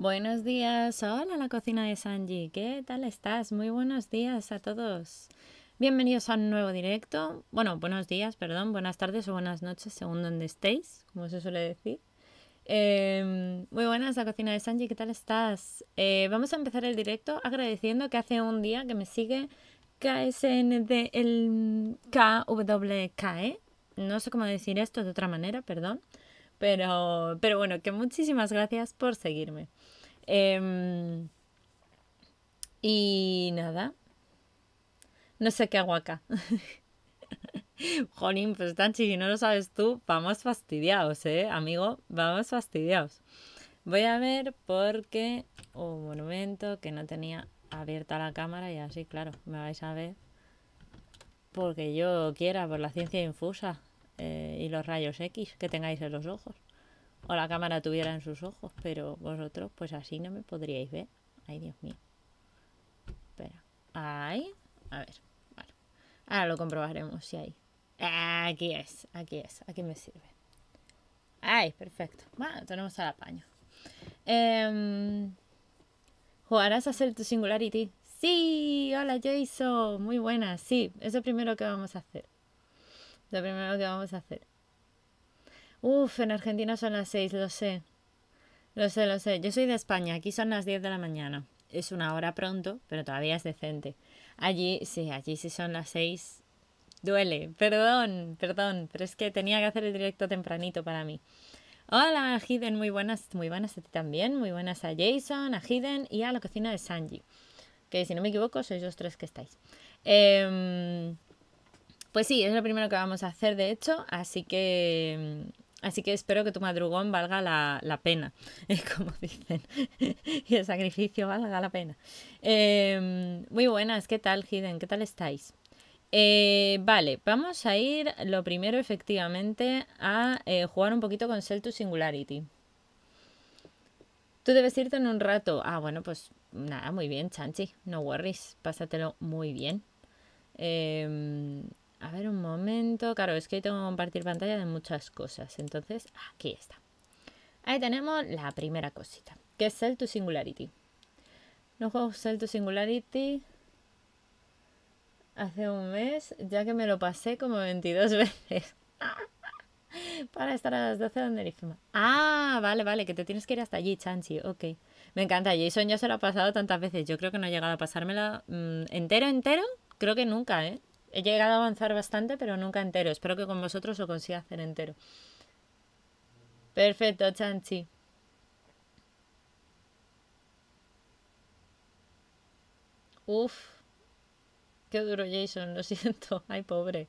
Buenos días, hola la cocina de Sanji, ¿qué tal estás? Muy buenos días a todos. Bienvenidos a un nuevo directo. Bueno, buenos días, perdón, buenas tardes o buenas noches, según donde estéis, como se suele decir. Em, muy buenas, la cocina de Sanji, ¿qué tal estás? Eh, vamos a empezar el directo agradeciendo que hace un día que me sigue KSND, el KWKE. No sé cómo decir esto de otra manera, perdón. Pero, pero bueno, que muchísimas gracias por seguirme. Em, y nada. No sé qué hago acá. Jolín, pues tan si no lo sabes tú, vamos fastidiados, ¿eh, amigo? Vamos fastidiados. Voy a ver porque qué un monumento que no tenía abierta la cámara y así, claro, me vais a ver porque yo quiera, por la ciencia infusa eh, y los rayos X que tengáis en los ojos o la cámara tuviera en sus ojos, pero vosotros pues así no me podríais ver. Ay, Dios mío. Espera. Ahí. A ver. Ahora lo comprobaremos si hay. Aquí es, aquí es, aquí me sirve. Ay, perfecto. Bueno, tenemos al apaño. Em, ¿Jugarás a hacer tu Singularity? Sí, hola Jason, muy buena. Sí, es lo primero que vamos a hacer. Lo primero que vamos a hacer. Uf, en Argentina son las 6, lo sé. Lo sé, lo sé. Yo soy de España, aquí son las 10 de la mañana. Es una hora pronto, pero todavía es decente. Allí, sí, allí sí son las 6. Duele, perdón, perdón, pero es que tenía que hacer el directo tempranito para mí. Hola, Hiden, muy buenas, muy buenas a ti también, muy buenas a Jason, a Hiden y a la cocina de Sanji. Que si no me equivoco, sois los tres que estáis. Em, pues sí, es lo primero que vamos a hacer, de hecho, así que em, Así que espero que tu madrugón valga la, pena, eh, como dicen, y el sacrificio valga la pena. Em, muy buenas, ¿qué tal, Hidden? ¿Qué tal estáis? Eh, vale, vamos a ir lo primero efectivamente a eh, jugar un poquito con Sell Singularity. Tú debes irte en un rato. Ah, bueno, pues nada, muy bien, Chanchi, no worries, pásatelo muy bien. Em, a ver un momento. Claro, es que tengo que compartir pantalla de muchas cosas. Entonces, aquí está. Ahí tenemos la primera cosita, que es Sell to Singularity. No juego Sell to Singularity hace un mes, ya que me lo pasé como 22 veces. Para estar a las 12 donde Nerifima. Ah, vale, vale, que te tienes que ir hasta allí, Chanchi. Ok. Me encanta, Jason ya se lo ha pasado tantas veces. Yo creo que no he llegado a pasármela mm, entero, entero. Creo que nunca, ¿eh? He llegado a avanzar bastante, pero nunca entero. Espero que con vosotros lo consiga hacer entero. Perfecto, Chanchi. Uf. Qué duro, Jason. Lo siento. Ay, pobre.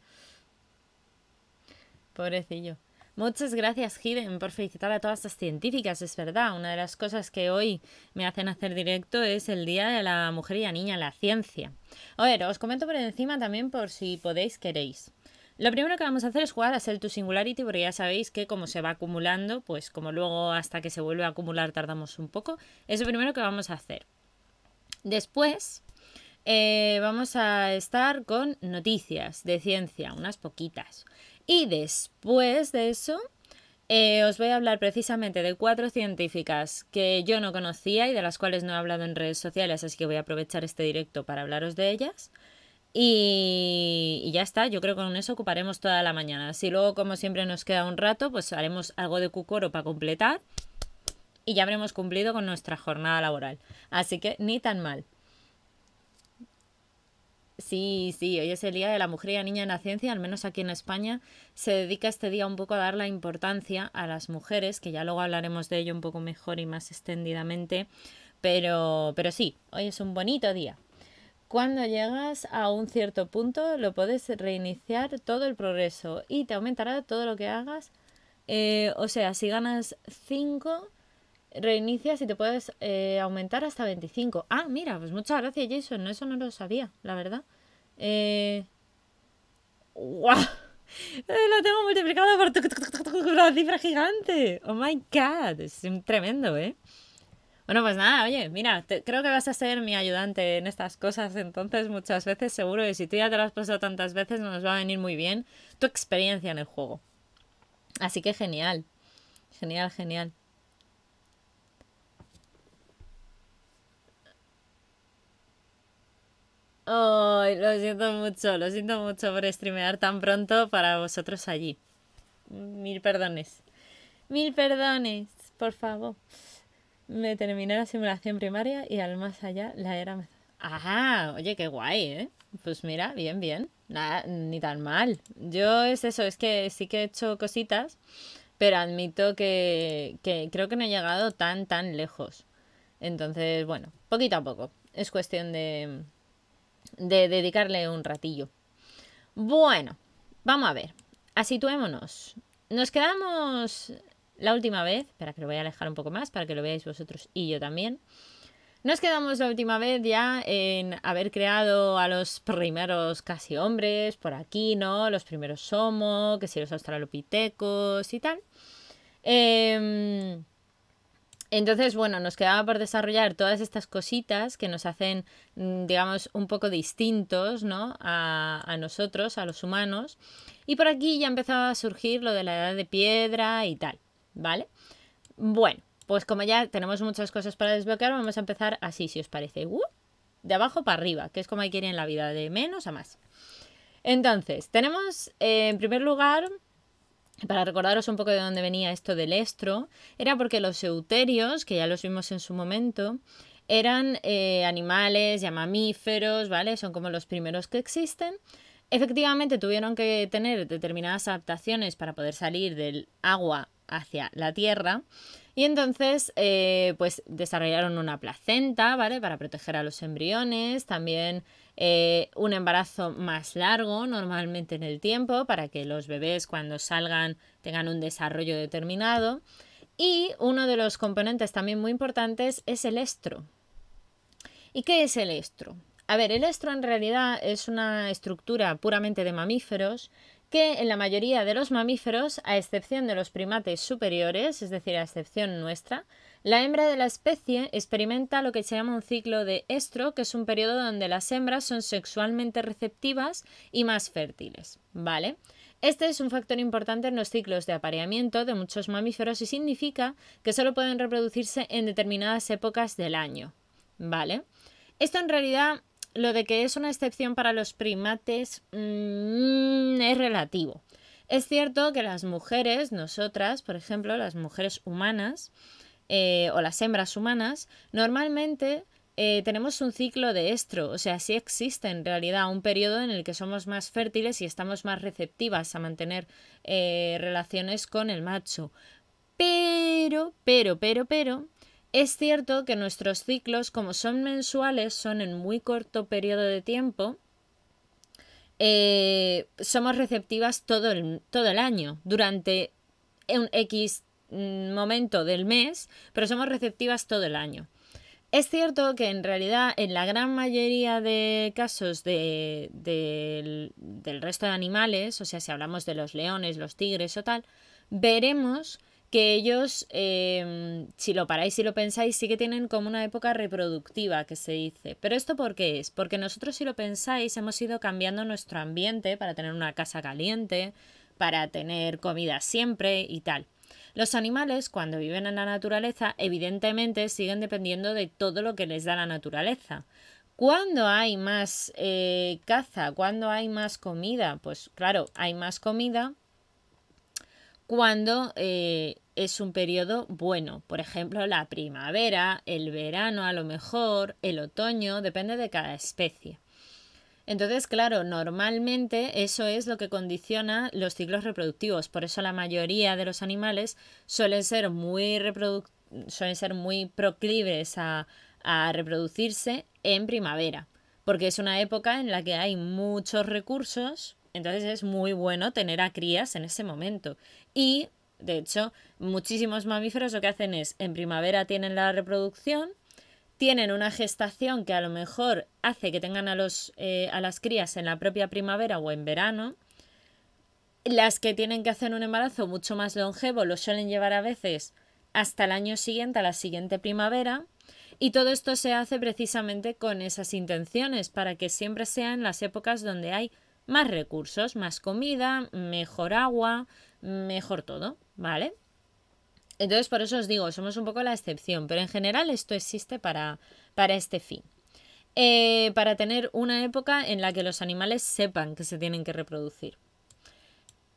Pobrecillo. Muchas gracias, Hiden, por felicitar a todas estas científicas. Es verdad, una de las cosas que hoy me hacen hacer directo es el Día de la Mujer y la Niña, la ciencia. A ver, os comento por encima también por si podéis, queréis. Lo primero que vamos a hacer es jugar a Sell to Singularity, porque ya sabéis que como se va acumulando, pues como luego hasta que se vuelve a acumular tardamos un poco, es lo primero que vamos a hacer. Después eh, vamos a estar con noticias de ciencia, unas poquitas. Y después de eso, eh, os voy a hablar precisamente de cuatro científicas que yo no conocía y de las cuales no he hablado en redes sociales, así que voy a aprovechar este directo para hablaros de ellas. Y, y, ya está, yo creo que con eso ocuparemos toda la mañana. Si luego, como siempre, nos queda un rato, pues haremos algo de cucoro para completar y ya habremos cumplido con nuestra jornada laboral. Así que ni tan mal. Sí, sí, hoy es el Día de la Mujer y la Niña en la Ciencia, al menos aquí en España. Se dedica este día un poco a dar la importancia a las mujeres, que ya luego hablaremos de ello un poco mejor y más extendidamente. Pero, pero sí, hoy es un bonito día. Cuando llegas a un cierto punto, lo puedes reiniciar todo el progreso y te aumentará todo lo que hagas. Eh, o sea, si ganas cinco... Reinicia si te puedes eh, aumentar hasta 25. Ah, mira, pues muchas gracias Jason, eso no lo sabía, la verdad. Eh... eh lo tengo multiplicado por una cifra gigante. Oh my god, es tremendo, ¿eh? Bueno, pues nada, oye, mira, creo que vas a ser mi ayudante en estas cosas, entonces muchas veces seguro que si tú ya te lo has pasado tantas veces nos va a venir muy bien tu experiencia en el juego. Así que genial, genial, genial. ¡Ay! lo siento mucho, lo siento mucho por streamear tan pronto para vosotros allí. Mil perdones. Mil perdones, por favor. Me terminé la simulación primaria y al más allá la era... Ajá, oye, qué guay, ¿eh? Pues mira, bien, bien. Nada, ni tan mal. Yo es eso, es que sí que he hecho cositas, pero admito que, que creo que no he llegado tan, tan lejos. Entonces, bueno, poquito a poco. Es cuestión de, de dedicarle un ratillo. Bueno, vamos a ver. Asituémonos. Nos quedamos la última vez, espera que lo voy a alejar un poco más para que lo veáis vosotros y yo también. Nos quedamos la última vez ya en haber creado a los primeros casi hombres por aquí, ¿no? Los primeros somos, que si los australopitecos y tal. Eh, entonces, bueno, nos quedaba por desarrollar todas estas cositas que nos hacen, mm, digamos, un poco distintos, ¿no? A, nosotros, a los humanos. Y por aquí ya empezaba a surgir lo de la edad de piedra y tal, ¿vale? Bueno, pues como ya tenemos muchas cosas para desbloquear, vamos a empezar así, si os parece. ¡Uh! de abajo para arriba, que es como hay que ir en la vida, de menos a más. Entonces, tenemos eh, en primer lugar para recordaros un poco de dónde venía esto del estro, era porque los euterios, que ya los vimos en su momento, eran eh, animales, ya mamíferos, ¿vale? Son como los primeros que existen. Efectivamente tuvieron que tener determinadas adaptaciones para poder salir del agua hacia la tierra. Y entonces, eh, pues desarrollaron una placenta, ¿vale? Para proteger a los embriones, también eh, un embarazo más largo normalmente en el tiempo para que los bebés cuando salgan tengan un desarrollo determinado. Y uno de los componentes también muy importantes es el estro. ¿Y qué es el estro? A ver, el estro en realidad es una estructura puramente de mamíferos que en la mayoría de los mamíferos, a excepción de los primates superiores, es decir, a excepción nuestra, la hembra de la especie experimenta lo que se llama un ciclo de estro, que es un periodo donde las hembras son sexualmente receptivas y más fértiles, ¿vale? Este es un factor importante en los ciclos de apareamiento de muchos mamíferos y significa que solo pueden reproducirse en determinadas épocas del año, ¿vale? Esto en realidad, lo de que es una excepción para los primates mm, es relativo. Es cierto que las mujeres, nosotras, por ejemplo, las mujeres humanas, eh, o las hembras humanas, normalmente eh, tenemos un ciclo de estro, o sea, sí existe en realidad un periodo en el que somos más fértiles y estamos más receptivas a mantener eh, relaciones con el macho. Pero, pero, pero, pero, es cierto que nuestros ciclos, como son mensuales, son en muy corto periodo de tiempo, somos receptivas todo el, todo el año, durante un X Mm, momento del mes, pero somos receptivas todo el año. Es cierto que en realidad en la gran mayoría de casos de, del, resto de animales, o sea, si hablamos de los leones, los tigres o tal, veremos que ellos, em, si lo paráis y si lo pensáis, sí que tienen como una época reproductiva que se dice. Pero esto por qué es? Porque nosotros, si lo pensáis, hemos ido cambiando nuestro ambiente para tener una casa caliente, para tener comida siempre y tal. Los animales, cuando viven en la naturaleza, evidentemente siguen dependiendo de todo lo que les da la naturaleza. ¿Cuándo hay más eh, caza? ¿Cuándo hay más comida? Pues claro, hay más comida cuando eh, es un periodo bueno. Por ejemplo, la primavera, el verano a lo mejor, el otoño, depende de cada especie. Entonces, claro, normalmente eso es lo que condiciona los ciclos reproductivos. Por eso la mayoría de los animales suelen ser muy, suelen ser muy proclives a, a reproducirse en primavera, porque es una época en la que hay muchos recursos, entonces es muy bueno tener a crías en ese momento. Y, de hecho, muchísimos mamíferos lo que hacen es, en primavera tienen la reproducción, tienen una gestación que a lo mejor hace que tengan a, los, eh, a las crías en la propia primavera o en verano. Las que tienen que hacer un embarazo mucho más longevo lo suelen llevar a veces hasta el año siguiente, a la siguiente primavera. Y todo esto se hace precisamente con esas intenciones, para que siempre sean las épocas donde hay más recursos, más comida, mejor agua, mejor todo, ¿vale? Entonces, por eso os digo, somos un poco la excepción, pero en general esto existe para, para este fin. Eh, para tener una época en la que los animales sepan que se tienen que reproducir.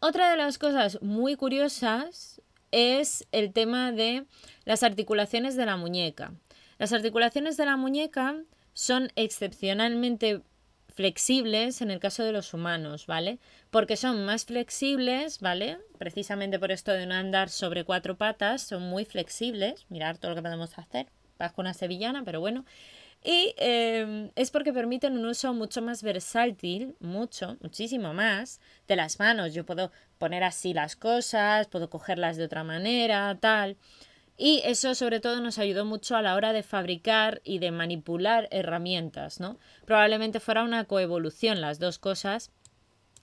Otra de las cosas muy curiosas es el tema de las articulaciones de la muñeca. Las articulaciones de la muñeca son excepcionalmente flexibles en el caso de los humanos, ¿vale? Porque son más flexibles, ¿vale? Precisamente por esto de no andar sobre cuatro patas, son muy flexibles. Mirar todo lo que podemos hacer. Vas con una sevillana, pero bueno. Y em, es porque permiten un uso mucho más versátil, mucho, muchísimo más, de las manos. Yo puedo poner así las cosas, puedo cogerlas de otra manera, tal. Y eso sobre todo nos ayudó mucho a la hora de fabricar y de manipular herramientas, ¿no? Probablemente fuera una coevolución las dos cosas,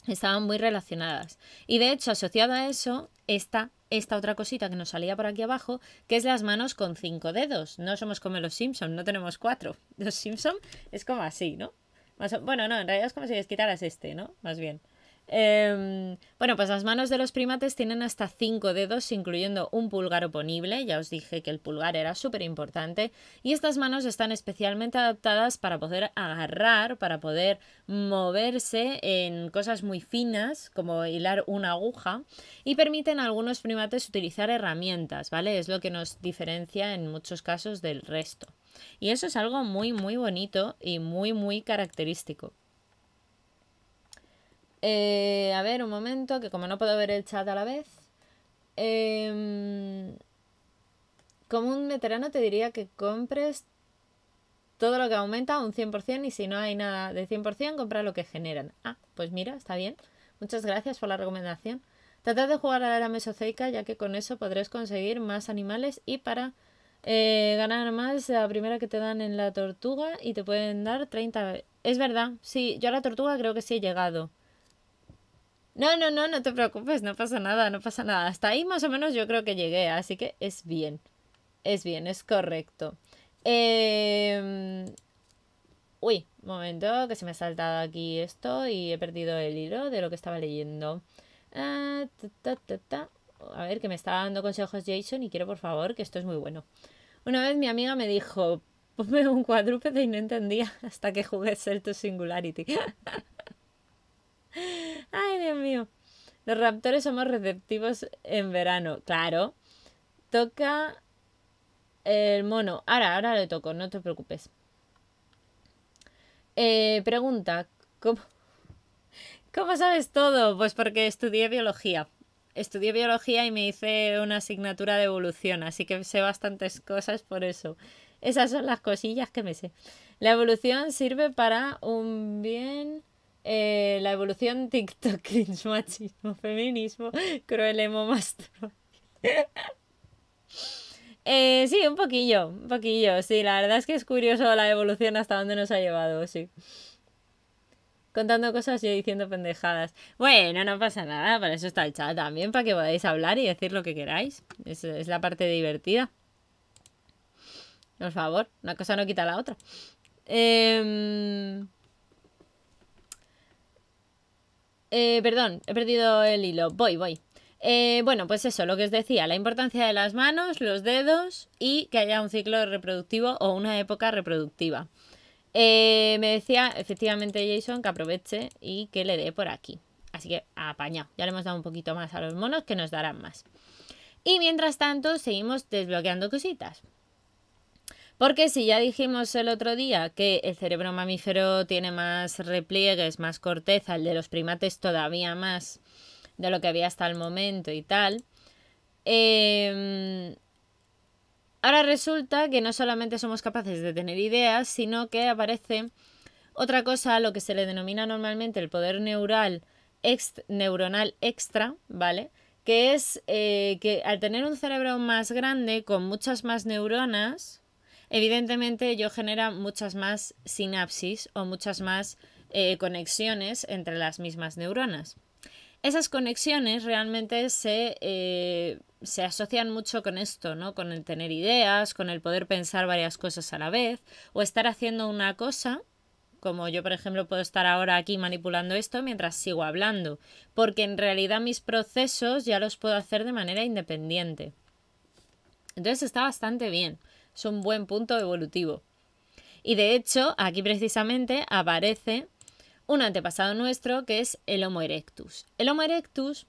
estaban muy relacionadas. Y de hecho, asociado a eso, está esta otra cosita que nos salía por aquí abajo, que es las manos con cinco dedos. No somos como los Simpson, no tenemos cuatro. Los Simpson es como así, ¿no? Bueno, no, en realidad es como si les quitaras este, ¿no? Más bien. Em, bueno, pues las manos de los primates tienen hasta cinco dedos, incluyendo un pulgar oponible. Ya os dije que el pulgar era súper importante. Y estas manos están especialmente adaptadas para poder agarrar, para poder moverse en cosas muy finas, como hilar una aguja. Y permiten a algunos primates utilizar herramientas, ¿vale? Es lo que nos diferencia en muchos casos del resto. Y eso es algo muy, muy bonito y muy, muy característico. Eh, a ver, un momento, que como no puedo ver el chat a la vez. Em, como un veterano te diría que compres todo lo que aumenta un 100% y si no hay nada de 100%, compra lo que generan. Ah, pues mira, está bien. Muchas gracias por la recomendación. Trata de jugar a la mesoceica ya que con eso podrás conseguir más animales y para eh, ganar más la primera que te dan en la tortuga y te pueden dar 30... Es verdad, sí, yo a la tortuga creo que sí he llegado. No, no, no, no te preocupes, no pasa nada, no pasa nada. Hasta ahí más o menos yo creo que llegué, así que es bien. Es bien, es correcto. Uy, em, Uy, momento, que se me ha saltado aquí esto y he perdido el hilo de lo que estaba leyendo. Ah, A ver, que me estaba dando consejos Jason y quiero por favor que esto es muy bueno. Una vez mi amiga me dijo, ponme un cuadrúpede y no entendía hasta que jugué ser tu Singularity. Ay, Dios mío. Los raptores somos receptivos en verano. Claro. Toca el mono. Ahora, ahora le toco, no te preocupes. Eh, pregunta, ¿cómo, ¿cómo sabes todo? Pues porque estudié biología. Estudié biología y me hice una asignatura de evolución, así que sé bastantes cosas por eso. Esas son las cosillas que me sé. La evolución sirve para un bien eh, la evolución TikTok, machismo, feminismo, cruel emo, eh, sí, un poquillo, un poquillo, sí, la verdad es que es curioso la evolución hasta dónde nos ha llevado, sí. Contando cosas y diciendo pendejadas. Bueno, no pasa nada, para eso está el chat también, para que podáis hablar y decir lo que queráis. es, es la parte divertida. Por favor, una cosa no quita la otra. Eh, Eh, perdón, he perdido el hilo. Voy, voy. Eh, bueno, pues eso, lo que os decía, la importancia de las manos, los dedos y que haya un ciclo reproductivo o una época reproductiva. Eh, me decía efectivamente Jason que aproveche y que le dé por aquí. Así que apañado, ya le hemos dado un poquito más a los monos que nos darán más. Y mientras tanto, seguimos desbloqueando cositas. Porque si ya dijimos el otro día que el cerebro mamífero tiene más repliegues, más corteza, el de los primates todavía más de lo que había hasta el momento y tal, em, ahora resulta que no solamente somos capaces de tener ideas, sino que aparece otra cosa, lo que se le denomina normalmente el poder neural neuronal extra, ¿vale? Que es eh, que al tener un cerebro más grande, con muchas más neuronas, evidentemente yo genera muchas más sinapsis o muchas más eh, conexiones entre las mismas neuronas. Esas conexiones realmente se, eh, se asocian mucho con esto, ¿no? Con el tener ideas, con el poder pensar varias cosas a la vez, o estar haciendo una cosa como yo, por ejemplo, puedo estar ahora aquí manipulando esto mientras sigo hablando, porque en realidad mis procesos ya los puedo hacer de manera independiente. Entonces está bastante bien es un buen punto evolutivo. Y de hecho, aquí precisamente aparece un antepasado nuestro que es el Homo erectus. El Homo erectus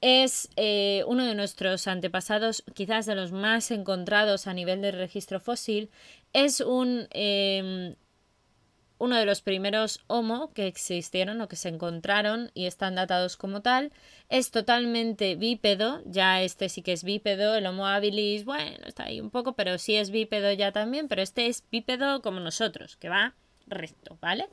es eh, uno de nuestros antepasados, quizás de los más encontrados a nivel de registro fósil. Es un em, uno de los primeros Homo que existieron o que se encontraron y están datados como tal. Es totalmente bípedo, ya este sí que es bípedo, el Homo habilis, bueno, está ahí un poco, pero sí es bípedo ya también, pero este es bípedo como nosotros, que va recto, ¿vale?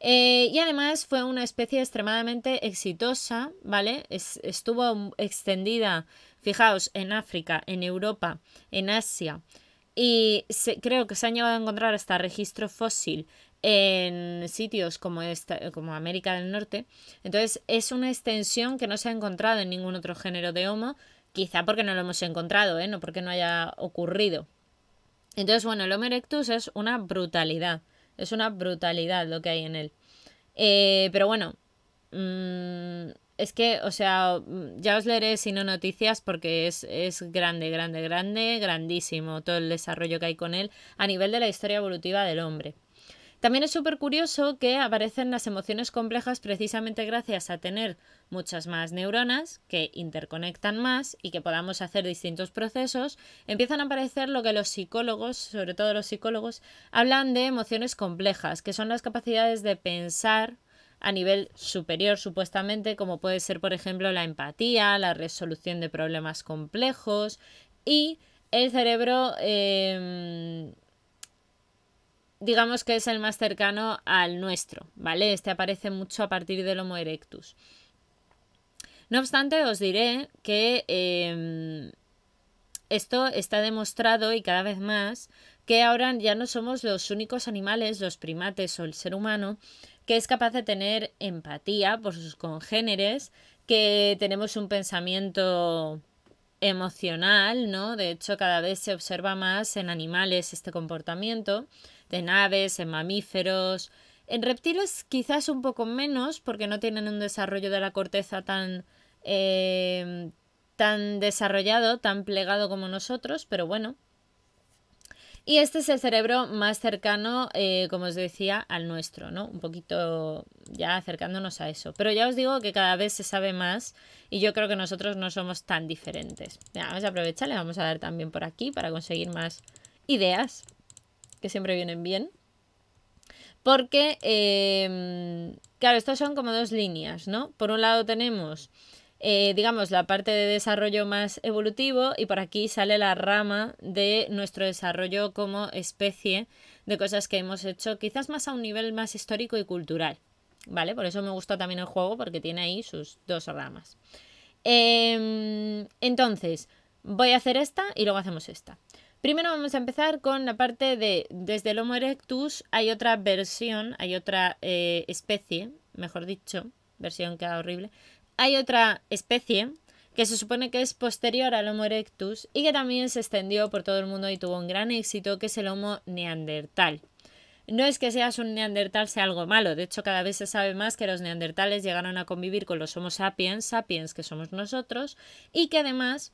Eh, y además fue una especie extremadamente exitosa, ¿vale? estuvo extendida, fijaos, en África, en Europa, en Asia. Y creo que se han llegado a encontrar hasta registro fósil en sitios como, esta, como América del Norte. Entonces es una extensión que no se ha encontrado en ningún otro género de Homo, quizá porque no lo hemos encontrado, ¿eh? no porque no haya ocurrido. Entonces, bueno, el Homo erectus es una brutalidad, es una brutalidad lo que hay en él. Eh, pero bueno, mm, es que, o sea, mm, ya os leeré si no noticias porque es grande, grande, grande, grandísimo todo el desarrollo que hay con él a nivel de la historia evolutiva del hombre. También es súper curioso que aparecen las emociones complejas precisamente gracias a tener muchas más neuronas que interconectan más y que podamos hacer distintos procesos. Empiezan a aparecer lo que los psicólogos, sobre todo los psicólogos, hablan de emociones complejas, que son las capacidades de pensar a nivel superior supuestamente, como puede ser por ejemplo la empatía, la resolución de problemas complejos y el cerebro... Em, digamos que es el más cercano al nuestro, ¿vale? Este aparece mucho a partir del Homo erectus. No obstante, os diré que em, esto está demostrado y cada vez más que ahora ya no somos los únicos animales, los primates o el ser humano, que es capaz de tener empatía por sus congéneres, que tenemos un pensamiento emocional, ¿no? De hecho, cada vez se observa más en animales este comportamiento en aves, en mamíferos. En reptiles quizás un poco menos porque no tienen un desarrollo de la corteza tan, eh, tan desarrollado, tan plegado como nosotros, pero bueno. Y este es el cerebro más cercano, eh, como os decía, al nuestro, ¿no? Un poquito ya acercándonos a eso. Pero ya os digo que cada vez se sabe más y yo creo que nosotros no somos tan diferentes. Ya, vamos a aprovechar, le vamos a dar también por aquí para conseguir más ideas que siempre vienen bien. Porque, em, claro, estas son como dos líneas, ¿no? Por un lado tenemos, eh, digamos, la parte de desarrollo más evolutivo y por aquí sale la rama de nuestro desarrollo como especie de cosas que hemos hecho, quizás más a un nivel más histórico y cultural, ¿vale? Por eso me gustó también el juego porque tiene ahí sus dos ramas. Em, entonces, voy a hacer esta y luego hacemos esta. Primero vamos a empezar con la parte de, desde el Homo erectus hay otra versión, hay otra eh, especie, mejor dicho, versión queda horrible, hay otra especie que se supone que es posterior al Homo erectus y que también se extendió por todo el mundo y tuvo un gran éxito, que es el Homo neandertal. No es que seas un neandertal sea algo malo, de hecho cada vez se sabe más que los neandertales llegaron a convivir con los Homo sapiens, sapiens que somos nosotros, y que además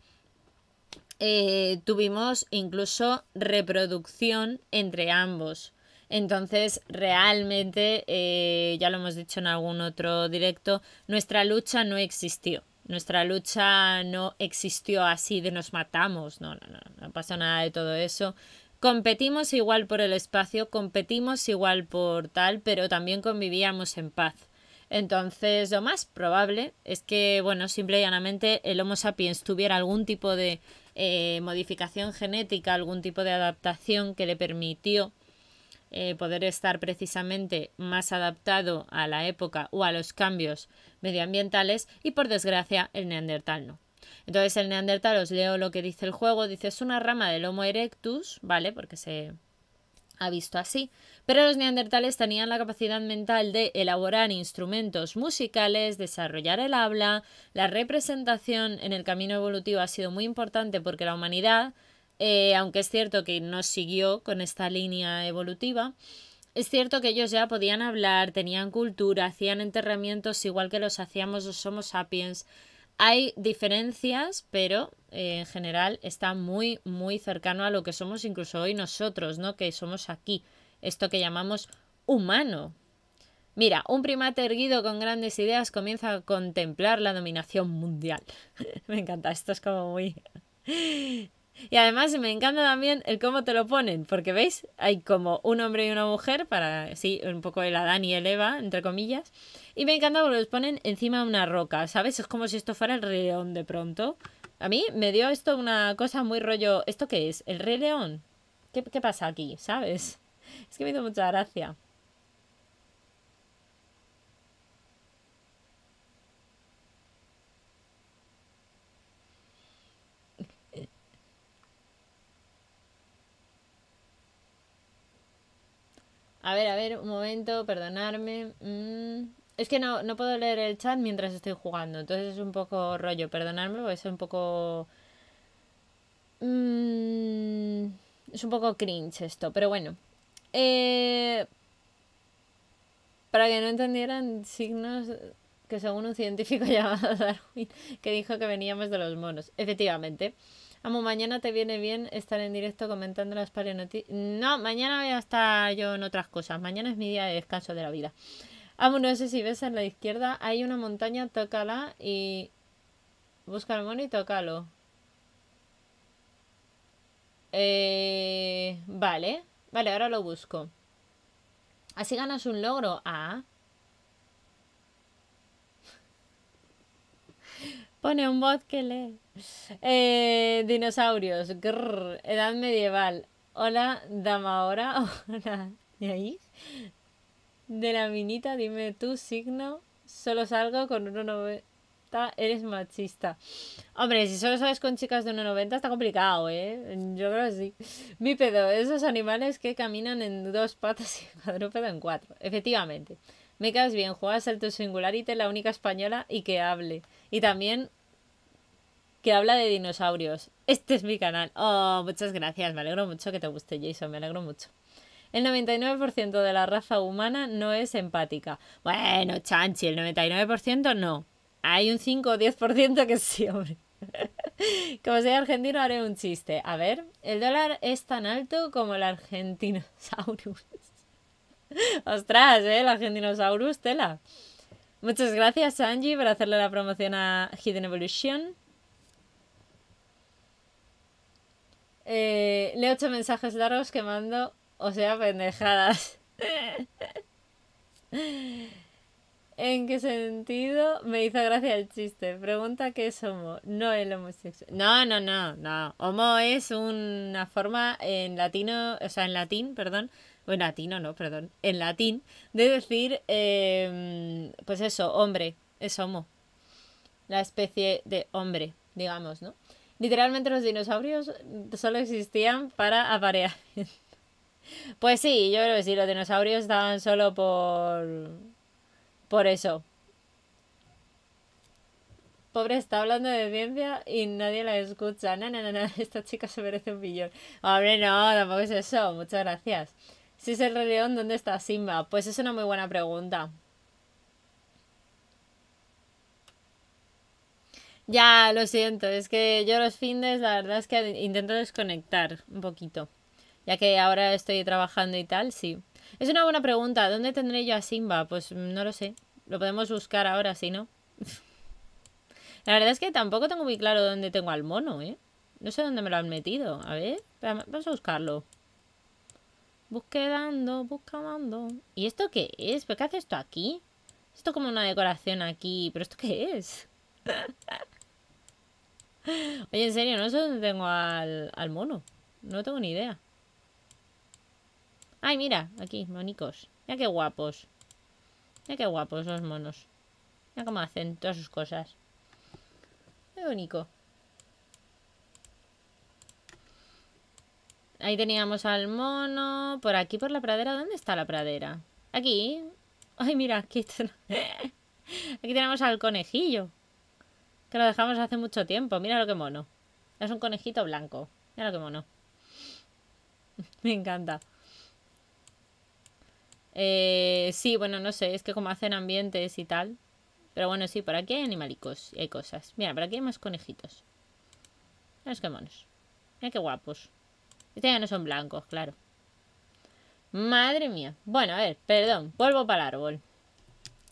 eh, tuvimos incluso reproducción entre ambos. Entonces, realmente, eh, ya lo hemos dicho en algún otro directo, nuestra lucha no existió. Nuestra lucha no existió así de nos matamos, no, no, no, no pasó nada de todo eso. Competimos igual por el espacio, competimos igual por tal, pero también convivíamos en paz. Entonces, lo más probable es que, bueno, simple y llanamente el Homo sapiens tuviera algún tipo de eh, modificación genética, algún tipo de adaptación que le permitió eh, poder estar precisamente más adaptado a la época o a los cambios medioambientales y por desgracia el neandertal no. Entonces el neandertal, os leo lo que dice el juego, dice es una rama del Homo erectus, ¿vale? Porque se, ha visto así, pero los neandertales tenían la capacidad mental de elaborar instrumentos musicales, desarrollar el habla, la representación en el camino evolutivo ha sido muy importante porque la humanidad, eh, aunque es cierto que no siguió con esta línea evolutiva, es cierto que ellos ya podían hablar, tenían cultura, hacían enterramientos igual que los hacíamos los Homo sapiens, hay diferencias, pero eh, en general está muy, muy cercano a lo que somos incluso hoy nosotros, ¿no? Que somos aquí, esto que llamamos humano. Mira, un primate erguido con grandes ideas comienza a contemplar la dominación mundial. Me encanta, esto es como muy... Y además me encanta también el cómo te lo ponen, porque veis, hay como un hombre y una mujer, para, sí, un poco el Adán y el Eva, entre comillas. Y me encanta porque los ponen encima de una roca, ¿sabes? Es como si esto fuera el Rey León de pronto. A mí me dio esto una cosa muy rollo, ¿esto qué es? ¿El Rey León? ¿Qué, qué pasa aquí? ¿Sabes? Es que me hizo mucha gracia. A ver, a ver, un momento, perdonarme. Mm, es que no, no puedo leer el chat mientras estoy jugando, entonces es un poco rollo. Perdonarme porque es un poco... Mm, es un poco cringe esto, pero bueno. Eh, para que no entendieran signos que según un científico llamado Darwin, que dijo que veníamos de los monos. Efectivamente. Amo, mañana te viene bien estar en directo comentando las parenoticias. No, mañana voy a estar yo en otras cosas. Mañana es mi día de descanso de la vida. Amo, no sé si ves en la izquierda. Hay una montaña, tócala y. Busca el mono y tócalo. Eh, vale, vale, ahora lo busco. Así ganas un logro. Ah. Pone un bot que lee. Eh, dinosaurios. Grrr, edad medieval. Hola, dama ahora. Hola. ¿Y ahí? De la minita, dime tu signo. Solo salgo con 1,90. Eres machista. Hombre, si solo sales con chicas de 1,90 está complicado, ¿eh? Yo creo que sí. Bípedo, esos animales que caminan en dos patas y cuadrúpedo en cuatro. Efectivamente. Me caes bien, juegas el tu singularite, la única española y que hable. Y también habla de dinosaurios. Este es mi canal. Oh, muchas gracias. Me alegro mucho que te guste, Jason. Me alegro mucho. El 99% de la raza humana no es empática. Bueno, Chanchi, el 99% no. Hay un 5 o 10% que sí, hombre. Como soy argentino, haré un chiste. A ver, el dólar es tan alto como el argentinosaurus. Ostras, ¿eh? El argentinosaurus, tela. Muchas gracias, Angie, por hacerle la promoción a Hidden Evolution. Eh, leo ocho mensajes largos que mando, o sea, pendejadas. ¿En qué sentido me hizo gracia el chiste? Pregunta qué es homo, no el homosexual. No, no, no, no. Homo es una forma en latino, o sea, en latín, perdón. O en latino, no, perdón. En latín, de decir, em, pues eso, hombre, es homo. La especie de hombre, digamos, ¿no? Literalmente los dinosaurios solo existían para aparear. pues sí, yo creo que sí, los dinosaurios estaban solo por... por eso. Pobre, está hablando de ciencia y nadie la escucha. No, no, no, esta chica se merece un billón. Hombre, no, tampoco es eso. Muchas gracias. Si es el rey león, ¿dónde está Simba? Pues es una muy buena pregunta. Ya, lo siento, es que yo los findes, la verdad es que intento desconectar un poquito, ya que ahora estoy trabajando y tal, sí. Es una buena pregunta, ¿dónde tendré yo a Simba? Pues no lo sé, lo podemos buscar ahora, si no. la verdad es que tampoco tengo muy claro dónde tengo al mono, ¿eh? No sé dónde me lo han metido, a ver, vamos a buscarlo. Busquedando, buscando ¿Y esto qué es? ¿Por qué hace esto aquí? Esto como una decoración aquí, pero ¿esto qué es? Oye, en serio, no sé dónde tengo al, mono. No tengo ni idea. Ay, mira, aquí, monicos. Mira qué guapos. Mira qué guapos los monos. Mira cómo hacen todas sus cosas. Qué bonito. Ahí teníamos al mono. Por aquí, por la pradera. ¿Dónde está la pradera? Aquí. Ay, mira, aquí, aquí tenemos al conejillo. Que lo dejamos hace mucho tiempo. Mira lo que mono. Es un conejito blanco. Mira lo que mono. Me encanta. Eh, sí, bueno, no sé. Es que como hacen ambientes y tal. Pero bueno, sí, por aquí hay animalicos y hay cosas. Mira, por aquí hay más conejitos. Mira los que monos. Mira qué guapos. Estos ya no son blancos, claro. Madre mía. Bueno, a ver, perdón. Vuelvo para el árbol.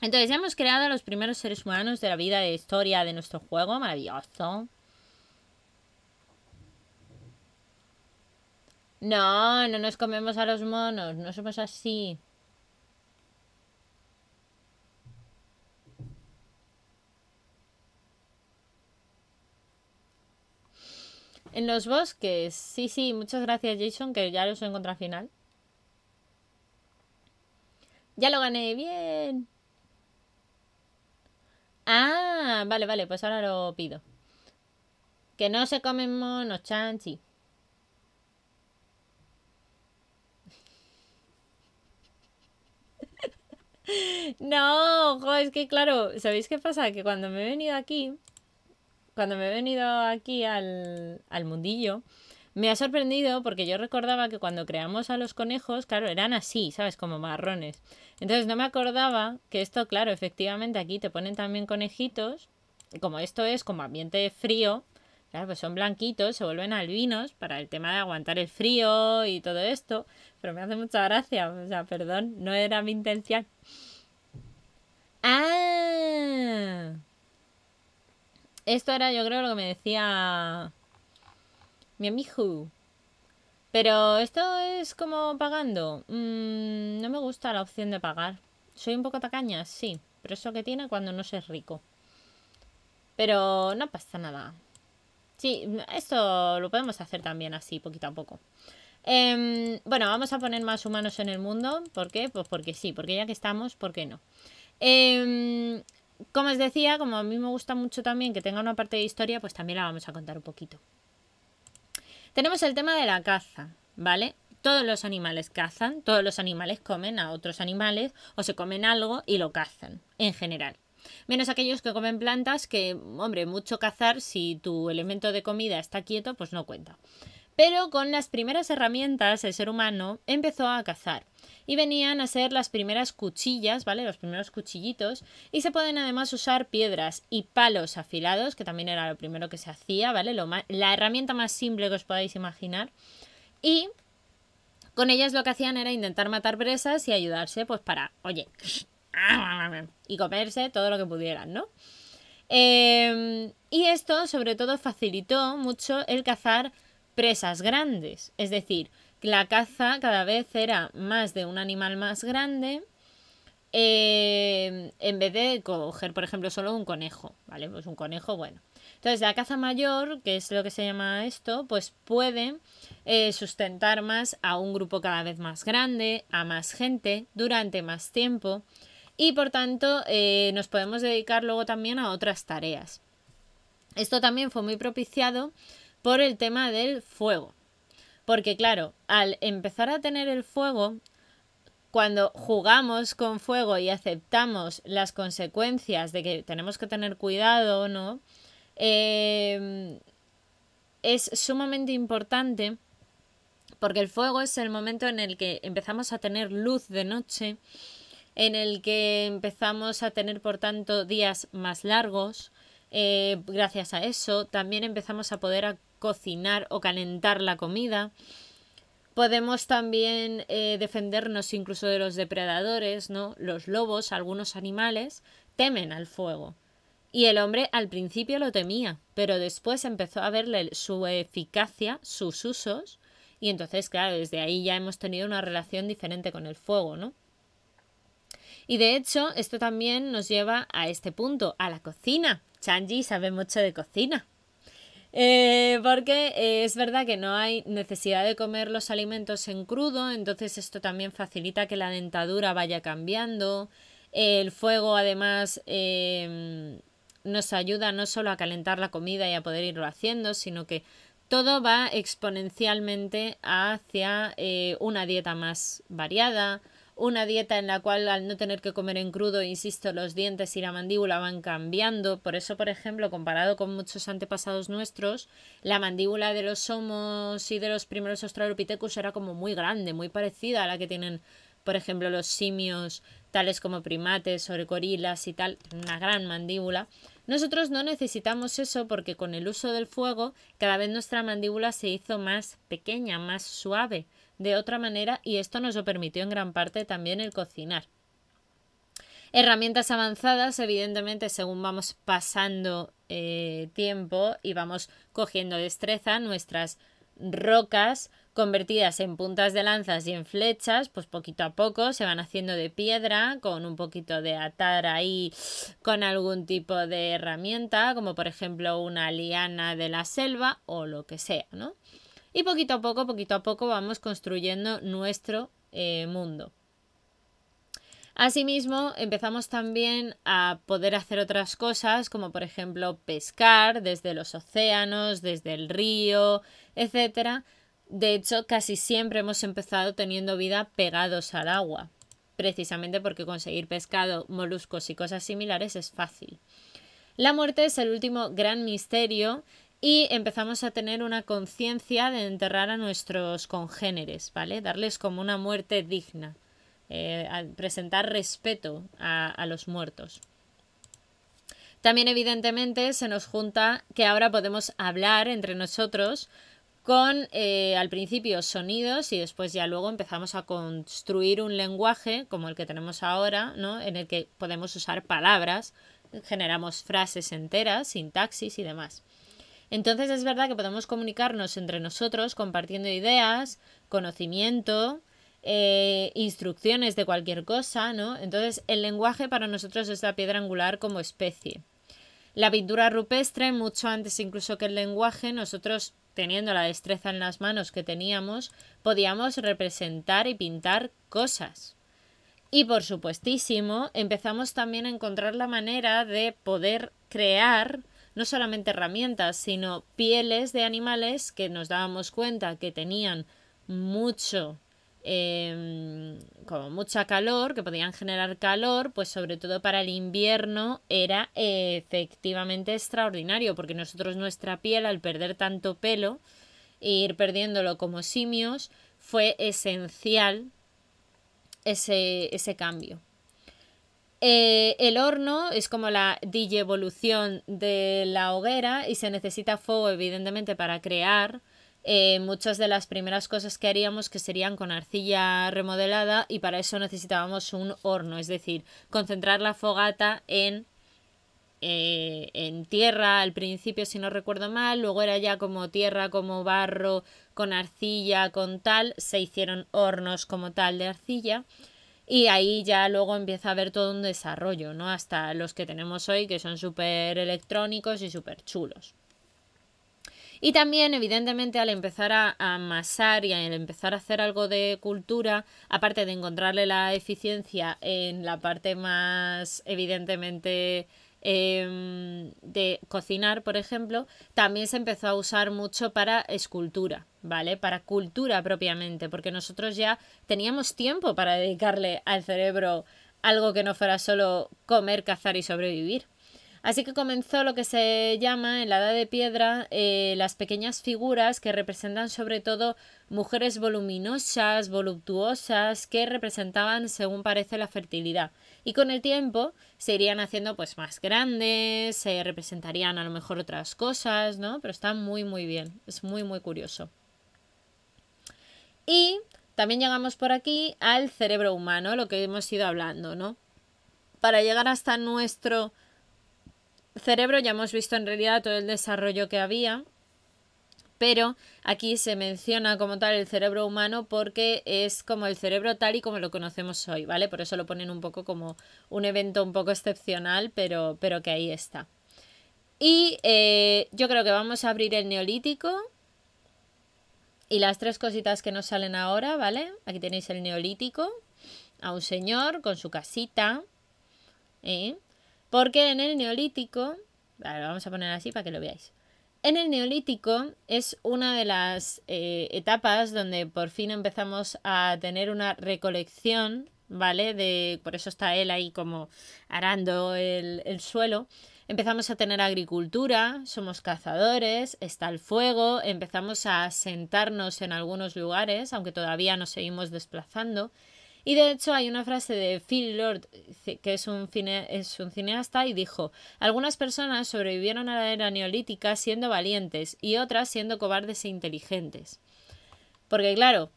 Entonces ya hemos creado los primeros seres humanos de la vida de historia de nuestro juego. Maravilloso. No, no nos comemos a los monos. No somos así. En los bosques. Sí, sí. Muchas gracias, Jason, que ya los encontrado al final. Ya lo gané. Bien. Ah, vale, vale, pues ahora lo pido. Que no se comen monos, chanchi. No, ojo, es que claro, ¿sabéis qué pasa? Que cuando me he venido aquí, cuando me he venido aquí al, al mundillo, me ha sorprendido porque yo recordaba que cuando creamos a los conejos, claro, eran así, ¿sabes? Como marrones. Entonces no me acordaba que esto, claro, efectivamente aquí te ponen también conejitos. como esto es como ambiente frío, claro, pues son blanquitos, se vuelven albinos para el tema de aguantar el frío y todo esto. Pero me hace mucha gracia, o sea, perdón, no era mi intención. ¡Ah! Esto era, yo creo, lo que me decía mi amigo. Pero esto es como pagando. Mm, no me gusta la opción de pagar. Soy un poco tacaña, sí. Pero eso que tiene cuando no se es rico. Pero no pasa nada. Sí, esto lo podemos hacer también así, poquito a poco. Em, bueno, vamos a poner más humanos en el mundo. ¿Por qué? Pues porque sí, porque ya que estamos, ¿por qué no? Em, como os decía, como a mí me gusta mucho también que tenga una parte de historia, pues también la vamos a contar un poquito. Tenemos el tema de la caza, ¿vale? Todos los animales cazan, todos los animales comen a otros animales o se comen algo y lo cazan, en general. Menos aquellos que comen plantas, que, hombre, mucho cazar, si tu elemento de comida está quieto, pues no cuenta. Pero con las primeras herramientas el ser humano empezó a cazar y venían a ser las primeras cuchillas, ¿vale? Los primeros cuchillitos y se pueden además usar piedras y palos afilados, que también era lo primero que se hacía, ¿vale? Lo la herramienta más simple que os podáis imaginar y con ellas lo que hacían era intentar matar presas y ayudarse pues para, oye, y comerse todo lo que pudieran, ¿no? Em, y esto sobre todo facilitó mucho el cazar presas grandes, es decir, la caza cada vez era más de un animal más grande. Eh, en vez de coger, por ejemplo, solo un conejo, ¿vale? Pues un conejo, bueno. Entonces, la caza mayor, que es lo que se llama esto, pues puede eh, sustentar más a un grupo cada vez más grande, a más gente, durante más tiempo y por tanto eh, nos podemos dedicar luego también a otras tareas. Esto también fue muy propiciado por el tema del fuego. Porque claro, al empezar a tener el fuego, cuando jugamos con fuego y aceptamos las consecuencias de que tenemos que tener cuidado, o ¿no? Em, es sumamente importante porque el fuego es el momento en el que empezamos a tener luz de noche, en el que empezamos a tener, por tanto, días más largos. Eh, gracias a eso, también empezamos a poder cocinar o calentar la comida. Podemos también eh, defendernos incluso de los depredadores, ¿no? Los lobos, algunos animales, temen al fuego. Y el hombre al principio lo temía, pero después empezó a verle su eficacia, sus usos, y entonces, claro, desde ahí ya hemos tenido una relación diferente con el fuego, ¿no? Y de hecho, esto también nos lleva a este punto, a la cocina. Changi sabe mucho de cocina. Eh, porque eh, es verdad que no hay necesidad de comer los alimentos en crudo, entonces esto también facilita que la dentadura vaya cambiando. El fuego además em, nos ayuda no solo a calentar la comida y a poder irlo haciendo, sino que todo va exponencialmente hacia eh, una dieta más variada, una dieta en la cual al no tener que comer en crudo, insisto, los dientes y la mandíbula van cambiando. Por eso, por ejemplo, comparado con muchos antepasados nuestros, la mandíbula de los homos y de los primeros australopithecus era como muy grande, muy parecida a la que tienen, por ejemplo, los simios, tales como primates o gorilas y tal, una gran mandíbula. Nosotros no necesitamos eso porque con el uso del fuego cada vez nuestra mandíbula se hizo más pequeña, más suave de otra manera y esto nos lo permitió en gran parte también el cocinar. Herramientas avanzadas, evidentemente, según vamos pasando eh, tiempo y vamos cogiendo destreza, nuestras rocas convertidas en puntas de lanzas y en flechas, pues poquito a poco se van haciendo de piedra, con un poquito de atar ahí con algún tipo de herramienta, como por ejemplo una liana de la selva o lo que sea, ¿no? y poquito a poco, poquito a poco vamos construyendo nuestro eh, mundo. Asimismo, empezamos también a poder hacer otras cosas, como por ejemplo pescar desde los océanos, desde el río, etc. De hecho, casi siempre hemos empezado teniendo vida pegados al agua, precisamente porque conseguir pescado, moluscos y cosas similares es fácil. La muerte es el último gran misterio y empezamos a tener una conciencia de enterrar a nuestros congéneres, ¿vale? Darles como una muerte digna, eh, presentar respeto a, los muertos. También evidentemente se nos junta que ahora podemos hablar entre nosotros con eh, al principio sonidos y después ya luego empezamos a construir un lenguaje como el que tenemos ahora, ¿no? En el que podemos usar palabras, generamos frases enteras, sintaxis y demás. Entonces es verdad que podemos comunicarnos entre nosotros compartiendo ideas, conocimiento, eh, instrucciones de cualquier cosa, ¿no? Entonces el lenguaje para nosotros es la piedra angular como especie. La pintura rupestre, mucho antes incluso que el lenguaje, nosotros teniendo la destreza en las manos que teníamos, podíamos representar y pintar cosas. Y por supuestísimo, empezamos también a encontrar la manera de poder crear no solamente herramientas, sino pieles de animales que nos dábamos cuenta que tenían mucho, em, como mucha calor, que podían generar calor, pues sobre todo para el invierno era efectivamente extraordinario, porque nosotros nuestra piel al perder tanto pelo e ir perdiéndolo como simios, fue esencial ese cambio. Eh, el horno es como la digievolución de la hoguera y se necesita fuego, evidentemente, para crear eh, muchas de las primeras cosas que haríamos que serían con arcilla remodelada y para eso necesitábamos un horno, es decir, concentrar la fogata en eh, en tierra al principio, si no recuerdo mal, luego era ya como tierra, como barro, con arcilla, con tal, se hicieron hornos como tal de arcilla y ahí ya luego empieza a haber todo un desarrollo, ¿no? Hasta los que tenemos hoy que son súper electrónicos y súper chulos. Y también, evidentemente, al empezar a, amasar y al empezar a hacer algo de cultura, aparte de encontrarle la eficiencia en la parte más, evidentemente, Em, de cocinar, por ejemplo, también se empezó a usar mucho para escultura, ¿vale? Para cultura propiamente, porque nosotros ya teníamos tiempo para dedicarle al cerebro algo que no fuera solo comer, cazar y sobrevivir. Así que comenzó lo que se llama en la Edad de Piedra eh, las pequeñas figuras que representan sobre todo mujeres voluminosas, voluptuosas, que representaban, según parece, la fertilidad y con el tiempo se irían haciendo pues más grandes, se representarían a lo mejor otras cosas, ¿no? Pero está muy muy bien, es muy muy curioso. Y también llegamos por aquí al cerebro humano, lo que hemos ido hablando, ¿no? Para llegar hasta nuestro cerebro ya hemos visto en realidad todo el desarrollo que había pero aquí se menciona como tal el cerebro humano porque es como el cerebro tal y como lo conocemos hoy, ¿vale? Por eso lo ponen un poco como un evento un poco excepcional, pero, pero que ahí está. Y eh, yo creo que vamos a abrir el neolítico y las tres cositas que nos salen ahora, ¿vale? Aquí tenéis el neolítico, a un señor con su casita, ¿eh? porque en el neolítico, lo vamos a poner así para que lo veáis. En el Neolítico es una de las eh, etapas donde por fin empezamos a tener una recolección, ¿vale? De, por eso está él ahí como arando el suelo. Empezamos a tener agricultura, somos cazadores, está el fuego, empezamos a sentarnos en algunos lugares, aunque todavía nos seguimos desplazando. Y de hecho hay una frase de Phil Lord, que es un, es un cineasta, y dijo, algunas personas sobrevivieron a la era neolítica siendo valientes y otras siendo cobardes e inteligentes. Porque claro,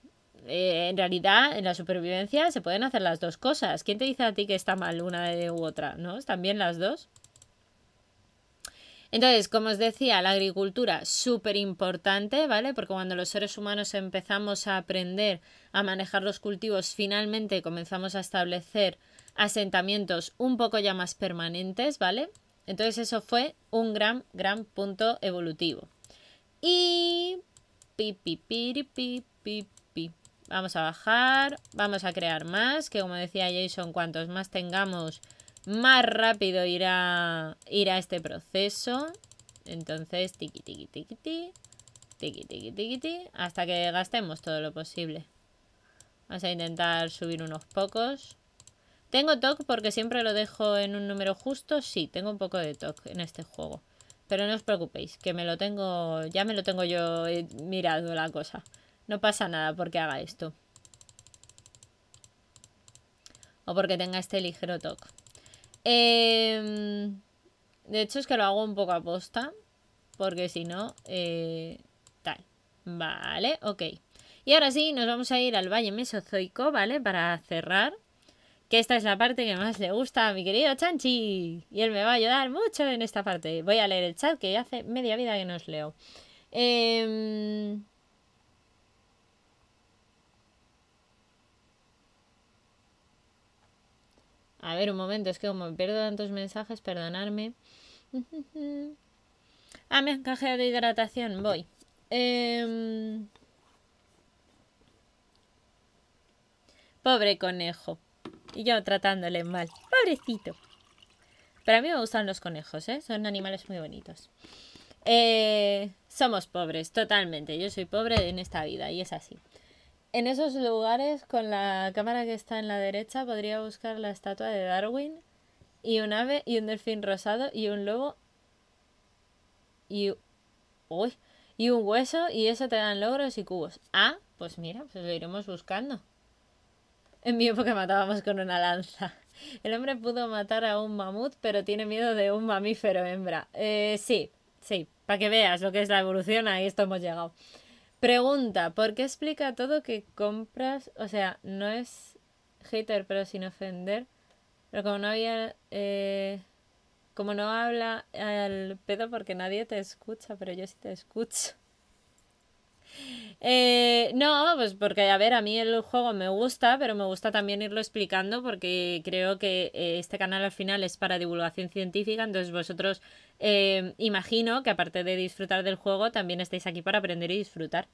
eh, en realidad en la supervivencia se pueden hacer las dos cosas. ¿Quién te dice a ti que está mal una u otra? ¿No? ¿Están bien las dos? Entonces, como os decía, la agricultura súper importante, ¿vale? Porque cuando los seres humanos empezamos a aprender a manejar los cultivos, finalmente comenzamos a establecer asentamientos un poco ya más permanentes, ¿vale? Entonces eso fue un gran, gran punto evolutivo. Y... Pi, pi, pi, pi, Vamos a bajar, vamos a crear más, que como decía Jason, cuantos más tengamos, más rápido irá, irá este proceso. Entonces, tiqui, tiqui, tiqui, tiqui, tiqui, tiqui, tiqui, hasta que gastemos todo lo posible. Vamos a intentar subir unos pocos. ¿Tengo TOC porque siempre lo dejo en un número justo? Sí, tengo un poco de TOC en este juego. Pero no os preocupéis, que me lo tengo, ya me lo tengo yo eh, mirado la cosa. No pasa nada porque haga esto. O porque tenga este ligero TOC. Em, de hecho es que lo hago un poco a posta, Porque si no, eh, tal. Vale, ok. Y ahora sí, nos vamos a ir al Valle Mesozoico, ¿vale? Para cerrar. Que esta es la parte que más le gusta a mi querido Chanchi. Y él me va a ayudar mucho en esta parte. Voy a leer el chat que ya hace media vida que no os leo. Eh... A ver, un momento, es que como pierdo tantos mensajes, perdonadme. ah, me han de hidratación, voy. Em, pobre conejo. Y yo tratándole mal. Pobrecito. Pero a mí me gustan los conejos, ¿eh? Son animales muy bonitos. Eh, somos pobres, totalmente. Yo soy pobre en esta vida y es así. En esos lugares, con la cámara que está en la derecha, podría buscar la estatua de Darwin y un ave y un delfín rosado y un lobo y, uy, y un hueso y eso te dan logros y cubos. Ah, pues mira, pues lo iremos buscando. En mi época matábamos con una lanza. El hombre pudo matar a un mamut, pero tiene miedo de un mamífero hembra. Eh, sí, sí, para que veas lo que es la evolución, ahí esto hemos llegado. Pregunta, ¿por qué explica todo que compras? O sea, no es hater, pero sin ofender. Pero como no había... Eh, como no habla al pedo porque nadie te escucha, pero yo sí te escucho. Eh, no, pues porque, a ver, a mí el juego me gusta, pero me gusta también irlo explicando porque creo que eh, este canal al final es para divulgación científica, entonces vosotros eh, imagino que aparte de disfrutar del juego, también estáis aquí para aprender y disfrutar.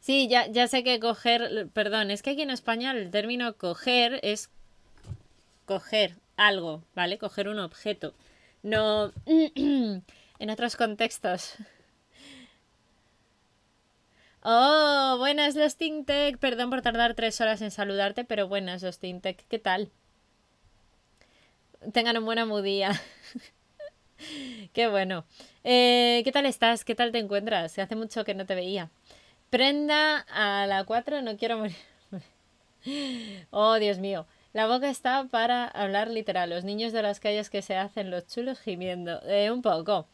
Sí, ya, ya sé que coger, perdón, es que aquí en España el término coger es coger algo, ¿vale? Coger un objeto. No... en otros contextos. Oh, buenas los Tintec. Perdón por tardar tres horas en saludarte, pero buenas los Tintec. ¿Qué tal? Tengan un buen amudía. Qué bueno. Eh, ¿Qué tal estás? ¿Qué tal te encuentras? Hace mucho que no te veía. Prenda a la 4, no quiero morir. oh, Dios mío. La boca está para hablar literal. Los niños de las calles que se hacen los chulos gimiendo. Eh, un poco.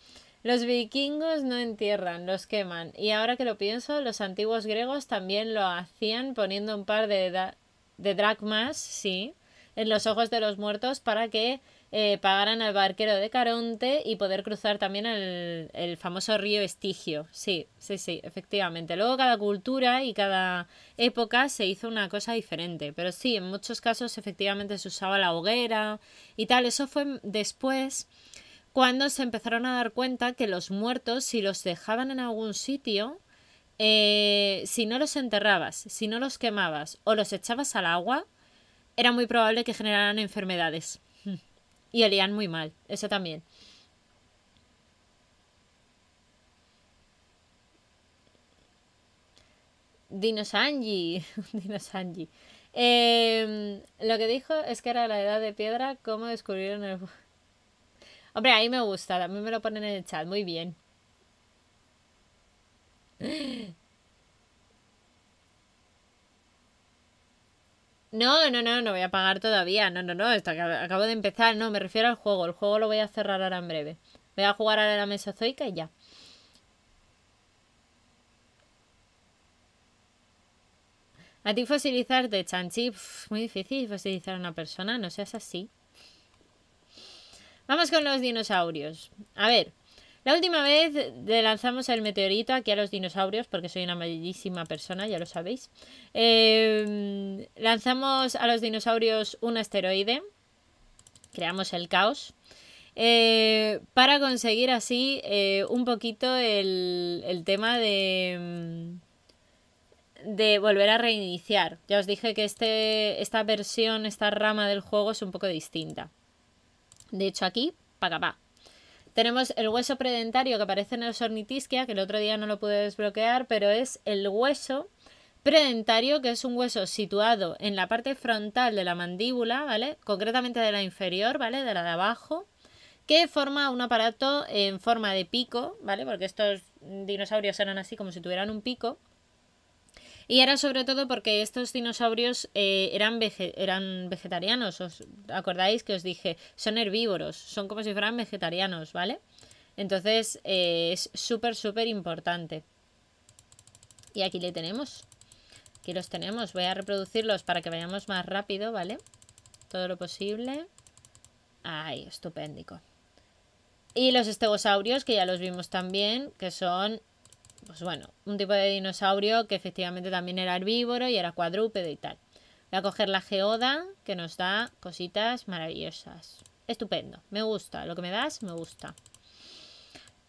Los vikingos no entierran, los queman. Y ahora que lo pienso, los antiguos griegos también lo hacían poniendo un par de, de dracmas, sí, en los ojos de los muertos para que eh, pagaran al barquero de Caronte y poder cruzar también el, el, famoso río Estigio. Sí, sí, sí, efectivamente. Luego cada cultura y cada época se hizo una cosa diferente, pero sí, en muchos casos efectivamente se usaba la hoguera y tal. Eso fue después cuando se empezaron a dar cuenta que los muertos, si los dejaban en algún sitio, eh, si no los enterrabas, si no los quemabas o los echabas al agua, era muy probable que generaran enfermedades. Y olían muy mal, eso también. Dinosanji, Dinosanji. Em, lo que dijo es que era la edad de piedra, cómo descubrieron el... Hombre, ahí me gusta, también me lo ponen en el chat, muy bien. No, no, no, no voy a pagar todavía. No, no, no, acabo de empezar. No, me refiero al juego. El juego lo voy a cerrar ahora en breve. Voy a jugar ahora a la mesozoica y ya. A ti fosilizarte, Chanchi. muy difícil fosilizar a una persona, no seas así. Vamos con los dinosaurios. A ver, la última vez lanzamos el meteorito aquí a los dinosaurios, porque soy una malísima persona, ya lo sabéis. Eh, lanzamos a los dinosaurios un asteroide, creamos el caos, eh, para conseguir así eh, un poquito el, tema de mm, de volver a reiniciar. Ya os dije que este, esta versión, esta rama del juego es un poco distinta. De hecho, aquí, pa, pa, tenemos el hueso predentario que aparece en el sornitisquia, que el otro día no lo pude desbloquear, pero es el hueso predentario, que es un hueso situado en la parte frontal de la mandíbula, ¿vale? Concretamente de la inferior, ¿vale? De la de abajo, que forma un aparato en forma de pico, ¿vale? Porque estos dinosaurios eran así como si tuvieran un pico. Y era sobre todo porque estos dinosaurios eh, eran, eran vegetarianos. ¿Os acordáis que os dije? Son herbívoros, son como si fueran vegetarianos, ¿vale? Entonces eh, es súper, súper importante. Y aquí le tenemos. Aquí los tenemos. Voy a reproducirlos para que vayamos más rápido, ¿vale? Todo lo posible. Ay, estupéndico. Y los estegosaurios, que ya los vimos también, que son pues bueno, un tipo de dinosaurio que efectivamente también era herbívoro y era cuadrúpedo y tal. Voy a coger la geoda que nos da cositas maravillosas. Estupendo, me gusta, lo que me das me gusta.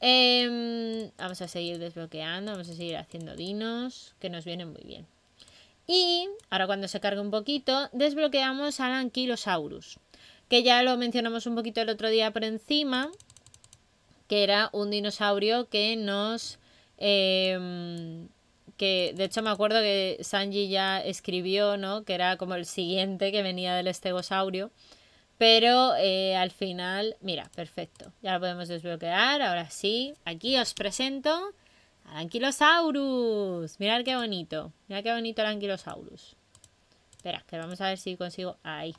Em, vamos a seguir desbloqueando, vamos a seguir haciendo dinos, que nos vienen muy bien. Y ahora cuando se cargue un poquito, desbloqueamos al Ankylosaurus, que ya lo mencionamos un poquito el otro día por encima, que era un dinosaurio que nos Em, que de hecho me acuerdo que Sanji ya escribió, ¿no? Que era como el siguiente que venía del estegosaurio. Pero eh, al final, mira, perfecto. Ya lo podemos desbloquear. Ahora sí, aquí os presento al Anquilosaurus. Mirad qué bonito. Mirad qué bonito el Anquilosaurus. Espera, que vamos a ver si consigo... Ahí.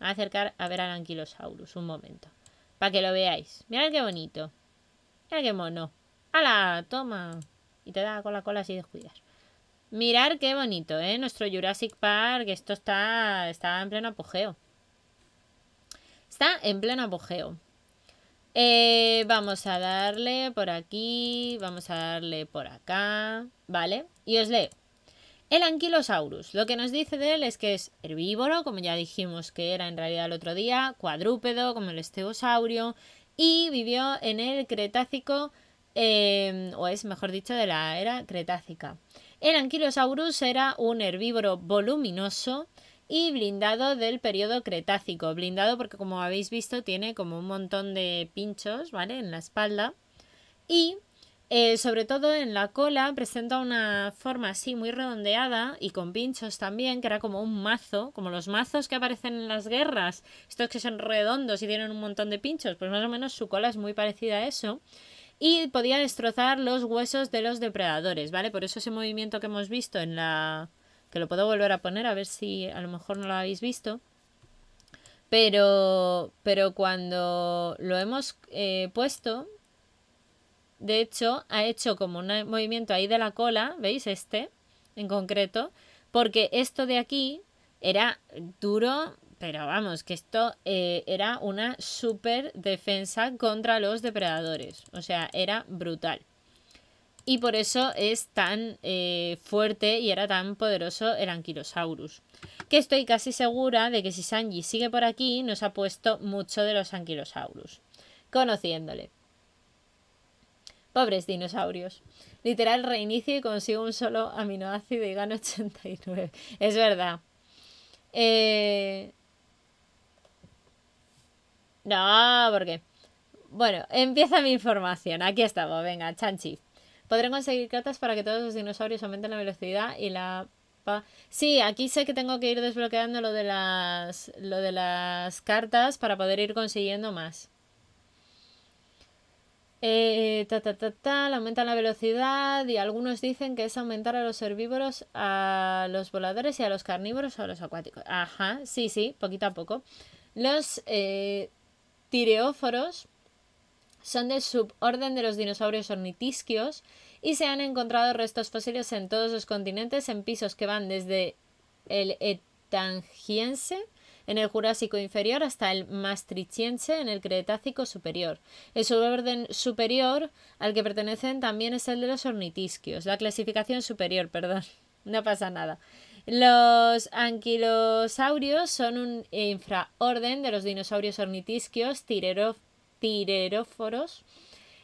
a acercar a ver al Anquilosaurus un momento. Para que lo veáis. Mirad qué bonito. Mirad qué mono. ¡Hala! ¡Toma! Y te da con la cola de descuidas. Mirar qué bonito, ¿eh? Nuestro Jurassic Park, esto está, está en pleno apogeo. Está en pleno apogeo. Eh, vamos a darle por aquí, vamos a darle por acá, ¿vale? Y os leo. El anquilosaurus, lo que nos dice de él es que es herbívoro, como ya dijimos que era en realidad el otro día, cuadrúpedo, como el estegosaurio, y vivió en el Cretácico Em, o es mejor dicho, de la era Cretácica. El Ankylosaurus era un herbívoro voluminoso y blindado del periodo Cretácico. Blindado porque, como habéis visto, tiene como un montón de pinchos, ¿vale? En la espalda. Y eh, sobre todo en la cola presenta una forma así muy redondeada y con pinchos también, que era como un mazo, como los mazos que aparecen en las guerras, estos que son redondos y tienen un montón de pinchos, pues más o menos su cola es muy parecida a eso y podía destrozar los huesos de los depredadores, ¿vale? Por eso ese movimiento que hemos visto en la... que lo puedo volver a poner, a ver si a lo mejor no lo habéis visto. Pero, pero cuando lo hemos eh, puesto, de hecho, ha hecho como un movimiento ahí de la cola, ¿veis? Este, en concreto, porque esto de aquí era duro, pero vamos, que esto eh, era una super defensa contra los depredadores. O sea, era brutal. Y por eso es tan eh, fuerte y era tan poderoso el anquilosaurus Que estoy casi segura de que si Sanji sigue por aquí, nos ha puesto mucho de los anquilosaurus Conociéndole. Pobres dinosaurios. Literal reinicio y consigo un solo aminoácido y gano 89. Es verdad. Eh, no, porque... Bueno, empieza mi información. Aquí estamos, venga, chanchi. Podré conseguir cartas para que todos los dinosaurios aumenten la velocidad y la... Sí, aquí sé que tengo que ir desbloqueando lo de las, lo de las cartas para poder ir consiguiendo más. Eh, ta, ta, ta, ta, la velocidad y algunos dicen que es aumentar a los herbívoros, a los voladores y a los carnívoros o a los acuáticos. Ajá, sí, sí, poquito a poco. Los eh, tireóforos son del suborden de los dinosaurios ornitisquios y se han encontrado restos fósiles en todos los continentes en pisos que van desde el Etangiense en el Jurásico inferior hasta el Maastrichtiense en el Cretácico superior. El suborden superior al que pertenecen también es el de los ornitisquios, la clasificación superior, perdón. No pasa nada. Los anquilosaurios son un infraorden de los dinosaurios ornitisquios tireróforos.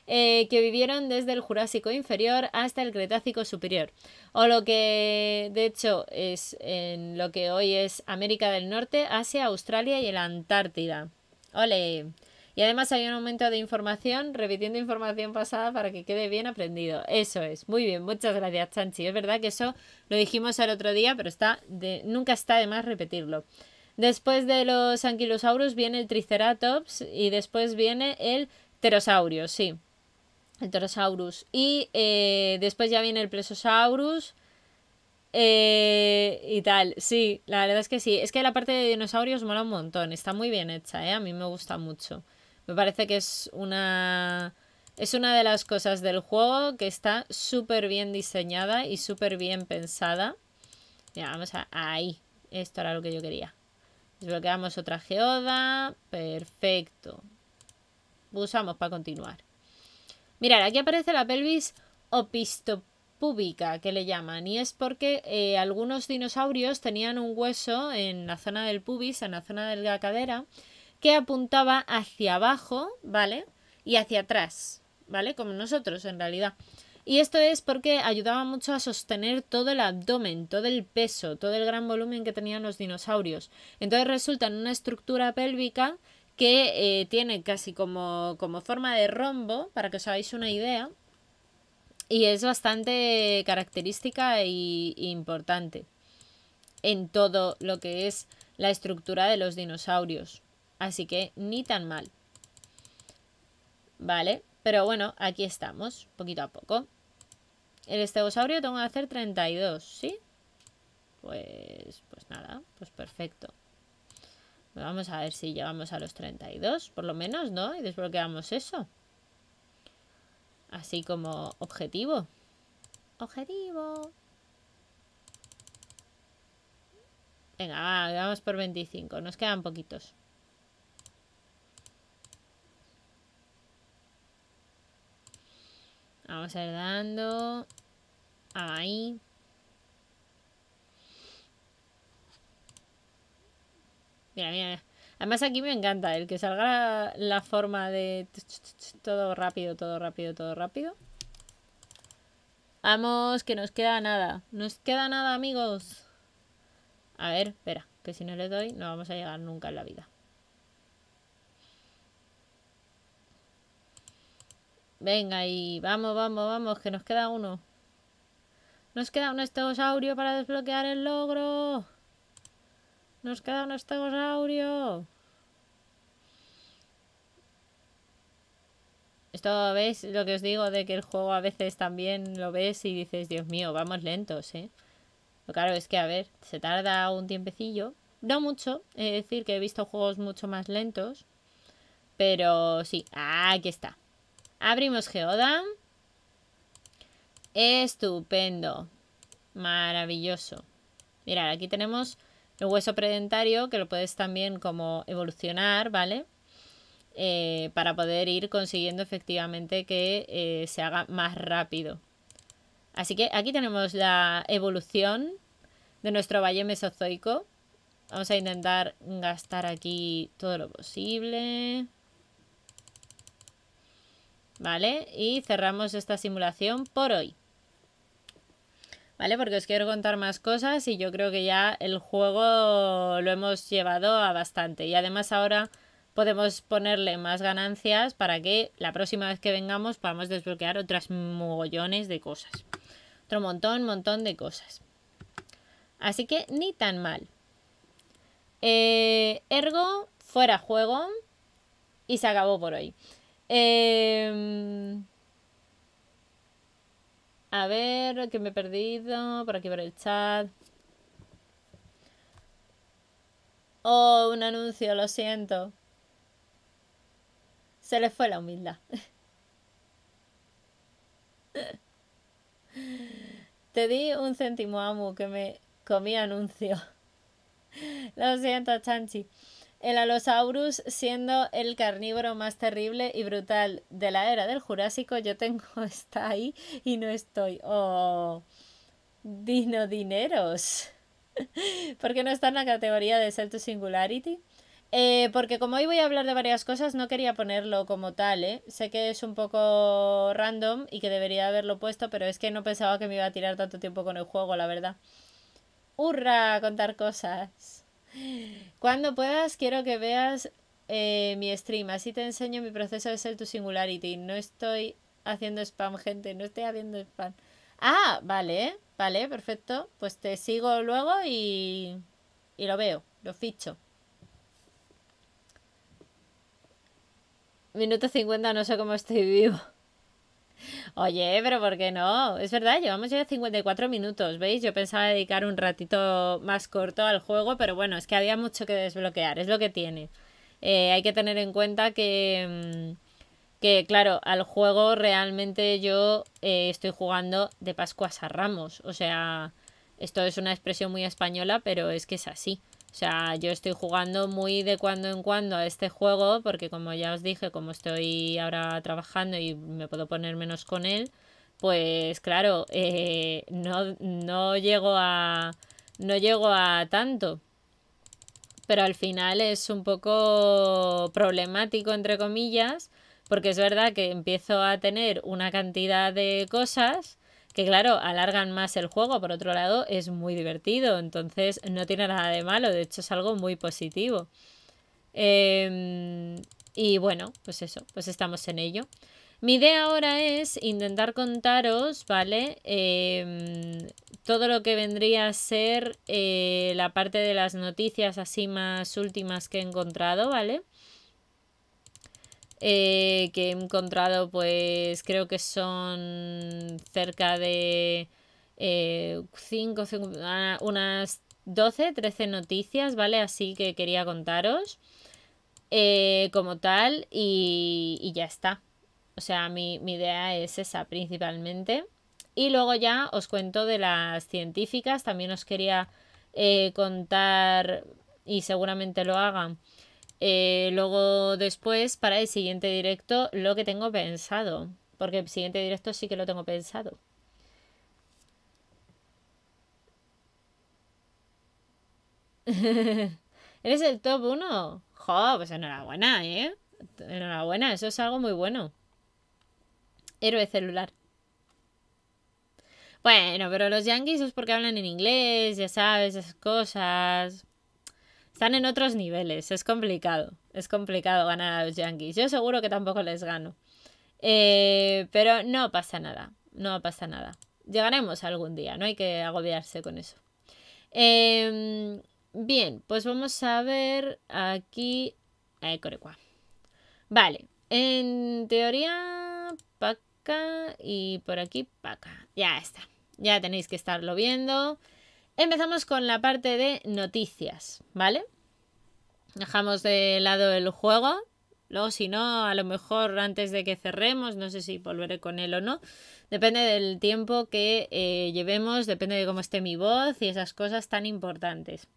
Eh, que vivieron desde el Jurásico inferior hasta el Cretácico superior, o lo que de hecho es en lo que hoy es América del Norte, Asia, Australia y la Antártida. ¡Ole! Y además hay un aumento de información, repitiendo información pasada para que quede bien aprendido. Eso es. Muy bien, muchas gracias, Chanchi. Es verdad que eso lo dijimos el otro día, pero está nunca está de más repetirlo. Después de los anquilosaurus viene el Triceratops y después viene el pterosaurio, sí. El pterosaurus. Y eh, después ya viene el plesosaurus eh, y tal, sí, la verdad es que sí. Es que la parte de dinosaurios mola un montón, está muy bien hecha, eh. a mí me gusta mucho. Me parece que es una... Es una de las cosas del juego que está súper bien diseñada y súper bien pensada. ya vamos a... Ahí. Esto era lo que yo quería. Desbloqueamos otra geoda. Perfecto. Usamos para continuar. Mirad, aquí aparece la pelvis opistopúbica, que le llaman. Y es porque eh, algunos dinosaurios tenían un hueso en la zona del pubis, en la zona de la cadera que apuntaba hacia abajo, ¿vale? Y hacia atrás, ¿vale? Como nosotros en realidad. Y esto es porque ayudaba mucho a sostener todo el abdomen, todo el peso, todo el gran volumen que tenían los dinosaurios. Entonces resulta en una estructura pélvica que eh, tiene casi como, forma de rombo, para que os hagáis una idea. Y es bastante característica e importante en todo lo que es la estructura de los dinosaurios. Así que ni tan mal. Vale, pero bueno, aquí estamos, poquito a poco. El estegosaurio tengo que hacer 32, ¿sí? Pues, pues nada, pues perfecto. Vamos a ver si llegamos a los 32, por lo menos, ¿no? Y desbloqueamos eso. Así como objetivo. Objetivo. Venga, vamos por 25. Nos quedan poquitos. Vamos a ir dando. Ahí. Mira, mira, mira. Además aquí me encanta el que salga la, forma de todo rápido, todo rápido, todo rápido. Vamos, que nos queda nada. Nos queda nada, amigos. A ver, espera, que si no le doy no vamos a llegar nunca en la vida. Venga y vamos, vamos, vamos, que nos queda uno. Nos queda un estegosaurio para desbloquear el logro. Nos queda un estegosaurio. Esto veis lo que os digo de que el juego a veces también lo ves y dices, Dios mío, vamos lentos, ¿eh? Lo claro, es que a ver, se tarda un tiempecillo. No mucho, es decir, que he visto juegos mucho más lentos. Pero sí, aquí está. Abrimos Geoda. Estupendo. Maravilloso. Mirad, aquí tenemos el hueso predentario, que lo puedes también como evolucionar, ¿vale? Eh, para poder ir consiguiendo efectivamente que eh, se haga más rápido. Así que aquí tenemos la evolución de nuestro valle mesozoico. Vamos a intentar gastar aquí todo lo posible. ¿Vale? Y cerramos esta simulación por hoy. ¿Vale? Porque os quiero contar más cosas y yo creo que ya el juego lo hemos llevado a bastante. Y además ahora podemos ponerle más ganancias para que la próxima vez que vengamos podamos desbloquear otras mogollones de cosas. Otro montón, montón de cosas. Así que ni tan mal. Eh, ergo, fuera juego y se acabó por hoy. Em, a ver, que me he perdido por aquí por el chat. Oh, un anuncio, lo siento. Se le fue la humildad. Te di un céntimo, Amu, que me comí anuncio. Lo siento, Chanchi el Alosaurus siendo el carnívoro más terrible y brutal de la era del Jurásico. Yo tengo, está ahí y no estoy. Oh, dineros. ¿Por qué no está en la categoría de Celto Singularity? Eh, porque como hoy voy a hablar de varias cosas, no quería ponerlo como tal, ¿eh? Sé que es un poco random y que debería haberlo puesto, pero es que no pensaba que me iba a tirar tanto tiempo con el juego, la verdad. ¡Hurra! Contar cosas. Cuando puedas, quiero que veas eh, mi stream. Así te enseño mi proceso de ser tu singularity. No estoy haciendo spam, gente. No estoy haciendo spam. Ah, vale, vale, perfecto. Pues te sigo luego y, y lo veo, lo ficho. Minuto 50, no sé cómo estoy vivo. Oye, pero ¿por qué no? Es verdad, llevamos ya 54 minutos, ¿veis? Yo pensaba dedicar un ratito más corto al juego, pero bueno, es que había mucho que desbloquear, es lo que tiene. Eh, hay que tener en cuenta que, mm, que, claro, al juego realmente yo eh, estoy jugando de Pascuas a Ramos. O sea, esto es una expresión muy española, pero es que es así. O sea, yo estoy jugando muy de cuando en cuando a este juego, porque como ya os dije, como estoy ahora trabajando y me puedo poner menos con él, pues claro, eh, no, no llego a. no llego a tanto. Pero al final es un poco problemático, entre comillas, porque es verdad que empiezo a tener una cantidad de cosas que claro, alargan más el juego, por otro lado es muy divertido, entonces no tiene nada de malo, de hecho es algo muy positivo. Em, y bueno, pues eso, pues estamos en ello. Mi idea ahora es intentar contaros, ¿vale? Em, todo lo que vendría a ser eh, la parte de las noticias así más últimas que he encontrado, ¿vale? Eh, que he encontrado pues creo que son cerca de 5, eh, ah, unas 12, 13 noticias, ¿vale? Así que quería contaros eh, como tal y, ya está. O sea, mi, idea es esa principalmente. Y luego ya os cuento de las científicas, también os quería contar y seguramente lo hagan eh, luego después para el siguiente directo lo que tengo pensado, porque el siguiente directo sí que lo tengo pensado. ¿Eres el top 1? Jo, pues enhorabuena, ¿eh? Enhorabuena, eso es algo muy bueno. Héroe celular. Bueno, pero los yankees es porque hablan en inglés, ya sabes, esas cosas. Están en otros niveles, es complicado. Es complicado ganar a los Yankees. Yo seguro que tampoco les gano. Eh, pero no pasa nada, no pasa nada. Llegaremos algún día, no hay que agobiarse con eso. Em, bien, pues vamos a ver aquí... Eh, Vale, en teoría, paca y por aquí, paca. Ya está, ya tenéis que estarlo viendo. Empezamos con la parte de noticias, ¿vale? Dejamos de lado el juego. Luego, si no, a lo mejor antes de que cerremos, no sé si volveré con él o no. Depende del tiempo que eh, llevemos, depende de cómo esté mi voz y esas cosas tan importantes.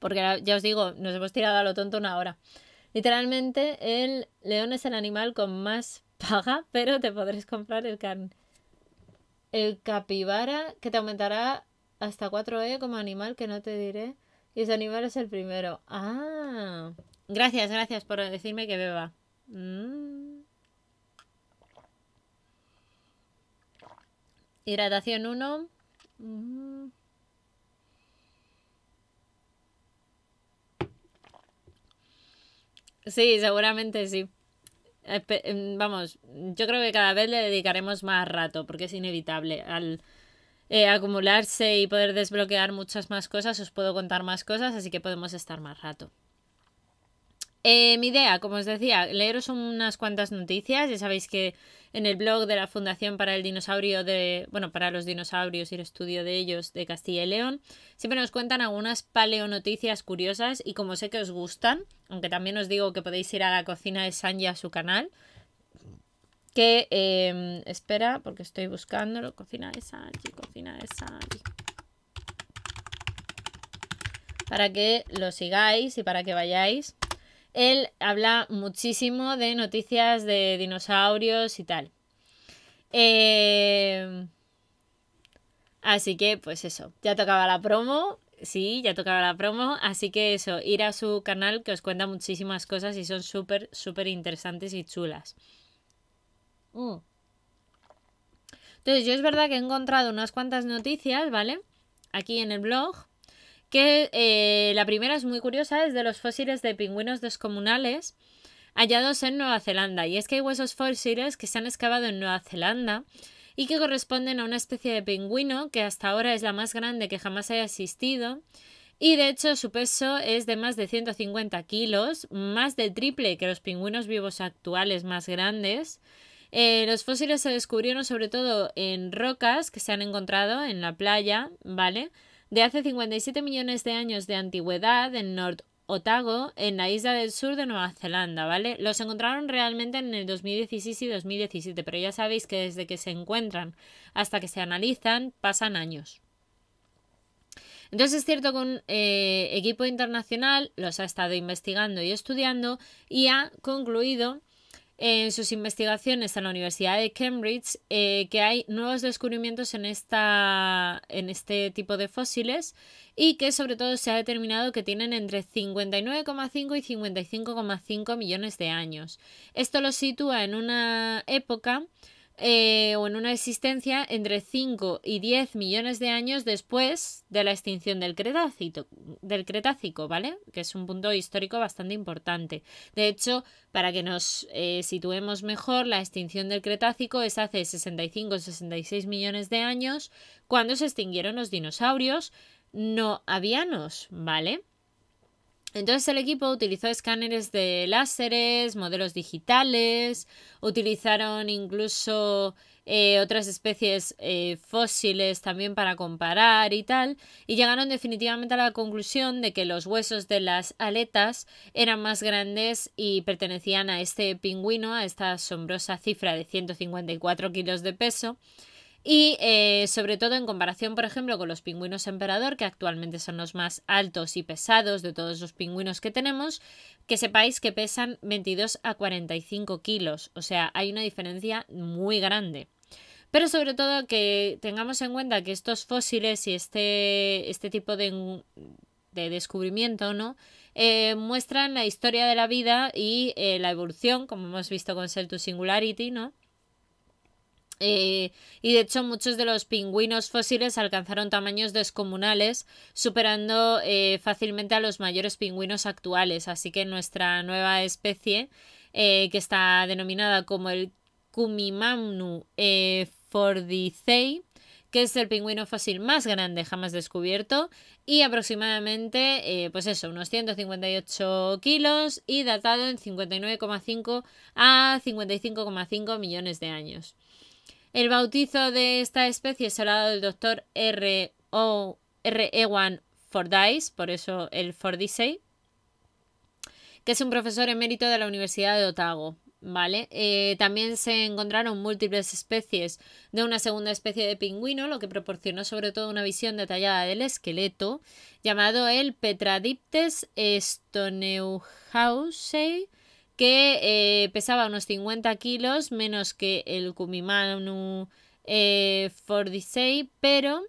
Porque ya os digo, nos hemos tirado a lo tonto una hora. Literalmente, el león es el animal con más paga, pero te podrás comprar el carne el capibara que te aumentará hasta 4E como animal que no te diré. Y ese animal es el primero. Ah. Gracias, gracias por decirme que beba. Mm. Hidratación 1. Mm. Sí, seguramente sí. Em, vamos, yo creo que cada vez le dedicaremos más rato porque es inevitable. Al eh, acumularse y poder desbloquear muchas más cosas, os puedo contar más cosas, así que podemos estar más rato. Eh, mi idea, como os decía, leeros unas cuantas noticias. Ya sabéis que en el blog de la Fundación para el Dinosaurio de, bueno, para los dinosaurios y el estudio de ellos de Castilla y León, siempre nos cuentan algunas paleonoticias curiosas y como sé que os gustan, aunque también os digo que podéis ir a la cocina de Sanja a su canal, que em, espera, porque estoy buscándolo, cocina de Sanji, cocina de Sanji. Para que lo sigáis y para que vayáis él habla muchísimo de noticias de dinosaurios y tal. Eh, así que, pues eso, ya tocaba la promo. Sí, ya tocaba la promo. Así que eso, ir a su canal que os cuenta muchísimas cosas y son súper, súper interesantes y chulas. Mm. Entonces, yo es verdad que he encontrado unas cuantas noticias, ¿vale? Aquí en el blog que eh, la primera es muy curiosa, es de los fósiles de pingüinos descomunales hallados en Nueva Zelanda. Y es que hay huesos fósiles que se han excavado en Nueva Zelanda y que corresponden a una especie de pingüino que hasta ahora es la más grande que jamás haya existido. Y de hecho su peso es de más de 150 kilos, más de triple que los pingüinos vivos actuales más grandes. Eh, los fósiles se descubrieron sobre todo en rocas que se han encontrado en la playa, ¿vale? de hace 57 millones de años de antigüedad en North Otago, en la isla del sur de Nueva Zelanda, ¿vale? Los encontraron realmente en el 2016 y 2017, pero ya sabéis que desde que se encuentran hasta que se analizan pasan años. Entonces es cierto que un eh, equipo internacional los ha estado investigando y estudiando y ha concluido en sus investigaciones en la Universidad de Cambridge eh, que hay nuevos descubrimientos en, esta, en este tipo de fósiles y que sobre todo se ha determinado que tienen entre 59,5 y 55,5 millones de años. Esto lo sitúa en una época eh, o en una existencia entre 5 y 10 millones de años después de la extinción del Cretácico, ¿vale? Que es un punto histórico bastante importante. De hecho, para que nos eh, situemos mejor, la extinción del Cretácico es hace 65 o 66 millones de años cuando se extinguieron los dinosaurios no avianos, ¿vale? Entonces el equipo utilizó escáneres de láseres, modelos digitales, utilizaron incluso eh, otras especies eh, fósiles también para comparar y tal, y llegaron definitivamente a la conclusión de que los huesos de las aletas eran más grandes y pertenecían a este pingüino, a esta asombrosa cifra de 154 kilos de peso, y eh, sobre todo en comparación, por ejemplo, con los pingüinos emperador, que actualmente son los más altos y pesados de todos los pingüinos que tenemos, que sepáis que pesan 22 a 45 kilos. O sea, hay una diferencia muy grande. Pero sobre todo que tengamos en cuenta que estos fósiles y este, este tipo de, descubrimiento, ¿no? Eh, muestran la historia de la vida y eh, la evolución, como hemos visto con Cell Singularity, ¿no? Eh, y de hecho muchos de los pingüinos fósiles alcanzaron tamaños descomunales, superando eh, fácilmente a los mayores pingüinos actuales. Así que nuestra nueva especie, eh, que está denominada como el Cumimamnu fordicei, que es el pingüino fósil más grande jamás descubierto y aproximadamente, pues eso, unos 158 kilos y datado en 59,5 a 55,5 millones de años. El bautizo de esta especie se lo ha dado el doctor R. O. R. Ewan Fordyce, por eso el Fordyce, que es un profesor emérito de la Universidad de Otago. ¿Vale? Eh, también se encontraron múltiples especies de una segunda especie de pingüino, lo que proporcionó sobre todo una visión detallada del esqueleto, llamado el Petradiptes stoneuhausei que eh, pesaba unos 50 kilos menos que el Kumimanu eh, Fordisei, pero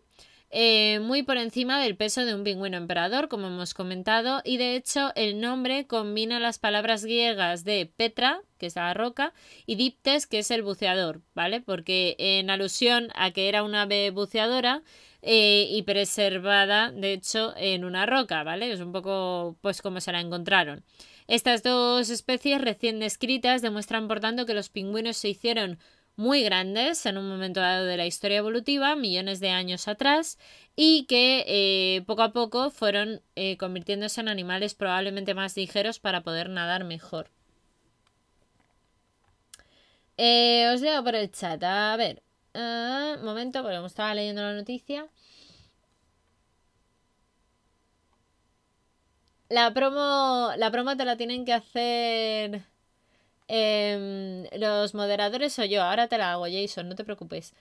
eh, muy por encima del peso de un pingüino emperador, como hemos comentado, y de hecho el nombre combina las palabras griegas de Petra, que es la roca, y Diptes, que es el buceador, ¿vale? Porque en alusión a que era una ave buceadora, eh, y preservada, de hecho, en una roca, ¿vale? Es un poco, pues, como se la encontraron. Estas dos especies recién descritas demuestran, por tanto, que los pingüinos se hicieron muy grandes en un momento dado de la historia evolutiva, millones de años atrás, y que eh, poco a poco fueron eh, convirtiéndose en animales probablemente más ligeros para poder nadar mejor. Eh, os leo por el chat, a ver. un ah, momento, porque me estaba leyendo la noticia. La promo, la promo te la tienen que hacer em, los moderadores o yo. Ahora te la hago, Jason, no te preocupes.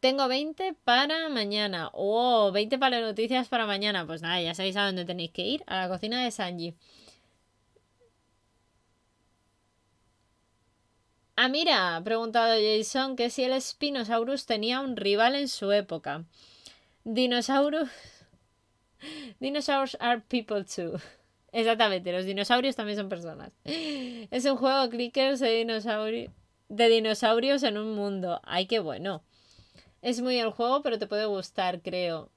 Tengo 20 para mañana. ¡Oh! 20 para las noticias para mañana. Pues nada, ya sabéis a dónde tenéis que ir. A la cocina de Sanji. Ah, mira, ha preguntado Jason que si el Spinosaurus tenía un rival en su época. Dinosaurus. Dinosaurs are people too. Exactamente, los dinosaurios también son personas. Es un juego clickers de, dinosaurios en un mundo. Ay, qué bueno. Es muy el juego, pero te puede gustar, creo.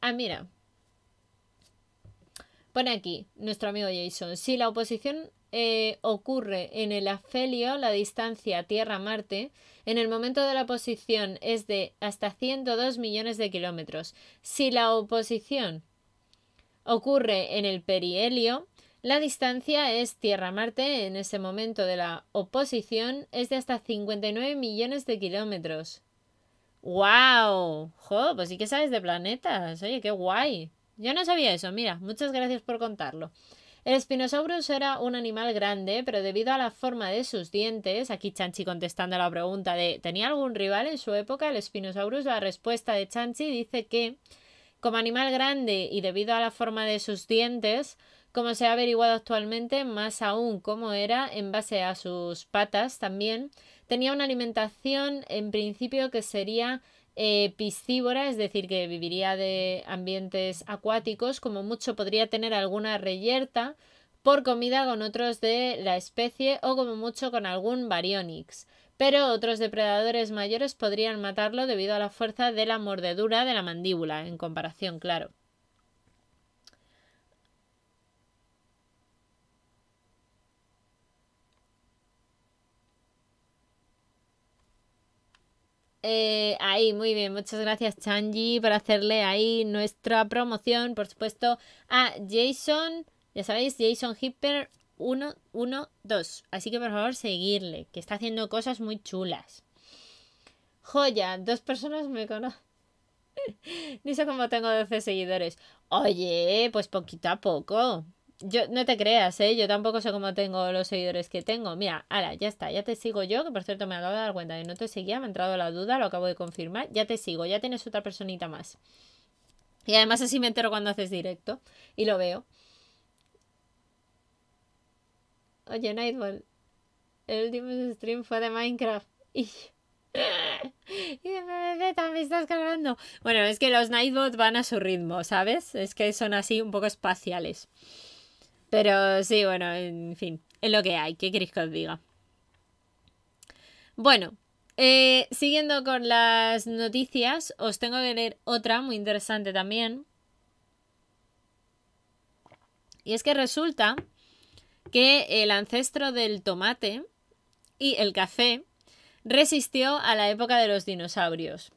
Ah, mira. Pone aquí, nuestro amigo Jason. Si la oposición eh, ocurre en el afelio, la distancia Tierra-Marte, en el momento de la oposición es de hasta 102 millones de kilómetros. Si la oposición ocurre en el perihelio, la distancia es Tierra-Marte en ese momento de la oposición es de hasta 59 millones de kilómetros. ¡Wow! Joder, Pues sí que sabes de planetas. Oye, qué guay. Yo no sabía eso, mira, muchas gracias por contarlo. El Spinosaurus era un animal grande, pero debido a la forma de sus dientes, aquí Chanchi contestando a la pregunta de ¿tenía algún rival en su época? El Spinosaurus, la respuesta de Chanchi dice que como animal grande y debido a la forma de sus dientes, como se ha averiguado actualmente, más aún como era en base a sus patas también, tenía una alimentación en principio que sería piscíbora, eh, piscívora, es decir, que viviría de ambientes acuáticos, como mucho podría tener alguna reyerta por comida con otros de la especie o como mucho con algún baryonyx pero otros depredadores mayores podrían matarlo debido a la fuerza de la mordedura de la mandíbula, en comparación, claro. Eh, ahí, muy bien. Muchas gracias, Changi, por hacerle ahí nuestra promoción. Por supuesto, a Jason, ya sabéis, Jason Hipper 1, 1, 2. Así que por favor seguirle, que está haciendo cosas muy chulas. Joya, dos personas me conocen. Ni sé cómo tengo 12 seguidores. Oye, pues poquito a poco. Yo, no te creas, ¿eh? Yo tampoco sé cómo tengo los seguidores que tengo. Mira, ahora, ya está, ya te sigo yo, que por cierto me acabo de dar cuenta que no te seguía, me ha entrado la duda, lo acabo de confirmar. Ya te sigo, ya tienes otra personita más. Y además así me entero cuando haces directo y lo veo. Oye, Nightball, el último stream fue de Minecraft. Y... de también estás cargando. Bueno, es que los Nightbot van a su ritmo, ¿sabes? Es que son así un poco espaciales. Pero sí, bueno, en fin, es lo que hay. ¿Qué queréis que os diga? Bueno, eh, siguiendo con las noticias, os tengo que leer otra muy interesante también. Y es que resulta que el ancestro del tomate y el café resistió a la época de los dinosaurios.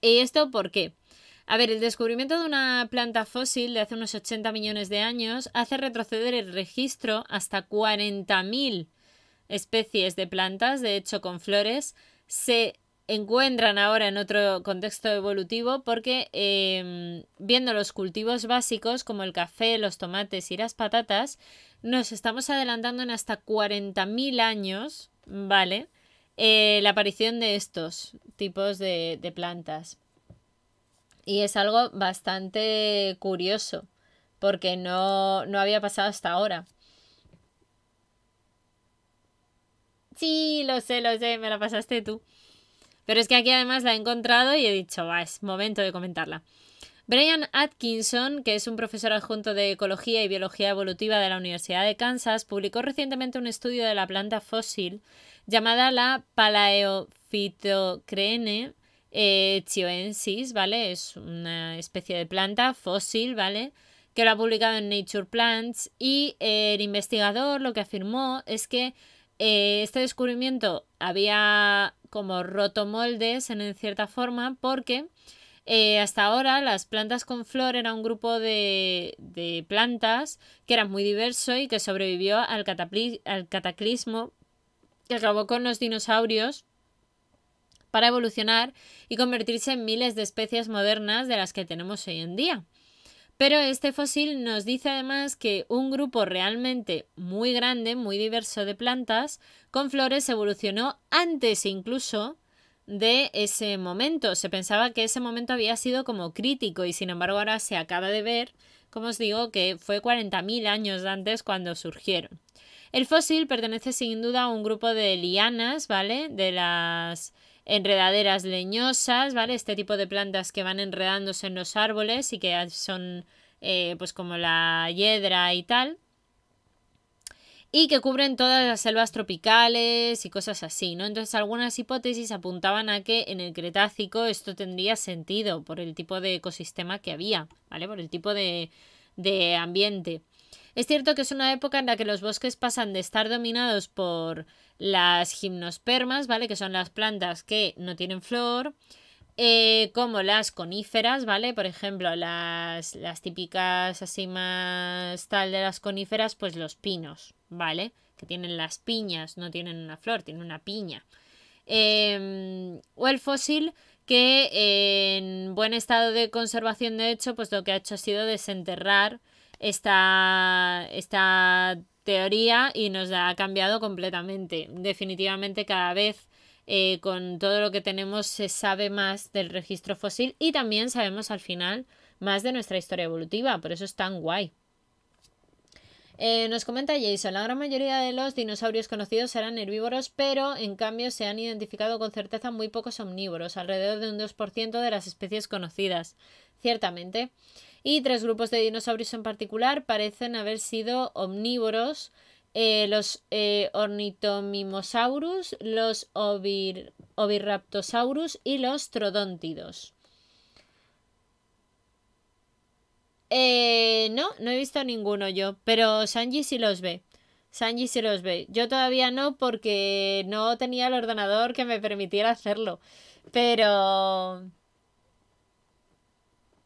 ¿Y esto por qué? A ver, el descubrimiento de una planta fósil de hace unos 80 millones de años hace retroceder el registro hasta 40.000 especies de plantas, de hecho con flores, se encuentran ahora en otro contexto evolutivo porque em, viendo los cultivos básicos como el café, los tomates y las patatas, nos estamos adelantando en hasta 40.000 años, ¿vale? Eh, la aparición de estos tipos de, plantas. Y es algo bastante curioso porque no, no había pasado hasta ahora. Sí, lo sé, lo sé, me la pasaste tú. Pero es que aquí además la he encontrado y he dicho, va, es momento de comentarla. Brian Atkinson, que es un profesor adjunto de Ecología y Biología Evolutiva de la Universidad de Kansas, publicó recientemente un estudio de la planta fósil llamada la Palaeophytocrene eh, chioensis, ¿vale? Es una especie de planta fósil, ¿vale? Que lo ha publicado en Nature Plants y eh, el investigador lo que afirmó es que eh, este descubrimiento había como rotomoldes en cierta forma porque eh, hasta ahora las plantas con flor era un grupo de, plantas que era muy diverso y que sobrevivió al cataclismo que acabó con los dinosaurios para evolucionar y convertirse en miles de especies modernas de las que tenemos hoy en día. Pero este fósil nos dice además que un grupo realmente muy grande, muy diverso de plantas con flores evolucionó antes incluso de ese momento. Se pensaba que ese momento había sido como crítico y sin embargo ahora se acaba de ver, como os digo, que fue 40.000 años antes cuando surgieron. El fósil pertenece sin duda a un grupo de lianas, ¿vale? De las enredaderas leñosas, ¿vale? Este tipo de plantas que van enredándose en los árboles y que son eh, pues como la hiedra y tal. Y que cubren todas las selvas tropicales y cosas así, ¿no? Entonces algunas hipótesis apuntaban a que en el Cretácico esto tendría sentido por el tipo de ecosistema que había, ¿vale? Por el tipo de ambiente. Es cierto que es una época en la que los bosques pasan de estar dominados por las gimnospermas, ¿vale? Que son las plantas que no tienen flor, eh, como las coníferas, ¿vale? Por ejemplo, las, típicas así más tal de las coníferas, pues los pinos, ¿vale? Que tienen las piñas, no tienen una flor, tienen una piña. Em, o el fósil que en buen estado de conservación de hecho pues lo que ha hecho ha sido desenterrar esta, esta teoría y nos ha cambiado completamente. Definitivamente cada vez eh, con todo lo que tenemos se sabe más del registro fósil y también sabemos al final más de nuestra historia evolutiva, por eso es tan guay. Eh, nos comenta Jason, la gran mayoría de los dinosaurios conocidos eran herbívoros, pero en cambio se han identificado con certeza muy pocos omnívoros, alrededor de un 2% de las especies conocidas, ciertamente y tres grupos de dinosaurios en particular parecen haber sido omnívoros, eh, los eh, ornitomimosaurus, los ovir, oviraptosaurus y los trodóntidos. Eh, no, no he visto ninguno yo, pero Sanji sí los ve. Sanji sí los ve. Yo todavía no porque no tenía el ordenador que me permitiera hacerlo. Pero...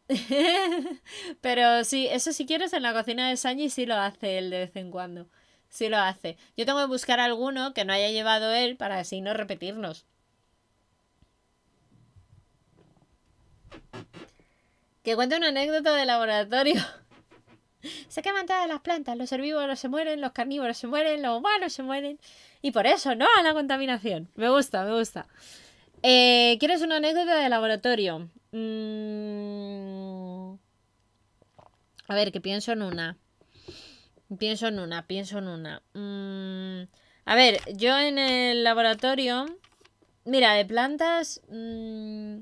Pero sí, eso si quieres en la cocina de Sanyi sí lo hace él de vez en cuando. Sí lo hace. Yo tengo que buscar alguno que no haya llevado él para así no repetirnos. Que cuente una anécdota de laboratorio. Se queman todas las plantas, los herbívoros se mueren, los carnívoros se mueren, los humanos se mueren. Y por eso, ¿no? A la contaminación. Me gusta, me gusta. Eh, ¿Quieres una anécdota de laboratorio? Mm. A ver, que pienso en una. Pienso en una, pienso en una. Mm. A ver, yo en el laboratorio... Mira, de plantas... Mm,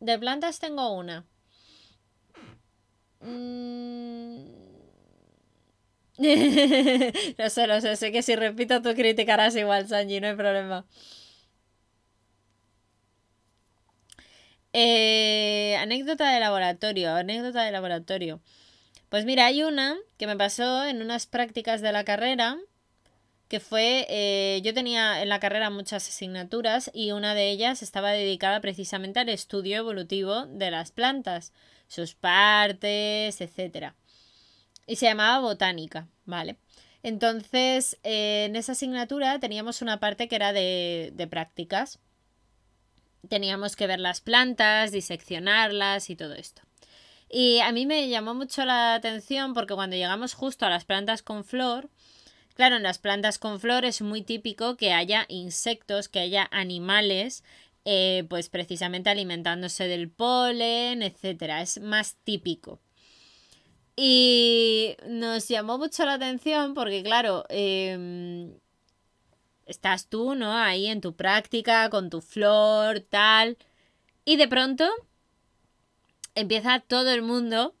de plantas tengo una. no sé, no sé, sé que si repito tú criticarás igual, Sanji, no hay problema. Eh, anécdota de laboratorio, anécdota de laboratorio. Pues mira, hay una que me pasó en unas prácticas de la carrera, que fue, eh, yo tenía en la carrera muchas asignaturas y una de ellas estaba dedicada precisamente al estudio evolutivo de las plantas, sus partes, etcétera Y se llamaba botánica, ¿vale? Entonces, eh, en esa asignatura teníamos una parte que era de, de prácticas teníamos que ver las plantas, diseccionarlas y todo esto. Y a mí me llamó mucho la atención porque cuando llegamos justo a las plantas con flor, claro, en las plantas con flor es muy típico que haya insectos, que haya animales, eh, pues precisamente alimentándose del polen, etcétera. Es más típico. Y nos llamó mucho la atención porque, claro, em, Estás tú, ¿no? Ahí en tu práctica, con tu flor, tal. Y de pronto empieza todo el mundo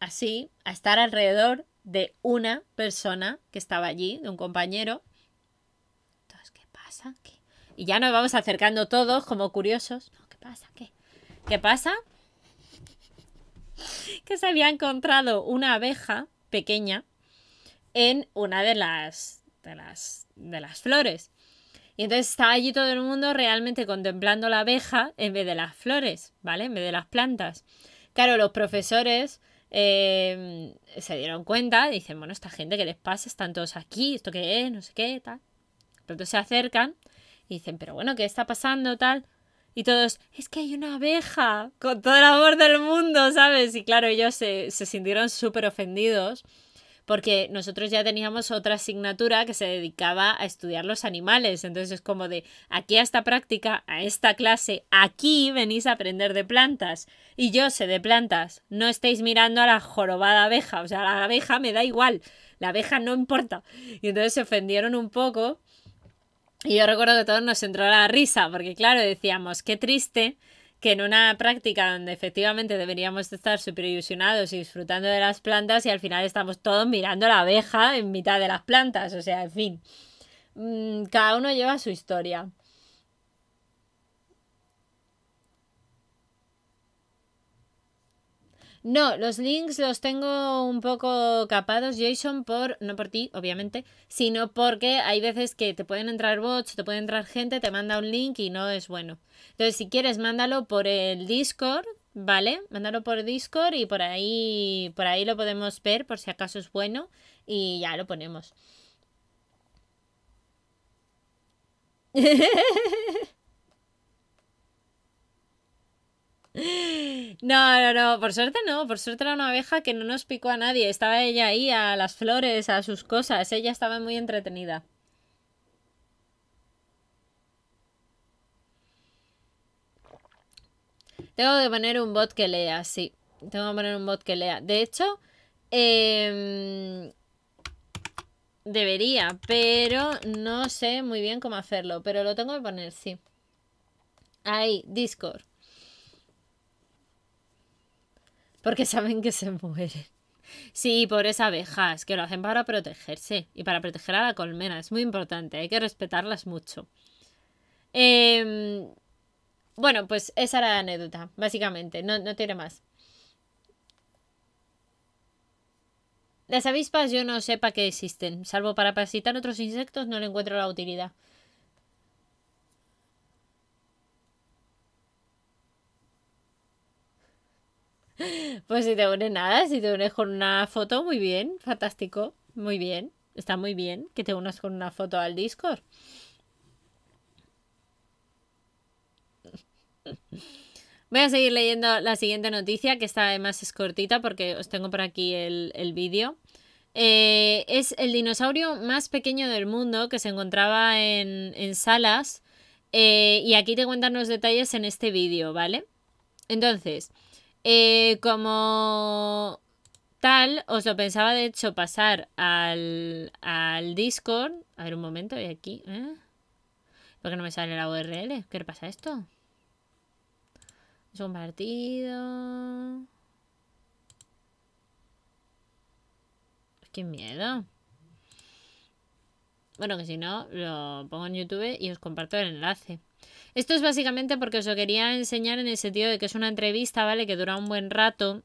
así a estar alrededor de una persona que estaba allí, de un compañero. Entonces, ¿qué pasa? ¿Qué? Y ya nos vamos acercando todos como curiosos. ¿Qué pasa? ¿Qué? ¿Qué pasa? que se había encontrado una abeja pequeña en una de las de las, de las flores. Y entonces está allí todo el mundo realmente contemplando la abeja en vez de las flores, ¿vale? En vez de las plantas. Claro, los profesores eh, se dieron cuenta, y dicen, bueno, esta gente que les pasa, están todos aquí, esto qué es, no sé qué, tal. Pronto se acercan y dicen, pero bueno, ¿qué está pasando, tal? Y todos, es que hay una abeja, con todo el amor del mundo, ¿sabes? Y claro, ellos se, se sintieron súper ofendidos porque nosotros ya teníamos otra asignatura que se dedicaba a estudiar los animales. Entonces es como de aquí a esta práctica, a esta clase, aquí venís a aprender de plantas. Y yo sé de plantas, no estáis mirando a la jorobada abeja, o sea, la abeja me da igual, la abeja no importa. Y entonces se ofendieron un poco. Y yo recuerdo que todos nos entró la risa, porque claro, decíamos, qué triste que en una práctica donde efectivamente deberíamos estar súper ilusionados y disfrutando de las plantas y al final estamos todos mirando la abeja en mitad de las plantas, o sea, en fin, mm, cada uno lleva su historia. No, los links los tengo un poco capados, Jason, por, no por ti, obviamente, sino porque hay veces que te pueden entrar bots, te puede entrar gente, te manda un link y no es bueno. Entonces, si quieres, mándalo por el Discord, ¿vale? Mándalo por Discord y por ahí, por ahí lo podemos ver por si acaso es bueno y ya lo ponemos. No, no, no, por suerte no, por suerte era una abeja que no nos picó a nadie, estaba ella ahí a las flores, a sus cosas, ella estaba muy entretenida. Tengo que poner un bot que lea, sí, tengo que poner un bot que lea. De hecho, em, debería, pero no sé muy bien cómo hacerlo, pero lo tengo que poner, sí. Ahí, Discord. Porque saben que se mueren. Sí, por esas abejas, que lo hacen para protegerse y para proteger a la colmena. Es muy importante, hay que respetarlas mucho. Em, bueno, pues esa era la anécdota, básicamente, no, no tiene más. Las avispas yo no sepa que qué existen, salvo para parasitar otros insectos no le encuentro la utilidad. Pues si te unes nada, si te unes con una foto, muy bien, fantástico, muy bien. Está muy bien que te unas con una foto al Discord. Voy a seguir leyendo la siguiente noticia, que esta además es cortita porque os tengo por aquí el, vídeo. Eh, es el dinosaurio más pequeño del mundo que se encontraba en, salas. Eh, y aquí te cuentan los detalles en este vídeo, ¿vale? Entonces, eh, como tal, os lo pensaba de hecho pasar al, al Discord. A ver un momento, voy aquí. ¿eh? ¿Por qué no me sale la URL? ¿Qué le pasa a esto? Es un Qué miedo. Bueno, que si no, lo pongo en YouTube y os comparto el enlace. Esto es básicamente porque os lo quería enseñar en el sentido de que es una entrevista, ¿vale? Que dura un buen rato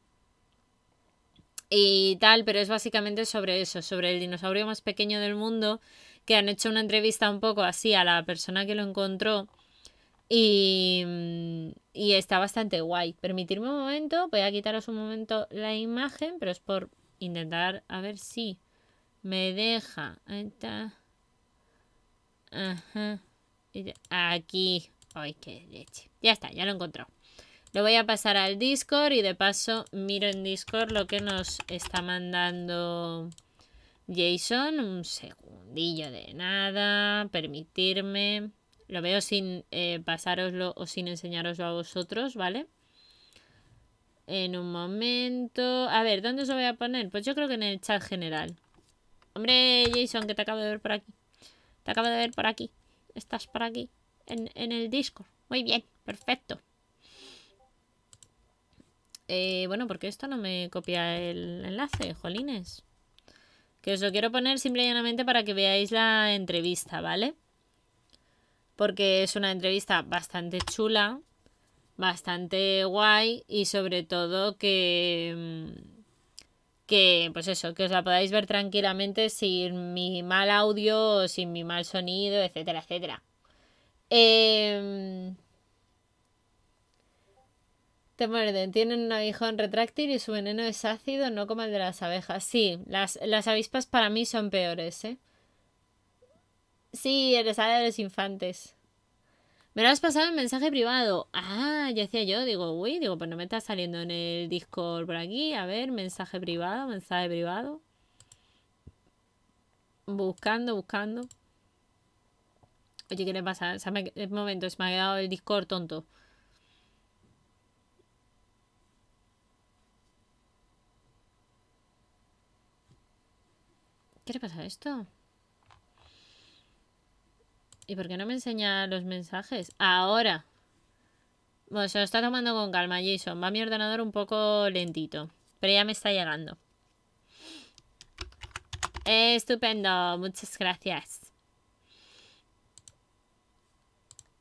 y tal, pero es básicamente sobre eso, sobre el dinosaurio más pequeño del mundo, que han hecho una entrevista un poco así a la persona que lo encontró y, mm, está bastante guay. Permitirme un momento, voy a quitaros un momento la imagen, pero es por intentar a ver si me deja. está. Ajá. Aquí, Ay, qué leche. Ya está, ya lo he Lo voy a pasar al Discord y de paso miro en Discord lo que nos está mandando Jason. Un segundillo de nada. Permitirme. Lo veo sin pasaroslo eh, pasároslo o sin enseñaroslo a vosotros, ¿vale? En un momento. A ver, ¿dónde os lo voy a poner? Pues yo creo que en el chat general. Hombre, Jason, que te acabo de ver por aquí. Te acabo de ver por aquí. Estás por aquí en, el Discord. Muy bien, perfecto. Eh, bueno, porque esto no me copia el enlace, jolines. Que os lo quiero poner simple y llanamente para que veáis la entrevista, ¿vale? Porque es una entrevista bastante chula, bastante guay y sobre todo que... Mm, que, pues eso, que os la podáis ver tranquilamente sin mi mal audio, sin mi mal sonido, etcétera, etcétera. Em, te muerden, tienen un aguijón retráctil y su veneno es ácido, no como el de las abejas. Sí, las, las avispas para mí son peores, ¿eh? Sí, eres área de los infantes. Me lo has pasado en mensaje privado. Ah, ya decía yo, digo, uy, digo, pues no me está saliendo en el Discord por aquí. A ver, mensaje privado, mensaje privado. Buscando, buscando. Oye, ¿qué le pasa? Es momento, se me ha quedado el Discord tonto. ¿Qué le pasa a esto? ¿Y por qué no me enseña los mensajes? Ahora. Bueno, se lo está tomando con calma, Jason. Va mi ordenador un poco lentito. Pero ya me está llegando. Estupendo. Muchas gracias.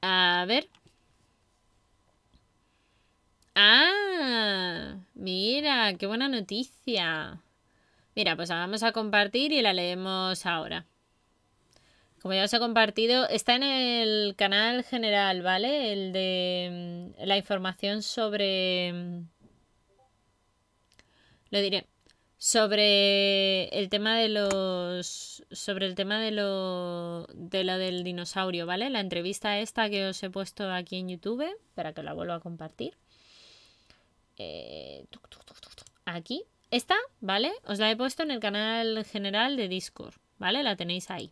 A ver. Ah, mira, qué buena noticia. Mira, pues la vamos a compartir y la leemos ahora. Como ya os he compartido, está en el canal general, ¿vale? El de mm, la información sobre... Mm, lo diré sobre el tema de los sobre el tema de lo de lo del dinosaurio, ¿vale? La entrevista esta que os he puesto aquí en YouTube para que la vuelva a compartir. Eh, aquí esta, ¿vale? Os la he puesto en el canal general de Discord, ¿vale? La tenéis ahí.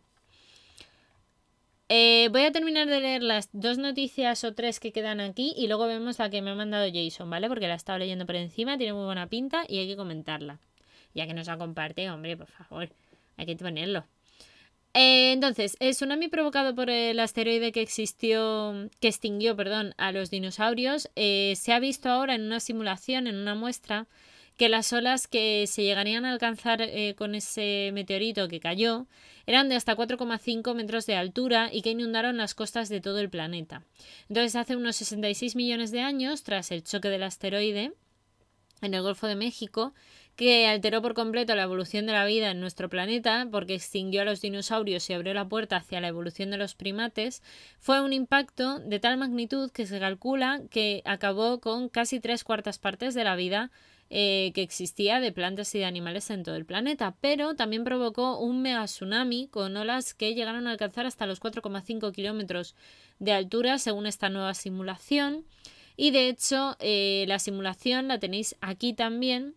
Eh, voy a terminar de leer las dos noticias o tres que quedan aquí y luego vemos la que me ha mandado Jason, ¿vale? Porque la he estado leyendo por encima, tiene muy buena pinta y hay que comentarla. Ya que nos se comparte, hombre, por favor, hay que ponerlo. Eh, entonces, el tsunami provocado por el asteroide que existió, que extinguió, perdón, a los dinosaurios, eh, se ha visto ahora en una simulación, en una muestra, que las olas que se llegarían a alcanzar eh, con ese meteorito que cayó eran de hasta 4,5 metros de altura y que inundaron las costas de todo el planeta. Entonces, hace unos 66 millones de años, tras el choque del asteroide en el Golfo de México, que alteró por completo la evolución de la vida en nuestro planeta, porque extinguió a los dinosaurios y abrió la puerta hacia la evolución de los primates, fue un impacto de tal magnitud que se calcula que acabó con casi tres cuartas partes de la vida eh, que existía de plantas y de animales en todo el planeta, pero también provocó un mega tsunami con olas que llegaron a alcanzar hasta los 4,5 kilómetros de altura según esta nueva simulación. Y de hecho, eh, la simulación la tenéis aquí también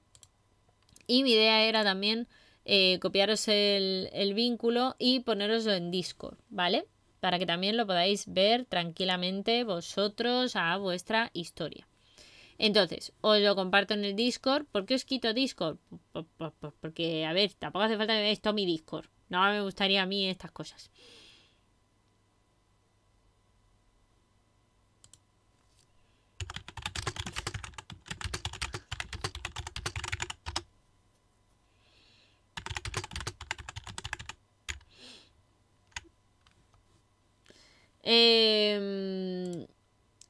y mi idea era también eh, copiaros el, el, vínculo y poneroslo en Discord, ¿vale? Para que también lo podáis ver tranquilamente vosotros a vuestra historia. Entonces, os lo comparto en el Discord. ¿Por qué os quito Discord? Porque, a ver, tampoco hace falta que veáis mi Discord. No me gustaría a mí estas cosas. Em,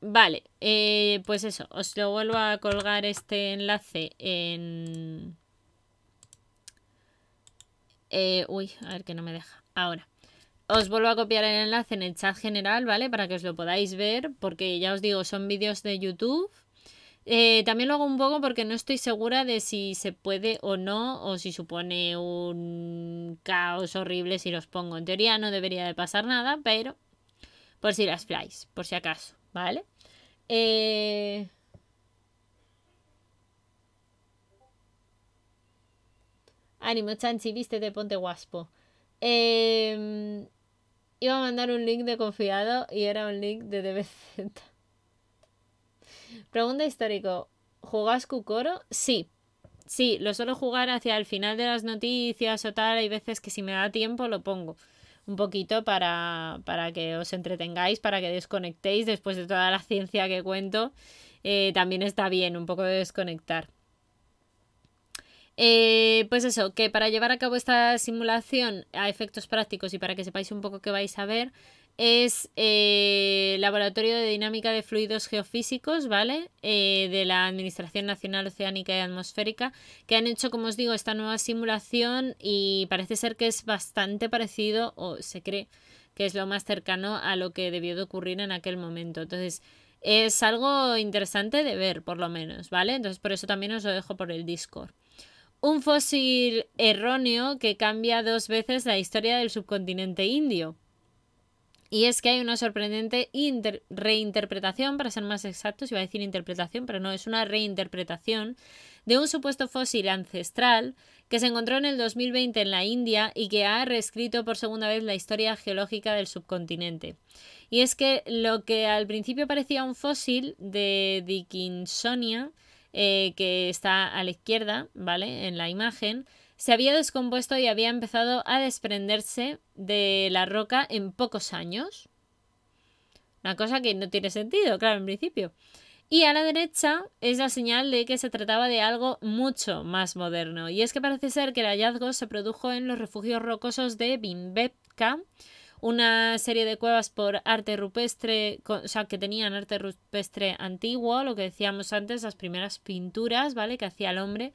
vale, eh, pues eso, os lo vuelvo a colgar este enlace en... Eh, uy, a ver que no me deja. Ahora. Os vuelvo a copiar el enlace en el chat general, ¿vale? Para que os lo podáis ver, porque ya os digo, son vídeos de YouTube. Eh, también lo hago un poco porque no estoy segura de si se puede o no, o si supone un caos horrible si los pongo. En teoría no debería de pasar nada, pero por si las flies, por si acaso, ¿vale? Eh... Ánimo, Chanchi, viste de ponte guaspo. Em, iba a mandar un link de confiado y era un link de DBZ. Pregunta histórico. ¿Jugás kukoro? Sí. Sí, lo suelo jugar hacia el final de las noticias o tal. Hay veces que si me da tiempo lo pongo un poquito para, que os entretengáis, para que desconectéis después de toda la ciencia que cuento. Eh, también está bien un poco de desconectar. Eh, pues eso, que para llevar a cabo esta simulación a efectos prácticos y para que sepáis un poco qué vais a ver, es el eh, Laboratorio de Dinámica de Fluidos Geofísicos, ¿vale? Eh, de la Administración Nacional Oceánica y Atmosférica, que han hecho, como os digo, esta nueva simulación y parece ser que es bastante parecido, o se cree que es lo más cercano a lo que debió de ocurrir en aquel momento. Entonces, es algo interesante de ver, por lo menos, ¿vale? Entonces, por eso también os lo dejo por el Discord un fósil erróneo que cambia dos veces la historia del subcontinente indio. Y es que hay una sorprendente reinterpretación, para ser más exactos, iba a decir interpretación, pero no, es una reinterpretación de un supuesto fósil ancestral que se encontró en el 2020 en la India y que ha reescrito por segunda vez la historia geológica del subcontinente. Y es que lo que al principio parecía un fósil de Dickinsonia, eh, que está a la izquierda, ¿vale? En la imagen, se había descompuesto y había empezado a desprenderse de la roca en pocos años. Una cosa que no tiene sentido, claro, en principio. Y a la derecha es la señal de que se trataba de algo mucho más moderno. Y es que parece ser que el hallazgo se produjo en los refugios rocosos de Bimbepka, una serie de cuevas por arte rupestre, o sea, que tenían arte rupestre antiguo, lo que decíamos antes, las primeras pinturas, ¿vale? Que hacía el hombre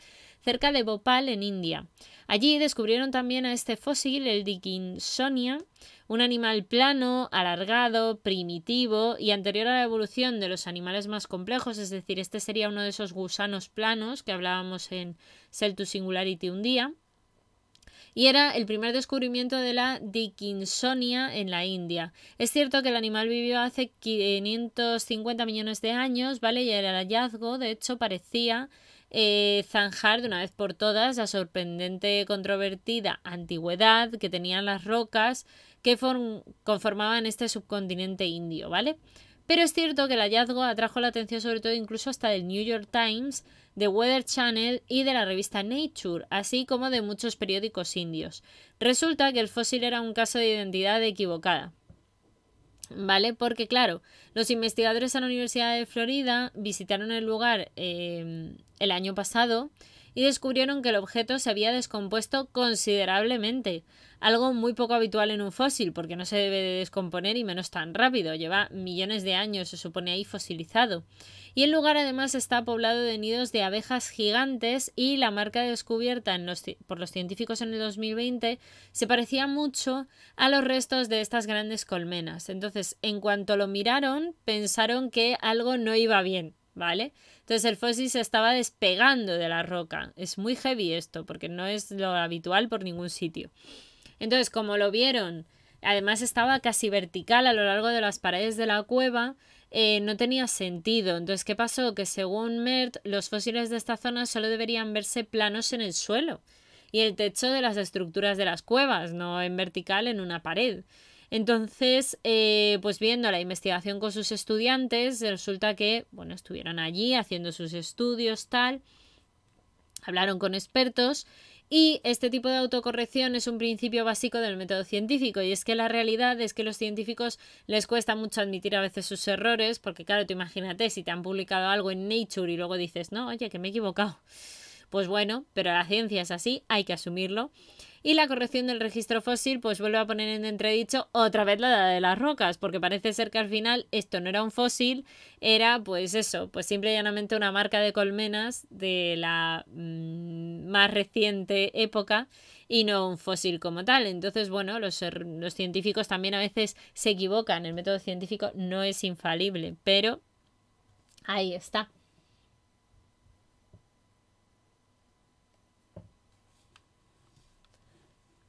cerca de Bhopal, en India. Allí descubrieron también a este fósil, el Dickinsonia, un animal plano, alargado, primitivo y anterior a la evolución de los animales más complejos, es decir, este sería uno de esos gusanos planos que hablábamos en Cell to Singularity un día. Y era el primer descubrimiento de la Dickinsonia en la India. Es cierto que el animal vivió hace 550 millones de años, ¿vale? Y el hallazgo, de hecho, parecía eh, zanjar de una vez por todas la sorprendente controvertida antigüedad que tenían las rocas que conformaban este subcontinente indio, ¿vale? Pero es cierto que el hallazgo atrajo la atención sobre todo incluso hasta del New York Times, de Weather Channel y de la revista Nature, así como de muchos periódicos indios. Resulta que el fósil era un caso de identidad equivocada. ¿Vale? Porque claro, los investigadores de la Universidad de Florida visitaron el lugar em, el año pasado y descubrieron que el objeto se había descompuesto considerablemente, algo muy poco habitual en un fósil, porque no se debe de descomponer y menos tan rápido, lleva millones de años, se supone ahí fosilizado. Y el lugar además está poblado de nidos de abejas gigantes y la marca descubierta por los científicos en el 2020 se parecía mucho a los restos de estas grandes colmenas. Entonces, en cuanto lo miraron, pensaron que algo no iba bien entonces el fósil se estaba despegando de la roca. Es muy heavy esto, porque no es lo habitual por ningún sitio. Entonces, como lo vieron, además estaba casi vertical a lo largo de las paredes de la cueva, eh, no tenía sentido. Entonces, ¿qué pasó? Que según Mert, los fósiles de esta zona solo deberían verse planos en el suelo y el techo de las estructuras de las cuevas, no en vertical en una pared. Entonces, eh, pues viendo la investigación con sus estudiantes, resulta que, bueno, estuvieron allí haciendo sus estudios, tal, hablaron con expertos y este tipo de autocorrección es un principio básico del método científico y es que la realidad es que los científicos les cuesta mucho admitir a veces sus errores porque claro, tú imagínate si te han publicado algo en Nature y luego dices, no, oye, que me he equivocado. Pues bueno, pero la ciencia es así, hay que asumirlo. Y la corrección del registro fósil pues vuelve a poner en entredicho otra vez la edad de las rocas, porque parece ser que al final esto no era un fósil, era pues eso, pues simple y llanamente una marca de colmenas de la mm, más reciente época y no un fósil como tal. Entonces, bueno, los, er, los científicos también a veces se equivocan, el método científico no es infalible, pero ahí está.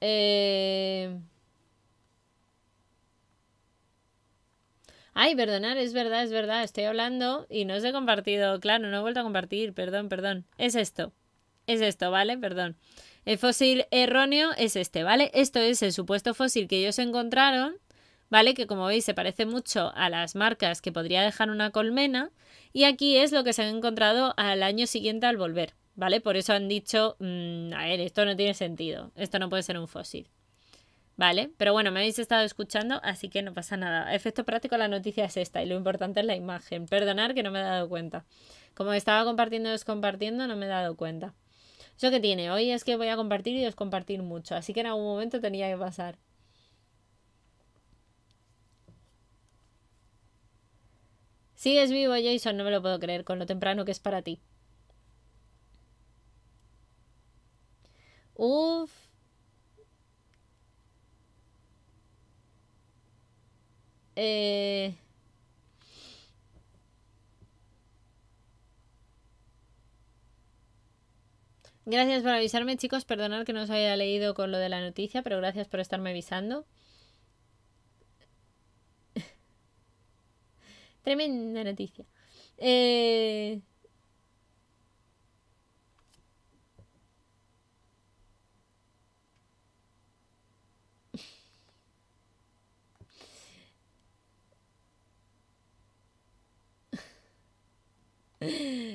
Eh... Ay, perdonar, es verdad, es verdad, estoy hablando y no os he compartido, claro, no he vuelto a compartir, perdón, perdón. Es esto, es esto, ¿vale? Perdón. El fósil erróneo es este, ¿vale? Esto es el supuesto fósil que ellos encontraron, ¿vale? Que como veis se parece mucho a las marcas que podría dejar una colmena y aquí es lo que se han encontrado al año siguiente al volver. ¿vale? Por eso han dicho, mm, a ver, esto no tiene sentido, esto no puede ser un fósil. ¿Vale? Pero bueno, me habéis estado escuchando, así que no pasa nada. Efecto práctico, la noticia es esta y lo importante es la imagen. Perdonar que no me he dado cuenta. Como estaba compartiendo y descompartiendo, no me he dado cuenta. Eso que tiene, hoy es que voy a compartir y descompartir mucho, así que en algún momento tenía que pasar. Sigues vivo, Jason, no me lo puedo creer, con lo temprano que es para ti. eh, Gracias por avisarme, chicos. Perdonad que no os haya leído con lo de la noticia, pero gracias por estarme avisando. Tremenda noticia. Eh...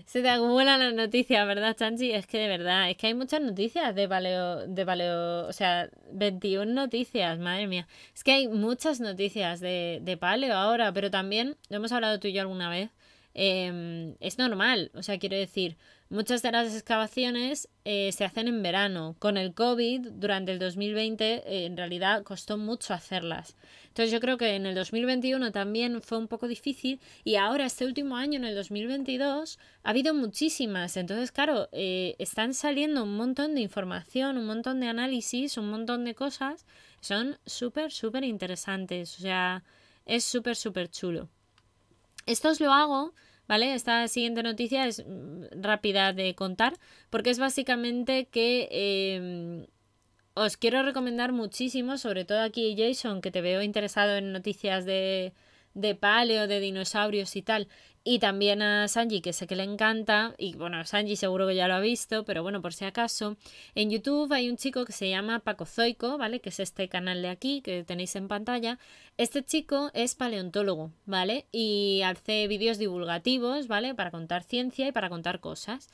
Se te acumulan las noticias, ¿verdad, Chanchi? Es que de verdad, es que hay muchas noticias de paleo, de paleo, o sea, 21 noticias, madre mía. Es que hay muchas noticias de, paleo ahora, pero también, lo hemos hablado tú y yo alguna vez, em, es normal, o sea, quiero decir, muchas de las excavaciones eh, se hacen en verano. Con el COVID, durante el 2020, eh, en realidad costó mucho hacerlas. Entonces yo creo que en el 2021 también fue un poco difícil y ahora este último año, en el 2022, ha habido muchísimas. Entonces, claro, eh, están saliendo un montón de información, un montón de análisis, un montón de cosas. Son súper, súper interesantes. O sea, es súper, súper chulo. Esto os lo hago ¿Vale? Esta siguiente noticia es mm, rápida de contar porque es básicamente que em, os quiero recomendar muchísimo, sobre todo aquí Jason, que te veo interesado en noticias de, de paleo, de dinosaurios y tal. Y también a Sanji, que sé que le encanta, y bueno, Sanji seguro que ya lo ha visto, pero bueno, por si acaso, en YouTube hay un chico que se llama Paco Zoico, ¿vale? Que es este canal de aquí que tenéis en pantalla. Este chico es paleontólogo, ¿vale? Y hace vídeos divulgativos, ¿vale? Para contar ciencia y para contar cosas.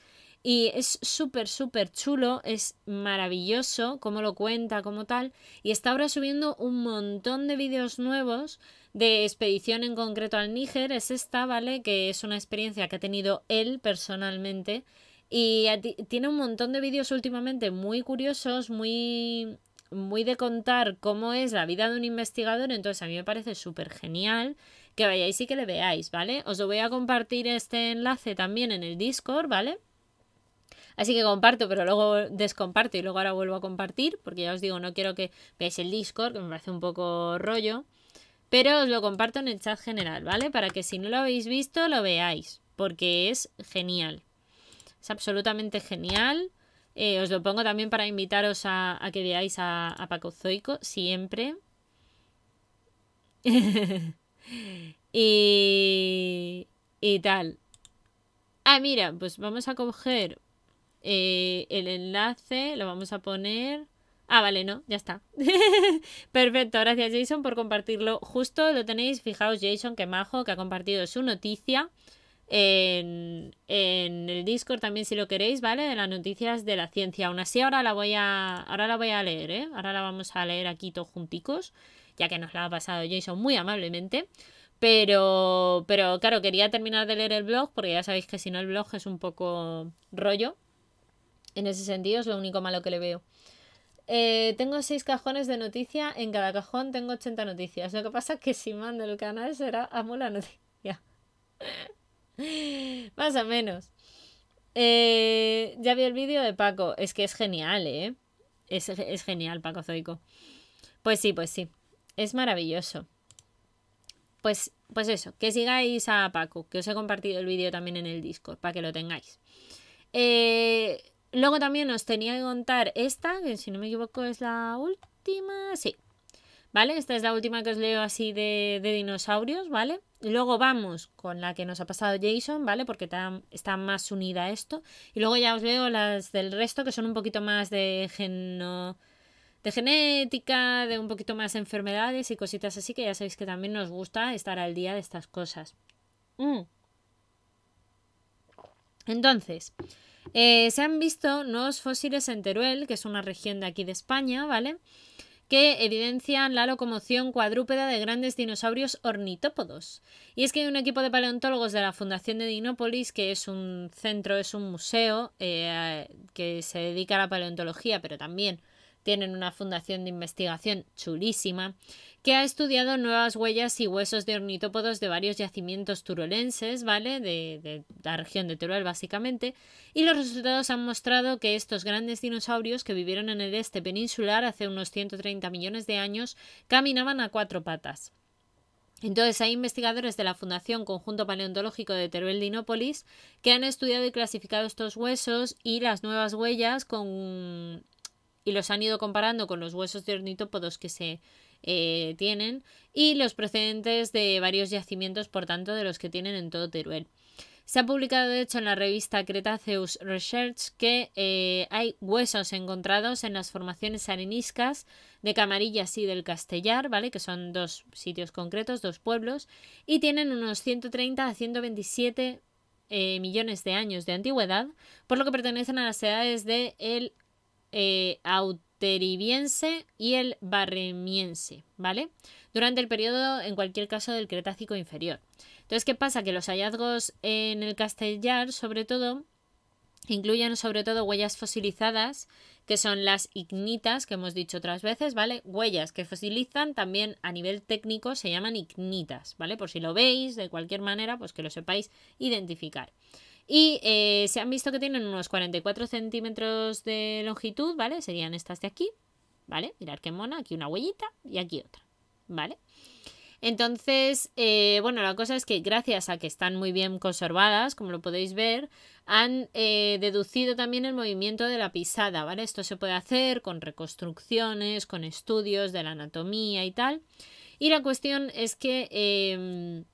Y es súper, súper chulo, es maravilloso cómo lo cuenta, como tal. Y está ahora subiendo un montón de vídeos nuevos de expedición en concreto al Níger. Es esta, ¿vale? Que es una experiencia que ha tenido él personalmente. Y tiene un montón de vídeos últimamente muy curiosos, muy muy de contar cómo es la vida de un investigador, entonces a mí me parece súper genial que vayáis y que le veáis, ¿vale? Os lo voy a compartir este enlace también en el Discord, ¿vale? Así que comparto, pero luego descomparto y luego ahora vuelvo a compartir, porque ya os digo, no quiero que veáis el Discord, que me parece un poco rollo. Pero os lo comparto en el chat general, ¿vale? Para que si no lo habéis visto, lo veáis, porque es genial. Es absolutamente genial. Eh, os lo pongo también para invitaros a, que veáis a, a Paco Zoico, siempre. y, y tal. Ah, mira, pues vamos a coger eh, el enlace lo vamos a poner... Ah, vale, no, ya está. Perfecto, gracias Jason por compartirlo. Justo lo tenéis, fijaos Jason, que majo, que ha compartido su noticia en, en el Discord también si lo queréis, ¿vale? De las noticias de la ciencia. Aún así ahora la voy a, ahora la voy a leer, ¿eh? Ahora la vamos a leer aquí todos junticos, ya que nos la ha pasado Jason muy amablemente. Pero, pero claro, quería terminar de leer el blog porque ya sabéis que si no el blog es un poco rollo. En ese sentido es lo único malo que le veo. Eh, tengo seis cajones de noticia, en cada cajón tengo 80 noticias. Lo que pasa es que si mando el canal será amo la noticia. Más o menos. Eh, ya vi el vídeo de Paco. Es que es genial, ¿eh? Es, genial, Paco Zoico. Pues sí, pues sí. Es maravilloso. Pues, pues eso, que sigáis a Paco, que os he compartido el vídeo también en el Discord, para que lo tengáis. Eh, Luego también os tenía que contar esta, que si no me equivoco es la última. Sí. ¿Vale? Esta es la última que os leo así de, dinosaurios, ¿vale? Y Luego vamos con la que nos ha pasado Jason, ¿vale? Porque está, más unida a esto. Y luego ya os leo las del resto, que son un poquito más de geno de genética, de un poquito más enfermedades y cositas así, que ya sabéis que también nos gusta estar al día de estas cosas. Mm. Entonces, eh, se han visto nuevos fósiles en Teruel, que es una región de aquí de España, ¿vale? que evidencian la locomoción cuadrúpeda de grandes dinosaurios ornitópodos. Y es que hay un equipo de paleontólogos de la Fundación de Dinópolis, que es un centro, es un museo eh, que se dedica a la paleontología, pero también tienen una fundación de investigación chulísima que ha estudiado nuevas huellas y huesos de ornitópodos de varios yacimientos turolenses, ¿vale? De, de, la región de Teruel, básicamente. Y los resultados han mostrado que estos grandes dinosaurios que vivieron en el este peninsular hace unos 130 millones de años caminaban a cuatro patas. Entonces hay investigadores de la Fundación Conjunto Paleontológico de Teruel Dinópolis que han estudiado y clasificado estos huesos y las nuevas huellas con y los han ido comparando con los huesos de ornitópodos que se eh, tienen y los procedentes de varios yacimientos, por tanto, de los que tienen en todo Teruel. Se ha publicado, de hecho, en la revista Cretaceous Research que eh, hay huesos encontrados en las formaciones areniscas de Camarillas y del Castellar, ¿vale? Que son dos sitios concretos, dos pueblos, y tienen unos 130 a 127 eh, millones de años de antigüedad, por lo que pertenecen a las edades del de eh, auteriviense y el barremiense, ¿vale? Durante el periodo, en cualquier caso, del Cretácico inferior. Entonces, ¿qué pasa? Que los hallazgos en el Castellar, sobre todo, incluyen sobre todo huellas fosilizadas, que son las ignitas, que hemos dicho otras veces, ¿vale? Huellas que fosilizan también a nivel técnico se llaman ignitas, ¿vale? Por si lo veis, de cualquier manera, pues que lo sepáis identificar. Y eh, se han visto que tienen unos 44 centímetros de longitud, ¿vale? Serían estas de aquí, ¿vale? Mirad qué mona, aquí una huellita y aquí otra, ¿vale? Entonces, eh, bueno, la cosa es que gracias a que están muy bien conservadas, como lo podéis ver, han eh, deducido también el movimiento de la pisada, ¿vale? Esto se puede hacer con reconstrucciones, con estudios de la anatomía y tal. Y la cuestión es que... Em,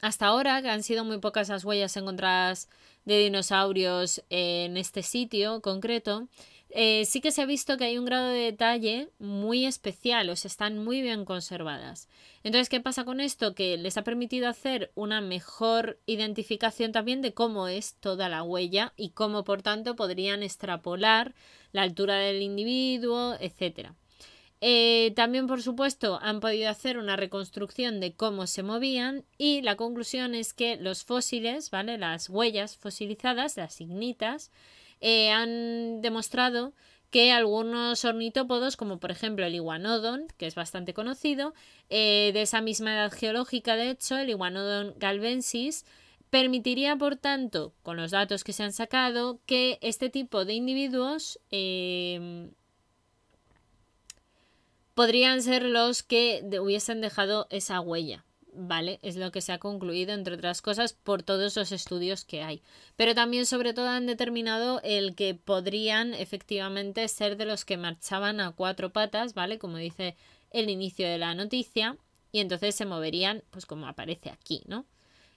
hasta ahora, que han sido muy pocas las huellas encontradas de dinosaurios en este sitio concreto, eh, sí que se ha visto que hay un grado de detalle muy especial, o están muy bien conservadas. Entonces, ¿qué pasa con esto? Que les ha permitido hacer una mejor identificación también de cómo es toda la huella y cómo, por tanto, podrían extrapolar la altura del individuo, etcétera. Eh, también, por supuesto, han podido hacer una reconstrucción de cómo se movían y la conclusión es que los fósiles, ¿vale? Las huellas fosilizadas, las ignitas, eh, han demostrado que algunos ornitópodos, como por ejemplo el iguanodon, que es bastante conocido, eh, de esa misma edad geológica, de hecho, el iguanodon galvensis, permitiría, por tanto, con los datos que se han sacado, que este tipo de individuos podrían ser los que hubiesen dejado esa huella. ¿vale? Es lo que se ha concluido, entre otras cosas, por todos los estudios que hay. Pero también, sobre todo, han determinado el que podrían efectivamente ser de los que marchaban a cuatro patas, ¿vale? Como dice el inicio de la noticia, y entonces se moverían, pues como aparece aquí, ¿no?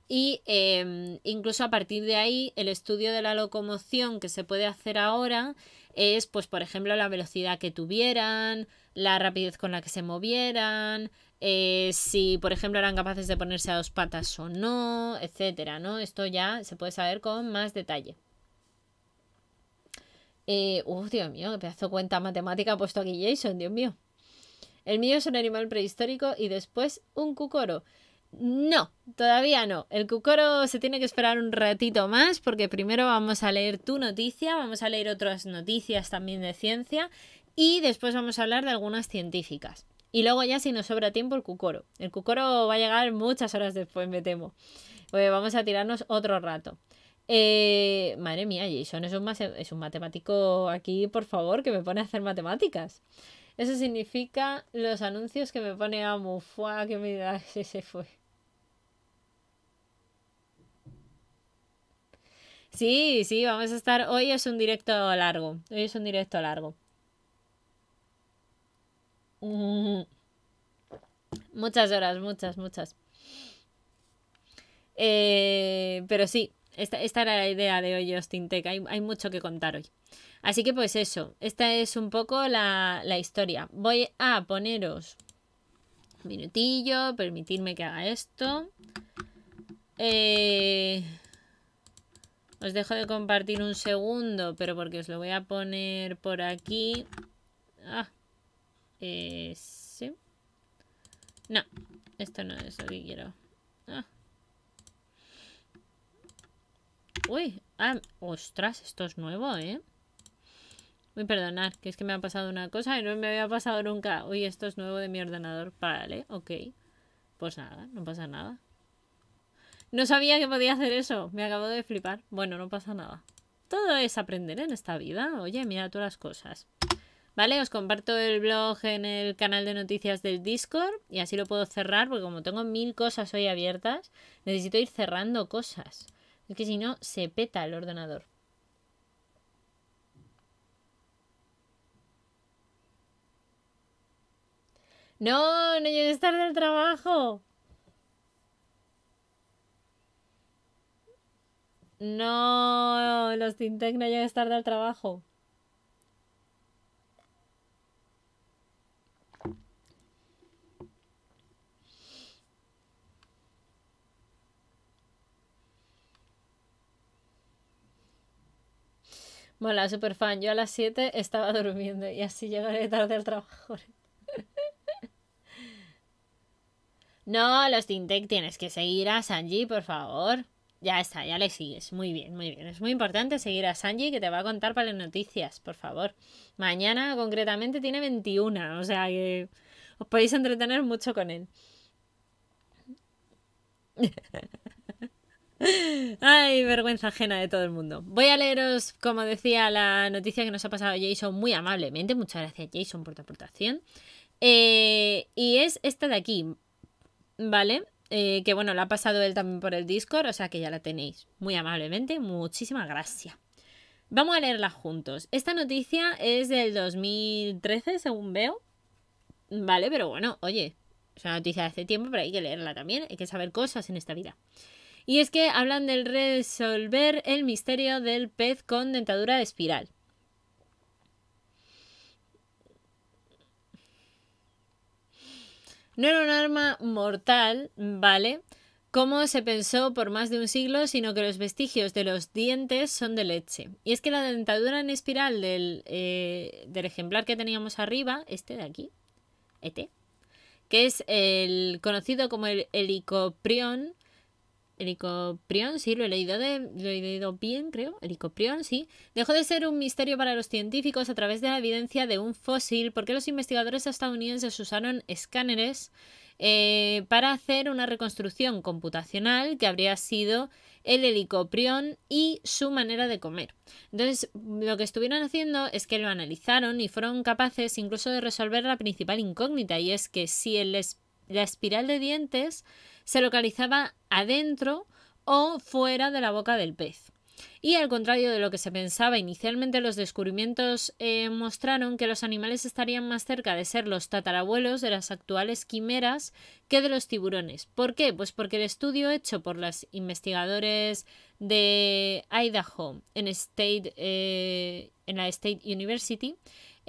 Y em, incluso a partir de ahí, el estudio de la locomoción que se puede hacer ahora es, pues, por ejemplo, la velocidad que tuvieran, la rapidez con la que se movieran, eh, si por ejemplo eran capaces de ponerse a dos patas o no, etcétera, ¿no? Esto ya se puede saber con más detalle. Eh, Dios mío, qué pedazo de cuenta matemática ha puesto aquí Jason, Dios mío. El mío es un animal prehistórico y después un cucoro. No, todavía no. El cucoro se tiene que esperar un ratito más porque primero vamos a leer tu noticia, vamos a leer otras noticias también de ciencia y después vamos a hablar de algunas científicas. Y luego ya si nos sobra tiempo el cucoro. El cucoro va a llegar muchas horas después, me temo. Pues vamos a tirarnos otro rato. Eh, madre mía, Jason es un, es un matemático aquí, por favor, que me pone a hacer matemáticas. Eso significa los anuncios que me pone a Mufua, que me da ese se fue. Sí, sí, vamos a estar. Hoy es un directo largo. Hoy es un directo largo. Muchas horas, muchas, muchas. Eh, pero sí, esta, era la idea de hoy, Austin Tech. Hay, mucho que contar hoy. Así que pues eso, esta es un poco la, historia. Voy a poneros un minutillo, permitidme que haga esto. Eh, os dejo de compartir un segundo, pero porque os lo voy a poner por aquí. Ah, sí. No, esto no es lo que quiero. Ah. Uy, ah, ostras, esto es nuevo, ¿eh? Uy, perdonad, que es que me ha pasado una cosa y no me había pasado nunca. Uy, esto es nuevo de mi ordenador. Vale, ok. Pues nada, no pasa nada. No sabía que podía hacer eso. Me acabo de flipar. Bueno, no pasa nada. Todo es aprender en esta vida. Oye, mira todas las cosas. ¿Vale? Os comparto el blog en el canal de noticias del Discord y así lo puedo cerrar porque como tengo mil cosas hoy abiertas, necesito ir cerrando cosas. Es que si no, se peta el ordenador. No, no llegues tarde al trabajo. No, los Tintec no llegues tarde al trabajo. Mola, super fan. Yo a las 7 estaba durmiendo y así llegaré tarde al trabajo. no, los Tintec tienes que seguir a Sanji, por favor. Ya está, ya le sigues. Muy bien, muy bien. Es muy importante seguir a Sanji que te va a contar para las noticias, por favor. Mañana concretamente tiene 21, o sea que os podéis entretener mucho con él. Ay, vergüenza ajena de todo el mundo. Voy a leeros, como decía, la noticia que nos ha pasado Jason muy amablemente. Muchas gracias, Jason, por tu aportación. Eh, y es esta de aquí, ¿vale? Eh, que bueno, la ha pasado él también por el Discord, o sea que ya la tenéis. Muy amablemente, muchísimas gracias. Vamos a leerla juntos. Esta noticia es del 2013, según veo. Vale, pero bueno, oye, es una noticia de hace tiempo, pero hay que leerla también, hay que saber cosas en esta vida. Y es que hablan del resolver el misterio del pez con dentadura espiral. No era un arma mortal, ¿vale? como se pensó por más de un siglo, sino que los vestigios de los dientes son de leche. Y es que la dentadura en espiral del, eh, ejemplar que teníamos arriba, este de aquí, este, que es el conocido como el helicoprión, Helicoprion, sí, lo he leído, he leído bien, creo. Helicoprion, sí. Dejó de ser un misterio para los científicos a través de la evidencia de un fósil, porque los investigadores estadounidenses usaron escáneres eh, para hacer una reconstrucción computacional que habría sido el helicoprión y su manera de comer. Entonces, lo que estuvieron haciendo es que lo analizaron y fueron capaces incluso de resolver la principal incógnita, y es que si el la espiral de dientes se localizaba adentro o fuera de la boca del pez. Y al contrario de lo que se pensaba inicialmente, los descubrimientos eh, mostraron que los animales estarían más cerca de ser los tatarabuelos de las actuales quimeras que de los tiburones. ¿Por qué? Pues porque el estudio hecho por los investigadores de Idaho en, State, eh, en la State University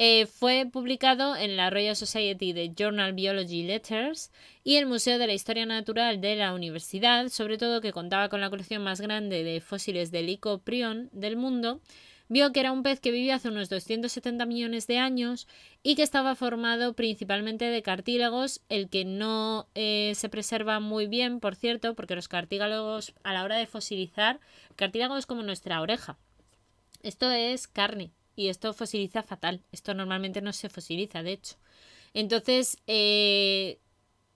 eh, fue publicado en la Royal Society de Journal Biology Letters y el Museo de la Historia Natural de la Universidad, sobre todo que contaba con la colección más grande de fósiles de lycoprión del mundo, vio que era un pez que vivía hace unos 270 millones de años y que estaba formado principalmente de cartílagos, el que no eh, se preserva muy bien, por cierto, porque los cartílagos a la hora de fosilizar, cartílagos como nuestra oreja. Esto es carne, y esto fosiliza fatal. Esto normalmente no se fosiliza, de hecho. Entonces, eh,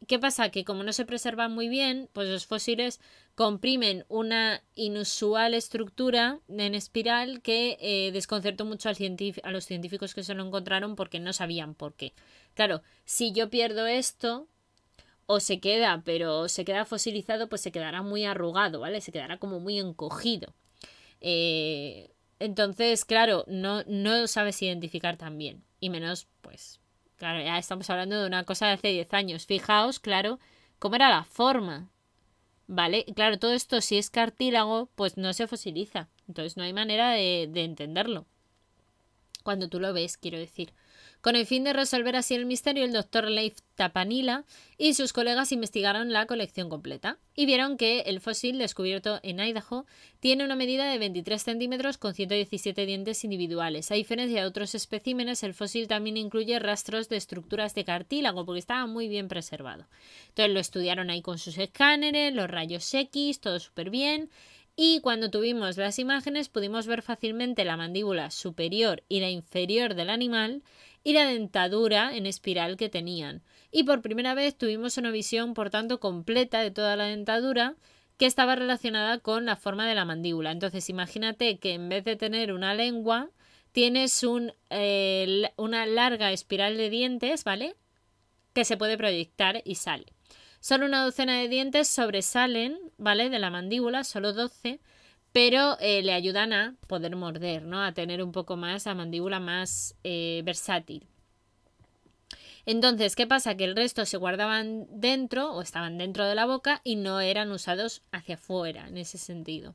¿qué pasa? Que como no se preservan muy bien, pues los fósiles comprimen una inusual estructura en espiral que eh, desconcertó mucho a los científicos que se lo encontraron porque no sabían por qué. Claro, si yo pierdo esto, o se queda, pero se queda fosilizado, pues se quedará muy arrugado, ¿vale? Se quedará como muy encogido. Eh, entonces, claro, no, no sabes identificar tan bien. Y menos, pues, claro, ya estamos hablando de una cosa de hace 10 años. Fijaos, claro, cómo era la forma. ¿Vale? claro, todo esto, si es cartílago, pues no se fosiliza. Entonces no hay manera de, de entenderlo. Cuando tú lo ves, quiero decir. Con el fin de resolver así el misterio, el doctor Leif Tapanila y sus colegas investigaron la colección completa y vieron que el fósil descubierto en Idaho tiene una medida de 23 centímetros con 117 dientes individuales. A diferencia de otros especímenes, el fósil también incluye rastros de estructuras de cartílago porque estaba muy bien preservado. Entonces lo estudiaron ahí con sus escáneres, los rayos X, todo súper bien. Y cuando tuvimos las imágenes pudimos ver fácilmente la mandíbula superior y la inferior del animal, y la dentadura en espiral que tenían. Y por primera vez tuvimos una visión, por tanto, completa de toda la dentadura que estaba relacionada con la forma de la mandíbula. Entonces, imagínate que en vez de tener una lengua, tienes eh, una larga espiral de dientes, ¿vale? Que se puede proyectar y sale. Solo una docena de dientes sobresalen, ¿vale? De la mandíbula, solo 12, pero eh, le ayudan a poder morder, ¿no? A tener un poco más, a mandíbula más eh, versátil. Entonces, ¿qué pasa? Que el resto se guardaban dentro o estaban dentro de la boca y no eran usados hacia afuera en ese sentido.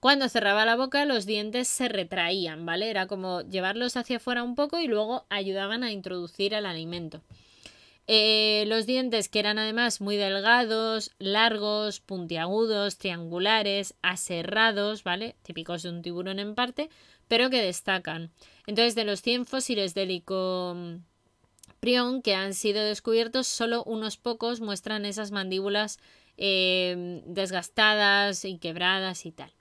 Cuando cerraba la boca, los dientes se retraían, ¿vale? Era como llevarlos hacia afuera un poco y luego ayudaban a introducir el alimento. Eh, los dientes que eran además muy delgados, largos, puntiagudos, triangulares, aserrados, ¿vale? Típicos de un tiburón en parte, pero que destacan. Entonces, de los 100 fósiles del icoprión que han sido descubiertos, solo unos pocos muestran esas mandíbulas eh, desgastadas y quebradas y tal.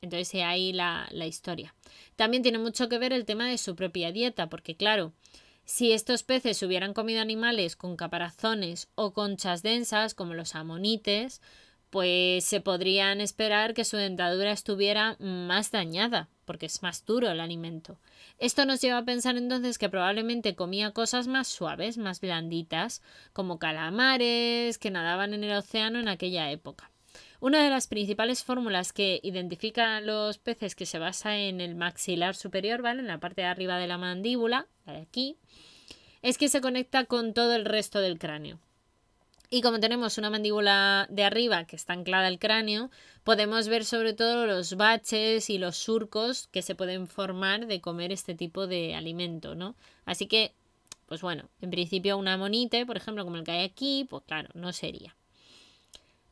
Entonces ahí la historia. También tiene mucho que ver el tema de su propia dieta, porque claro, si estos peces hubieran comido animales con caparazones o conchas densas, como los amonites, pues se podrían esperar que su dentadura estuviera más dañada, porque es más duro el alimento. Esto nos lleva a pensar entonces que probablemente comía cosas más suaves, más blanditas, como calamares que nadaban en el océano en aquella época. Una de las principales fórmulas que identifican los peces que se basa en el maxilar superior, ¿vale? En la parte de arriba de la mandíbula, aquí, es que se conecta con todo el resto del cráneo. Y como tenemos una mandíbula de arriba que está anclada al cráneo, podemos ver sobre todo los baches y los surcos que se pueden formar de comer este tipo de alimento, ¿no? Así que, pues bueno, en principio una monite, por ejemplo, como el que hay aquí, pues claro, no sería.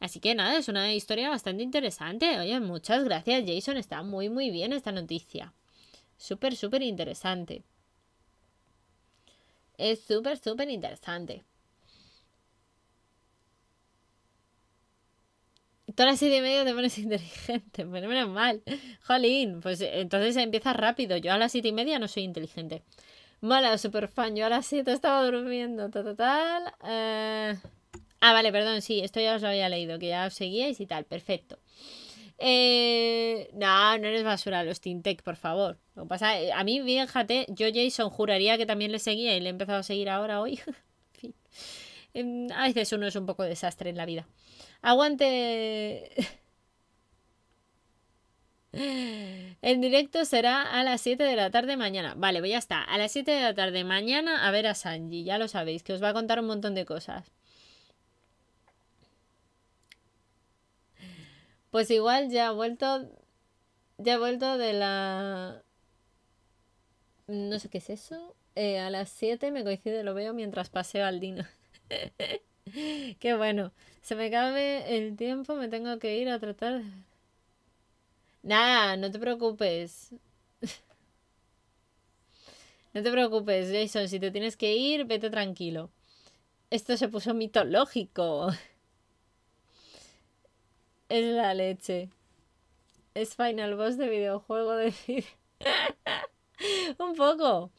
Así que nada, es una historia bastante interesante. Oye, muchas gracias Jason, está muy muy bien esta noticia. Súper, súper interesante. Es súper, súper interesante. Todas las siete y media te pones inteligente, pero menos mal. Jolín, pues entonces empiezas rápido. Yo a las siete y media no soy inteligente. Mala, super fan. Yo a las siete estaba durmiendo. Total. Eh... Ah, vale, perdón, sí, esto ya os lo había leído, que ya os seguíais y tal, perfecto. Eh, no, no eres basura, los Tintec, por favor. pasa, eh, a mí, fíjate, yo Jason juraría que también le seguía y le he empezado a seguir ahora hoy. Em, a veces uno es un poco desastre en la vida. Aguante. El directo será a las 7 de la tarde mañana. Vale, pues ya está. A las 7 de la tarde mañana a ver a Sanji. Ya lo sabéis, que os va a contar un montón de cosas. Pues igual ya ha vuelto. Ya ha vuelto de la. No sé qué es eso. Eh, a las 7 me coincide, lo veo mientras paseo al Dino. qué bueno. Se me cabe el tiempo, me tengo que ir a tratar. Nada, no te preocupes. no te preocupes, Jason. Si te tienes que ir, vete tranquilo. Esto se puso mitológico. Es la leche. Es Final Boss de videojuego decir Un poco.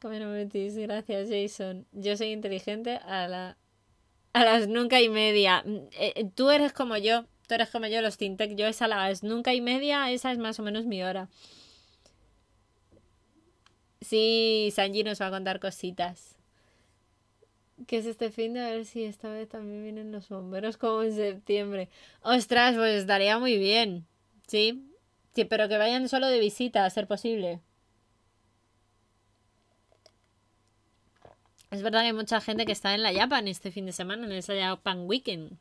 Como no gracias Jason. Yo soy inteligente a la a las nunca y media. Mm, eh, eh, tú eres como yo, tú eres como yo, los Tintec, yo es a las nunca y media, esa es más o menos mi hora. Sí, Sanji nos va a contar cositas que es este fin de a ver si esta vez también vienen los bomberos como en septiembre. Ostras, pues estaría muy bien. Sí, sí pero que vayan solo de visita, a ser posible. Es verdad que hay mucha gente que está en la Japan este fin de semana, en el Japan Weekend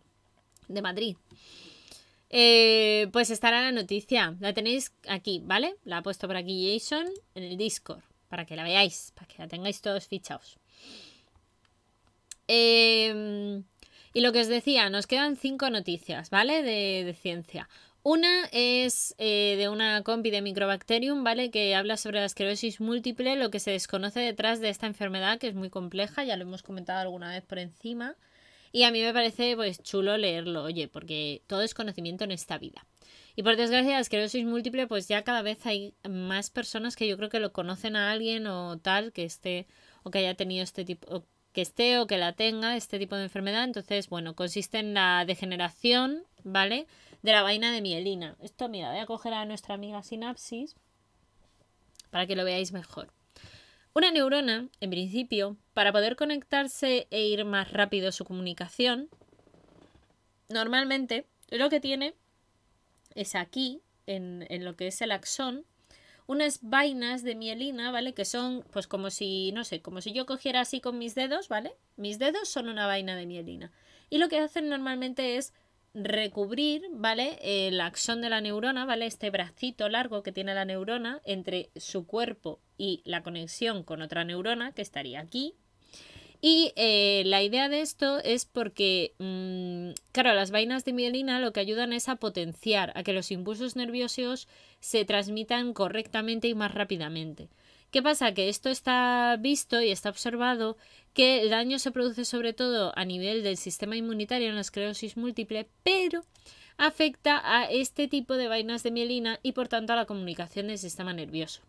de Madrid. Eh, pues estará la noticia. La tenéis aquí, ¿vale? La ha puesto por aquí Jason en el Discord, para que la veáis, para que la tengáis todos fichados. Em, y lo que os decía, nos quedan cinco noticias, ¿vale? De, de ciencia. Una es eh, de una compi de Microbacterium, ¿vale? Que habla sobre la esclerosis múltiple, lo que se desconoce detrás de esta enfermedad, que es muy compleja, ya lo hemos comentado alguna vez por encima. Y a mí me parece pues chulo leerlo, oye, porque todo es conocimiento en esta vida. Y por desgracia, la esclerosis múltiple, pues ya cada vez hay más personas que yo creo que lo conocen a alguien o tal, que esté, o que haya tenido este tipo, que esté o que la tenga este tipo de enfermedad. Entonces, bueno, consiste en la degeneración, ¿vale? De la vaina de mielina. Esto, mira, voy a coger a nuestra amiga sinapsis para que lo veáis mejor. Una neurona, en principio, para poder conectarse e ir más rápido su comunicación, normalmente lo que tiene es aquí, en, en lo que es el axón, unas vainas de mielina, ¿vale? Que son, pues como si, no sé, como si yo cogiera así con mis dedos, ¿vale? Mis dedos son una vaina de mielina. Y lo que hacen normalmente es recubrir, ¿vale? El eh, axón de la neurona, ¿vale? Este bracito largo que tiene la neurona entre su cuerpo y la conexión con otra neurona, que estaría aquí, y eh, la idea de esto es porque, mm, claro, las vainas de mielina lo que ayudan es a potenciar, a que los impulsos nerviosos se transmitan correctamente y más rápidamente. ¿Qué pasa? Que esto está visto y está observado que el daño se produce sobre todo a nivel del sistema inmunitario en la esclerosis múltiple, pero afecta a este tipo de vainas de mielina y por tanto a la comunicación del sistema nervioso.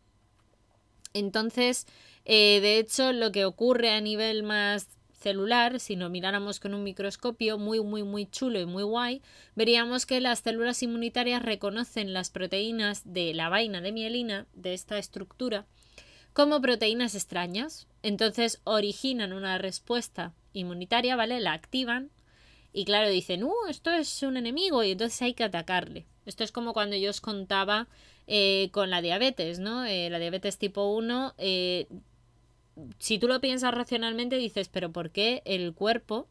Entonces, eh, de hecho, lo que ocurre a nivel más celular, si lo miráramos con un microscopio muy, muy, muy chulo y muy guay, veríamos que las células inmunitarias reconocen las proteínas de la vaina de mielina, de esta estructura, como proteínas extrañas. Entonces originan una respuesta inmunitaria, ¿vale? La activan y claro, dicen, uh, esto es un enemigo y entonces hay que atacarle. Esto es como cuando yo os contaba eh, con la diabetes, ¿no? Eh, la diabetes tipo 1, eh, si tú lo piensas racionalmente, dices, pero ¿por qué el cuerpo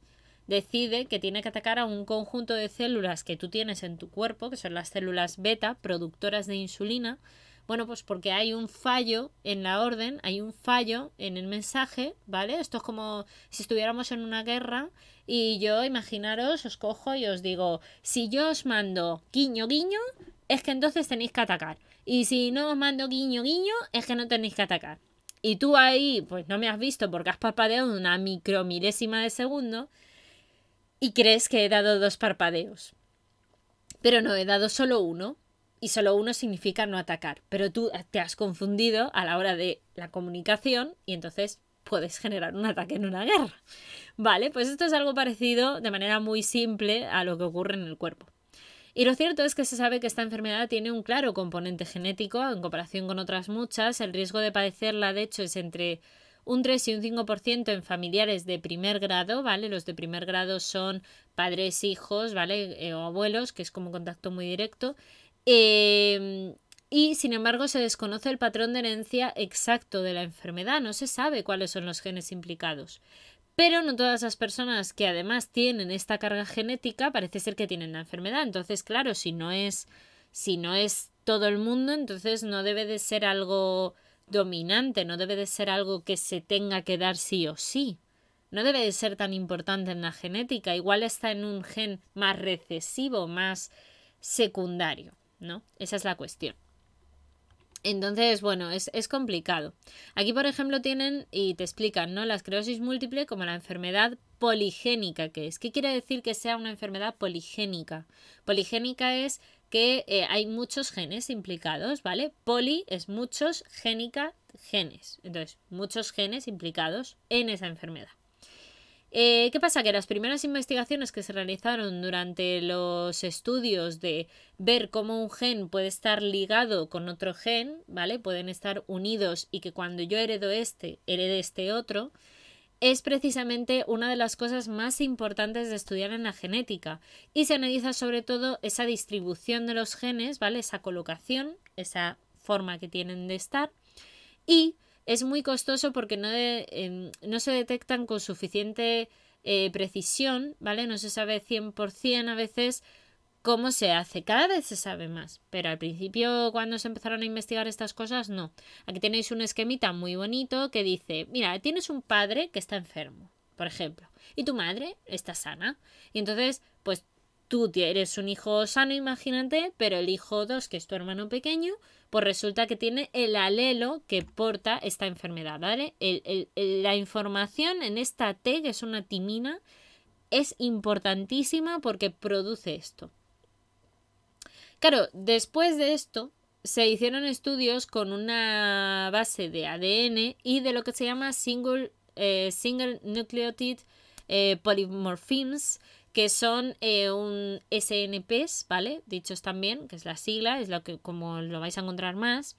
decide que tiene que atacar a un conjunto de células que tú tienes en tu cuerpo, que son las células beta, productoras de insulina? Bueno, pues porque hay un fallo en la orden, hay un fallo en el mensaje, ¿vale? Esto es como si estuviéramos en una guerra y yo, imaginaros, os cojo y os digo, si yo os mando guiño guiño, es que entonces tenéis que atacar. Y si no os mando guiño, guiño, es que no tenéis que atacar. Y tú ahí, pues no me has visto porque has parpadeado una micromilésima de segundo y crees que he dado dos parpadeos. Pero no, he dado solo uno y solo uno significa no atacar. Pero tú te has confundido a la hora de la comunicación y entonces puedes generar un ataque en una guerra. Vale, pues esto es algo parecido de manera muy simple a lo que ocurre en el cuerpo. Y lo cierto es que se sabe que esta enfermedad tiene un claro componente genético en comparación con otras muchas. El riesgo de padecerla, de hecho, es entre un 3 y un 5% en familiares de primer grado, ¿vale? Los de primer grado son padres, hijos, ¿vale? Eh, o abuelos, que es como contacto muy directo. Em, y sin embargo se desconoce el patrón de herencia exacto de la enfermedad, no se sabe cuáles son los genes implicados. Pero no todas las personas que además tienen esta carga genética parece ser que tienen la enfermedad. Entonces, claro, si no es, si no es todo el mundo, entonces no debe de ser algo dominante, no debe de ser algo que se tenga que dar sí o sí. No debe de ser tan importante en la genética, igual está en un gen más recesivo, más secundario, ¿no? Esa es la cuestión. Entonces, bueno, es, complicado. Aquí, por ejemplo, tienen y te explican, ¿no? La esclerosis múltiple como la enfermedad poligénica que es. ¿Qué quiere decir que sea una enfermedad poligénica? Poligénica es que eh, hay muchos genes implicados, ¿vale? Poli es muchos, génica, genes. Entonces, muchos genes implicados en esa enfermedad. Eh, ¿Qué pasa? Que las primeras investigaciones que se realizaron durante los estudios de ver cómo un gen puede estar ligado con otro gen, ¿vale? Pueden estar unidos y que cuando yo heredo este, herede este otro, es precisamente una de las cosas más importantes de estudiar en la genética. Y se analiza sobre todo esa distribución de los genes, ¿vale? Esa colocación, esa forma que tienen de estar. Y es muy costoso porque no, em, no se detectan con suficiente eh, precisión, ¿vale? No se sabe 100% a veces cómo se hace. Cada vez se sabe más, pero al principio cuando se empezaron a investigar estas cosas, no. Aquí tenéis un esquemita muy bonito que dice, mira, tienes un padre que está enfermo, por ejemplo, y tu madre está sana. Y entonces, pues tú eres un hijo sano, imagínate, pero el hijo 2, que es tu hermano pequeño, pues resulta que tiene el alelo que porta esta enfermedad, ¿vale? la información en esta T, que es una timina, es importantísima porque produce esto. Claro, después de esto se hicieron estudios con una base de ADN y de lo que se llama single, eh, single nucleotide eh, polymorphisms, que son eh, un SNPs, ¿vale? Dichos también, que es la sigla, es lo que como lo vais a encontrar más,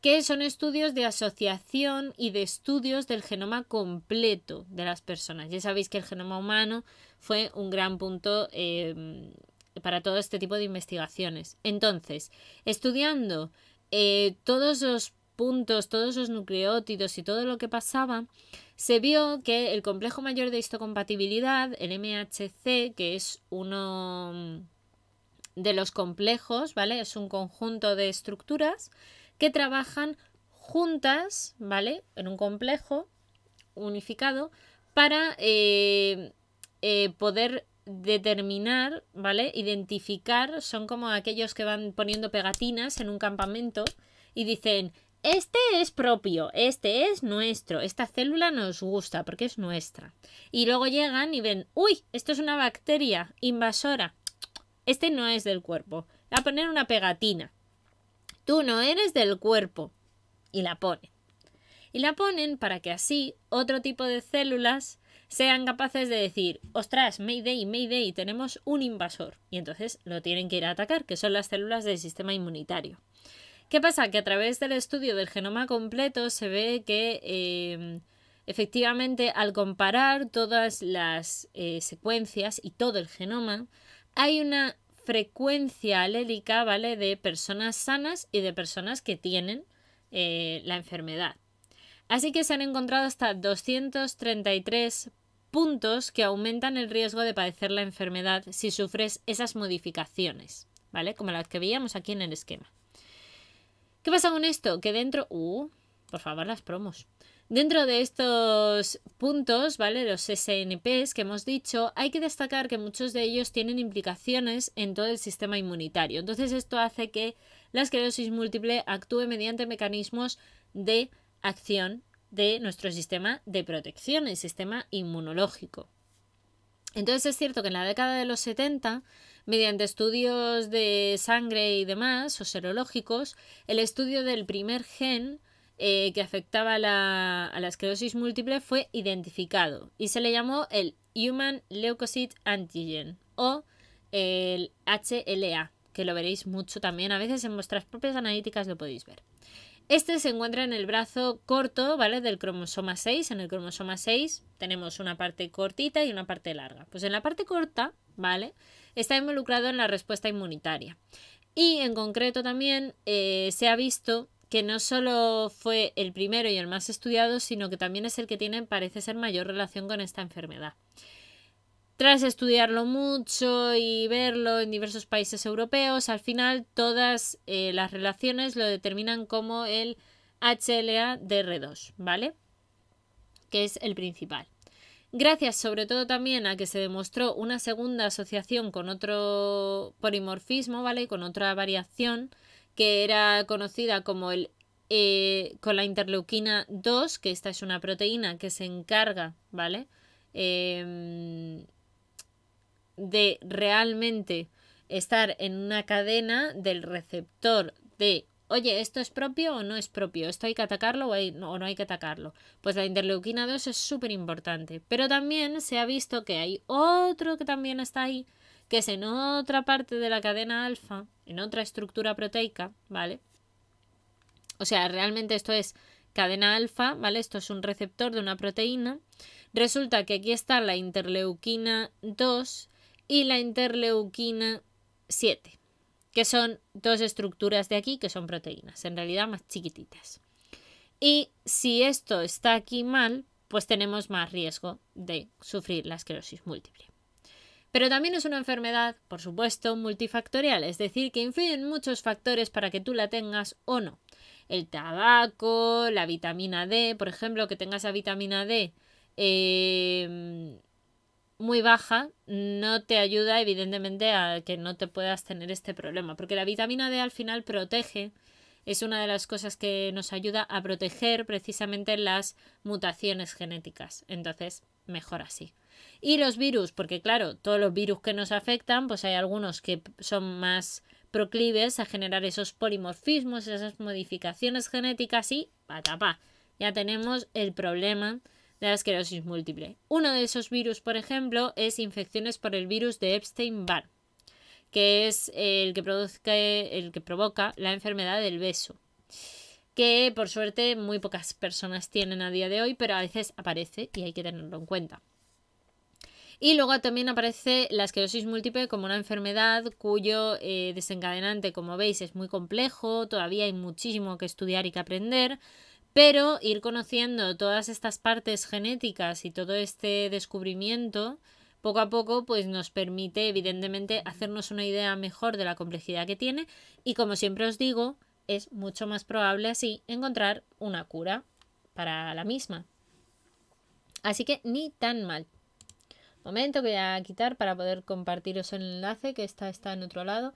que son estudios de asociación y de estudios del genoma completo de las personas. Ya sabéis que el genoma humano fue un gran punto em, para todo este tipo de investigaciones. Entonces, estudiando eh, todos los puntos, todos los nucleótidos y todo lo que pasaba, se vio que el complejo mayor de histocompatibilidad, el MHC, que es uno mm, de los complejos, ¿vale? Es un conjunto de estructuras que trabajan juntas, ¿vale? En un complejo unificado para eh, eh, poder determinar, ¿vale? Identificar, son como aquellos que van poniendo pegatinas en un campamento y dicen, este es propio, este es nuestro, esta célula nos gusta porque es nuestra. Y luego llegan y ven, uy, esto es una bacteria invasora, este no es del cuerpo. Va a poner una pegatina. Tú no eres del cuerpo. Y la ponen. Y la ponen para que así otro tipo de células sean capaces de decir, ostras, Mayday, Mayday, tenemos un invasor. Y entonces lo tienen que ir a atacar, que son las células del sistema inmunitario. ¿Qué pasa? Que a través del estudio del genoma completo se ve que em, efectivamente al comparar todas las eh, secuencias y todo el genoma, hay una frecuencia alélica, ¿vale? De personas sanas y de personas que tienen eh, la enfermedad. Así que se han encontrado hasta 233 puntos que aumentan el riesgo de padecer la enfermedad si sufres esas modificaciones, ¿vale? Como las que veíamos aquí en el esquema. ¿Qué pasa con esto? Que dentro... Uh, por favor, las promos. Dentro de estos puntos, ¿vale? Los SNPs que hemos dicho, hay que destacar que muchos de ellos tienen implicaciones en todo el sistema inmunitario. Entonces esto hace que la esclerosis múltiple actúe mediante mecanismos de acción de nuestro sistema de protección, el sistema inmunológico. Entonces es cierto que en la década de los 70 Mediante estudios de sangre y demás, o serológicos, el estudio del primer gen eh, que afectaba a la esclerosis múltiple fue identificado y se le llamó el Human Leukocyte Antigen o el HLA, que lo veréis mucho también, a veces en vuestras propias analíticas lo podéis ver. Este se encuentra en el brazo corto, ¿vale? Del cromosoma 6. En el cromosoma 6 tenemos una parte cortita y una parte larga. Pues en la parte corta, ¿vale? está involucrado en la respuesta inmunitaria. Y en concreto también eh, se ha visto que no solo fue el primero y el más estudiado, sino que también es el que tiene, parece ser, mayor relación con esta enfermedad. Tras estudiarlo mucho y verlo en diversos países europeos, al final todas eh, las relaciones lo determinan como el HLA-DR2, ¿vale? Que es el principal gracias sobre todo también a que se demostró una segunda asociación con otro polimorfismo, ¿vale? Con otra variación que era conocida como el eh, con la interleuquina 2, que esta es una proteína que se encarga, ¿vale? Em, de realmente estar en una cadena del receptor de oye, ¿esto es propio o no es propio? ¿Esto hay que atacarlo o, no, no hay que atacarlo? Pues la interleuquina 2 es súper importante. Pero también se ha visto que hay otro que también está ahí, que es en otra parte de la cadena alfa, en otra estructura proteica, ¿vale? O sea, realmente esto es cadena alfa, ¿vale? Esto es un receptor de una proteína. Resulta que aquí está la interleuquina 2 y la interleuquina 7 que son dos estructuras de aquí que son proteínas, en realidad más chiquititas. Y si esto está aquí mal, pues tenemos más riesgo de sufrir la esclerosis múltiple. Pero también es una enfermedad, por supuesto, multifactorial, es decir, que influyen muchos factores para que tú la tengas o no. El tabaco, la vitamina D, por ejemplo, que tengas la vitamina D em, muy baja no te ayuda evidentemente a que no te puedas tener este problema, porque la vitamina D al final protege, es una de las cosas que nos ayuda a proteger precisamente las mutaciones genéticas. Entonces, mejor así. Y los virus, porque claro, todos los virus que nos afectan, pues hay algunos que son más proclives a generar esos polimorfismos, esas modificaciones genéticas y Ya tenemos el problema la esclerosis múltiple. Uno de esos virus, por ejemplo, es infecciones por el virus de Epstein-Barr, que es el que, produce, el que provoca la enfermedad del beso, que por suerte muy pocas personas tienen a día de hoy, pero a veces aparece y hay que tenerlo en cuenta. Y luego también aparece la esclerosis múltiple como una enfermedad cuyo eh, desencadenante, como veis, es muy complejo, todavía hay muchísimo que estudiar y que aprender, pero ir conociendo todas estas partes genéticas y todo este descubrimiento, poco a poco, pues nos permite, evidentemente, hacernos una idea mejor de la complejidad que tiene. Y como siempre os digo, es mucho más probable así encontrar una cura para la misma. Así que ni tan mal. Momento que voy a quitar para poder compartiros el enlace que está, está en otro lado.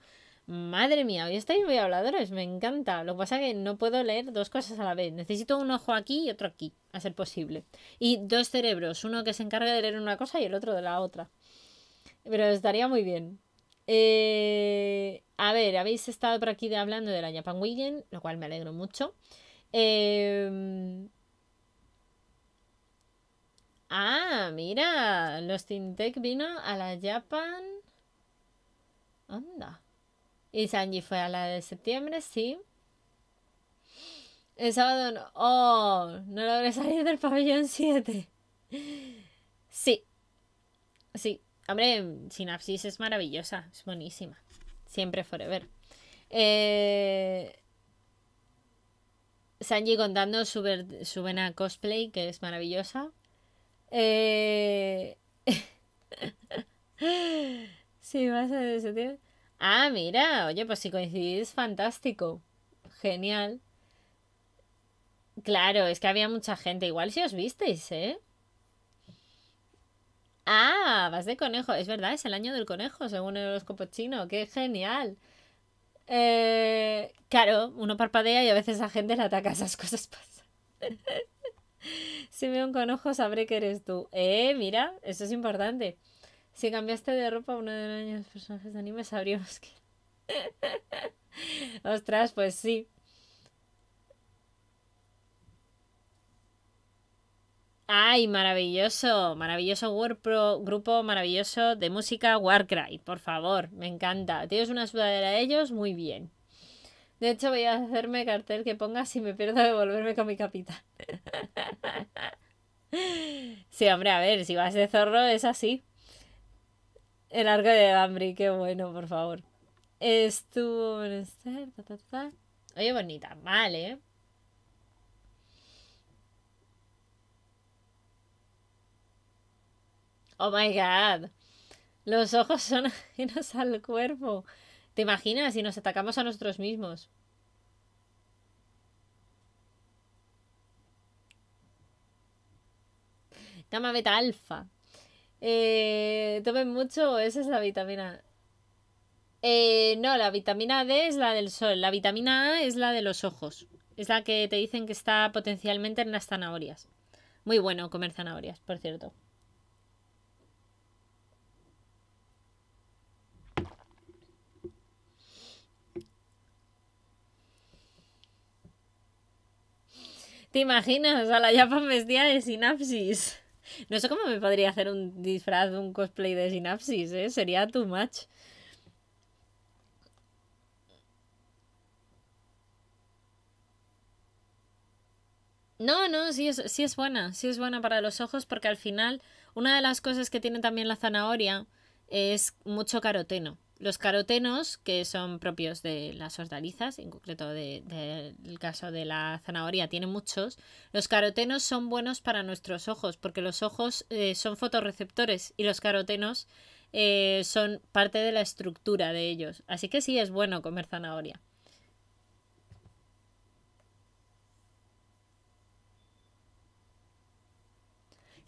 Madre mía, hoy estáis muy habladores, me encanta. Lo que pasa es que no puedo leer dos cosas a la vez. Necesito un ojo aquí y otro aquí, a ser posible. Y dos cerebros, uno que se encarga de leer una cosa y el otro de la otra. Pero estaría muy bien. Eh, a ver, habéis estado por aquí hablando de la Japan Weekend, lo cual me alegro mucho. Eh, ah, mira, los Tintec vino a la Japan. Anda. Y Sanji fue a la de septiembre, sí. El sábado no. ¡Oh! No logré salir del pabellón 7. Sí. Sí. Hombre, Sinapsis es maravillosa. Es buenísima. Siempre forever. Eh... Sanji contando su, vena cosplay, que es maravillosa. Eh... sí, va a ser de septiembre. Ah, mira, oye, pues si coincidís, fantástico. Genial. Claro, es que había mucha gente. Igual si os visteis, ¿eh? Ah, vas de conejo. Es verdad, es el año del conejo, según el horóscopo chino. ¡Qué genial! Eh, claro, uno parpadea y a veces a gente le ataca. Esas cosas si veo un conejo, sabré que eres tú. Eh, mira, eso es importante. Si cambiaste de ropa uno de los personajes de anime, sabríamos que. Ostras, pues sí. Ay, maravilloso, maravilloso grupo maravilloso de música Warcry, por favor, me encanta. Tienes una sudadera de ellos, muy bien. De hecho, voy a hacerme cartel que ponga si me pierdo de volverme con mi capita sí, hombre, a ver, si vas de zorro es así. El arco de hambre, qué bueno, por favor. Estuvo menester, Oye, bonita, vale. ¿eh? Oh my god. Los ojos son ajenos al cuerpo. ¿Te imaginas si nos atacamos a nosotros mismos? Gama beta alfa. Eh, tomen mucho, esa es la vitamina. Eh, no, la vitamina D es la del sol, la vitamina A es la de los ojos, es la que te dicen que está potencialmente en las zanahorias. Muy bueno comer zanahorias, por cierto. ¿Te imaginas a la yapa vestida de sinapsis? No sé cómo me podría hacer un disfraz, un cosplay de sinapsis, ¿eh? Sería too much. No, no, sí es, sí es buena, sí es buena para los ojos porque al final una de las cosas que tiene también la zanahoria es mucho caroteno. Los carotenos, que son propios de las hortalizas, en concreto del de, caso de la zanahoria, tiene muchos. Los carotenos son buenos para nuestros ojos, porque los ojos eh, son fotorreceptores y los carotenos eh, son parte de la estructura de ellos. Así que sí es bueno comer zanahoria.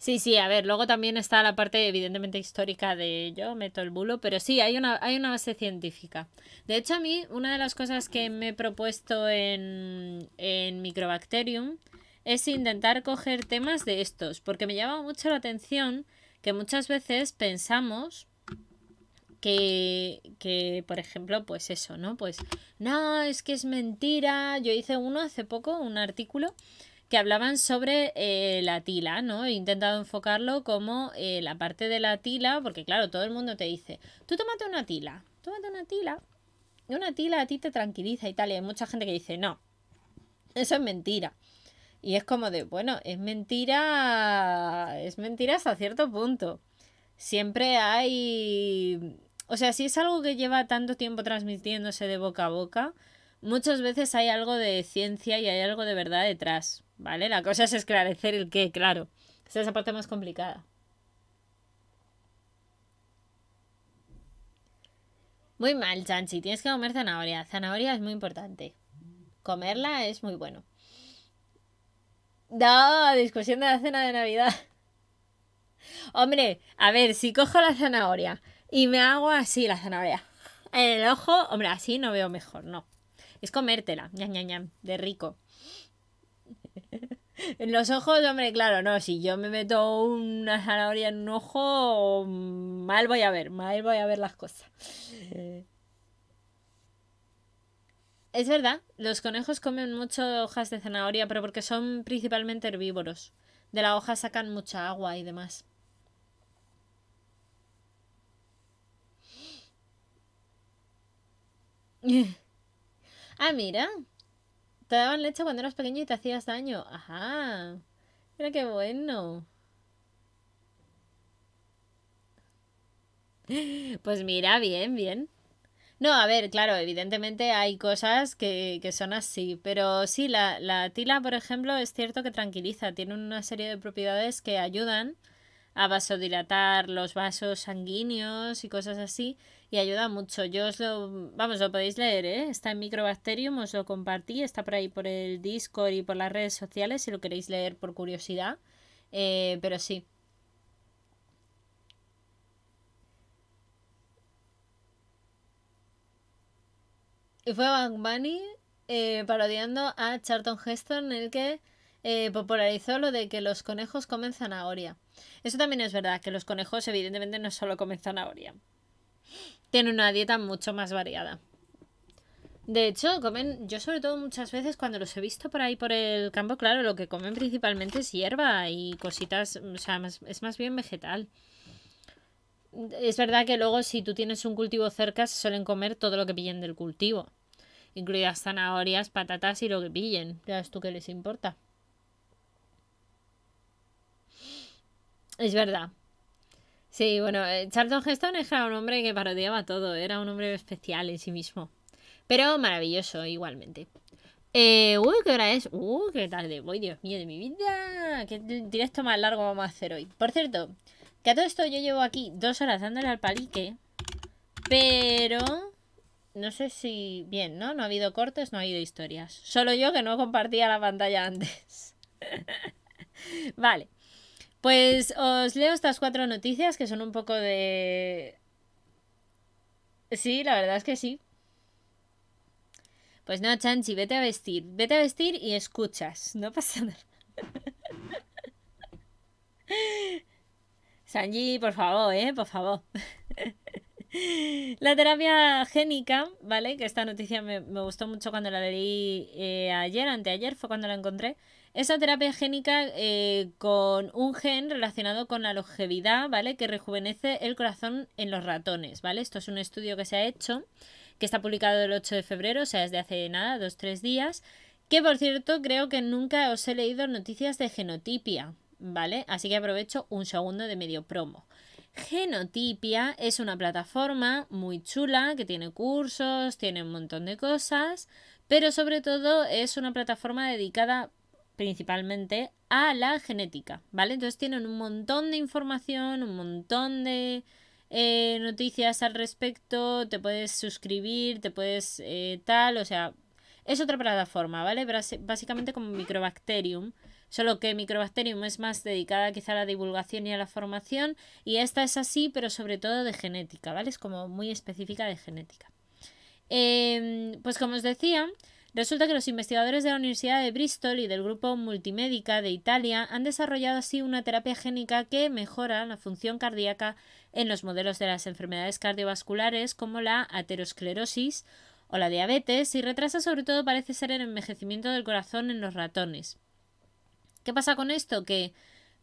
Sí, sí, a ver, luego también está la parte evidentemente histórica de yo meto el bulo, pero sí, hay una, hay una base científica. De hecho, a mí, una de las cosas que me he propuesto en, en Microbacterium es intentar coger temas de estos, porque me llama mucho la atención que muchas veces pensamos que, que, por ejemplo, pues eso, ¿no? Pues, no, es que es mentira. Yo hice uno hace poco, un artículo que hablaban sobre eh, la tila, ¿no? He intentado enfocarlo como eh, la parte de la tila, porque claro, todo el mundo te dice, tú tómate una tila, tómate una tila, y una tila a ti te tranquiliza y tal, y hay mucha gente que dice, no, eso es mentira. Y es como de, bueno, es mentira, es mentira hasta cierto punto. Siempre hay... O sea, si es algo que lleva tanto tiempo transmitiéndose de boca a boca, muchas veces hay algo de ciencia y hay algo de verdad detrás. ¿vale? La cosa es esclarecer el qué, claro. Esa es la parte más complicada. Muy mal, Chanchi. Tienes que comer zanahoria. Zanahoria es muy importante. Comerla es muy bueno. No, discusión de la cena de Navidad. Hombre, a ver, si cojo la zanahoria y me hago así la zanahoria. En el ojo, hombre, así no veo mejor, no. Es comértela, ñam, ñam, ñam, de rico. En los ojos, hombre, claro, no. Si yo me meto una zanahoria en un ojo, mal voy a ver, mal voy a ver las cosas. Eh. Es verdad, los conejos comen mucho hojas de zanahoria, pero porque son principalmente herbívoros. De la hoja sacan mucha agua y demás. Ah, mira, te daban leche cuando eras pequeño y te hacías daño. Ajá. Mira qué bueno. Pues mira, bien, bien. No, a ver, claro, evidentemente hay cosas que, son así, pero sí, la, la, tila, por ejemplo, es cierto que tranquiliza, tiene una serie de propiedades que ayudan a vasodilatar los vasos sanguíneos y cosas así, y ayuda mucho. Yo os lo, vamos, lo podéis leer, ¿eh? está en Microbacterium, os lo compartí, está por ahí por el Discord y por las redes sociales si lo queréis leer por curiosidad, eh, pero sí. Y fue Bang Bunny eh, parodiando a Charlton Heston, el que eh, popularizó lo de que los conejos comen zanahoria. Eso también es verdad, que los conejos evidentemente no solo comen zanahoria tienen una dieta mucho más variada. De hecho, comen, yo sobre todo muchas veces cuando los he visto por ahí por el campo, claro, lo que comen principalmente es hierba y cositas, o sea, es más bien vegetal. Es verdad que luego si tú tienes un cultivo cerca se suelen comer todo lo que pillen del cultivo, incluidas zanahorias, patatas y lo que pillen. Ya tú que les importa. Es verdad, Sí, bueno, eh, Charlton Heston era un hombre que parodiaba todo, era un hombre especial en sí mismo. Pero maravilloso igualmente. Eh, uy, ¿qué hora es? Uy, uh, qué tarde. Voy, Dios mío, de mi vida. Qué directo más largo vamos a hacer hoy. Por cierto, que a todo esto yo llevo aquí dos horas dándole al palique. Pero... No sé si... Bien, ¿no? No ha habido cortes, no ha habido historias. Solo yo que no compartía la pantalla antes. vale. Pues os leo estas cuatro noticias que son un poco de... Sí, la verdad es que sí. Pues no, Chanchi, vete a vestir. Vete a vestir y escuchas. No pasa nada. Sanji, por favor, ¿eh? Por favor. la terapia génica, ¿vale? Que esta noticia me, me gustó mucho cuando la leí eh, ayer, anteayer, fue cuando la encontré. Esa terapia génica eh, con un gen relacionado con la longevidad, ¿vale? Que rejuvenece el corazón en los ratones, ¿vale? Esto es un estudio que se ha hecho, que está publicado el 8 de febrero, o sea, desde hace nada, dos, tres días. Que por cierto, creo que nunca os he leído noticias de genotipia, ¿vale? Así que aprovecho un segundo de medio promo. Genotipia es una plataforma muy chula que tiene cursos, tiene un montón de cosas, pero sobre todo es una plataforma dedicada principalmente a la genética, ¿vale? Entonces tienen un montón de información, un montón de eh, noticias al respecto, te puedes suscribir, te puedes eh, tal, o sea, es otra plataforma, ¿vale? básicamente como Microbacterium, solo que Microbacterium es más dedicada quizá a la divulgación y a la formación, y esta es así, pero sobre todo de genética, ¿vale? Es como muy específica de genética. Em, pues como os decía, Resulta que los investigadores de la Universidad de Bristol y del grupo Multimédica de Italia han desarrollado así una terapia génica que mejora la función cardíaca en los modelos de las enfermedades cardiovasculares como la aterosclerosis o la diabetes y retrasa sobre todo parece ser el envejecimiento del corazón en los ratones. ¿Qué pasa con esto? Que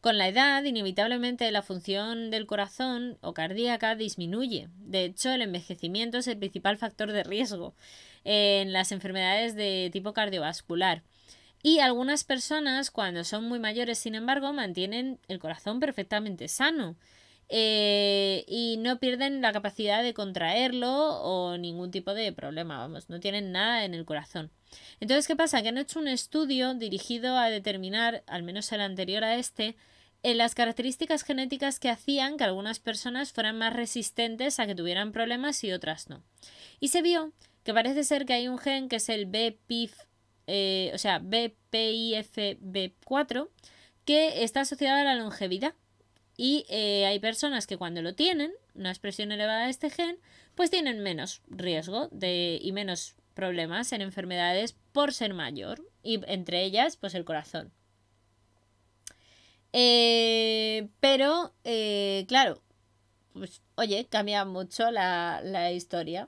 con la edad, inevitablemente la función del corazón o cardíaca disminuye. De hecho, el envejecimiento es el principal factor de riesgo en las enfermedades de tipo cardiovascular. Y algunas personas, cuando son muy mayores, sin embargo, mantienen el corazón perfectamente sano. Eh, y no pierden la capacidad de contraerlo o ningún tipo de problema, vamos, no tienen nada en el corazón. Entonces, ¿qué pasa? Que han hecho un estudio dirigido a determinar, al menos el anterior a este, en eh, las características genéticas que hacían que algunas personas fueran más resistentes a que tuvieran problemas y otras no. Y se vio que parece ser que hay un gen que es el BPIF, eh, o sea, BPIFB4, que está asociado a la longevidad. Y eh, hay personas que cuando lo tienen, una expresión elevada de este gen, pues tienen menos riesgo de, y menos problemas, en enfermedades por ser mayor, y entre ellas, pues el corazón. Eh, pero, eh, claro, pues, oye, cambia mucho la, historia.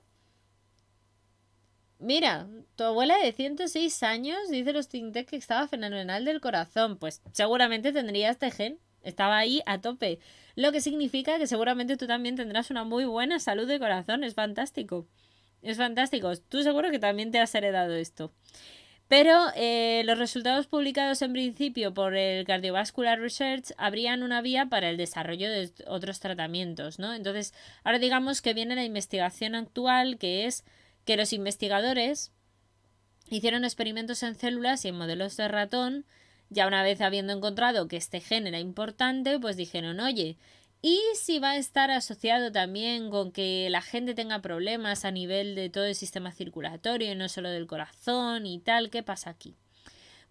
Mira, tu abuela de 106 años dice los Tintec que estaba fenomenal del corazón. Pues seguramente tendrías este gen. Estaba ahí a tope. Lo que significa que seguramente tú también tendrás una muy buena salud de corazón. Es fantástico. Es fantástico. Tú seguro que también te has heredado esto. Pero eh, los resultados publicados en principio por el Cardiovascular Research abrían una vía para el desarrollo de otros tratamientos, ¿no? Entonces, ahora digamos que viene la investigación actual, que es que los investigadores hicieron experimentos en células y en modelos de ratón, ya una vez habiendo encontrado que este gen era importante, pues dijeron, oye, y si va a estar asociado también con que la gente tenga problemas a nivel de todo el sistema circulatorio y no solo del corazón y tal, ¿qué pasa aquí?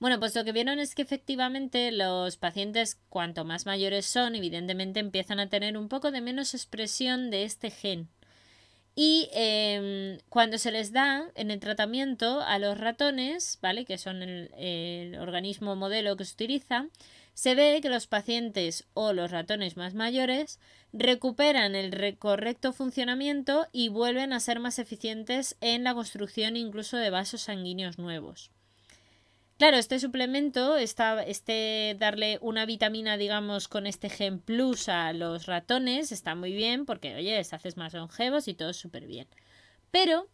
Bueno, pues lo que vieron es que efectivamente los pacientes cuanto más mayores son, evidentemente empiezan a tener un poco de menos expresión de este gen. Y em, cuando se les da en el tratamiento a los ratones, ¿vale? Que son el organismo modelo que se utiliza, se ve que los pacientes o los ratones más mayores recuperan el correcto funcionamiento y vuelven a ser más eficientes en la construcción incluso de vasos sanguíneos nuevos. Claro, este suplemento, está este darle una vitamina, digamos, con este gen plus a los ratones, está muy bien porque, oye, les haces más longevos y todo súper bien. Pero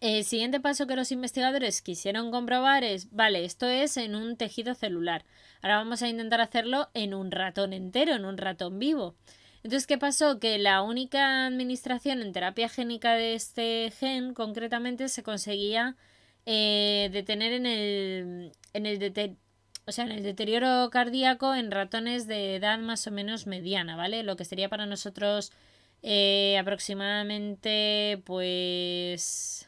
el eh, siguiente paso que los investigadores quisieron comprobar es, vale, esto es en un tejido celular. Ahora vamos a intentar hacerlo en un ratón entero, en un ratón vivo. Entonces, ¿qué pasó? Que la única administración en terapia génica de este gen concretamente se conseguía eh, detener en el, en el o sea, en el deterioro cardíaco en ratones de edad más o menos mediana, ¿vale? Lo que sería para nosotros eh, aproximadamente, pues...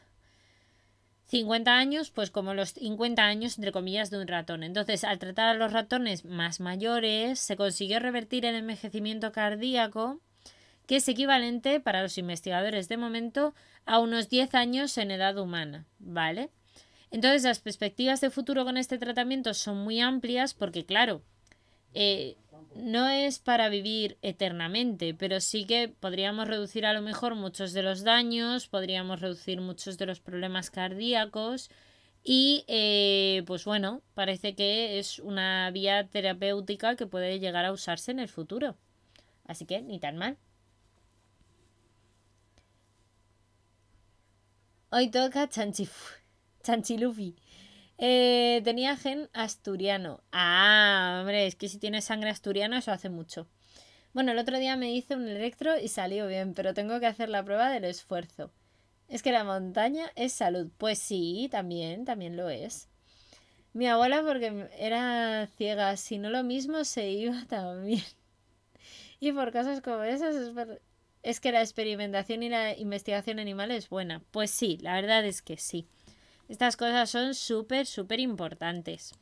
50 años, pues como los 50 años, entre comillas, de un ratón. Entonces, al tratar a los ratones más mayores, se consiguió revertir el envejecimiento cardíaco, que es equivalente para los investigadores de momento a unos 10 años en edad humana, ¿vale? Entonces, las perspectivas de futuro con este tratamiento son muy amplias porque, claro, eh, no es para vivir eternamente, pero sí que podríamos reducir a lo mejor muchos de los daños, podríamos reducir muchos de los problemas cardíacos y eh, pues bueno, parece que es una vía terapéutica que puede llegar a usarse en el futuro. Así que ni tan mal. Hoy toca chanchilufi. Eh, tenía gen asturiano. Ah, hombre, es que si tiene sangre asturiana eso hace mucho. Bueno, el otro día me hice un electro y salió bien, pero tengo que hacer la prueba del esfuerzo. Es que la montaña es salud. Pues sí, también, también lo es. Mi abuela, porque era ciega, si no lo mismo, se iba también. Y por cosas como esas es que la experimentación y la investigación animal es buena. Pues sí, la verdad es que sí. Estas cosas son súper, súper importantes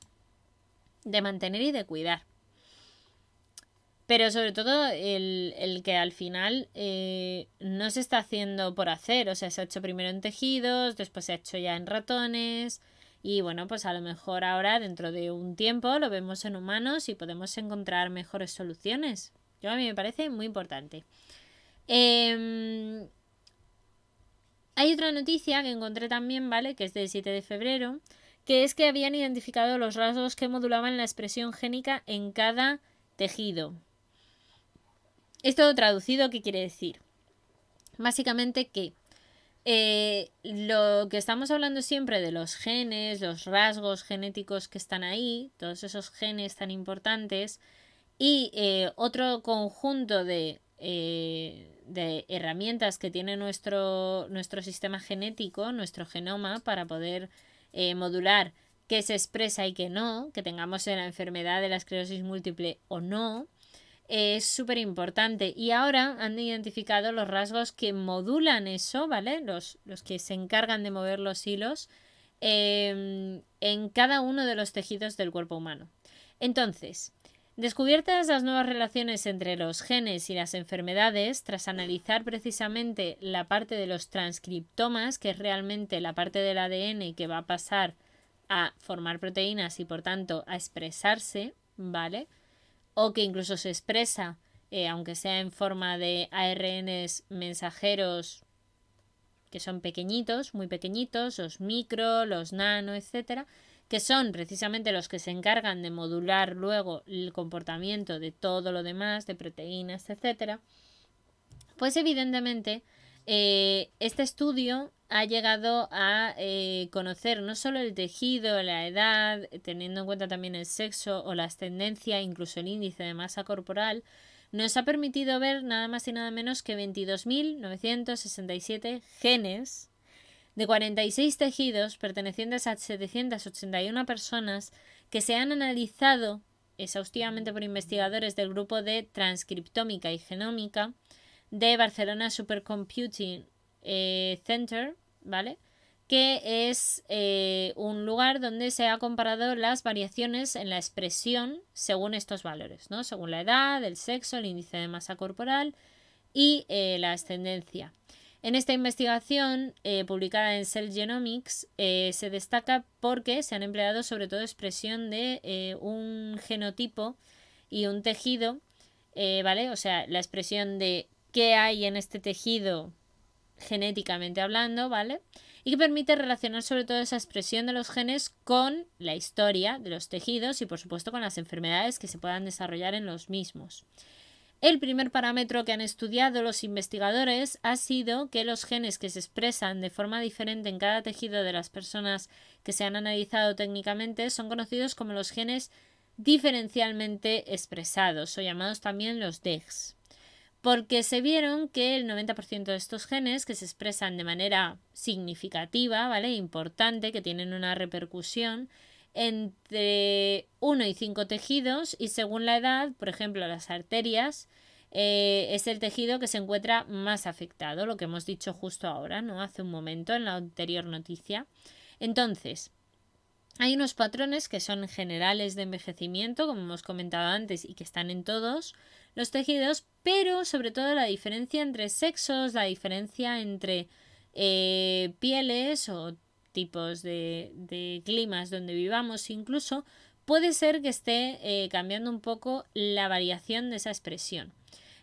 de mantener y de cuidar. Pero sobre todo el, que al final eh, no se está haciendo por hacer. O sea, se ha hecho primero en tejidos, después se ha hecho ya en ratones. Y bueno, pues a lo mejor ahora, dentro de un tiempo, lo vemos en humanos y podemos encontrar mejores soluciones. Yo a mí me parece muy importante. Eh, hay otra noticia que encontré también, ¿vale? Que es del 7 de febrero, que es que habían identificado los rasgos que modulaban la expresión génica en cada tejido. Esto traducido, ¿qué quiere decir? Básicamente que eh, lo que estamos hablando siempre de los genes, los rasgos genéticos que están ahí, todos esos genes tan importantes, y eh, otro conjunto de eh, de herramientas que tiene nuestro, nuestro sistema genético, nuestro genoma, para poder eh, modular qué se expresa y qué no, que tengamos la enfermedad de la esclerosis múltiple o no, es súper importante. Y ahora han identificado los rasgos que modulan eso, ¿vale? Los, los que se encargan de mover los hilos em, en cada uno de los tejidos del cuerpo humano. Entonces, Descubiertas las nuevas relaciones entre los genes y las enfermedades, tras analizar precisamente la parte de los transcriptomas, que es realmente la parte del ADN que va a pasar a formar proteínas y por tanto a expresarse, ¿vale? O que incluso se expresa, eh, aunque sea en forma de ARN mensajeros que son pequeñitos, muy pequeñitos, los micro, los nano, etcétera que son precisamente los que se encargan de modular luego el comportamiento de todo lo demás, de proteínas, etcétera, pues evidentemente eh, este estudio ha llegado a eh, conocer no solo el tejido, la edad, teniendo en cuenta también el sexo o la ascendencia, incluso el índice de masa corporal, nos ha permitido ver nada más y nada menos que 22.967 genes de 46 tejidos pertenecientes a 781 personas que se han analizado exhaustivamente por investigadores del grupo de transcriptómica y genómica de Barcelona Supercomputing eh, Center, ¿vale? que es eh, un lugar donde se ha comparado las variaciones en la expresión según estos valores, ¿no? según la edad, el sexo, el índice de masa corporal y eh, la ascendencia. En esta investigación, eh, publicada en Cell Genomics, eh, se destaca porque se han empleado sobre todo expresión de eh, un genotipo y un tejido, ¿vale? O sea, la expresión de qué hay en este tejido genéticamente hablando, ¿vale? Y que permite relacionar sobre todo esa expresión de los genes con la historia de los tejidos y por supuesto con las enfermedades que se puedan desarrollar en los mismos. El primer parámetro que han estudiado los investigadores ha sido que los genes que se expresan de forma diferente en cada tejido de las personas que se han analizado técnicamente son conocidos como los genes diferencialmente expresados o llamados también los DEGs, porque se vieron que el 90% de estos genes que se expresan de manera significativa, ¿vale? Importante, que tienen una repercusión entre 1 y 5 tejidos y según la edad, por ejemplo, las arterias, eh, es el tejido que se encuentra más afectado, lo que hemos dicho justo ahora, ¿no? Hace un momento en la anterior noticia. Entonces, hay unos patrones que son generales de envejecimiento, como hemos comentado antes, y que están en todos los tejidos, pero sobre todo la diferencia entre sexos, la diferencia entre eh, pieles o tipos de, climas donde vivamos incluso, puede ser que esté eh, cambiando un poco la variación de esa expresión.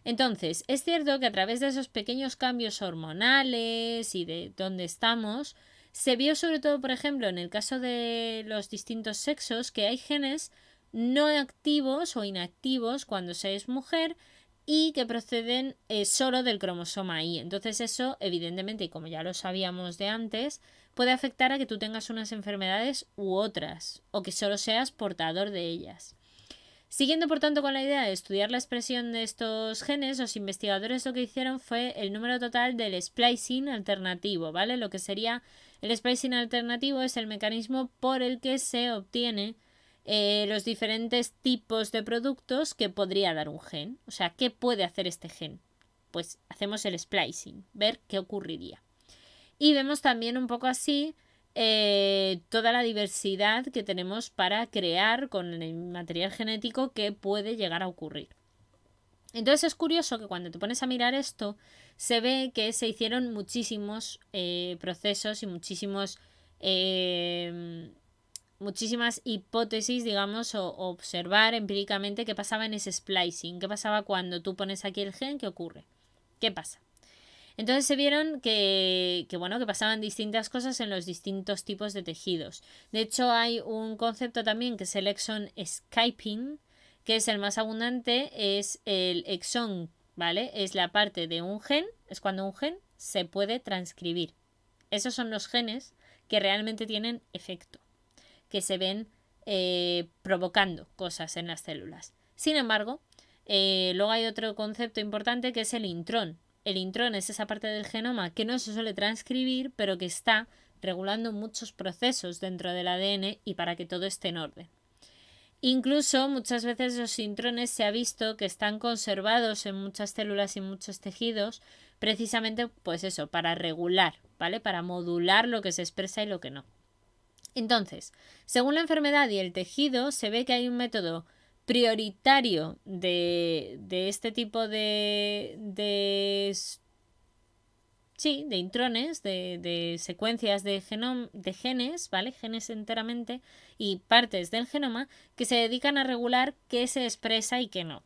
Entonces, es cierto que a través de esos pequeños cambios hormonales y de dónde estamos, se vio sobre todo, por ejemplo, en el caso de los distintos sexos, que hay genes no activos o inactivos cuando se es mujer y que proceden eh, solo del cromosoma Y. Entonces eso, evidentemente, y como ya lo sabíamos de antes, puede afectar a que tú tengas unas enfermedades u otras, o que solo seas portador de ellas. Siguiendo por tanto con la idea de estudiar la expresión de estos genes, los investigadores lo que hicieron fue el número total del splicing alternativo, ¿vale? Lo que sería el splicing alternativo es el mecanismo por el que se obtiene eh, los diferentes tipos de productos que podría dar un gen. O sea, ¿qué puede hacer este gen? Pues hacemos el splicing, ver qué ocurriría. Y vemos también un poco así eh, toda la diversidad que tenemos para crear con el material genético que puede llegar a ocurrir. Entonces es curioso que cuando te pones a mirar esto, se ve que se hicieron muchísimos eh, procesos y muchísimos, em, muchísimas hipótesis, digamos, observar empíricamente qué pasaba en ese splicing, qué pasaba cuando tú pones aquí el gen, qué ocurre, qué pasa. Entonces se vieron que, pasaban distintas cosas en los distintos tipos de tejidos. De hecho, hay un concepto también que es el exon skyping, que es el más abundante, es el exon, ¿vale? Es la parte de un gen, es cuando un gen se puede transcribir. Esos son los genes que realmente tienen efecto, que se ven eh, provocando cosas en las células. Sin embargo, eh, luego hay otro concepto importante que es el intrón, el intrón es esa parte del genoma que no se suele transcribir, pero que está regulando muchos procesos dentro del ADN y para que todo esté en orden. Incluso muchas veces los intrones se ha visto que están conservados en muchas células y muchos tejidos, precisamente pues eso, para regular, ¿vale? Para modular lo que se expresa y lo que no. Entonces, según la enfermedad y el tejido, se ve que hay un método prioritario de, este tipo de, de intrones, de, secuencias de, de genes, ¿vale? Genes enteramente y partes del genoma que se dedican a regular qué se expresa y qué no.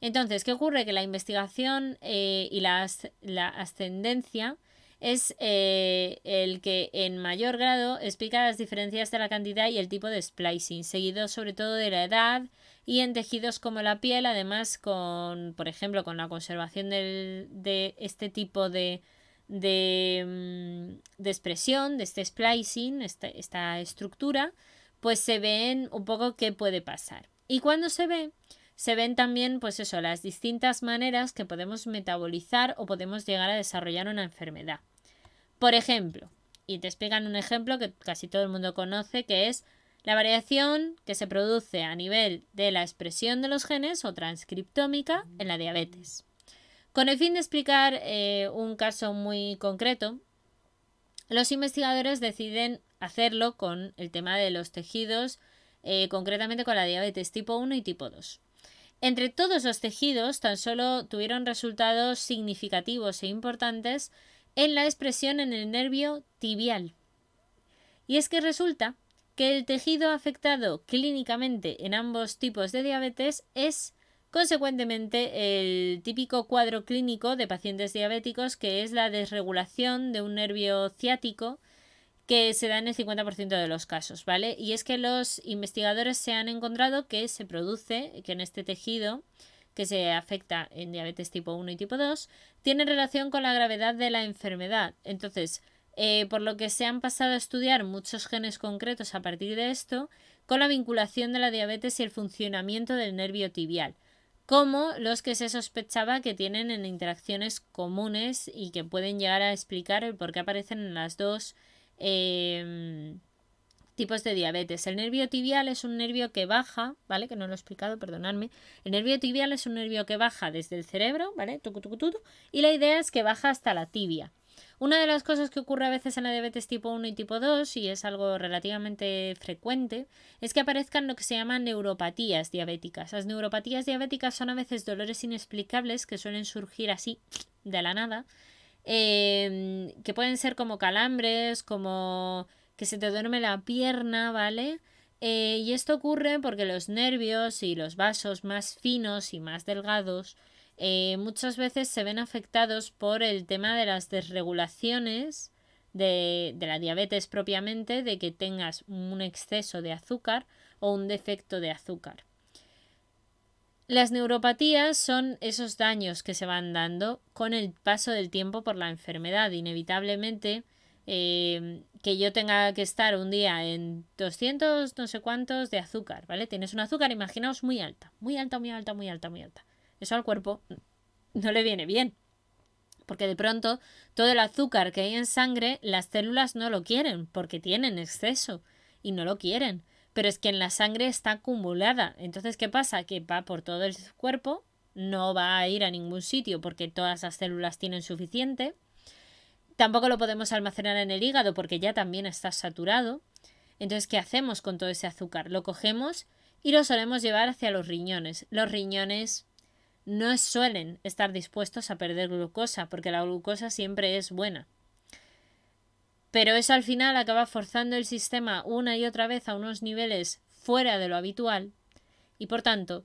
Entonces, ¿qué ocurre? Que la investigación eh, y la, la, ascendencia es eh, el que en mayor grado explica las diferencias de la cantidad y el tipo de splicing, seguido sobre todo de la edad, y en tejidos como la piel, además con, por ejemplo, con la conservación de este tipo de, mm, de, expresión, de este splicing, esta, esta estructura, pues se ven un poco qué puede pasar. Y cuando se ve, se ven también, pues eso, las distintas maneras que podemos metabolizar o podemos llegar a desarrollar una enfermedad. Por ejemplo, y te explican un ejemplo que casi todo el mundo conoce, que es la variación que se produce a nivel de la expresión de los genes o transcriptómica en la diabetes. Con el fin de explicar eh, un caso muy concreto, los investigadores deciden hacerlo con el tema de los tejidos, eh, concretamente con la diabetes tipo 1 y tipo 2. Entre todos los tejidos, tan solo tuvieron resultados significativos e importantes en la expresión en el nervio tibial. Y es que resulta que el tejido afectado clínicamente en ambos tipos de diabetes es consecuentemente el típico cuadro clínico de pacientes diabéticos que es la desregulación de un nervio ciático que se da en el 50% de los casos, ¿vale? Y es que los investigadores se han encontrado que se produce, que en este tejido que se afecta en diabetes tipo 1 y tipo 2, tiene relación con la gravedad de la enfermedad. Entonces, eh, por lo que se han pasado a estudiar muchos genes concretos a partir de esto, con la vinculación de la diabetes y el funcionamiento del nervio tibial, como los que se sospechaba que tienen en interacciones comunes y que pueden llegar a explicar el por qué aparecen en las dos em, tipos de diabetes. El nervio tibial es un nervio que baja, ¿vale? Que no lo he explicado, perdonadme. El nervio tibial es un nervio que baja desde el cerebro, ¿vale? y la idea es que baja hasta la tibia. Una de las cosas que ocurre a veces en la diabetes tipo 1 y tipo 2, y es algo relativamente frecuente, es que aparezcan lo que se llaman neuropatías diabéticas. Las neuropatías diabéticas son a veces dolores inexplicables que suelen surgir así, de la nada, em, que pueden ser como calambres, como que se te duerme la pierna, ¿vale? Eh, y esto ocurre porque los nervios y los vasos más finos y más delgados eh, muchas veces se ven afectados por el tema de las desregulaciones de, la diabetes propiamente, de que tengas un exceso de azúcar o un defecto de azúcar. Las neuropatías son esos daños que se van dando con el paso del tiempo por la enfermedad. Inevitablemente, eh, que yo tenga que estar un día en 200 no sé cuántos de azúcar, ¿vale? Tienes un azúcar, imaginaos, muy alta, muy alta, muy alta, muy alta, muy alta eso al cuerpo no le viene bien. Porque de pronto todo el azúcar que hay en sangre, las células no lo quieren, porque tienen exceso y no lo quieren. Pero es que en la sangre está acumulada. Entonces, ¿qué pasa? Que va por todo el cuerpo, no va a ir a ningún sitio porque todas las células tienen suficiente. Tampoco lo podemos almacenar en el hígado porque ya también está saturado. Entonces, ¿qué hacemos con todo ese azúcar? Lo cogemos y lo solemos llevar hacia los riñones. Los riñones no suelen estar dispuestos a perder glucosa, porque la glucosa siempre es buena. Pero eso al final acaba forzando el sistema una y otra vez a unos niveles fuera de lo habitual y por tanto,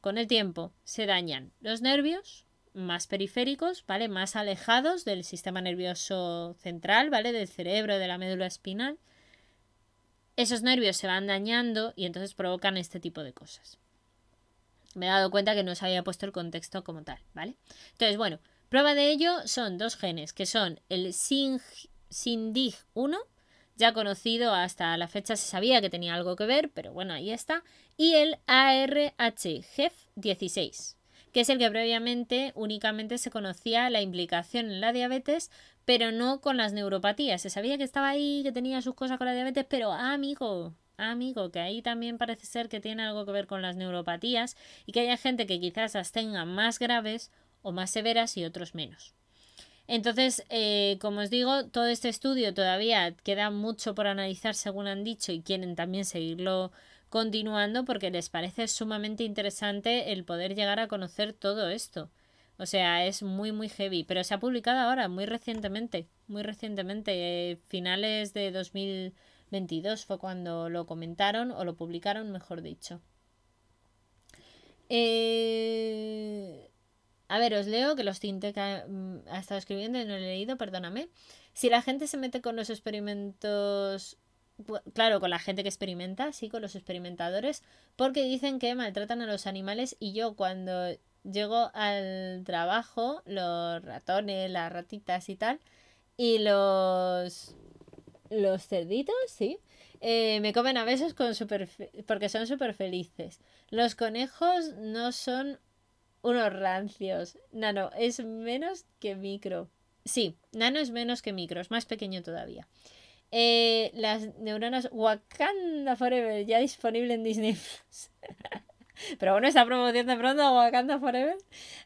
con el tiempo se dañan los nervios más periféricos, ¿vale? Más alejados del sistema nervioso central, ¿vale? Del cerebro, de la médula espinal. Esos nervios se van dañando y entonces provocan este tipo de cosas me he dado cuenta que no se había puesto el contexto como tal, ¿vale? Entonces, bueno, prueba de ello son dos genes, que son el SINDIG1, ya conocido hasta la fecha, se sabía que tenía algo que ver, pero bueno, ahí está, y el ARHGEF16, que es el que previamente únicamente se conocía la implicación en la diabetes, pero no con las neuropatías. Se sabía que estaba ahí, que tenía sus cosas con la diabetes, pero amigo, ah, amigo, que ahí también parece ser que tiene algo que ver con las neuropatías y que haya gente que quizás las tenga más graves o más severas y otros menos. Entonces, eh, como os digo, todo este estudio todavía queda mucho por analizar, según han dicho, y quieren también seguirlo continuando porque les parece sumamente interesante el poder llegar a conocer todo esto. O sea, es muy, muy heavy, pero se ha publicado ahora, muy recientemente, muy recientemente, eh, finales de 2000. 22 fue cuando lo comentaron o lo publicaron, mejor dicho. Eh, a ver, os leo que los tinte que mm, ha, estado escribiendo y no he leído, perdóname. Si la gente se mete con los experimentos, claro, con la gente que experimenta, sí, con los experimentadores, porque dicen que maltratan a los animales y yo cuando llego al trabajo, los ratones, las ratitas y tal, y los los cerditos, sí, eh, me comen a veces con super porque son súper felices. Los conejos no son unos rancios. Nano es menos que micro. Sí, nano es menos que micro, es más pequeño todavía. Eh, las neuronas Wakanda Forever ya disponible en Disney Pero bueno, está promoción de pronto, Wakanda Forever.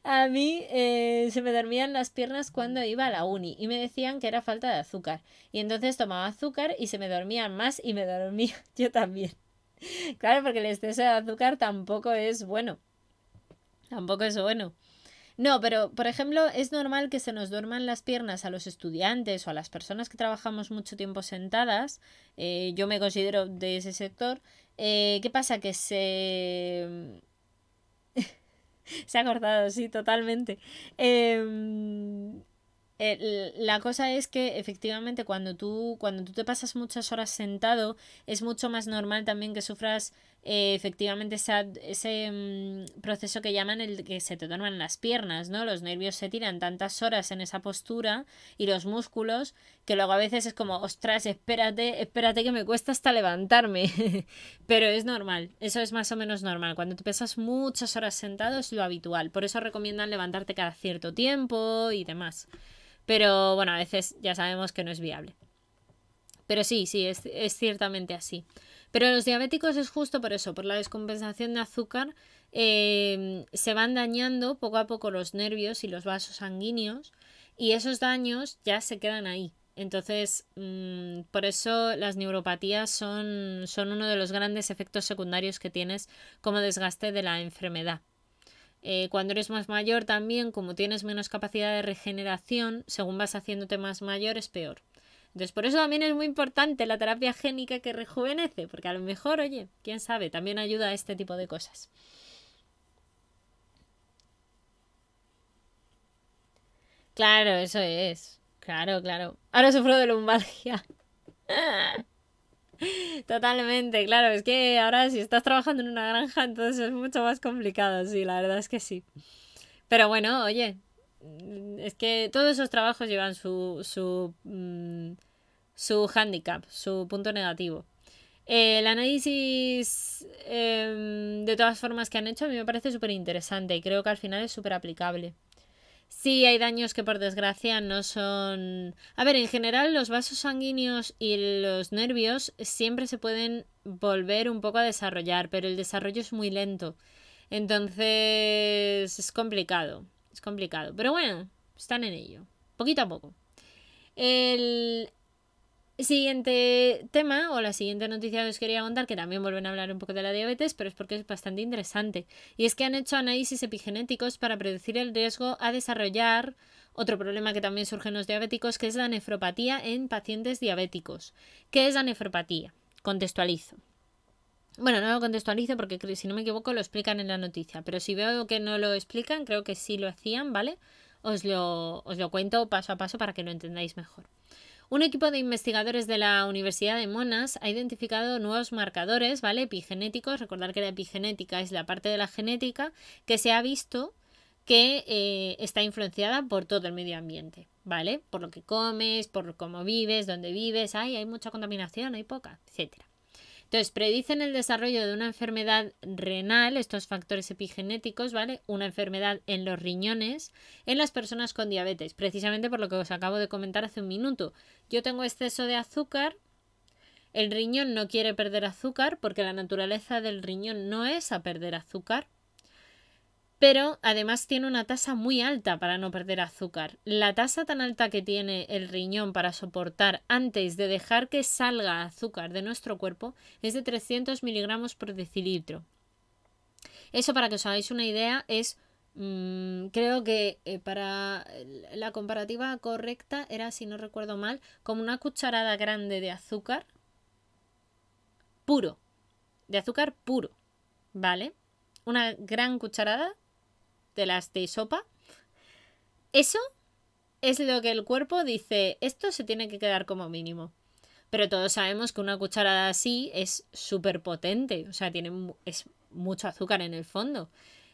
A mí eh, se me dormían las piernas cuando iba a la uni y me decían que era falta de azúcar. Y entonces tomaba azúcar y se me dormían más y me dormía yo también. Claro, porque el exceso de azúcar tampoco es bueno. Tampoco es bueno. No, pero por ejemplo, es normal que se nos duerman las piernas a los estudiantes o a las personas que trabajamos mucho tiempo sentadas. Eh, yo me considero de ese sector eh, ¿Qué pasa? Que se... se ha cortado, sí, totalmente. Em, la cosa es que efectivamente cuando tú, cuando tú te pasas muchas horas sentado es mucho más normal también que sufras eh, efectivamente ese mm, proceso que llaman el que se te duerman las piernas, ¿no? Los nervios se tiran tantas horas en esa postura y los músculos que luego a veces es como, ostras, espérate, espérate que me cuesta hasta levantarme. Pero es normal, eso es más o menos normal. Cuando tú pesas muchas horas sentado es lo habitual. Por eso recomiendan levantarte cada cierto tiempo y demás. Pero bueno, a veces ya sabemos que no es viable. Pero sí, sí, es, es ciertamente así. Pero los diabéticos es justo por eso, por la descompensación de azúcar, em, se van dañando poco a poco los nervios y los vasos sanguíneos y esos daños ya se quedan ahí. Entonces, mm, por eso las neuropatías son, son uno de los grandes efectos secundarios que tienes como desgaste de la enfermedad. Eh, cuando eres más mayor también, como tienes menos capacidad de regeneración, según vas haciéndote más mayor es peor. Entonces, por eso también es muy importante la terapia génica que rejuvenece, porque a lo mejor, oye, quién sabe, también ayuda a este tipo de cosas. Claro, eso es. Claro, claro. Ahora sufro de lumbalgia. Totalmente, claro. Es que ahora si estás trabajando en una granja, entonces es mucho más complicado, sí, la verdad es que sí. Pero bueno, oye, es que todos esos trabajos llevan su, su, mm, su handicap, su punto negativo. el análisis em, de todas formas que han hecho a mí me parece súper interesante y creo que al final es súper aplicable. Sí, hay daños que por desgracia no son... A ver, en general los vasos sanguíneos y los nervios siempre se pueden volver un poco a desarrollar, pero el desarrollo es muy lento. Entonces es complicado, es complicado. Pero bueno, están en ello, poquito a poco. El Siguiente tema o la siguiente noticia que os quería contar, que también vuelven a hablar un poco de la diabetes, pero es porque es bastante interesante. Y es que han hecho análisis epigenéticos para predecir el riesgo a desarrollar otro problema que también surge en los diabéticos, que es la nefropatía en pacientes diabéticos. ¿Qué es la nefropatía? Contextualizo. Bueno, no lo contextualizo porque si no me equivoco lo explican en la noticia, pero si veo que no lo explican, creo que sí lo hacían, ¿vale? Os lo, os lo cuento paso a paso para que lo entendáis mejor. Un equipo de investigadores de la Universidad de Monas ha identificado nuevos marcadores, ¿vale? Epigenéticos. Recordar que la epigenética es la parte de la genética que se ha visto que eh, está influenciada por todo el medio ambiente, ¿vale? Por lo que comes, por cómo vives, dónde vives, hay, hay mucha contaminación, hay poca, etcétera. Entonces, predicen el desarrollo de una enfermedad renal, estos factores epigenéticos, ¿vale? Una enfermedad en los riñones en las personas con diabetes, precisamente por lo que os acabo de comentar hace un minuto. Yo tengo exceso de azúcar, el riñón no quiere perder azúcar porque la naturaleza del riñón no es a perder azúcar, pero además tiene una tasa muy alta para no perder azúcar. La tasa tan alta que tiene el riñón para soportar antes de dejar que salga azúcar de nuestro cuerpo es de 300 miligramos por decilitro. Eso para que os hagáis una idea es mm, creo que eh, para la comparativa correcta era, si no recuerdo mal, como una cucharada grande de azúcar puro, de azúcar puro, ¿vale? Una gran cucharada de la de sopa. Eso es lo que el cuerpo dice, esto se tiene que quedar como mínimo. Pero todos sabemos que una cucharada así es súper potente, o sea, tiene es mucho azúcar en el fondo.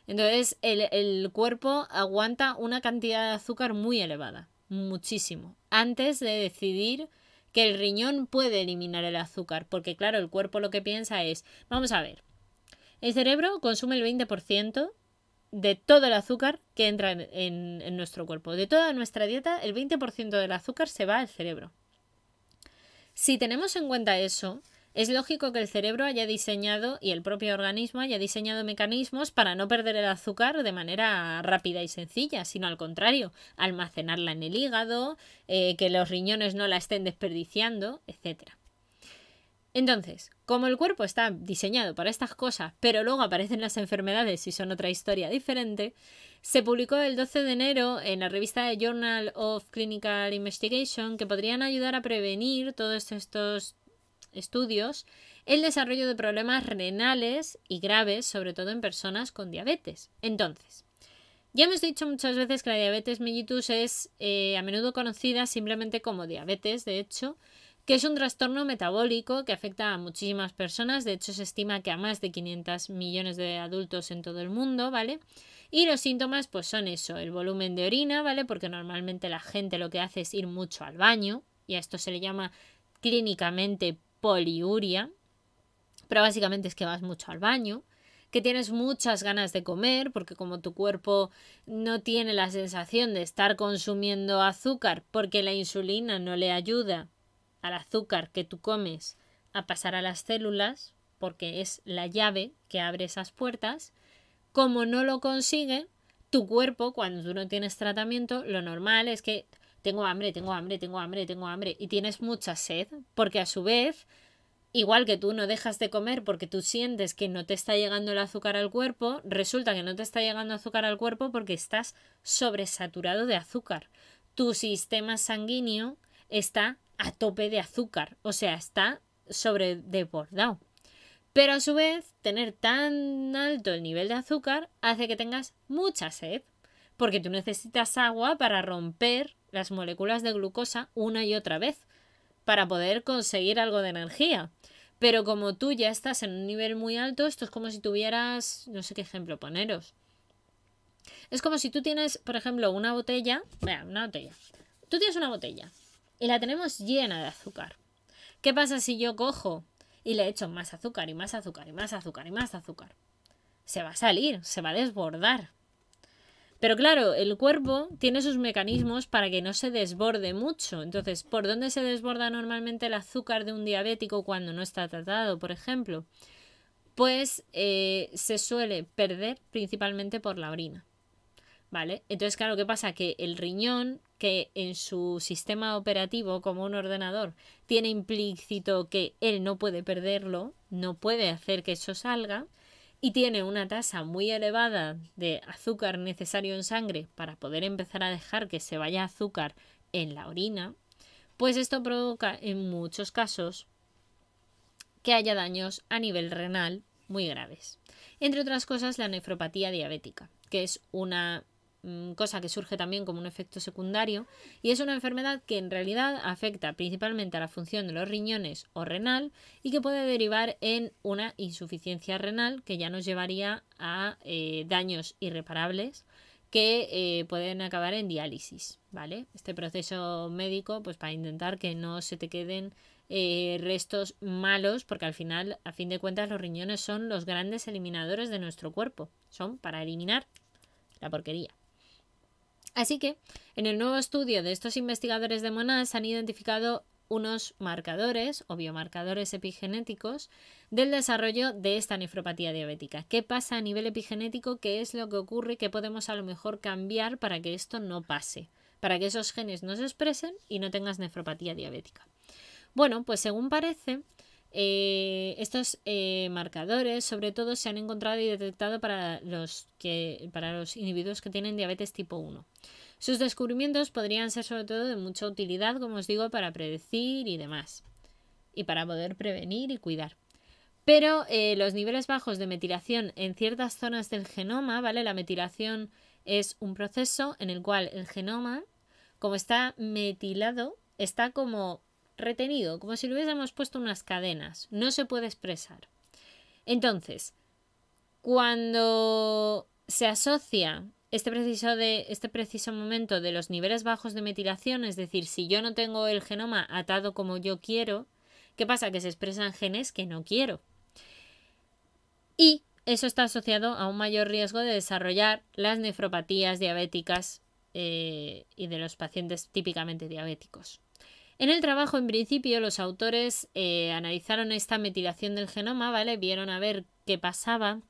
Entonces el, el cuerpo aguanta una cantidad de azúcar muy elevada, muchísimo, antes de decidir que el riñón puede eliminar el azúcar, porque claro, el cuerpo lo que piensa es, vamos a ver, el cerebro consume el 20% de todo el azúcar que entra en, nuestro cuerpo. De toda nuestra dieta, el 20% del azúcar se va al cerebro. Si tenemos en cuenta eso, es lógico que el cerebro haya diseñado y el propio organismo haya diseñado mecanismos para no perder el azúcar de manera rápida y sencilla, sino al contrario, almacenarla en el hígado, eh, que los riñones no la estén desperdiciando, etcétera. Entonces, como el cuerpo está diseñado para estas cosas, pero luego aparecen las enfermedades y son otra historia diferente, se publicó el 12 de enero en la revista Journal of Clinical Investigation que podrían ayudar a prevenir todos estos estudios el desarrollo de problemas renales y graves, sobre todo en personas con diabetes. Entonces, ya hemos dicho muchas veces que la diabetes mellitus es eh, a menudo conocida simplemente como diabetes, de hecho, que es un trastorno metabólico que afecta a muchísimas personas, de hecho se estima que a más de 500 millones de adultos en todo el mundo, ¿vale? Y los síntomas pues son eso, el volumen de orina, ¿vale? Porque normalmente la gente lo que hace es ir mucho al baño y a esto se le llama clínicamente poliuria, pero básicamente es que vas mucho al baño que tienes muchas ganas de comer, porque como tu cuerpo no tiene la sensación de estar consumiendo azúcar porque la insulina no le ayuda al azúcar que tú comes a pasar a las células, porque es la llave que abre esas puertas, como no lo consigue, tu cuerpo, cuando tú no tienes tratamiento, lo normal es que tengo hambre, tengo hambre, tengo hambre, tengo hambre, y tienes mucha sed, porque a su vez, igual que tú no dejas de comer porque tú sientes que no te está llegando el azúcar al cuerpo, resulta que no te está llegando azúcar al cuerpo porque estás sobresaturado de azúcar. Tu sistema sanguíneo está a tope de azúcar, o sea, está sobre sobredebordado. Pero a su vez, tener tan alto el nivel de azúcar hace que tengas mucha sed, porque tú necesitas agua para romper las moléculas de glucosa una y otra vez, para poder conseguir algo de energía. Pero como tú ya estás en un nivel muy alto, esto es como si tuvieras, no sé qué ejemplo poneros. Es como si tú tienes, por ejemplo, una botella, vea, una botella. Tú tienes una botella y la tenemos llena de azúcar. ¿Qué pasa si yo cojo y le echo más azúcar y más azúcar y más azúcar y más azúcar? Se va a salir, se va a desbordar. Pero claro, el cuerpo tiene sus mecanismos para que no se desborde mucho. Entonces, ¿por dónde se desborda normalmente el azúcar de un diabético cuando no está tratado, por ejemplo? Pues eh, se suele perder principalmente por la orina. Entonces, claro, ¿qué pasa? Que el riñón, que en su sistema operativo, como un ordenador, tiene implícito que él no puede perderlo, no puede hacer que eso salga, y tiene una tasa muy elevada de azúcar necesario en sangre para poder empezar a dejar que se vaya azúcar en la orina, pues esto provoca en muchos casos que haya daños a nivel renal muy graves. Entre otras cosas, la nefropatía diabética, que es una Mm, cosa que surge también como un efecto secundario, y es una enfermedad que en realidad afecta principalmente a la función de los riñones o renal y que puede derivar en una insuficiencia renal que ya nos llevaría a eh, daños irreparables que eh, pueden acabar en diálisis, ¿vale? Este proceso médico, pues para intentar que no se te queden eh, restos malos, porque al final, a fin de cuentas, los riñones son los grandes eliminadores de nuestro cuerpo, son para eliminar la porquería. Así que, en el nuevo estudio de estos investigadores de Monash han identificado unos marcadores o biomarcadores epigenéticos del desarrollo de esta nefropatía diabética. ¿Qué pasa a nivel epigenético? ¿Qué es lo que ocurre? ¿Qué podemos a lo mejor cambiar para que esto no pase? Para que esos genes no se expresen y no tengas nefropatía diabética. Bueno, pues según parece, eh, estos eh, marcadores, sobre todo, se han encontrado y detectado para los, que, para los individuos que tienen diabetes tipo 1. Sus descubrimientos podrían ser sobre todo de mucha utilidad, como os digo, para predecir y demás, y para poder prevenir y cuidar. Pero eh, los niveles bajos de metilación en ciertas zonas del genoma, ¿vale? La metilación es un proceso en el cual el genoma, como está metilado, está como retenido, como si le hubiésemos puesto unas cadenas. No se puede expresar. Entonces, cuando se asocia este preciso, de, este preciso momento de los niveles bajos de metilación, es decir, si yo no tengo el genoma atado como yo quiero, ¿qué pasa? Que se expresan genes que no quiero. Y eso está asociado a un mayor riesgo de desarrollar las nefropatías diabéticas eh, y de los pacientes típicamente diabéticos. En el trabajo, en principio, los autores eh, analizaron esta metilación del genoma, ¿vale? Vieron a ver qué pasaba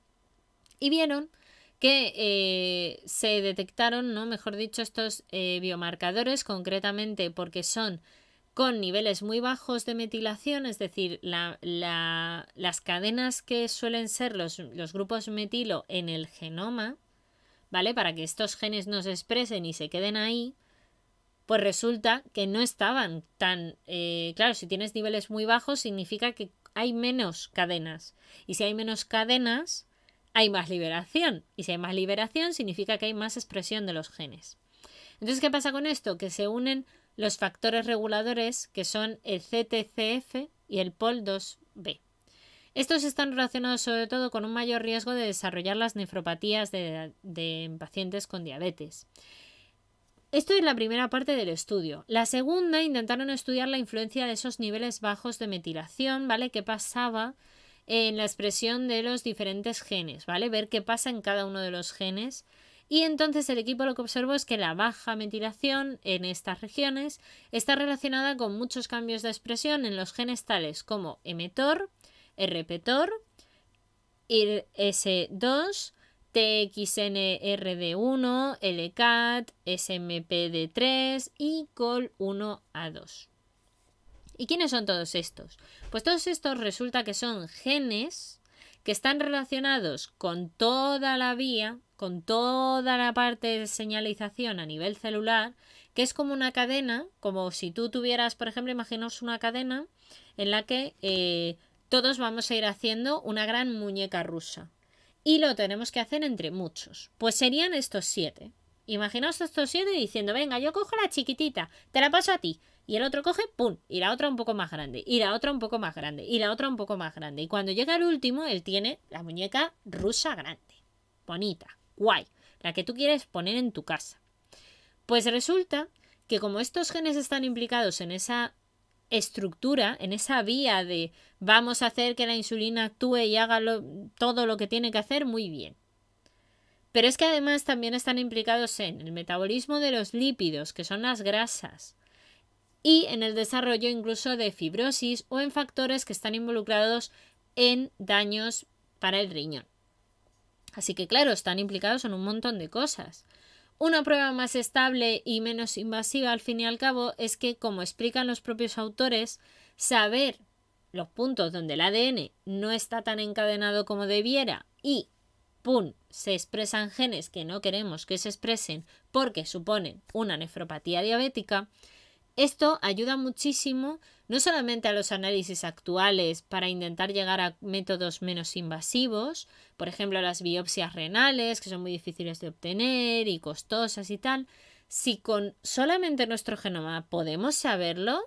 y vieron que eh, se detectaron, ¿no? Mejor dicho, estos eh, biomarcadores, concretamente porque son con niveles muy bajos de metilación, es decir, las cadenas que suelen ser los, los grupos metilo en el genoma, ¿vale? Para que estos genes no se expresen y se queden ahí, pues resulta que no estaban tan... Eh, claro, si tienes niveles muy bajos significa que hay menos cadenas. Y si hay menos cadenas, hay más liberación. Y si hay más liberación, significa que hay más expresión de los genes. Entonces, ¿qué pasa con esto? Que se unen los factores reguladores que son el CTCF y el POL2B. Estos están relacionados sobre todo con un mayor riesgo de desarrollar las nefropatías de pacientes con diabetes. Esto es la primera parte del estudio. La segunda intentaron estudiar la influencia de esos niveles bajos de metilación, ¿vale? ¿Qué pasaba en la expresión de los diferentes genes, ¿vale? Ver qué pasa en cada uno de los genes. Y entonces el equipo lo que observó es que la baja metilación en estas regiones está relacionada con muchos cambios de expresión en los genes tales como MTOR, RPTOR, er s 2 TXNRD1, LCAT, SMPD3 y COL1A2. ¿Y quiénes son todos estos? Pues todos estos resulta que son genes que están relacionados con toda la vía, con toda la parte de señalización a nivel celular, que es como una cadena, como si tú tuvieras, por ejemplo, imaginaos una cadena en la que eh, todos vamos a ir haciendo una gran muñeca rusa y lo tenemos que hacer entre muchos. Pues serían estos siete. Imaginaos estos siete diciendo, venga, yo cojo la chiquitita, te la paso a ti. Y el otro coge, ¡pum! Y la otra un poco más grande, y la otra un poco más grande, y la otra un poco más grande. Y cuando llega el último, él tiene la muñeca rusa grande. Bonita, guay, la que tú quieres poner en tu casa. Pues resulta que como estos genes están implicados en esa estructura, en esa vía de vamos a hacer que la insulina actúe y haga todo lo que tiene que hacer, muy bien. Pero es que además también están implicados en el metabolismo de los lípidos, que son las grasas, y en el desarrollo incluso de fibrosis o en factores que están involucrados en daños para el riñón. Así que claro, están implicados en un montón de cosas. Una prueba más estable y menos invasiva, al fin y al cabo, es que, como explican los propios autores, saber los puntos donde el ADN no está tan encadenado como debiera y, ¡pum!, se expresan genes que no queremos que se expresen porque suponen una nefropatía diabética, esto ayuda muchísimo no solamente a los análisis actuales para intentar llegar a métodos menos invasivos, por ejemplo las biopsias renales, que son muy difíciles de obtener y costosas y tal, si con solamente nuestro genoma podemos saberlo,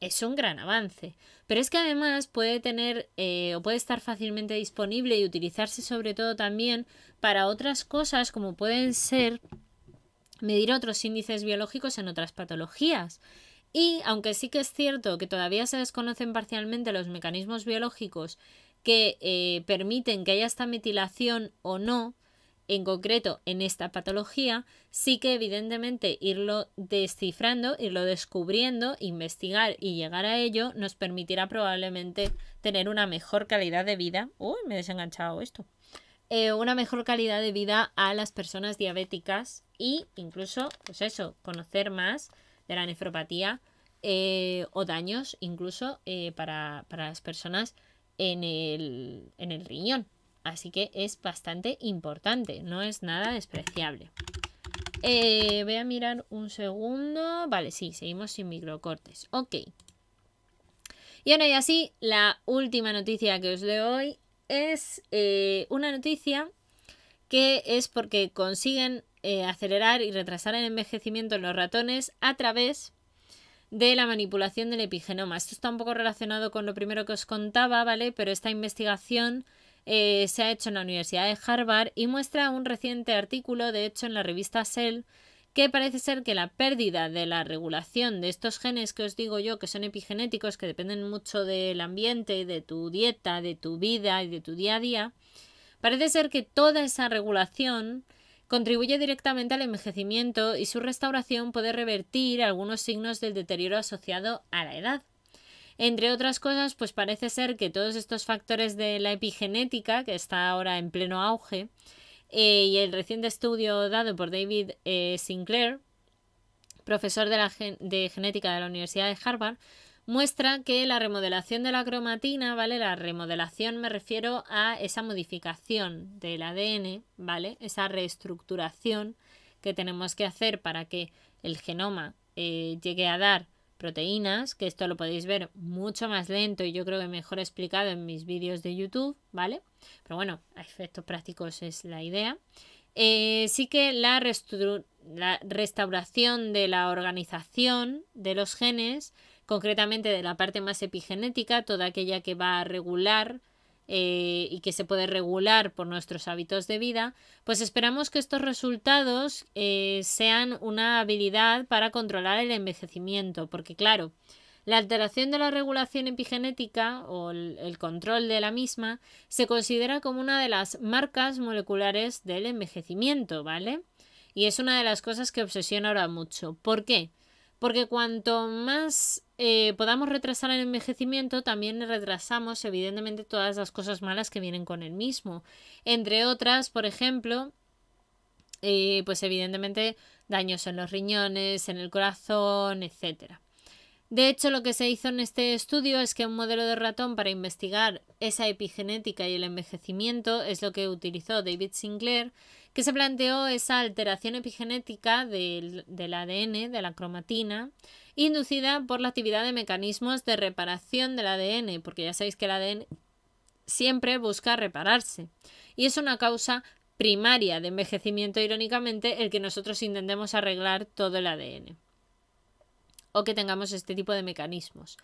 es un gran avance. Pero es que además puede tener eh, o puede estar fácilmente disponible y utilizarse sobre todo también para otras cosas como pueden ser medir otros índices biológicos en otras patologías. Y aunque sí que es cierto que todavía se desconocen parcialmente los mecanismos biológicos que eh, permiten que haya esta metilación o no, en concreto en esta patología, sí que evidentemente irlo descifrando, irlo descubriendo, investigar y llegar a ello nos permitirá probablemente tener una mejor calidad de vida. Uy, me he desenganchado esto. Eh, una mejor calidad de vida a las personas diabéticas y incluso, pues eso, conocer más de la nefropatía eh, o daños incluso eh, para, las personas en el, riñón. Así que es bastante importante, no es nada despreciable. Eh, voy a mirar un segundo. Vale, sí, seguimos sin microcortes. Ok. Y ahora y así, la última noticia que os leo hoy es una noticia que es porque consiguen eh, acelerar y retrasar el envejecimiento en los ratones a través de la manipulación del epigenoma. Esto está un poco relacionado con lo primero que os contaba, ¿vale? Pero esta investigación eh, se ha hecho en la Universidad de Harvard y muestra un reciente artículo, de hecho, en la revista Cell, que parece ser que la pérdida de la regulación de estos genes que os digo yo, que son epigenéticos, que dependen mucho del ambiente, de tu dieta, de tu vida y de tu día a día, parece ser que toda esa regulación contribuye directamente al envejecimiento y su restauración puede revertir algunos signos del deterioro asociado a la edad. Entre otras cosas, pues parece ser que todos estos factores de la epigenética, que está ahora en pleno auge, eh, y el reciente estudio dado por David eh, Sinclair, profesor de genética de la Universidad de Harvard, muestra que la remodelación de la cromatina, ¿vale? La remodelación me refiero a esa modificación del ADN, ¿vale? Esa reestructuración que tenemos que hacer para que el genoma eh, llegue a dar proteínas, que esto lo podéis ver mucho más lento y yo creo que mejor explicado en mis vídeos de YouTube, ¿vale? Pero bueno, a efectos prácticos es la idea. Eh, sí que la restauración de la organización de los genes concretamente de la parte más epigenética, toda aquella que va a regular eh, y que se puede regular por nuestros hábitos de vida, pues esperamos que estos resultados eh, sean una habilidad para controlar el envejecimiento, porque claro, la alteración de la regulación epigenética o el, el control de la misma se considera como una de las marcas moleculares del envejecimiento, ¿vale? Y es una de las cosas que obsesiona ahora mucho. ¿Por qué? Porque cuanto más eh, podamos retrasar el envejecimiento, también retrasamos evidentemente todas las cosas malas que vienen con el mismo. Entre otras, por ejemplo, eh, pues evidentemente daños en los riñones, en el corazón, etc. De hecho, lo que se hizo en este estudio es que un modelo de ratón para investigar esa epigenética y el envejecimiento es lo que utilizó David Sinclair que se planteó esa alteración epigenética del, del ADN, de la cromatina, inducida por la actividad de mecanismos de reparación del ADN, porque ya sabéis que el ADN siempre busca repararse. Y es una causa primaria de envejecimiento, irónicamente, el que nosotros intentemos arreglar todo el ADN. O que tengamos este tipo de mecanismos.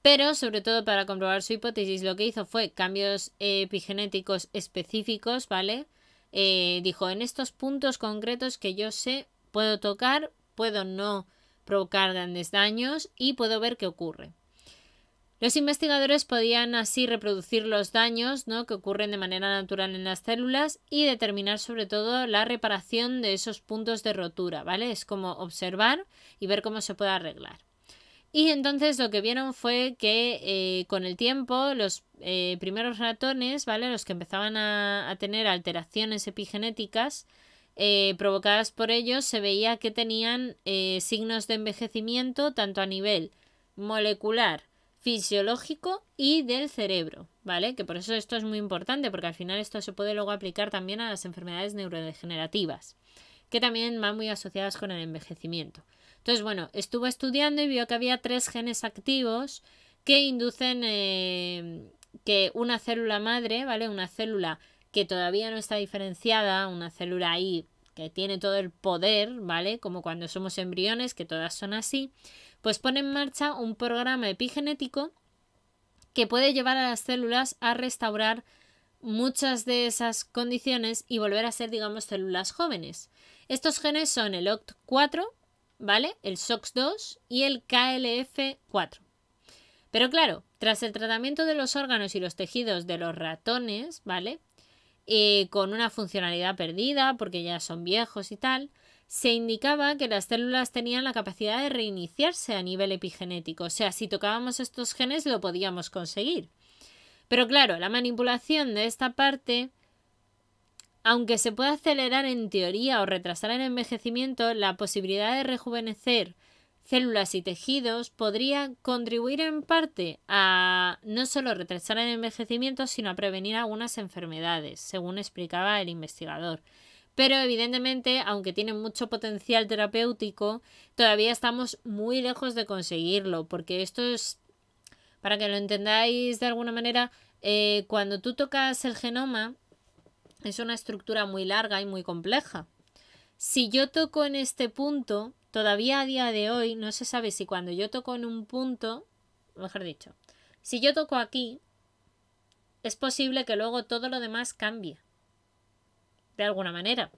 Pero, sobre todo para comprobar su hipótesis, lo que hizo fue cambios epigenéticos específicos, ¿vale? Eh, dijo, en estos puntos concretos que yo sé, puedo tocar, puedo no provocar grandes daños y puedo ver qué ocurre. Los investigadores podían así reproducir los daños ¿no? que ocurren de manera natural en las células y determinar sobre todo la reparación de esos puntos de rotura, ¿vale? Es como observar y ver cómo se puede arreglar. Y entonces lo que vieron fue que eh, con el tiempo los eh, primeros ratones, Los que empezaban a, tener alteraciones epigenéticas eh, provocadas por ellos, se veía que tenían signos de envejecimiento tanto a nivel molecular, fisiológico y del cerebro, ¿vale? Que por eso esto es muy importante, porque al final esto se puede luego aplicar también a las enfermedades neurodegenerativas, que también van muy asociadas con el envejecimiento. Entonces, bueno, estuvo estudiando y vio que había tres genes activos que inducen em, que una célula madre, ¿vale? Una célula que todavía no está diferenciada, una célula ahí que tiene todo el poder, ¿vale? Como cuando somos embriones, que todas son así, pues pone en marcha un programa epigenético que puede llevar a las células a restaurar muchas de esas condiciones y volver a ser, digamos, células jóvenes. Estos genes son el OCT4, ¿vale? El SOX 2 y el KLF 4. Pero claro, tras el tratamiento de los órganos y los tejidos de los ratones, ¿vale? Eh, con una funcionalidad perdida porque ya son viejos y tal, se indicaba que las células tenían la capacidad de reiniciarse a nivel epigenético, o sea, si tocábamos estos genes lo podíamos conseguir. Pero claro, la manipulación de esta parte aunque se pueda acelerar en teoría o retrasar el envejecimiento, la posibilidad de rejuvenecer células y tejidos podría contribuir en parte a no solo retrasar el envejecimiento, sino a prevenir algunas enfermedades, según explicaba el investigador. Pero evidentemente, aunque tiene mucho potencial terapéutico, todavía estamos muy lejos de conseguirlo, porque esto es, para que lo entendáis de alguna manera, eh, cuando tú tocas el genoma, es una estructura muy larga y muy compleja. Si yo toco en este punto, todavía a día de hoy no se sabe si cuando yo toco en un punto, mejor dicho, si yo toco aquí, es posible que luego todo lo demás cambie. De alguna manera.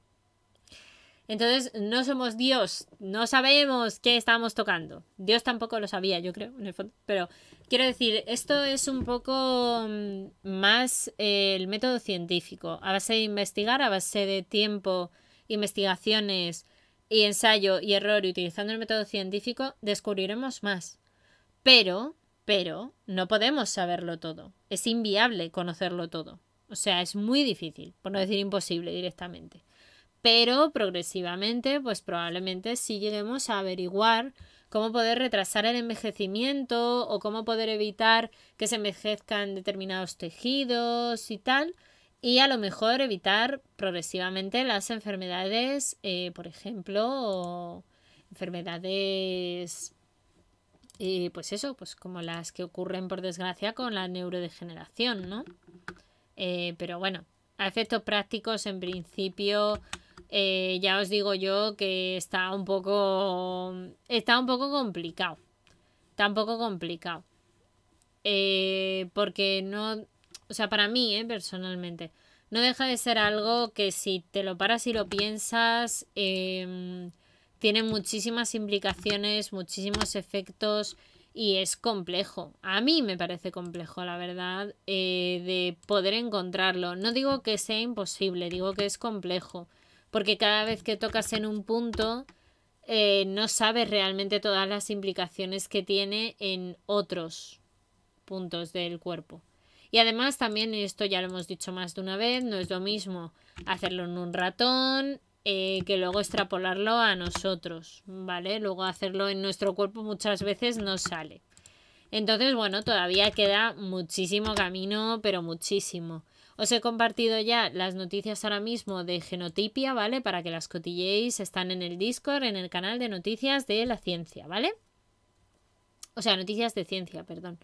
Entonces, no somos Dios, no sabemos qué estamos tocando. Dios tampoco lo sabía, yo creo, en el fondo. Pero Quiero decir, esto es un poco mm, más eh, el método científico, a base de investigar, a base de tiempo, investigaciones y ensayo y error y utilizando el método científico descubriremos más. Pero, pero, no podemos saberlo todo. Es inviable conocerlo todo. O sea, es muy difícil, por no decir imposible directamente. Pero progresivamente, pues probablemente sí lleguemos a averiguar cómo poder retrasar el envejecimiento o cómo poder evitar que se envejezcan determinados tejidos y tal. Y a lo mejor evitar progresivamente las enfermedades, eh, por ejemplo, enfermedades, eh, pues eso, pues como las que ocurren por desgracia con la neurodegeneración, ¿no? Eh, pero bueno, a efectos prácticos, en principio, eh, ya os digo yo que está un poco. Está un poco complicado. Está un poco complicado. Eh, porque no. O sea, para mí, eh, personalmente. No deja de ser algo que si te lo paras y lo piensas. Em, tiene muchísimas implicaciones, muchísimos efectos y es complejo. A mí me parece complejo, la verdad, de poder encontrarlo. No digo que sea imposible, digo que es complejo porque cada vez que tocas en un punto eh, no sabes realmente todas las implicaciones que tiene en otros puntos del cuerpo. Y además también, esto ya lo hemos dicho más de una vez, no es lo mismo hacerlo en un ratón eh, que luego extrapolarlo a nosotros, ¿vale? Luego hacerlo en nuestro cuerpo muchas veces no sale. Entonces, bueno, todavía queda muchísimo camino, pero muchísimo. Os he compartido ya las noticias ahora mismo de Genotipia, ¿vale? Para que las cotilleéis, están en el Discord, en el canal de noticias de la ciencia, ¿vale? O sea, noticias de ciencia, perdón.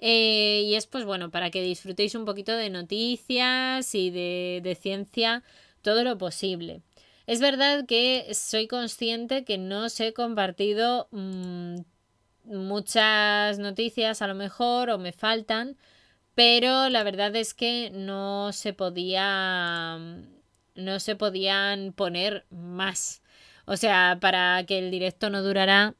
Eh, y es pues bueno, para que disfrutéis un poquito de noticias y de, ciencia todo lo posible. Es verdad que soy consciente que no os he compartido mm, muchas noticias a lo mejor o me faltan, pero la verdad es que no se podía. Mm, no se podían poner más. O sea, para que el directo no durara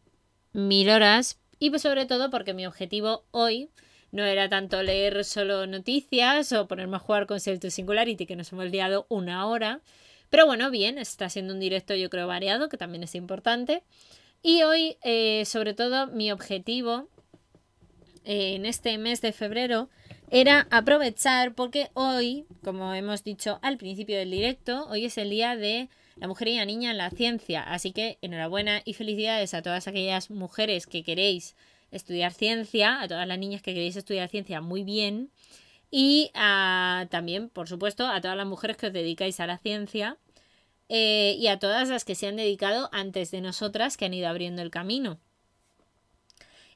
mil horas. Y pues sobre todo porque mi objetivo hoy no era tanto leer solo noticias o ponerme a jugar con Celtic Singularity, que nos hemos liado una hora. Pero bueno, bien, está siendo un directo yo creo variado, que también es importante. Y hoy, eh, sobre todo, mi objetivo eh, en este mes de febrero era aprovechar porque hoy, como hemos dicho al principio del directo, hoy es el día de la mujer y la niña en la ciencia. Así que enhorabuena y felicidades a todas aquellas mujeres que queréis estudiar ciencia, a todas las niñas que queréis estudiar ciencia, muy bien. Y también, por supuesto, a todas las mujeres que os dedicáis a la ciencia eh, y a todas las que se han dedicado antes de nosotras, que han ido abriendo el camino.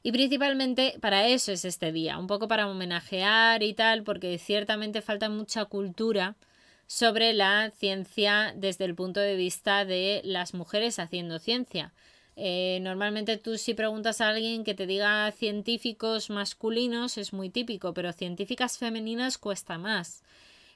Y principalmente para eso es este día, un poco para homenajear y tal, porque ciertamente falta mucha cultura sobre la ciencia desde el punto de vista de las mujeres haciendo ciencia. Eh, normalmente tú si preguntas a alguien que te diga científicos masculinos es muy típico, pero científicas femeninas cuesta más.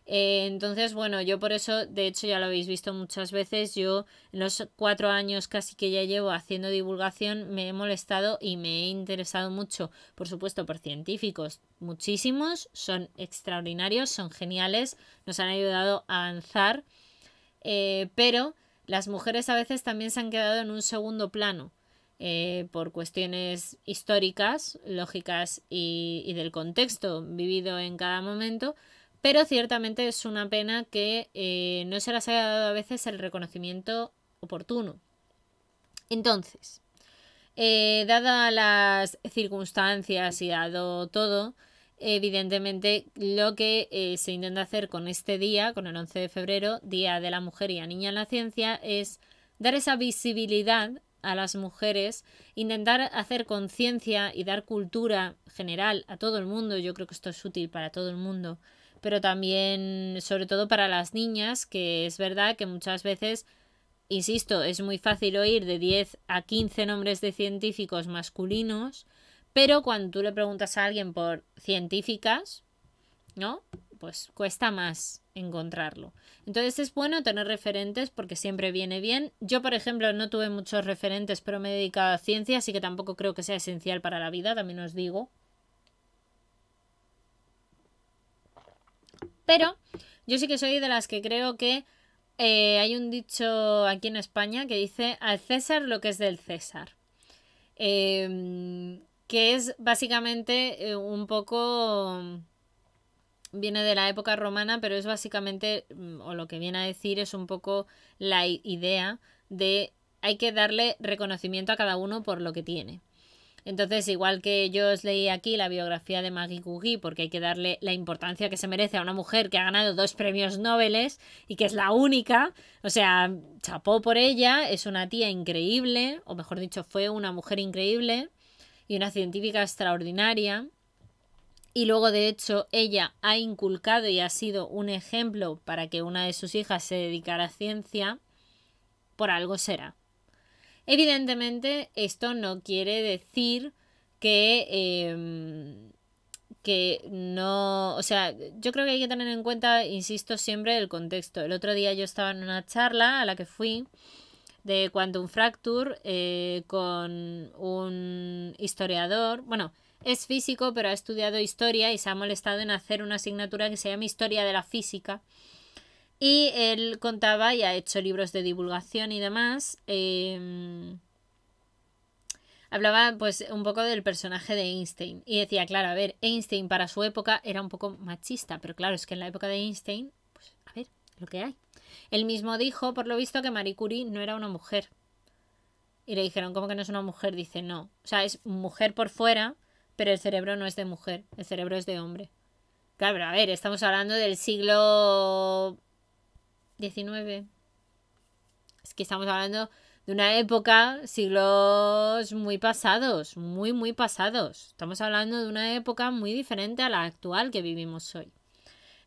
Eh, entonces, bueno, yo por eso, de hecho ya lo habéis visto muchas veces, yo en los cuatro años casi que ya llevo haciendo divulgación me he molestado y me he interesado mucho, por supuesto, por científicos, muchísimos, son extraordinarios, son geniales, nos han ayudado a avanzar, eh, pero las mujeres a veces también se han quedado en un segundo plano. Eh, por cuestiones históricas, lógicas y del contexto vivido en cada momento, pero ciertamente es una pena que eh, no se las haya dado a veces el reconocimiento oportuno. Entonces, eh, dadas las circunstancias y dado todo, evidentemente lo que eh, se intenta hacer con este día, con el 11 de febrero, Día de la Mujer y la Niña en la Ciencia, es dar esa visibilidad a las mujeres, intentar hacer conciencia y dar cultura general a todo el mundo. Yo creo que esto es útil para todo el mundo pero también sobre todo para las niñas, que es verdad que muchas veces, insisto, es muy fácil oír de 10 a 15 nombres de científicos masculinos, pero cuando tú le preguntas a alguien por científicas, ¿no? Pues cuesta más encontrarlo. Entonces es bueno tener referentes porque siempre viene bien. Yo, por ejemplo, no tuve muchos referentes, pero me he dedicado a ciencia, así que tampoco creo que sea esencial para la vida, también os digo. Pero yo sí que soy de las que creo que eh, hay un dicho aquí en España que dice al César lo que es del César. Em, que es básicamente eh, un poco... Viene de la época romana, pero es básicamente, mm, o lo que viene a decir es un poco la idea de hay que darle reconocimiento a cada uno por lo que tiene. Entonces, igual que yo os leí aquí la biografía de Maggie Guggy, porque hay que darle la importancia que se merece a una mujer que ha ganado dos premios Nobel y que es la única, o sea, chapó por ella, es una tía increíble, o mejor dicho, fue una mujer increíble y una científica extraordinaria. Y luego, de hecho, ella ha inculcado y ha sido un ejemplo para que una de sus hijas se dedicara a ciencia, por algo será. Evidentemente, esto no quiere decir que, em, que no, o sea, yo creo que hay que tener en cuenta, insisto siempre, el contexto. El otro día yo estaba en una charla a la que fui de Quantum Fracture eh, con un historiador, bueno, es físico, pero ha estudiado historia y se ha molestado en hacer una asignatura que se llama Historia de la Física, y él contaba y ha hecho libros de divulgación y demás. Em, hablaba pues un poco del personaje de Einstein y decía, claro, a ver, Einstein para su época era un poco machista, pero claro, es que en la época de Einstein, pues a ver, lo que hay. Él mismo dijo, por lo visto, que Marie Curie no era una mujer. Y le dijeron, ¿cómo que no es una mujer? Dice, no. O sea, es mujer por fuera, pero el cerebro no es de mujer, el cerebro es de hombre. Claro, a ver, estamos hablando del siglo 19. Es que estamos hablando de una época, siglos muy pasados, muy, muy pasados. Estamos hablando de una época muy diferente a la actual que vivimos hoy.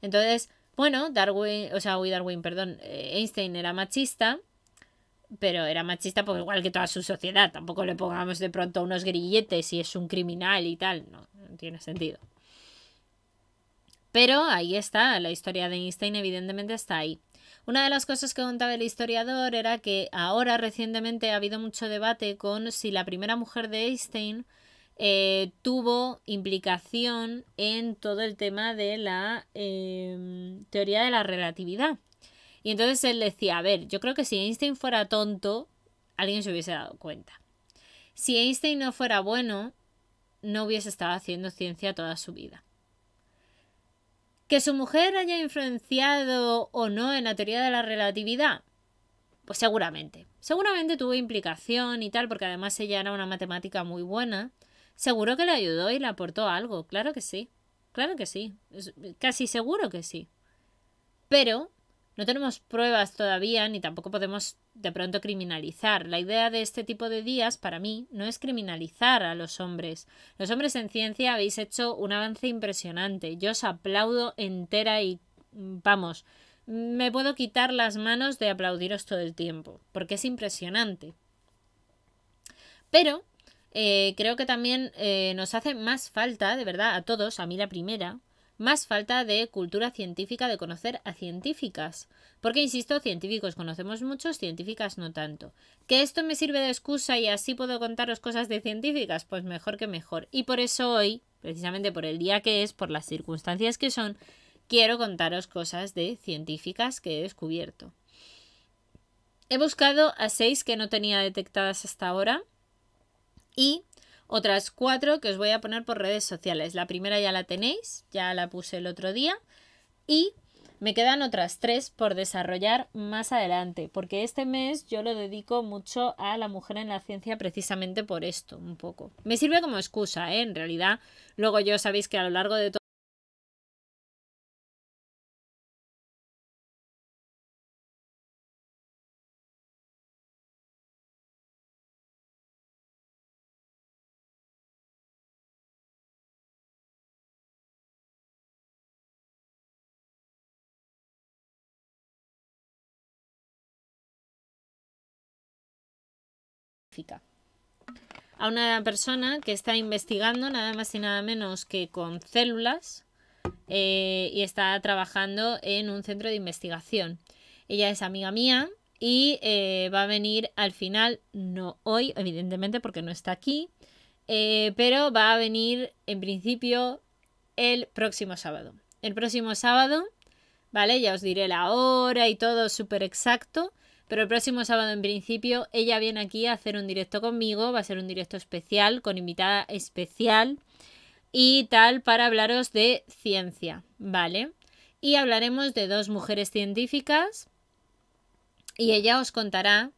Entonces, bueno, Darwin, o sea, Darwin, perdón, eh, Einstein era machista, pero era machista por pues, igual que toda su sociedad. Tampoco le pongamos de pronto unos grilletes si es un criminal y tal. No, no tiene sentido. Pero ahí está, la historia de Einstein evidentemente está ahí. Una de las cosas que contaba el historiador era que ahora recientemente ha habido mucho debate con si la primera mujer de Einstein eh, tuvo implicación en todo el tema de la em, teoría de la relatividad. Y entonces él decía, a ver, yo creo que si Einstein fuera tonto, alguien se hubiese dado cuenta. Si Einstein no fuera bueno, no hubiese estado haciendo ciencia toda su vida. ¿Que su mujer haya influenciado o no en la teoría de la relatividad? Pues seguramente. Seguramente tuvo implicación y tal, porque además ella era una matemática muy buena. Seguro que le ayudó y le aportó algo, claro que sí. Claro que sí. Casi seguro que sí. Pero no tenemos pruebas todavía ni tampoco podemos de pronto criminalizar. La idea de este tipo de días, para mí, no es criminalizar a los hombres. Los hombres en ciencia habéis hecho un avance impresionante. Yo os aplaudo entera y mm, vamos, me puedo quitar las manos de aplaudiros todo el tiempo, porque es impresionante. Pero eh, creo que también eh, nos hace más falta, de verdad, a todos, a mí la primera, más falta de cultura científica, de conocer a científicas. Porque, insisto, científicos conocemos muchos, científicas no tanto. ¿Que esto me sirve de excusa y así puedo contaros cosas de científicas? Pues mejor que mejor. Y por eso hoy, precisamente por el día que es, por las circunstancias que son, quiero contaros cosas de científicas que he descubierto. He buscado a seis que no tenía detectadas hasta ahora y otras cuatro que os voy a poner por redes sociales. La primera ya la tenéis, ya la puse el otro día. Y me quedan otras tres por desarrollar más adelante, porque este mes yo lo dedico mucho a la mujer en la ciencia precisamente por esto, un poco. Me sirve como excusa, ¿eh? en realidad. Luego yo sabéis que a lo largo de todo a una persona que está investigando nada más y nada menos que con células eh, y está trabajando en un centro de investigación. Ella es amiga mía y eh, va a venir al final, no hoy, evidentemente, porque no está aquí, eh, pero va a venir en principio el próximo sábado. El próximo sábado, ¿vale? Ya os diré la hora y todo súper exacto. Pero el próximo sábado, en principio, ella viene aquí a hacer un directo conmigo. Va a ser un directo especial, con invitada especial y tal, para hablaros de ciencia, ¿vale? Y hablaremos de dos mujeres científicas y ella os contará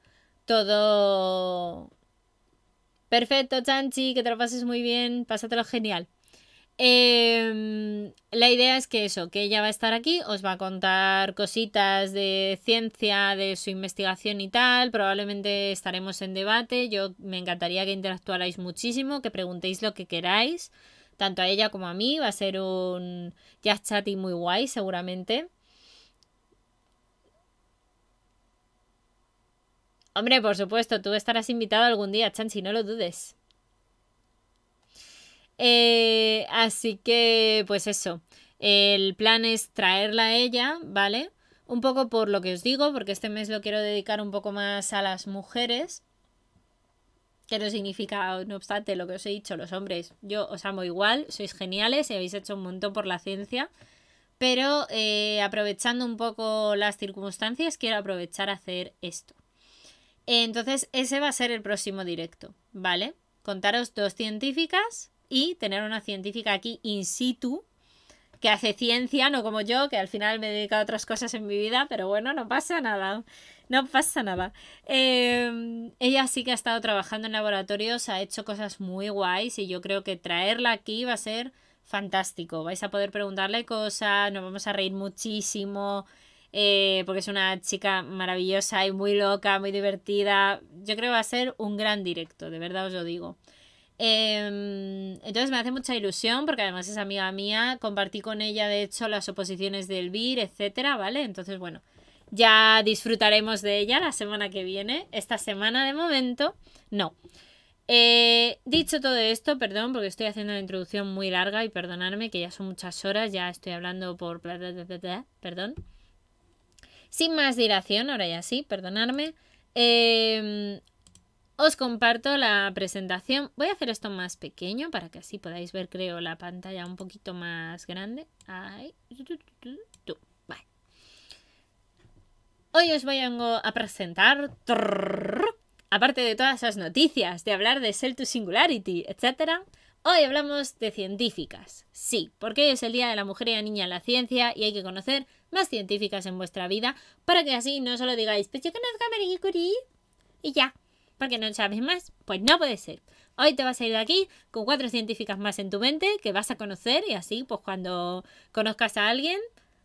todo. Perfecto, Chanchi, que te lo pases muy bien, pásatelo genial. Em, la idea es que eso, que ella va a estar aquí, os va a contar cositas de ciencia, de su investigación y tal, probablemente estaremos en debate, yo me encantaría que interactuarais muchísimo, que preguntéis lo que queráis, tanto a ella como a mí, va a ser un jazz y muy guay seguramente. Hombre, por supuesto, tú estarás invitado algún día, si no lo dudes. Eh, así que, pues eso. El plan es traerla a ella, ¿vale? Un poco por lo que os digo, porque este mes lo quiero dedicar un poco más a las mujeres. Que no significa, no obstante, lo que os he dicho, los hombres. Yo os amo igual, sois geniales y habéis hecho un montón por la ciencia. Pero eh, aprovechando un poco las circunstancias, quiero aprovechar a hacer esto. Entonces, ese va a ser el próximo directo, ¿vale? Contaros dos científicas y tener una científica aquí in situ que hace ciencia, no como yo, que al final me he dedicado a otras cosas en mi vida, pero bueno, no pasa nada. No pasa nada. Em, ella sí que ha estado trabajando en laboratorios, ha hecho cosas muy guays y yo creo que traerla aquí va a ser fantástico. Vais a poder preguntarle cosas, nos vamos a reír muchísimo, eh, porque es una chica maravillosa y muy loca, muy divertida. Yo creo que va a ser un gran directo, de verdad os lo digo. Em, entonces me hace mucha ilusión porque además es amiga mía, compartí con ella de hecho las oposiciones del BIR, etcétera, ¿vale? Entonces, bueno, ya disfrutaremos de ella la semana que viene. Esta semana de momento, no. Eh, dicho todo esto, perdón, porque estoy haciendo la introducción muy larga y perdonarme que ya son muchas horas, ya estoy hablando por... Perdón. Sin más dilación, ahora ya sí, perdonarme. Eh, em, os comparto la presentación. Voy a hacer esto más pequeño para que así podáis ver, creo, la pantalla un poquito más grande. Ahí. Vale. Hoy os voy a presentar, aparte de todas esas noticias, de hablar de Cell to Singularity, etcétera, Hoy hablamos de científicas. Sí, porque hoy es el Día de la Mujer y la Niña en la Ciencia y hay que conocer más científicas en vuestra vida para que así no solo digáis, pues yo a Marie y ya porque no sabes más. Pues no puede ser. Hoy te vas a ir de aquí con cuatro científicas más en tu mente que vas a conocer y así, pues cuando conozcas a alguien,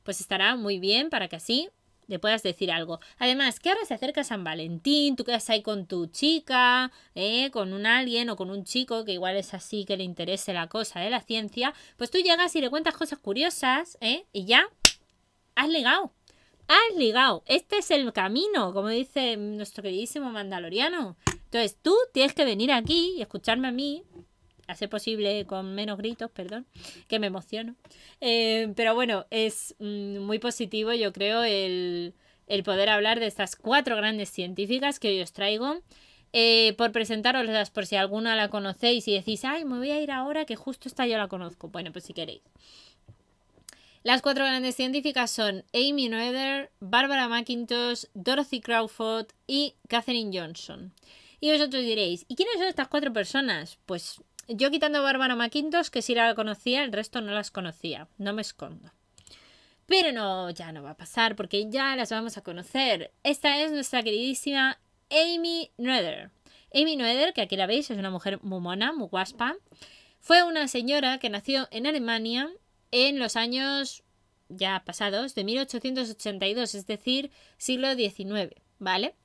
pues estará muy bien para que así le puedas decir algo. Además, que ahora se acerca San Valentín, tú quedas ahí con tu chica, eh, con un alguien o con un chico que igual es así que le interese la cosa de la ciencia, pues tú llegas y le cuentas cosas curiosas eh, y ya has legado has ligado. Este es el camino, como dice nuestro queridísimo mandaloriano. Entonces tú tienes que venir aquí y escucharme a mí, a ser posible con menos gritos, perdón, que me emociono. Eh, pero bueno, es mm, muy positivo, yo creo, el, poder hablar de estas cuatro grandes científicas que hoy os traigo. Eh, por presentaroslas, por si alguna la conocéis y decís, ay, me voy a ir ahora que justo esta yo la conozco. Bueno, pues si queréis. Las cuatro grandes científicas son Amy Noether, Barbara McIntosh, Dorothy Crawford y Katherine Johnson. Y vosotros diréis, ¿y quiénes son estas cuatro personas? Pues yo quitando a Bárbara McIntosh, que sí la conocía, el resto no las conocía, no me escondo. Pero no, ya no va a pasar porque ya las vamos a conocer. Esta es nuestra queridísima Amy Noether. Amy Noether, que aquí la veis, es una mujer muy mona, muy guaspa. Fue una señora que nació en Alemania en los años ya pasados de 1882, es decir, siglo XIX, ¿vale?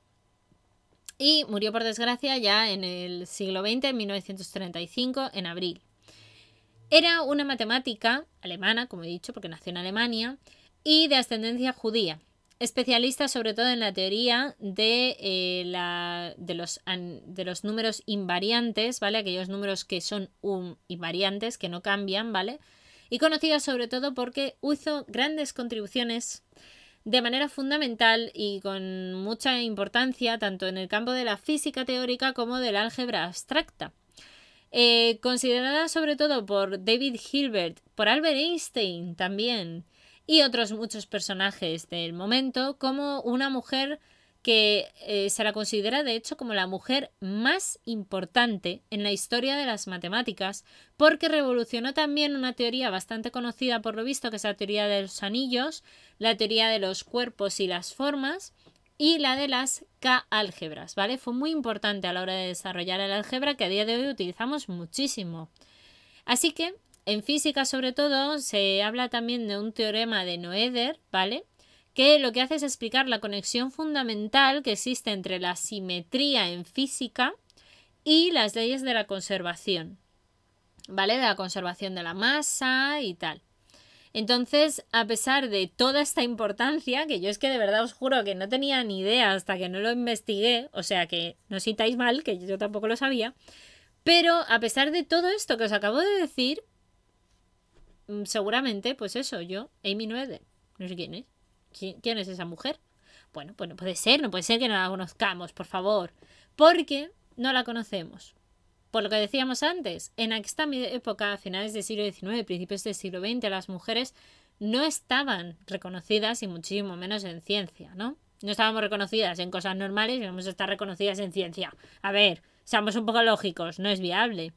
Y murió por desgracia ya en el siglo XX, en 1935, en abril. Era una matemática alemana, como he dicho, porque nació en Alemania, y de ascendencia judía, especialista sobre todo en la teoría de, eh, de, los, números invariantes, ¿vale? Aquellos números que son invariantes, que no cambian, ¿vale? y conocida sobre todo porque hizo grandes contribuciones de manera fundamental y con mucha importancia tanto en el campo de la física teórica como del álgebra abstracta. Eh, considerada sobre todo por David Hilbert, por Albert Einstein también y otros muchos personajes del momento como una mujer que eh, se la considera de hecho como la mujer más importante en la historia de las matemáticas, porque revolucionó también una teoría bastante conocida por lo visto, que es la teoría de los anillos, la teoría de los cuerpos y las formas, y la de las K-álgebras, ¿vale? Fue muy importante a la hora de desarrollar el álgebra que a día de hoy utilizamos muchísimo. Así que en física sobre todo se habla también de un teorema de Noether, ¿vale? que lo que hace es explicar la conexión fundamental que existe entre la simetría en física y las leyes de la conservación, ¿vale? De la conservación de la masa y tal. Entonces, a pesar de toda esta importancia, que yo es que de verdad os juro que no tenía ni idea hasta que no lo investigué, o sea que no sintáis mal, que yo tampoco lo sabía, pero a pesar de todo esto que os acabo de decir, mm, seguramente, pues eso, yo, Amy 9, no sé quién es, ¿Quién, es esa mujer? Bueno, pues no puede ser, no puede ser que no la conozcamos, por favor. Porque no la conocemos. Por lo que decíamos antes, en esta época, a finales del siglo XIX, principios del siglo XX, las mujeres no estaban reconocidas y muchísimo menos en ciencia, ¿no? No estábamos reconocidas en cosas normales y vamos a estar reconocidas en ciencia. A ver, seamos un poco lógicos, no es viable.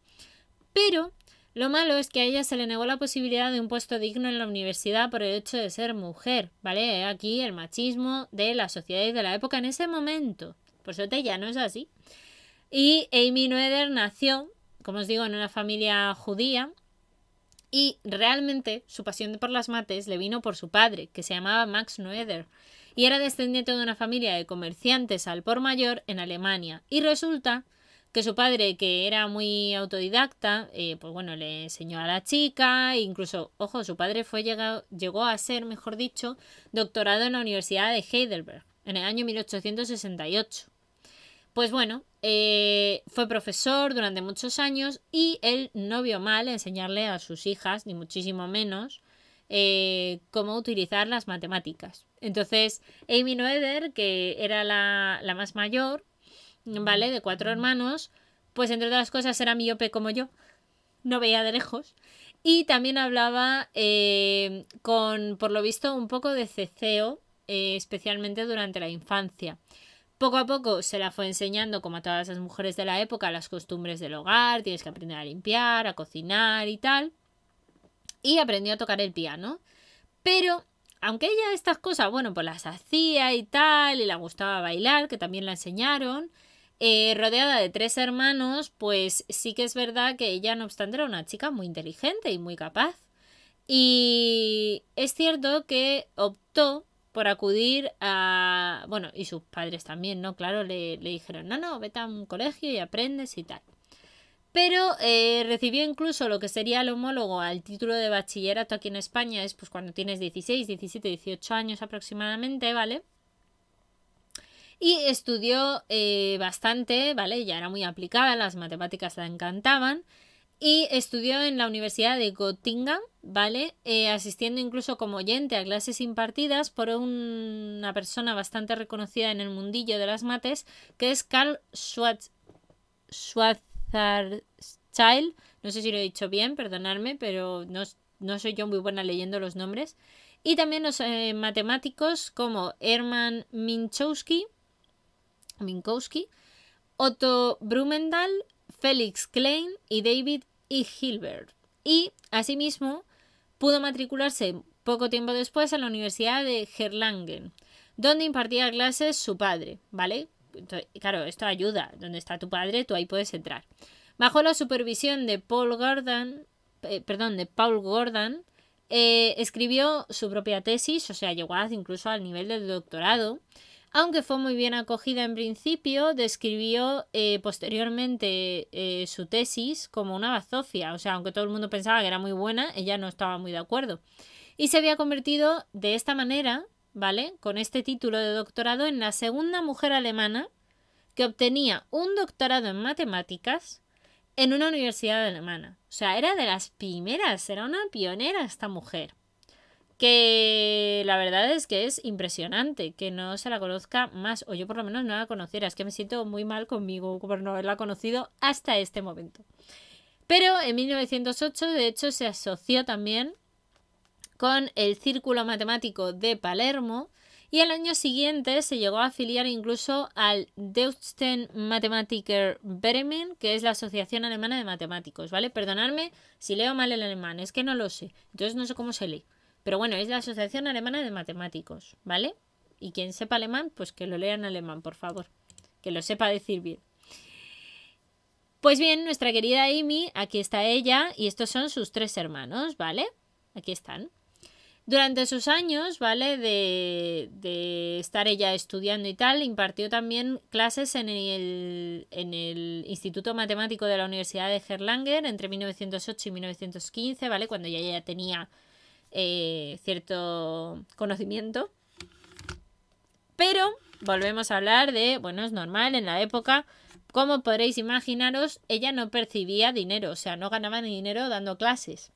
Pero lo malo es que a ella se le negó la posibilidad de un puesto digno en la universidad por el hecho de ser mujer, ¿vale? Aquí el machismo de la sociedad y de la época en ese momento. Por suerte ya no es así. Y Amy Noether nació, como os digo, en una familia judía y realmente su pasión por las mates le vino por su padre, que se llamaba Max Noether y era descendiente de una familia de comerciantes al por mayor en Alemania. Y resulta que su padre, que era muy autodidacta, eh, pues bueno, le enseñó a la chica, e incluso, ojo, su padre fue llegado, llegó a ser, mejor dicho, doctorado en la Universidad de Heidelberg en el año 1868. Pues bueno, eh, fue profesor durante muchos años y él no vio mal enseñarle a sus hijas, ni muchísimo menos, eh, cómo utilizar las matemáticas. Entonces, Amy Noether, que era la, la más mayor, ¿vale? De cuatro hermanos, pues entre otras cosas era miope como yo, no veía de lejos. Y también hablaba eh, con, por lo visto, un poco de ceceo, eh, especialmente durante la infancia. Poco a poco se la fue enseñando, como a todas las mujeres de la época, las costumbres del hogar, tienes que aprender a limpiar, a cocinar y tal. Y aprendió a tocar el piano. Pero, aunque ella estas cosas, bueno, pues las hacía y tal, y le gustaba bailar, que también la enseñaron, eh, rodeada de tres hermanos, pues sí que es verdad que ella, no obstante, era una chica muy inteligente y muy capaz. Y es cierto que optó por acudir a... Bueno, y sus padres también, ¿no? Claro, le, dijeron, no, no, vete a un colegio y aprendes y tal. Pero eh, recibió incluso lo que sería el homólogo al título de bachillerato aquí en España, es pues cuando tienes 16, 17, 18 años aproximadamente, ¿vale? y estudió eh, bastante, ¿vale? ya era muy aplicada, las matemáticas la encantaban y estudió en la Universidad de Göttingen, ¿vale? Eh, asistiendo incluso como oyente a clases impartidas por una persona bastante reconocida en el mundillo de las mates, que es Karl Schwarzschild. No sé si lo he dicho bien, perdonadme, pero no, soy yo muy buena leyendo los nombres. Y también los eh, matemáticos como Hermann Minchowski, Minkowski, Otto Brumendal, Felix Klein y David E. Hilbert. Y, asimismo, pudo matricularse poco tiempo después en la Universidad de Herlangen donde impartía clases su padre, ¿vale? claro, esto ayuda. Donde está tu padre, tú ahí puedes entrar. Bajo la supervisión de Paul Gordon, eh, perdón, de Paul Gordon, eh, escribió su propia tesis, o sea, llegó incluso al nivel del doctorado, aunque fue muy bien acogida en principio, describió eh, posteriormente eh, su tesis como una bazofia. O sea, aunque todo el mundo pensaba que era muy buena, ella no estaba muy de acuerdo. Y se había convertido de esta manera, ¿vale? Con este título de doctorado en la segunda mujer alemana que obtenía un doctorado en matemáticas en una universidad alemana. O sea, era de las primeras, era una pionera esta mujer que la verdad es que es impresionante que no se la conozca más, o yo por lo menos no la conociera, es que me siento muy mal conmigo por no haberla conocido hasta este momento. Pero en 1908, de hecho, se asoció también con el Círculo Matemático de Palermo y al año siguiente se llegó a afiliar incluso al Deutschen Mathematiker Verein, que es la Asociación Alemana de Matemáticos, ¿vale? Perdonadme si leo mal el alemán, es que no lo sé, entonces no sé cómo se lee. Pero bueno, es la Asociación Alemana de Matemáticos, ¿vale? Y quien sepa alemán, pues que lo lea en alemán, por favor. Que lo sepa decir bien. Pues bien, nuestra querida Amy, aquí está ella y estos son sus tres hermanos, ¿vale? Aquí están. Durante sus años, ¿vale? De, de, estar ella estudiando y tal, impartió también clases en el, Instituto Matemático de la Universidad de Herlanger entre 1908 y 1915, ¿vale? Cuando ya, ya tenía eh, cierto conocimiento. Pero volvemos a hablar de, bueno, es normal en la época, como podréis imaginaros, ella no percibía dinero, o sea, no ganaba ni dinero dando clases.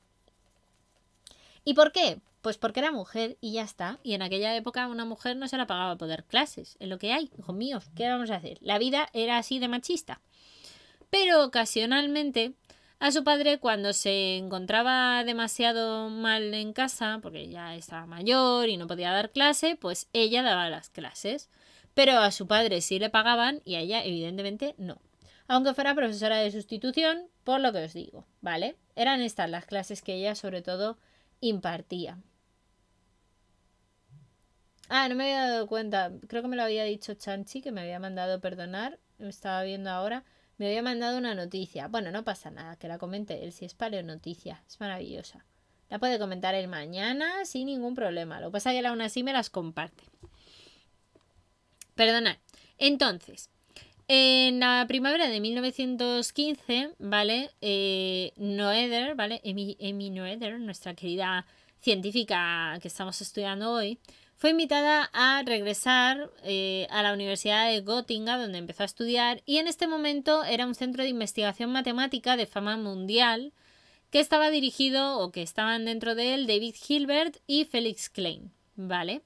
¿Y por qué? Pues porque era mujer y ya está. Y en aquella época una mujer no se la pagaba poder clases. Es lo que hay, hijo mío ¿Qué vamos a hacer? La vida era así de machista. Pero ocasionalmente a su padre cuando se encontraba demasiado mal en casa, porque ya estaba mayor y no podía dar clase, pues ella daba las clases. Pero a su padre sí le pagaban y a ella evidentemente no. Aunque fuera profesora de sustitución, por lo que os digo, ¿vale? Eran estas las clases que ella sobre todo impartía. Ah, no me había dado cuenta. Creo que me lo había dicho Chanchi, que me había mandado perdonar. Me estaba viendo ahora. Me había mandado una noticia. Bueno, no pasa nada, que la comente él si es noticia. Es maravillosa. La puede comentar él mañana sin ningún problema. Lo que pasa es que él aún así me las comparte. Perdonad. Entonces, en la primavera de 1915, ¿vale? Eh, Noether, ¿vale? Emi Noether, nuestra querida científica que estamos estudiando hoy, fue invitada a regresar eh, a la Universidad de Göttingen, donde empezó a estudiar, y en este momento era un centro de investigación matemática de fama mundial que estaba dirigido o que estaban dentro de él David Hilbert y Felix Klein, ¿vale?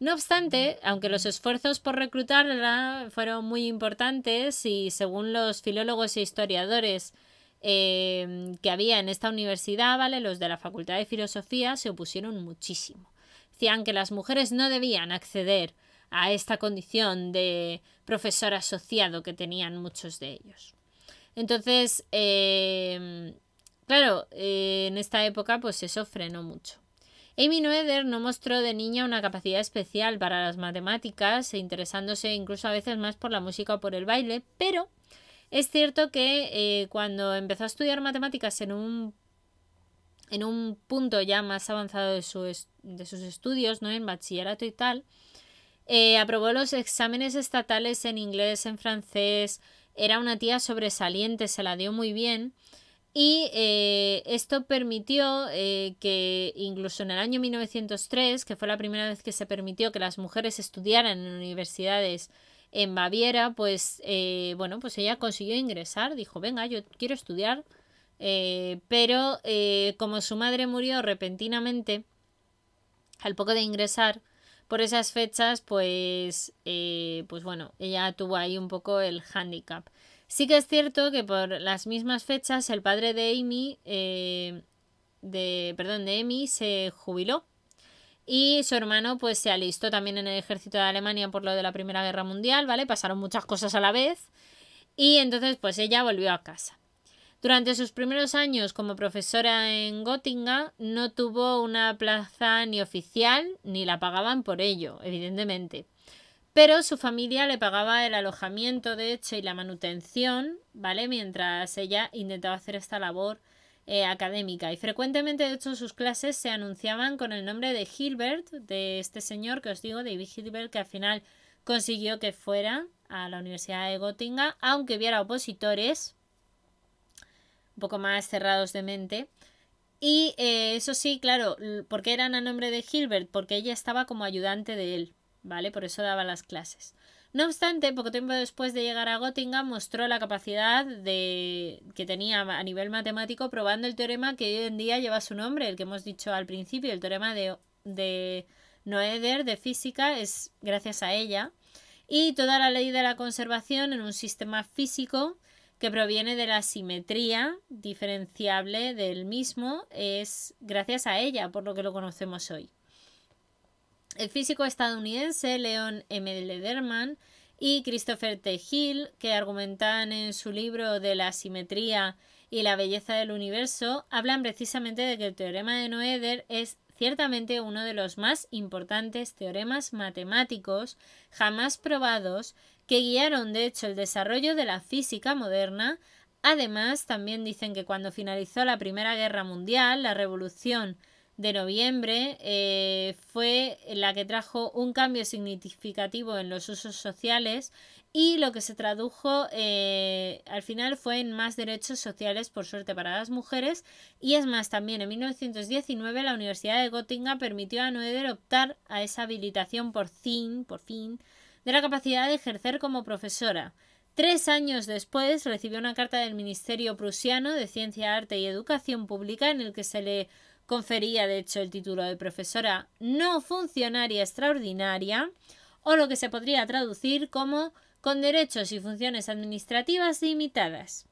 No obstante, aunque los esfuerzos por reclutarla fueron muy importantes y según los filólogos e historiadores eh, que había en esta universidad, ¿vale? Los de la Facultad de Filosofía se opusieron muchísimo decían que las mujeres no debían acceder a esta condición de profesor asociado que tenían muchos de ellos. Entonces, em, claro, eh, en esta época pues eso frenó mucho. Amy Noether no mostró de niña una capacidad especial para las matemáticas, interesándose incluso a veces más por la música o por el baile, pero es cierto que eh, cuando empezó a estudiar matemáticas en un en un punto ya más avanzado de, sus estudios, ¿no? En bachillerato y tal, eh, aprobó los exámenes estatales en inglés, en francés, era una tía sobresaliente, se la dio muy bien. Y eh, esto permitió eh, que incluso en el año 1903, que fue la primera vez que se permitió que las mujeres estudiaran en universidades en Baviera, pues bueno, pues ella consiguió ingresar, dijo, venga, yo quiero estudiar eh, pero eh, como su madre murió repentinamente, al poco de ingresar, por esas fechas, pues, eh, pues bueno, ella tuvo ahí un poco el handicap. Sí que es cierto que por las mismas fechas el padre de Amy, de, perdón, de Amy se jubiló y su hermano pues se alistó también en el ejército de Alemania por lo de la Primera Guerra Mundial, ¿vale? Pasaron muchas cosas a la vez y entonces pues ella volvió a casa. Durante sus primeros años como profesora en Gotinga no tuvo una plaza ni oficial ni la pagaban por ello, evidentemente. Pero su familia le pagaba el alojamiento, de hecho, y la manutención, ¿vale? Mientras ella intentaba hacer esta labor eh, académica. Y frecuentemente, de hecho, sus clases se anunciaban con el nombre de Hilbert, de este señor que os digo, David Hilbert, que al final consiguió que fuera a la Universidad de Gotinga, aunque hubiera opositores, un poco más cerrados de mente. Y eh, eso sí, claro, porque eran a nombre de Hilbert, porque ella estaba como ayudante de él, ¿vale? Por eso daba las clases. No obstante, poco tiempo después de llegar a Göttingen mostró la capacidad de... que tenía a nivel matemático probando el teorema que hoy en día lleva su nombre, el que hemos dicho al principio, el teorema de, de Noether de física es gracias a ella. Y toda la ley de la conservación en un sistema físico que proviene de la simetría diferenciable del mismo, es gracias a ella por lo que lo conocemos hoy. El físico estadounidense Leon M. Lederman y Christopher T. Hill, que argumentan en su libro de la simetría y la belleza del universo, hablan precisamente de que el teorema de Noether es ciertamente uno de los más importantes teoremas matemáticos jamás probados que guiaron de hecho el desarrollo de la física moderna. Además, también dicen que cuando finalizó la Primera Guerra Mundial, la Revolución de Noviembre eh, fue la que trajo un cambio significativo en los usos sociales y lo que se tradujo eh, al final fue en más derechos sociales, por suerte, para las mujeres. Y es más, también en 1919 la Universidad de Göttingen permitió a Noeder optar a esa habilitación por fin, por fin, de la capacidad de ejercer como profesora. Tres años después recibió una carta del Ministerio Prusiano de Ciencia, Arte y Educación Pública en el que se le confería de hecho el título de profesora no funcionaria extraordinaria o lo que se podría traducir como con derechos y funciones administrativas limitadas.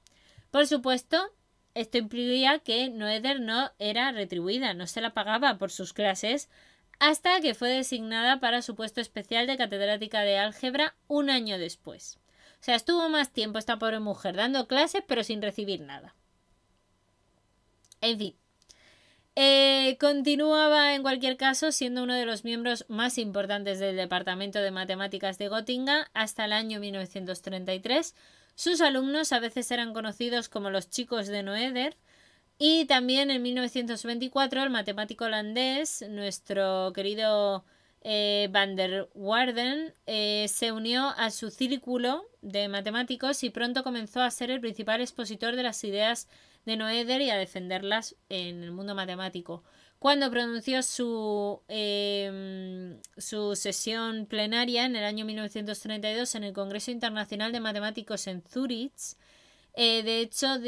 Por supuesto, esto implicaría que Noether no era retribuida, no se la pagaba por sus clases, hasta que fue designada para su puesto especial de catedrática de álgebra un año después. O sea, estuvo más tiempo esta pobre mujer dando clases pero sin recibir nada. En fin. Eh, continuaba en cualquier caso siendo uno de los miembros más importantes del Departamento de Matemáticas de Gotinga hasta el año 1933. Sus alumnos a veces eran conocidos como los chicos de Noether y también en 1924 el matemático holandés, nuestro querido eh, van der Waarden, eh, se unió a su círculo de matemáticos y pronto comenzó a ser el principal expositor de las ideas de Noether y a defenderlas en el mundo matemático. Cuando pronunció su, em, su sesión plenaria en el año 1932 en el Congreso Internacional de Matemáticos en Zurich, eh, de hecho,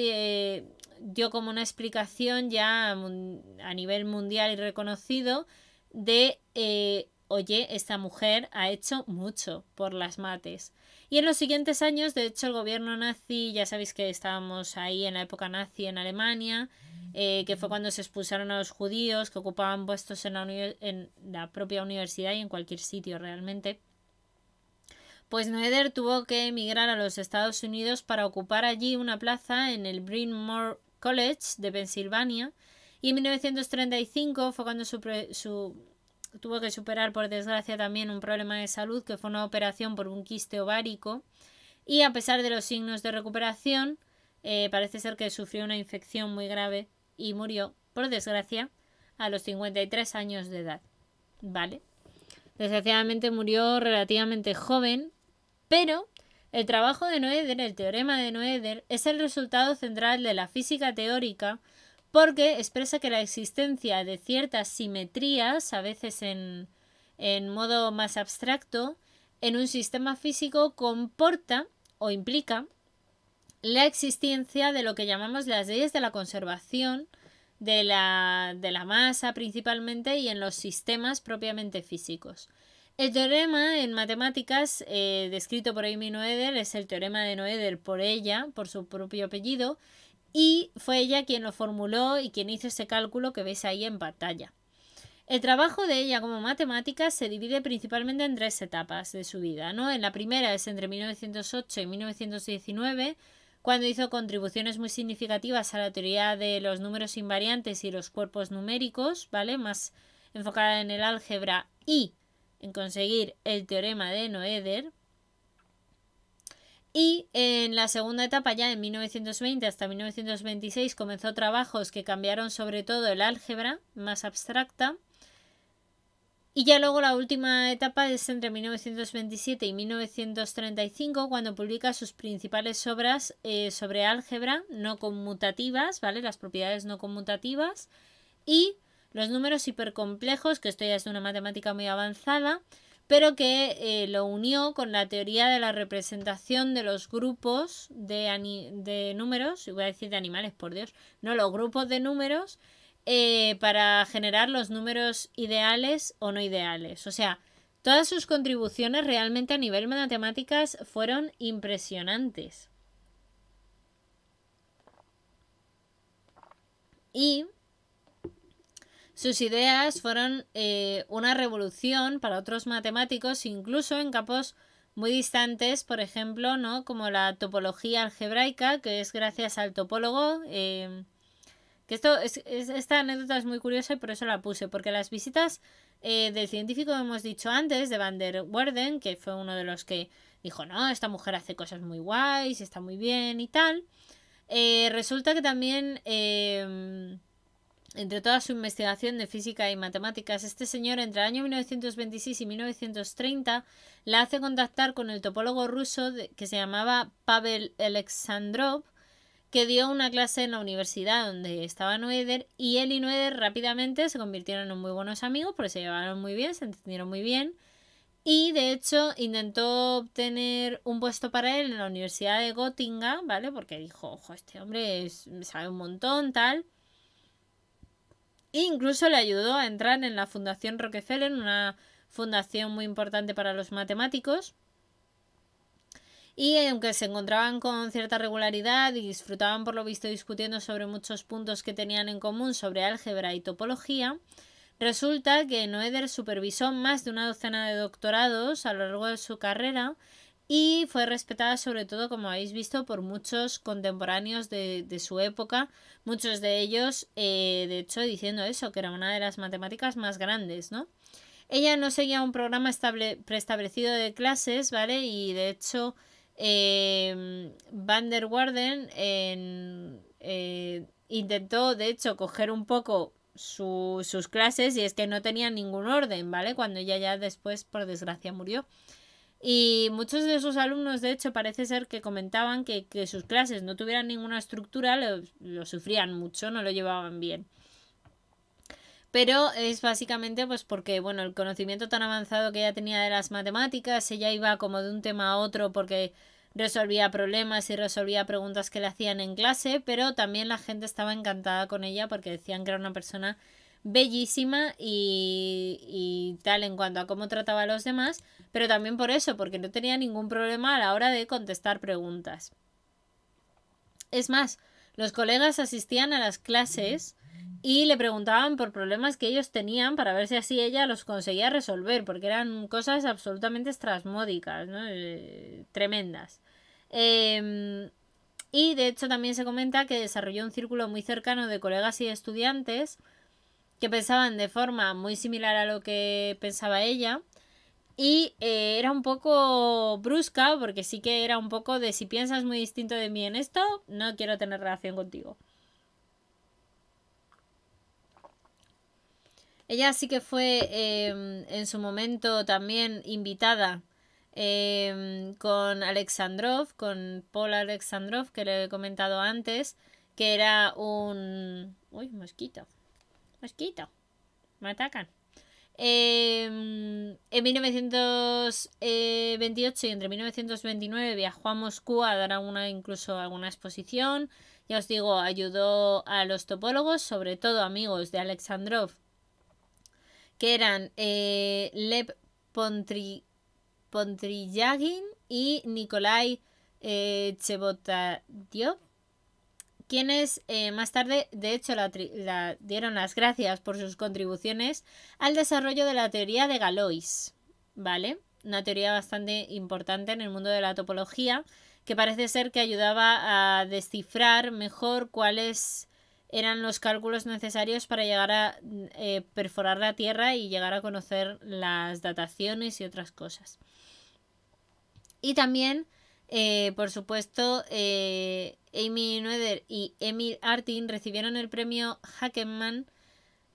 dio como una explicación ya a nivel mundial y reconocido de, eh, oye, esta mujer ha hecho mucho por las mates. Y en los siguientes años, de hecho, el gobierno nazi, ya sabéis que estábamos ahí en la época nazi en Alemania, eh, que fue cuando se expulsaron a los judíos que ocupaban puestos en la, en la propia universidad y en cualquier sitio realmente pues Noether tuvo que emigrar a los Estados Unidos para ocupar allí una plaza en el Bryn Mawr College de Pensilvania y en 1935 fue cuando tuvo que superar por desgracia también un problema de salud que fue una operación por un quiste ovárico y a pesar de los signos de recuperación eh, parece ser que sufrió una infección muy grave y murió por desgracia a los 53 años de edad. ¿Vale? Desgraciadamente murió relativamente joven pero el trabajo de Noether, el teorema de Noether, es el resultado central de la física teórica porque expresa que la existencia de ciertas simetrías, a veces en, modo más abstracto, en un sistema físico comporta o implica la existencia de lo que llamamos las leyes de la conservación de la masa principalmente y en los sistemas propiamente físicos. El teorema en matemáticas eh, descrito por Amy Noether es el teorema de Noether por ella, por su propio apellido, y fue ella quien lo formuló y quien hizo ese cálculo que veis ahí en pantalla. El trabajo de ella como matemática se divide principalmente en tres etapas de su vida. En la primera es entre 1908 y 1919, cuando hizo contribuciones muy significativas a la teoría de los números invariantes y los cuerpos numéricos, ¿vale? más enfocada en el álgebra y en conseguir el teorema de Noether. Y en la segunda etapa, ya en 1920 hasta 1926, comenzó trabajos que cambiaron sobre todo el álgebra más abstracta. Y ya luego la última etapa es entre 1927 y 1935, cuando publica sus principales obras eh, sobre álgebra no conmutativas, ¿vale? Las propiedades no conmutativas. Y los números hipercomplejos, que esto ya es una matemática muy avanzada, pero que eh, lo unió con la teoría de la representación de los grupos de, de números, voy a decir de animales, por Dios, no, los grupos de números eh, para generar los números ideales o no ideales. O sea, todas sus contribuciones realmente a nivel matemáticas fueron impresionantes. Y sus ideas fueron eh, una revolución para otros matemáticos, incluso en campos muy distantes, por ejemplo, ¿no? como la topología algebraica, que es gracias al topólogo. Eh, que esto es, esta anécdota es muy curiosa y por eso la puse, porque las visitas eh, del científico que hemos dicho antes, de Van der Werden, que fue uno de los que dijo, no, esta mujer hace cosas muy guays, está muy bien y tal, resulta que también em, entre toda su investigación de física y matemáticas, este señor entre el año 1926 y 1930 la hace contactar con el topólogo ruso que se llamaba Pavel Alexandrov, que dio una clase en la universidad donde estaba Noeder y él y Noeder rápidamente se convirtieron en muy buenos amigos porque se llevaron muy bien, se entendieron muy bien y de hecho intentó obtener un puesto para él en la Universidad de Göttingen, ¿vale? Porque dijo, ojo, este hombre sabe un montón, tal. Incluso le ayudó a entrar en la Fundación Rockefeller, una fundación muy importante para los matemáticos. Y aunque se encontraban con cierta regularidad y disfrutaban por lo visto discutiendo sobre muchos puntos que tenían en común sobre álgebra y topología, resulta que Noether supervisó más de una docena de doctorados a lo largo de su carrera y fue respetada sobre todo, como habéis visto, por muchos contemporáneos de, su época, muchos de ellos, eh, de hecho, diciendo eso, que era una de las matemáticas más grandes, ¿no? Ella no seguía un programa estable, preestablecido de clases, ¿vale? Y de hecho, eh, Van der Warden eh, intentó, de hecho, coger un poco sus clases y es que no tenía ningún orden, ¿vale? Cuando ella ya después, por desgracia, murió. Y muchos de sus alumnos, de hecho, parece ser que comentaban que, sus clases no tuvieran ninguna estructura, lo, sufrían mucho, no lo llevaban bien. Pero es básicamente pues porque, bueno, el conocimiento tan avanzado que ella tenía de las matemáticas, ella iba como de un tema a otro porque resolvía problemas y resolvía preguntas que le hacían en clase, pero también la gente estaba encantada con ella porque decían que era una persona bellísima y tal en cuanto a cómo trataba a los demás, pero también por eso, porque no tenía ningún problema a la hora de contestar preguntas. Es más, los colegas asistían a las clases y le preguntaban por problemas que ellos tenían para ver si así ella los conseguía resolver, porque eran cosas absolutamente estrasmódicas, ¿no? Eh, tremendas. Em, y de hecho también se comenta que desarrolló un círculo muy cercano de colegas y estudiantes que pensaban de forma muy similar a lo que pensaba ella y eh, era un poco brusca, porque sí que era un poco de si piensas muy distinto de mí en esto, no quiero tener relación contigo. Ella sí que fue em, en su momento también invitada em, con Alexandrov, con Paul Alexandrov, que le he comentado antes, que era un... Uy, mosquito. Mosquito. Me atacan. Em, en 1928 y eh, entre 1929 viajó a Moscú a dar incluso alguna exposición. Ya os digo, ayudó a los topólogos, sobre todo amigos de Alexandrov, que eran eh, Lev Pontri, Pontryagin y Nikolai eh, quienes eh, más tarde, de hecho, la, dieron las gracias por sus contribuciones al desarrollo de la teoría de Galois, ¿vale? Una teoría bastante importante en el mundo de la topología, que parece ser que ayudaba a descifrar mejor cuáles eran los cálculos necesarios para llegar a eh, perforar la Tierra y llegar a conocer las dataciones y otras cosas. Y también eh, por supuesto, eh, Amy Noether y Emil Artin recibieron el premio Hackenman,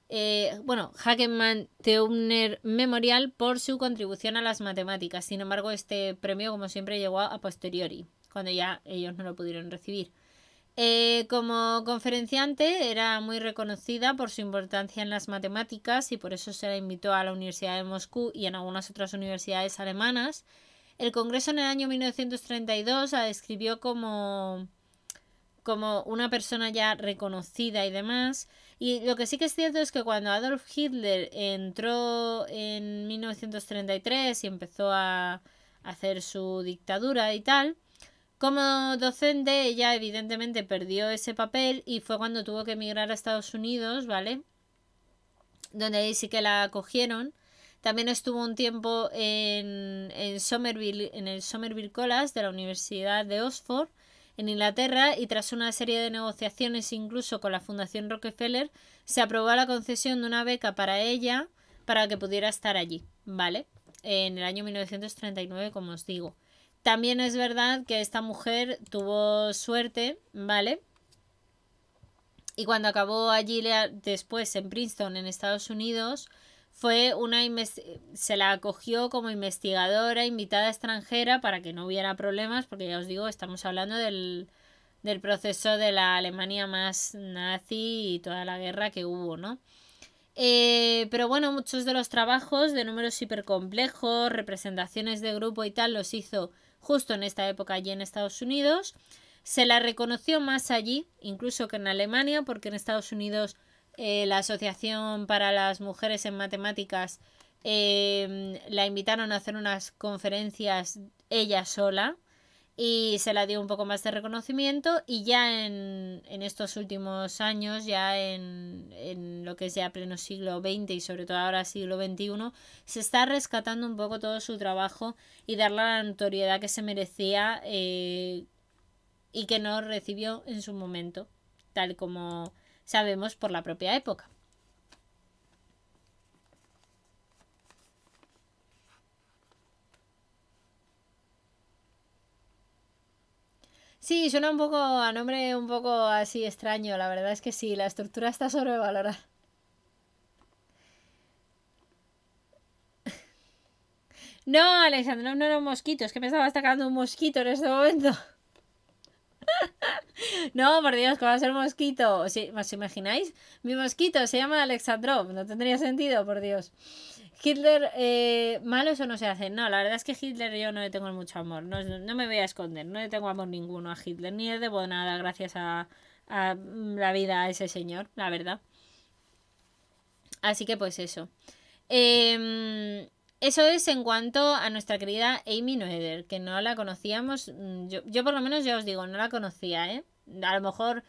eh, bueno, Hackenman Teubner Memorial por su contribución a las matemáticas. Sin embargo, este premio, como siempre, llegó a posteriori, cuando ya ellos no lo pudieron recibir. como conferenciante era muy reconocida por su importancia en las matemáticas y por eso se la invitó a la Universidad de Moscú y en algunas otras universidades alemanas. El Congreso en el año 1932 la describió como, como una persona ya reconocida y demás. Y lo que sí que es cierto es que cuando Adolf Hitler entró en 1933 y empezó a hacer su dictadura y tal, como docente ella evidentemente perdió ese papel y fue cuando tuvo que emigrar a Estados Unidos, ¿vale? Donde ahí sí que la acogieron también estuvo un tiempo en, Somerville, en el Somerville College de la Universidad de Oxford, en Inglaterra, y tras una serie de negociaciones incluso con la Fundación Rockefeller, se aprobó la concesión de una beca para ella para que pudiera estar allí, ¿vale? En el año 1939, como os digo. También es verdad que esta mujer tuvo suerte, ¿vale? Y cuando acabó allí después en Princeton, en Estados Unidos, fue una eh, se la acogió como investigadora invitada extranjera para que no hubiera problemas, porque ya os digo, estamos hablando del, del proceso de la Alemania más nazi y toda la guerra que hubo, ¿no? Eh, pero bueno, muchos de los trabajos de números hipercomplejos, representaciones de grupo y tal, los hizo justo en esta época allí en Estados Unidos. Se la reconoció más allí, incluso que en Alemania, porque en Estados Unidos eh, la Asociación para las Mujeres en Matemáticas, em, la invitaron a hacer unas conferencias ella sola y se la dio un poco más de reconocimiento y ya en, en estos últimos años, ya en, en, lo que es ya pleno siglo XX y sobre todo ahora siglo XXI, se está rescatando un poco todo su trabajo y darle la notoriedad que se merecía eh, y que no recibió en su momento, tal como sabemos por la propia época. Sí, suena un poco a nombre un poco así extraño, la verdad es que sí, la estructura está sobrevalorada. No, Alexandra, no, eran mosquitos. mosquito, es que me estaba destacando un mosquito en este momento. No, por Dios, ¿cómo va a ser mosquito? sí ¿Os imagináis? Mi mosquito se llama Alexandrov, no tendría sentido, por Dios. Hitler, eh, malo eso no se hace. No, la verdad es que Hitler yo no le tengo mucho amor. No, me voy a esconder, no le tengo amor ninguno a Hitler, ni le debo nada gracias a, a mm, la vida a ese señor, la verdad. Así que pues eso. Eh, eso es en cuanto a nuestra querida Amy Noether, que no la conocíamos, mm, yo, por lo menos ya os digo, no la conocía, ¿eh? A lo mejor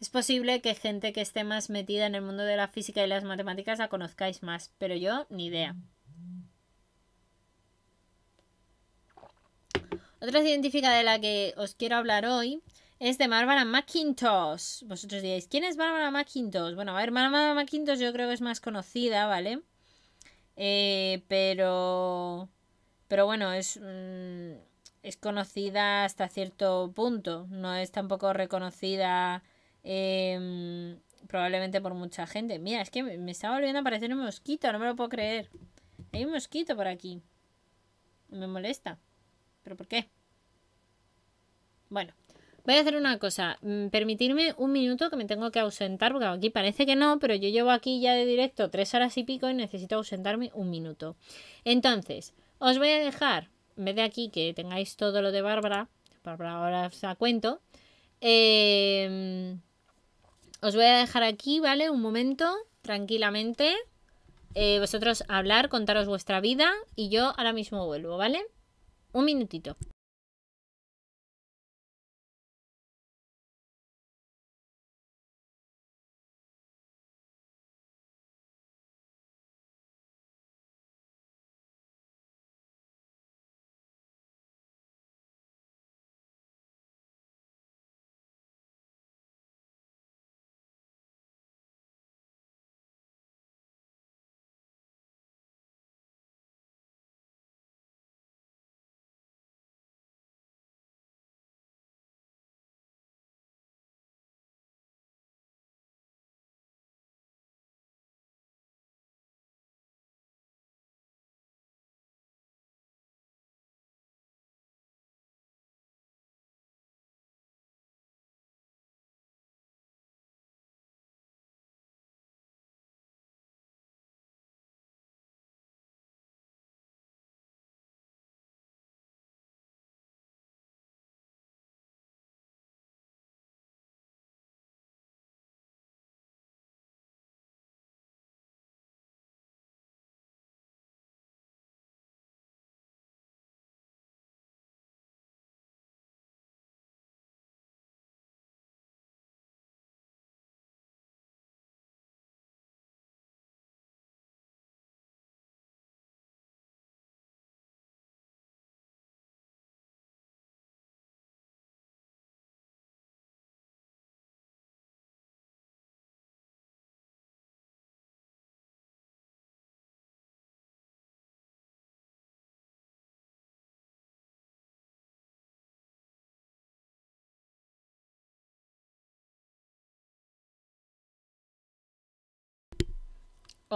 es posible que gente que esté más metida en el mundo de la física y las matemáticas la conozcáis más, pero yo ni idea. Otra científica de la que os quiero hablar hoy es de Barbara McIntosh. Vosotros diréis, ¿quién es Bárbara McIntosh? Bueno, a ver, Bárbara McIntosh yo creo que es más conocida, ¿vale? Eh, pero. Pero bueno, es. Mm, es conocida hasta cierto punto. No es tampoco reconocida. Em, probablemente por mucha gente. Mira, es que me está volviendo a aparecer un mosquito, no me lo puedo creer. Hay un mosquito por aquí. Me molesta. ¿Pero por qué? Bueno. Voy a hacer una cosa, mm, permitirme un minuto que me tengo que ausentar, porque aquí parece que no, pero yo llevo aquí ya de directo tres horas y pico y necesito ausentarme un minuto. Entonces, os voy a dejar, en vez de aquí que tengáis todo lo de Bárbara, Bárbara ahora os la cuento, em, os voy a dejar aquí, ¿vale? Un momento, tranquilamente, eh, vosotros hablar, contaros vuestra vida y yo ahora mismo vuelvo, ¿vale? Un minutito.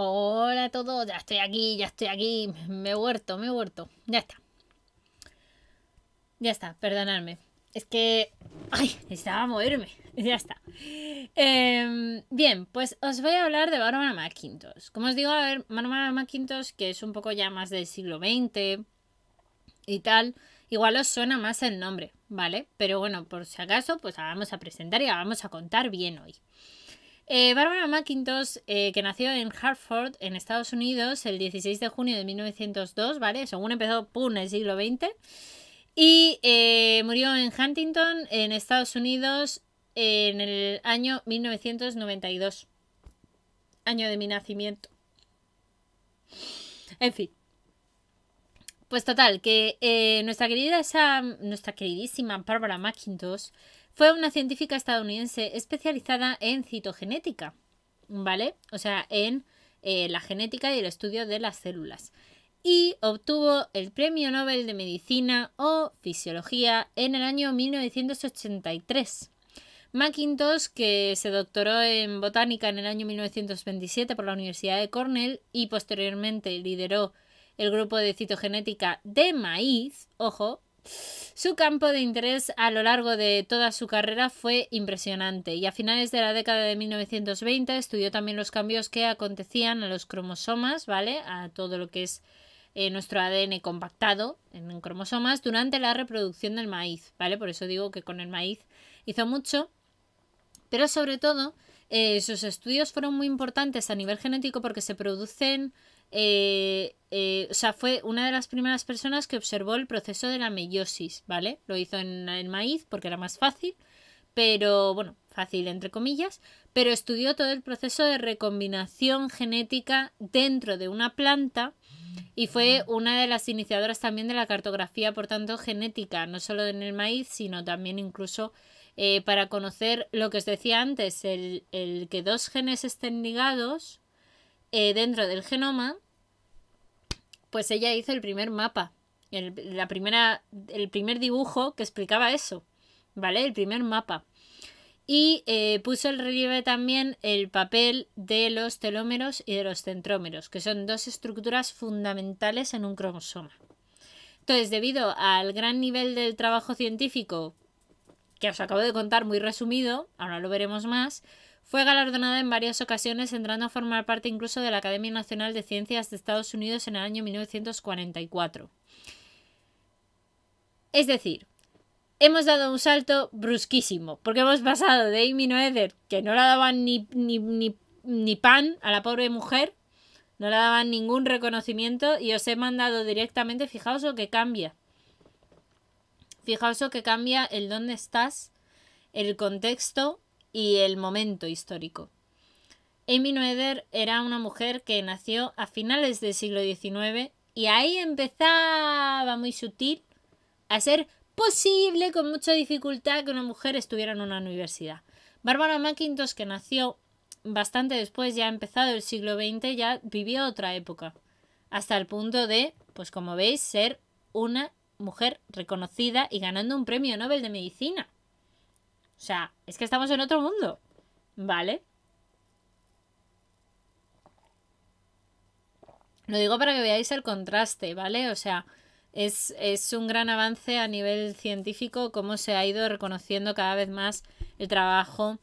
Hola a todos, ya estoy aquí, ya estoy aquí. Me he huerto, me he huerto. Ya está. Ya está, perdonadme. Es que... ¡Ay! estaba a moverme. Ya está. Em, bien, pues os voy a hablar de Barbara McIntosh. Como os digo, a ver, Barbara McIntosh, que es un poco ya más del siglo XX y tal, igual os suena más el nombre, ¿vale? Pero bueno, por si acaso, pues la vamos a presentar y la vamos a contar bien hoy. Bárbara eh, Barbara McIntosh, eh, que nació en Hartford, en Estados Unidos, el 16 de junio de 1902, ¿vale? Según empezó, ¡pum!, el siglo XX. Y eh, murió en Huntington, en Estados Unidos, en el año 1992. Año de mi nacimiento. En fin. Pues total, que nuestra querida esa, nuestra queridísima Barbara McIntosh fue una científica estadounidense especializada en citogenética, ¿vale? O sea, en eh, la genética y el estudio de las células. Y obtuvo el Premio Nobel de Medicina o Fisiología en el año 1983. McIntosh, que se doctoró en botánica en el año 1927 por la Universidad de Cornell y posteriormente lideró el grupo de citogenética de maíz, ojo, su campo de interés a lo largo de toda su carrera fue impresionante y a finales de la década de 1920 estudió también los cambios que acontecían a los cromosomas, ¿vale? A todo lo que es eh, nuestro ADN compactado en cromosomas durante la reproducción del maíz, ¿vale? Por eso digo que con el maíz hizo mucho, pero sobre todo eh, sus estudios fueron muy importantes a nivel genético porque se producen eh, eh, o sea, fue una de las primeras personas que observó el proceso de la meiosis, ¿vale? Lo hizo en el maíz porque era más fácil, pero bueno, fácil entre comillas, pero estudió todo el proceso de recombinación genética dentro de una planta y fue una de las iniciadoras también de la cartografía, por tanto, genética, no solo en el maíz, sino también incluso eh, para conocer lo que os decía antes, el que dos genes estén ligados, eh, dentro del genoma, pues ella hizo el primer mapa, el, la primera, el primer dibujo que explicaba eso, ¿vale? El primer mapa. Y eh, puso el relieve también el papel de los telómeros y de los centrómeros, que son dos estructuras fundamentales en un cromosoma. Entonces, debido al gran nivel del trabajo científico que os acabo de contar muy resumido, ahora lo veremos más, fue galardonada en varias ocasiones, entrando a formar parte incluso de la Academia Nacional de Ciencias de Estados Unidos en el año 1944. Es decir, hemos dado un salto brusquísimo, porque hemos pasado de Amy Noether, que no la daban ni, ni pan a la pobre mujer, no le daban ningún reconocimiento y os he mandado directamente, fijaos lo que cambia. Fijaos lo que cambia el dónde estás, el contexto y el momento histórico. Amy Noether era una mujer que nació a finales del siglo XIX y ahí empezaba muy sutil a ser posible con mucha dificultad que una mujer estuviera en una universidad. Bárbara McIntosh, que nació bastante después, ya empezado el siglo XX, ya vivió otra época, hasta el punto de, pues como veis, ser una mujer reconocida y ganando un premio Nobel de Medicina. O sea, es que estamos en otro mundo. ¿Vale? Lo digo para que veáis el contraste, ¿vale? O sea, es, un gran avance a nivel científico cómo se ha ido reconociendo cada vez más el trabajo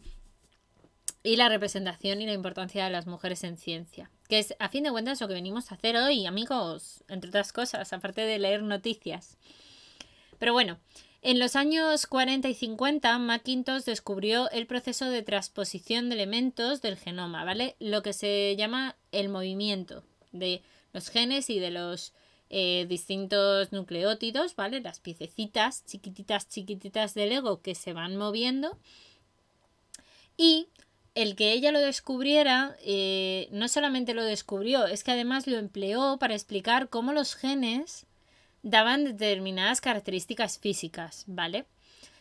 y la representación y la importancia de las mujeres en ciencia. Que es, a fin de cuentas, lo que venimos a hacer hoy, amigos, entre otras cosas, aparte de leer noticias. Pero bueno, en los años 40 y 50, McIntosh descubrió el proceso de transposición de elementos del genoma, ¿vale? Lo que se llama el movimiento de los genes y de los eh, distintos nucleótidos, ¿vale? Las piececitas chiquititas, chiquititas del ego que se van moviendo. Y el que ella lo descubriera, eh, no solamente lo descubrió, es que además lo empleó para explicar cómo los genes daban determinadas características físicas, ¿vale?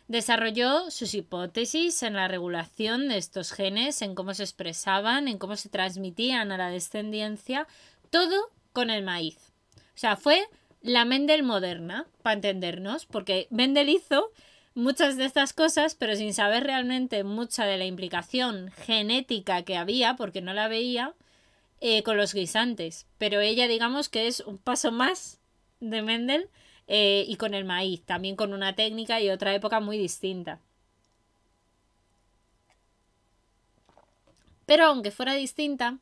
Desarrolló sus hipótesis en la regulación de estos genes, en cómo se expresaban, en cómo se transmitían a la descendencia, todo con el maíz. O sea, fue la Mendel moderna, para entendernos, porque Mendel hizo muchas de estas cosas, pero sin saber realmente mucha de la implicación genética que había, porque no la veía, eh, con los guisantes. Pero ella, digamos que es un paso más de Mendel eh, y con el maíz, también con una técnica y otra época muy distinta. Pero aunque fuera distinta,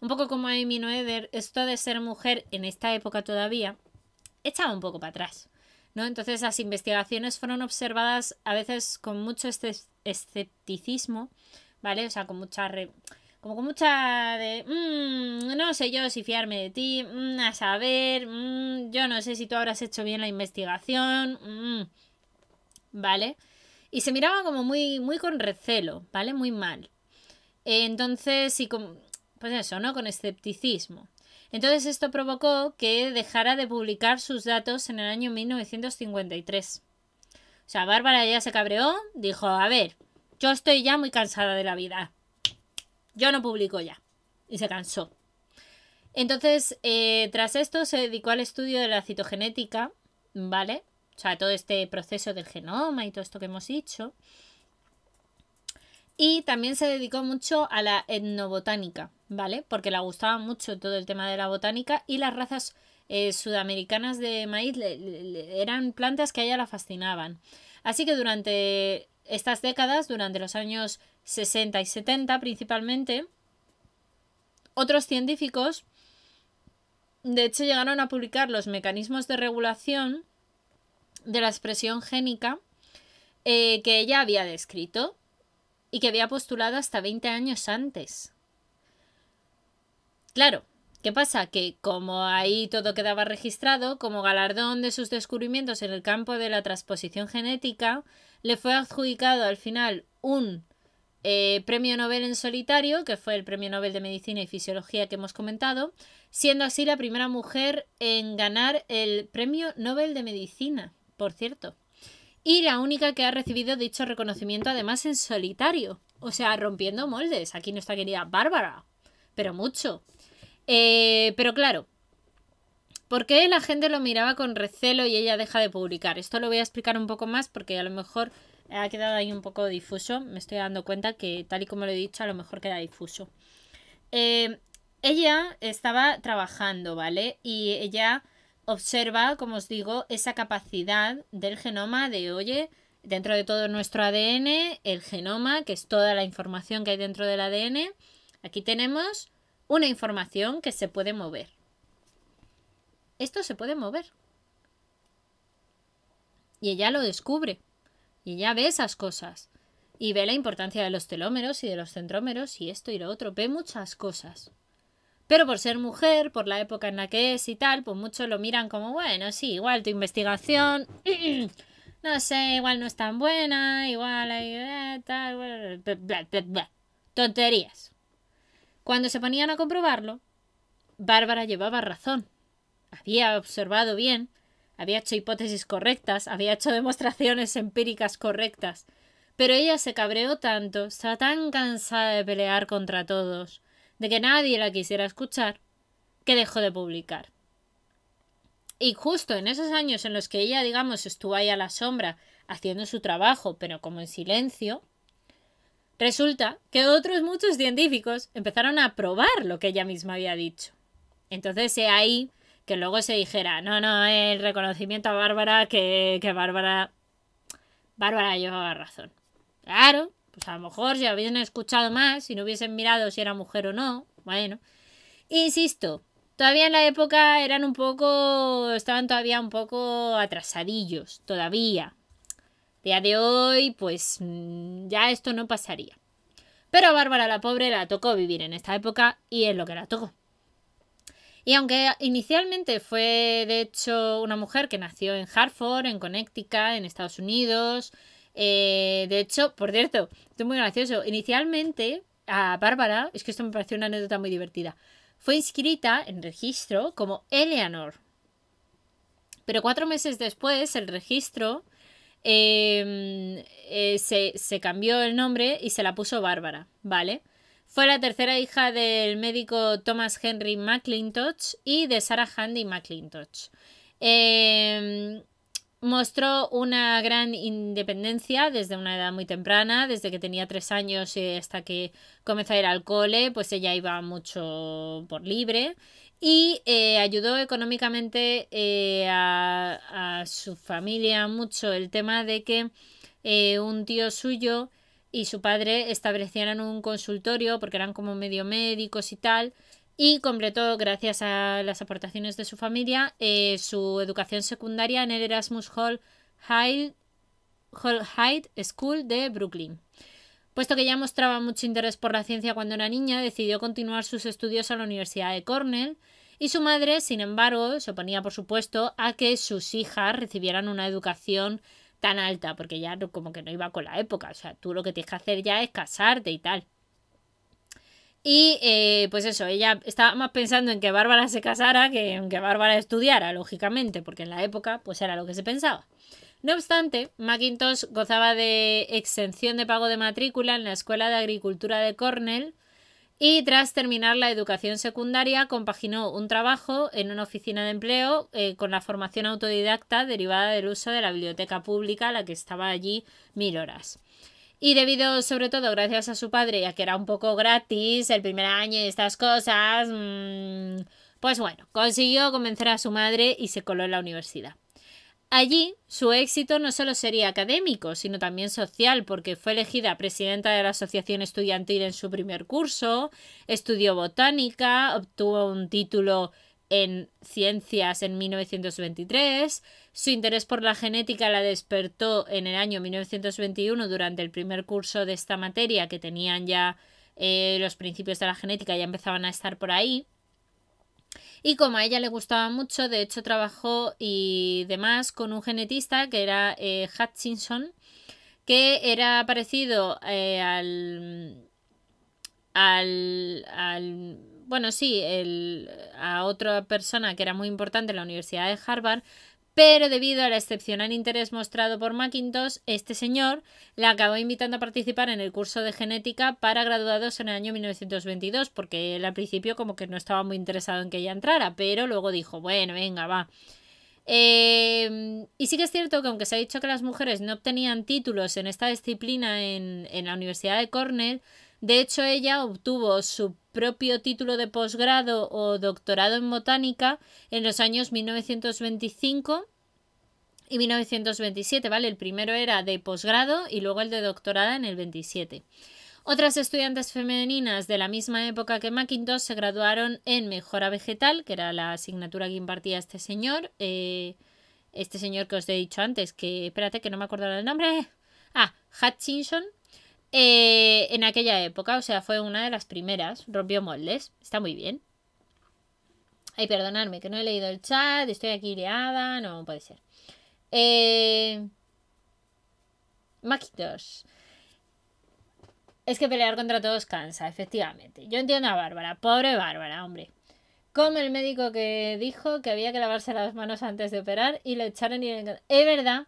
un poco como Amy Noether, esto de ser mujer en esta época todavía echaba un poco para atrás. ¿no? Entonces las investigaciones fueron observadas a veces con mucho escepticismo, ¿vale? O sea, con mucha como con mucha de, mm, no sé yo si fiarme de ti, mm, a saber, mm, yo no sé si tú habrás hecho bien la investigación, ¿vale? Y se miraba como muy, muy con recelo, ¿vale? Muy mal. Eh, entonces, y con, pues eso, ¿no? Con escepticismo. Entonces esto provocó que dejara de publicar sus datos en el año 1953. O sea, Bárbara ya se cabreó, dijo, a ver, yo estoy ya muy cansada de la vida yo no publicó ya. Y se cansó. Entonces, eh, tras esto se dedicó al estudio de la citogenética, ¿vale? O sea, todo este proceso del genoma y todo esto que hemos dicho. Y también se dedicó mucho a la etnobotánica, ¿vale? Porque le gustaba mucho todo el tema de la botánica y las razas eh, sudamericanas de maíz eran plantas que a ella la fascinaban. Así que durante estas décadas, durante los años 60 y 70 principalmente, otros científicos de hecho llegaron a publicar los mecanismos de regulación de la expresión génica eh, que ella había descrito y que había postulado hasta 20 años antes. Claro, ¿qué pasa? Que como ahí todo quedaba registrado, como galardón de sus descubrimientos en el campo de la transposición genética, le fue adjudicado al final un eh, premio Nobel en solitario, que fue el premio Nobel de Medicina y Fisiología que hemos comentado, siendo así la primera mujer en ganar el premio Nobel de Medicina, por cierto. Y la única que ha recibido dicho reconocimiento además en solitario, o sea, rompiendo moldes. Aquí nuestra querida Bárbara, pero mucho. Eh, pero claro, ¿Por qué la gente lo miraba con recelo y ella deja de publicar? Esto lo voy a explicar un poco más porque a lo mejor ha quedado ahí un poco difuso. Me estoy dando cuenta que tal y como lo he dicho, a lo mejor queda difuso. Eh, ella estaba trabajando, ¿vale? Y ella observa, como os digo, esa capacidad del genoma de, oye, dentro de todo nuestro ADN, el genoma, que es toda la información que hay dentro del ADN, aquí tenemos una información que se puede mover esto se puede mover. Y ella lo descubre. Y ella ve esas cosas. Y ve la importancia de los telómeros y de los centrómeros y esto y lo otro. Ve muchas cosas. Pero por ser mujer, por la época en la que es y tal, pues muchos lo miran como, bueno, sí, igual tu investigación, no sé, igual no es tan buena, igual hay eh, tal, tonterías. Cuando se ponían a comprobarlo, Bárbara llevaba razón había observado bien, había hecho hipótesis correctas, había hecho demostraciones empíricas correctas, pero ella se cabreó tanto, estaba tan cansada de pelear contra todos, de que nadie la quisiera escuchar, que dejó de publicar. Y justo en esos años en los que ella, digamos, estuvo ahí a la sombra, haciendo su trabajo, pero como en silencio, resulta que otros muchos científicos empezaron a probar lo que ella misma había dicho. Entonces ahí que luego se dijera, no, no, el reconocimiento a Bárbara, que, que Bárbara... Bárbara llevaba razón. Claro, pues a lo mejor si hubiesen escuchado más, si no hubiesen mirado si era mujer o no, bueno. Insisto, todavía en la época eran un poco, estaban todavía un poco atrasadillos, todavía. Día de hoy, pues mm, ya esto no pasaría. Pero Bárbara la pobre la tocó vivir en esta época y es lo que la tocó. Y aunque inicialmente fue de hecho una mujer que nació en Hartford, en Connecticut, en Estados Unidos, eh, de hecho, por cierto, esto es muy gracioso, inicialmente a Bárbara, es que esto me pareció una anécdota muy divertida, fue inscrita en registro como Eleanor. Pero cuatro meses después el registro em, eh, se, se cambió el nombre y se la puso Bárbara, ¿vale? Fue la tercera hija del médico Thomas Henry McIntosh y de Sarah Handy McIntosh. Em, mostró una gran independencia desde una edad muy temprana, desde que tenía tres años hasta que comenzó a ir al cole, pues ella iba mucho por libre y eh, ayudó económicamente eh, a, su familia mucho el tema de que eh, un tío suyo y su padre establecieron un consultorio porque eran como medio médicos y tal. Y completó, gracias a las aportaciones de su familia, eh, su educación secundaria en el Erasmus Hall High, Hall School de Brooklyn. Puesto que ya mostraba mucho interés por la ciencia cuando era niña, decidió continuar sus estudios a la Universidad de Cornell y su madre, sin embargo, se oponía, por supuesto, a que sus hijas recibieran una educación tan alta, porque ya como que no iba con la época. O sea, tú lo que tienes que hacer ya es casarte y tal. Y eh, pues eso, ella estaba más pensando en que Bárbara se casara que en que Bárbara estudiara, lógicamente, porque en la época pues era lo que se pensaba. No obstante, McIntosh gozaba de exención de pago de matrícula en la Escuela de Agricultura de Cornell, y tras terminar la educación secundaria, compaginó un trabajo en una oficina de empleo eh, con la formación autodidacta derivada del uso de la biblioteca pública, la que estaba allí mil horas. Y debido, sobre todo, gracias a su padre, ya que era un poco gratis el primer año y estas cosas, mm, pues bueno, consiguió convencer a su madre y se coló en la universidad. Allí, su éxito no solo sería académico, sino también social, porque fue elegida presidenta de la asociación estudiantil en su primer curso, estudió botánica, obtuvo un título en ciencias en 1923, su interés por la genética la despertó en el año 1921 durante el primer curso de esta materia que tenían ya eh, los principios de la genética, ya empezaban a estar por ahí. Y como a ella le gustaba mucho, de hecho trabajó y demás con un genetista que era eh, Hutchinson, que era parecido eh, al, al, al, bueno, sí, el, a otra persona que era muy importante en la Universidad de Harvard, pero debido al excepcional interés mostrado por mackintosh este señor la acabó invitando a participar en el curso de genética para graduados en el año 1922, porque él al principio como que no estaba muy interesado en que ella entrara, pero luego dijo, bueno, venga, va. Em, y sí que es cierto que aunque se ha dicho que las mujeres no obtenían títulos en esta disciplina en la Universidad de Cornell, de hecho, ella obtuvo su propio título de posgrado o doctorado en botánica en los años 1925 y 1927, ¿vale? El primero era de posgrado y luego el de doctorada en el 27. Otras estudiantes femeninas de la misma época que Mackintosh se graduaron en mejora vegetal, que era la asignatura que impartía este señor, eh, este señor que os he dicho antes, que espérate que no me acuerdo el nombre. Ah, Hutchinson, eh, en aquella época, o sea, fue una de las primeras, rompió moldes, está muy bien. Ay, perdonadme, que no he leído el chat, estoy aquí liada no puede ser. Eh... Maquitos. Es que pelear contra todos cansa, efectivamente. Yo entiendo a Bárbara, pobre Bárbara, hombre. Como el médico que dijo que había que lavarse las manos antes de operar y le echaron y... Es verdad,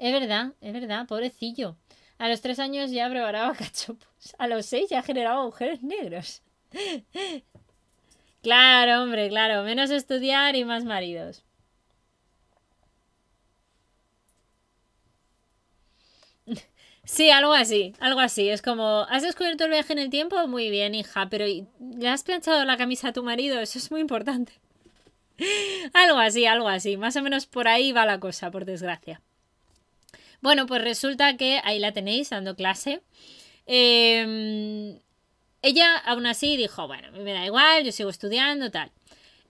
es verdad, es verdad, pobrecillo. A los tres años ya preparaba cachopos. A los seis ya generaba mujeres negros. claro, hombre, claro. Menos estudiar y más maridos. Sí, algo así, algo así. Es como, ¿has descubierto el viaje en el tiempo? Muy bien, hija, pero ¿le has planchado la camisa a tu marido? Eso es muy importante. algo así, algo así. Más o menos por ahí va la cosa, por desgracia. Bueno, pues resulta que ahí la tenéis dando clase. Em, ella aún así dijo, bueno, me da igual, yo sigo estudiando, tal.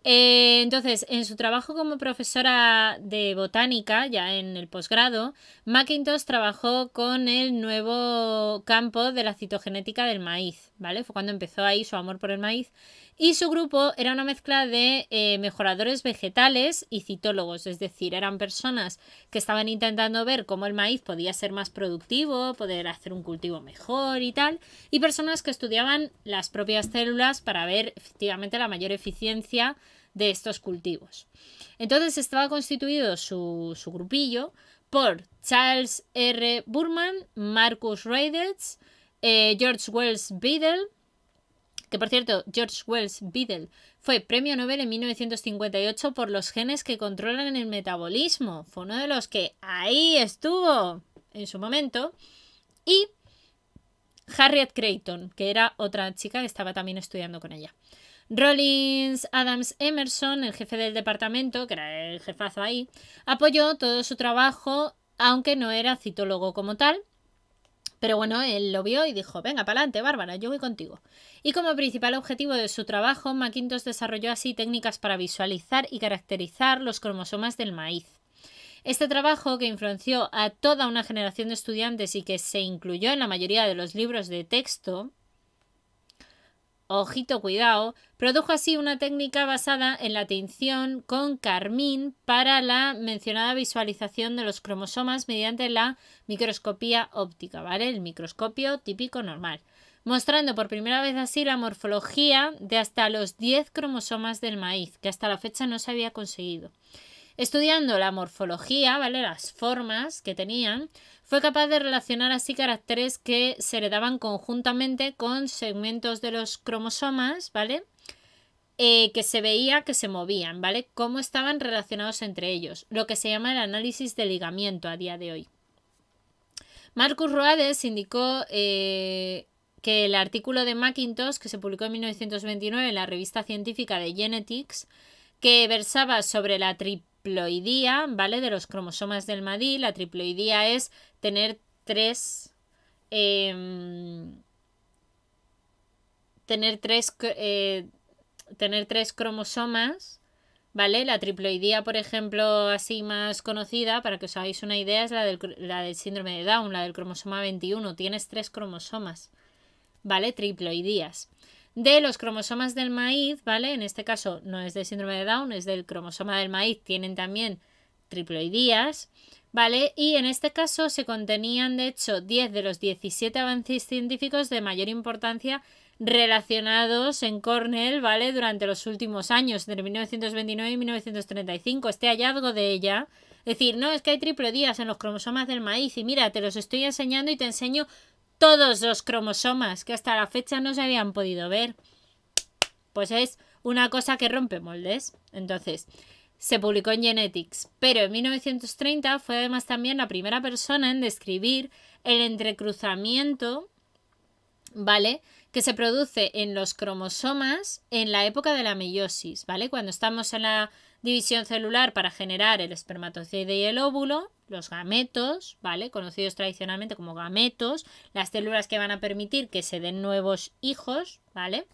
Eh, entonces, en su trabajo como profesora de botánica, ya en el posgrado, McIntosh trabajó con el nuevo campo de la citogenética del maíz. Fue cuando empezó ahí su amor por el maíz. Y su grupo era una mezcla de eh, mejoradores vegetales y citólogos, es decir, eran personas que estaban intentando ver cómo el maíz podía ser más productivo, poder hacer un cultivo mejor y tal, y personas que estudiaban las propias células para ver efectivamente la mayor eficiencia de estos cultivos. Entonces estaba constituido su, grupillo por Charles R. Burman, Marcus Reidetz, eh, George Wells Beadle, que por cierto, George Wells Beadle fue premio Nobel en 1958 por los genes que controlan el metabolismo. Fue uno de los que ahí estuvo en su momento. Y Harriet Creighton, que era otra chica que estaba también estudiando con ella. Rollins Adams Emerson, el jefe del departamento, que era el jefazo ahí, apoyó todo su trabajo, aunque no era citólogo como tal, pero bueno, él lo vio y dijo, venga, para adelante, Bárbara, yo voy contigo. Y como principal objetivo de su trabajo, McIntosh desarrolló así técnicas para visualizar y caracterizar los cromosomas del maíz. Este trabajo, que influenció a toda una generación de estudiantes y que se incluyó en la mayoría de los libros de texto, ojito cuidado, produjo así una técnica basada en la tinción con carmín para la mencionada visualización de los cromosomas mediante la microscopía óptica, ¿vale? El microscopio típico normal, mostrando por primera vez así la morfología de hasta los 10 cromosomas del maíz, que hasta la fecha no se había conseguido. Estudiando la morfología, ¿vale? Las formas que tenían, fue capaz de relacionar así caracteres que se le daban conjuntamente con segmentos de los cromosomas, ¿vale? Eh, que se veía que se movían, ¿vale? Cómo estaban relacionados entre ellos, lo que se llama el análisis de ligamiento a día de hoy. Marcus Roades indicó eh, que el artículo de Macintosh, que se publicó en 1929 en la revista científica de Genetics, que versaba sobre la trip triploidía, ¿vale? De los cromosomas del Madí. La triploidía es tener tres. Em, tener tres. Eh, tener tres cromosomas. ¿Vale? La triploidía, por ejemplo, así más conocida, para que os hagáis una idea, es la del, la del síndrome de Down, la del cromosoma 21. Tienes tres cromosomas, ¿vale? Triploidías de los cromosomas del maíz, ¿vale? En este caso no es del síndrome de Down, es del cromosoma del maíz, tienen también triploidías, ¿vale? Y en este caso se contenían, de hecho, 10 de los 17 avances científicos de mayor importancia relacionados en Cornell, ¿vale? Durante los últimos años, entre 1929 y 1935, este hallazgo de ella. Es Decir, no, es que hay triploidías en los cromosomas del maíz y mira, te los estoy enseñando y te enseño todos los cromosomas que hasta la fecha no se habían podido ver. Pues es una cosa que rompe moldes. Entonces, se publicó en Genetics, pero en 1930 fue además también la primera persona en describir el entrecruzamiento, ¿vale? Que se produce en los cromosomas en la época de la meiosis, ¿vale? Cuando estamos en la División celular para generar el espermatozoide y el óvulo, los gametos, ¿vale? Conocidos tradicionalmente como gametos, las células que van a permitir que se den nuevos hijos, ¿vale?